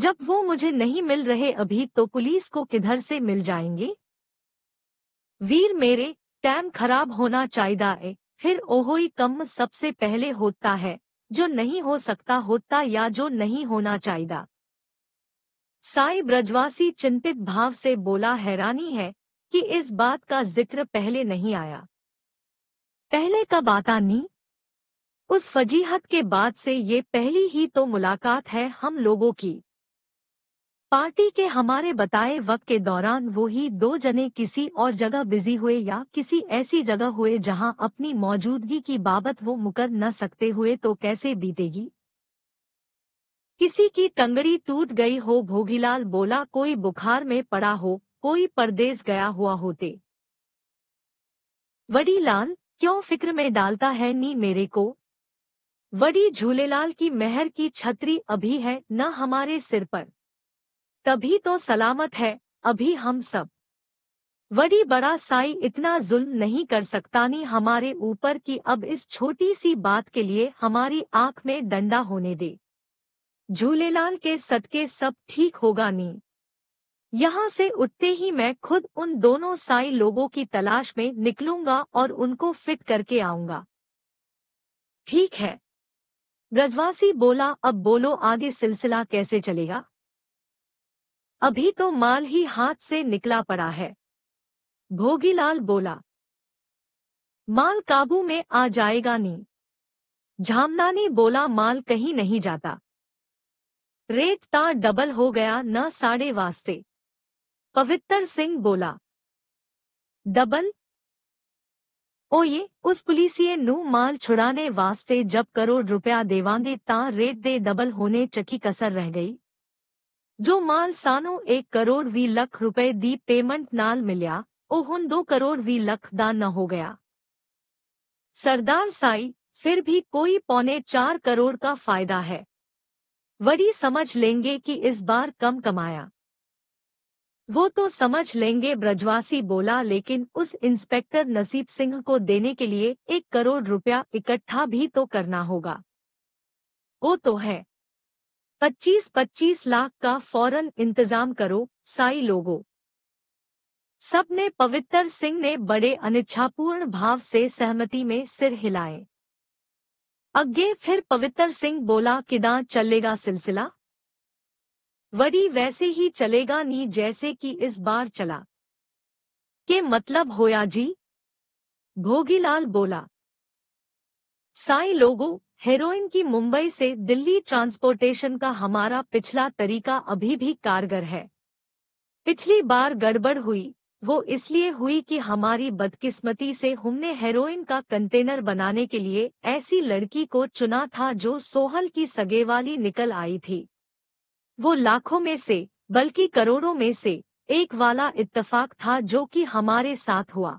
Speaker 1: जब वो मुझे नहीं मिल रहे अभी तो पुलिस को किधर से मिल जाएंगे वीर मेरे टैम खराब होना चाहिए फिर ओहोई कम सबसे पहले होता है जो नहीं हो सकता होता या जो नहीं होना चाहिदा साई ब्रजवासी चिंतित भाव से बोला हैरानी है कि इस बात का जिक्र पहले नहीं आया पहले कब आता नी उस फजीहत के बाद से ये पहली ही तो मुलाकात है हम लोगों की पार्टी के हमारे बताए वक्त के दौरान वो ही दो जने किसी और जगह बिजी हुए या किसी ऐसी जगह हुए जहां अपनी मौजूदगी की बाबत वो मुकर न सकते हुए तो कैसे बीतेगी किसी की टंगड़ी टूट गई हो भोगीलाल बोला कोई बुखार में पड़ा हो कोई परदेस गया हुआ होते वडी लाल क्यों फिक्र में डालता है नी मेरे को वडी झूलेलाल की मेहर की छतरी अभी है न हमारे सिर पर तभी तो सलामत है अभी हम सब वडी बड़ा साई इतना जुल्म नहीं कर सकता नी हमारे ऊपर की अब इस छोटी सी बात के लिए हमारी आंख में डंडा होने दे झूलेलाल के सदके सब ठीक होगा नी यहाँ से उठते ही मैं खुद उन दोनों साई लोगों की तलाश में निकलूंगा और उनको फिट करके आऊंगा ठीक है ब्रजवासी बोला अब बोलो आगे सिलसिला कैसे चलेगा अभी तो माल ही हाथ से निकला पड़ा है भोगीलाल बोला माल काबू में आ जाएगा नी झामनानी बोला माल कहीं नहीं जाता रेट ता डबल हो गया न साढ़े वास्ते पवित्र सिंह बोला डबल ओ ये उस पुलिसिए नू माल छुड़ाने वास्ते जब करोड़ रुपया देवांगे ता रेट दे डबल होने चकी कसर रह गई जो माल सानो एक करोड़ वी लख रुपए दी पेमेंट नाल मिलिया ओ हुन दो करोड़ वी लख दान न हो गया सरदार साई फिर भी कोई पौने चार करोड़ का फायदा है वडी समझ लेंगे कि इस बार कम कमाया वो तो समझ लेंगे ब्रजवासी बोला लेकिन उस इंस्पेक्टर नसीब सिंह को देने के लिए एक करोड़ रुपया इकट्ठा भी तो करना होगा वो तो है पच्चीस पच्चीस लाख का फौरन इंतजाम करो साई लोगो सबने पवित्र सिंह ने बड़े अनिच्छापूर्ण भाव से सहमति में सिर हिलाए अग्गे फिर पवित्र सिंह बोला किदा चलेगा सिलसिला वरी वैसे ही चलेगा नी जैसे कि इस बार चला के मतलब होया जी भोगीलाल बोला साई लोगो हेरोइन की मुंबई से दिल्ली ट्रांसपोर्टेशन का हमारा पिछला तरीका अभी भी कारगर है पिछली बार गड़बड़ हुई वो इसलिए हुई कि हमारी बदकिस्मती से हमने हेरोइन का कंटेनर बनाने के लिए ऐसी लड़की को चुना था जो सोहल की सगेवाली निकल आई थी वो लाखों में से बल्कि करोड़ों में से एक वाला इत्तफाक था जो कि हमारे साथ हुआ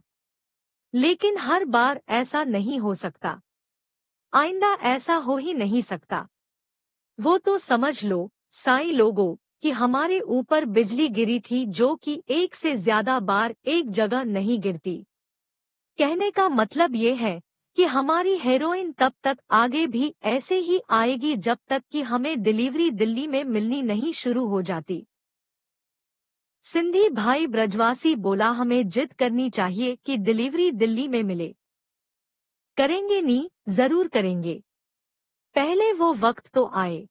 Speaker 1: लेकिन हर बार ऐसा नहीं हो सकता आइंदा ऐसा हो ही नहीं सकता वो तो समझ लो साई लोगों कि हमारे ऊपर बिजली गिरी थी जो कि एक से ज्यादा बार एक जगह नहीं गिरती कहने का मतलब ये है कि हमारी हेरोइन तब तक आगे भी ऐसे ही आएगी जब तक कि हमें डिलीवरी दिल्ली में मिलनी नहीं शुरू हो जाती सिंधी भाई ब्रजवासी बोला हमें जिद करनी चाहिए कि डिलीवरी दिल्ली में मिले करेंगे नी जरूर करेंगे पहले वो वक्त तो आए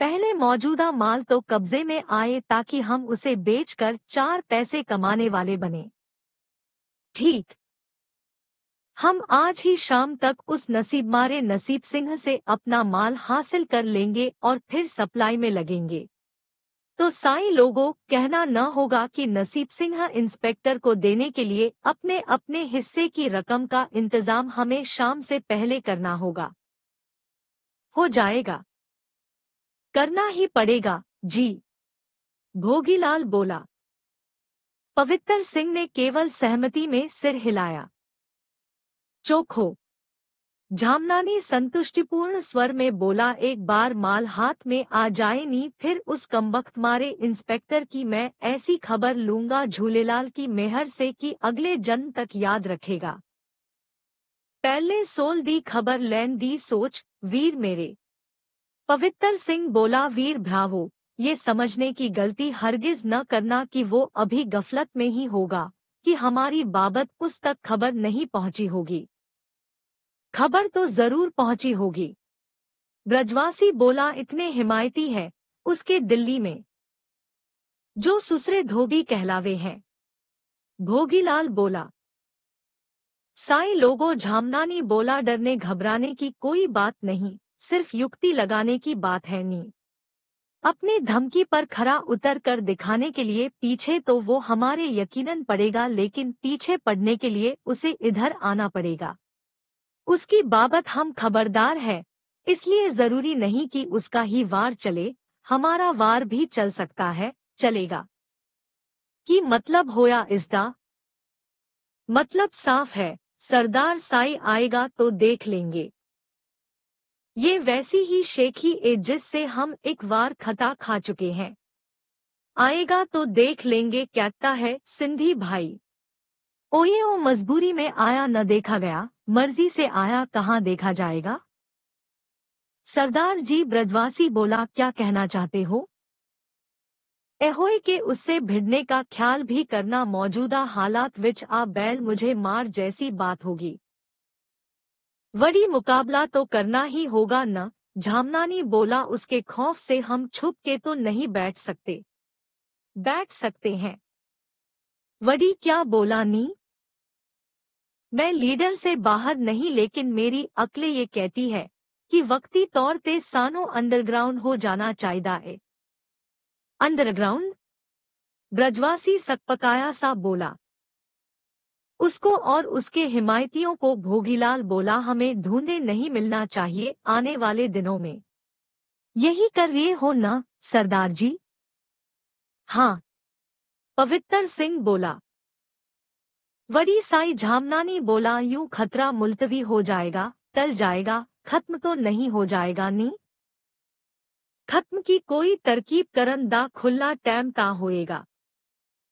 Speaker 1: पहले मौजूदा माल तो कब्जे में आए ताकि हम उसे बेचकर चार पैसे कमाने वाले बने ठीक हम आज ही शाम तक उस नसीब मारे नसीब सिंह से अपना माल हासिल कर लेंगे और फिर सप्लाई में लगेंगे तो साई लोगों कहना न होगा कि नसीब सिंह इंस्पेक्टर को देने के लिए अपने अपने हिस्से की रकम का इंतजाम हमें शाम से पहले करना होगा हो जाएगा करना ही पड़ेगा जी भोगीलाल बोला पवित्र सिंह ने केवल सहमति में सिर हिलाया चोखो झामनानी संतुष्टिपूर्ण स्वर में बोला एक बार माल हाथ में आ जाए नी फिर उस कम्बख्त मारे इंस्पेक्टर की मैं ऐसी खबर लूंगा झूलेलाल की मेहर से कि अगले जन्म तक याद रखेगा पहले सोल दी खबर लैन दी सोच वीर मेरे पवित्र सिंह बोला वीर भ्रावो ये समझने की गलती हरगिज न करना कि वो अभी गफलत में ही होगा कि हमारी बाबत उस तक खबर नहीं पहुंची होगी खबर तो जरूर पहुंची होगी ब्रजवासी बोला इतने हिमायती हैं उसके दिल्ली में जो सुसरे धोबी कहलावे हैं भोगीलाल बोला साई लोगों झामनानी बोला डरने घबराने की कोई बात नहीं सिर्फ युक्ति लगाने की बात है नी अपनी धमकी पर खरा उतर कर दिखाने के लिए पीछे तो वो हमारे यकीनन पड़ेगा लेकिन पीछे पड़ने के लिए उसे इधर आना पड़ेगा उसकी बाबत हम खबरदार है इसलिए जरूरी नहीं कि उसका ही वार चले हमारा वार भी चल सकता है चलेगा कि मतलब होया इसका मतलब साफ है सरदार साई आएगा तो देख लेंगे ये वैसी ही शेखी ए जिससे हम एक बार खता खा चुके हैं आएगा तो देख लेंगे कहता है सिंधी भाई ओए ओ मजबूरी में आया न देखा गया मर्जी से आया कहाँ देखा जाएगा सरदार जी ब्रजवासी बोला क्या कहना चाहते हो एहोय के उससे भिड़ने का ख्याल भी करना मौजूदा हालात विच आ बैल मुझे मार जैसी बात होगी वड़ी मुकाबला तो करना ही होगा न झामनानी बोला उसके खौफ से हम छुप के तो नहीं बैठ सकते बैठ सकते हैं वड़ी क्या बोला नी मैं लीडर से बाहर नहीं लेकिन मेरी अकले ये कहती है कि वक्ती तौर ते सानो अंडरग्राउंड हो जाना चाहिदा है अंडरग्राउंड ब्रजवासी सकपकाया सा बोला उसको और उसके हिमायतियों को भोगीलाल बोला हमें ढूंढे नहीं मिलना चाहिए आने वाले दिनों में यही कर रहे हो न सरदार जी हाँ पवित्र सिंह बोला वड़ी साई झामनानी बोला यूं खतरा मुलतवी हो जाएगा टल जाएगा खत्म तो नहीं हो जाएगा नी खत्म की कोई तरकीब करन दा खुला टैम ता होएगा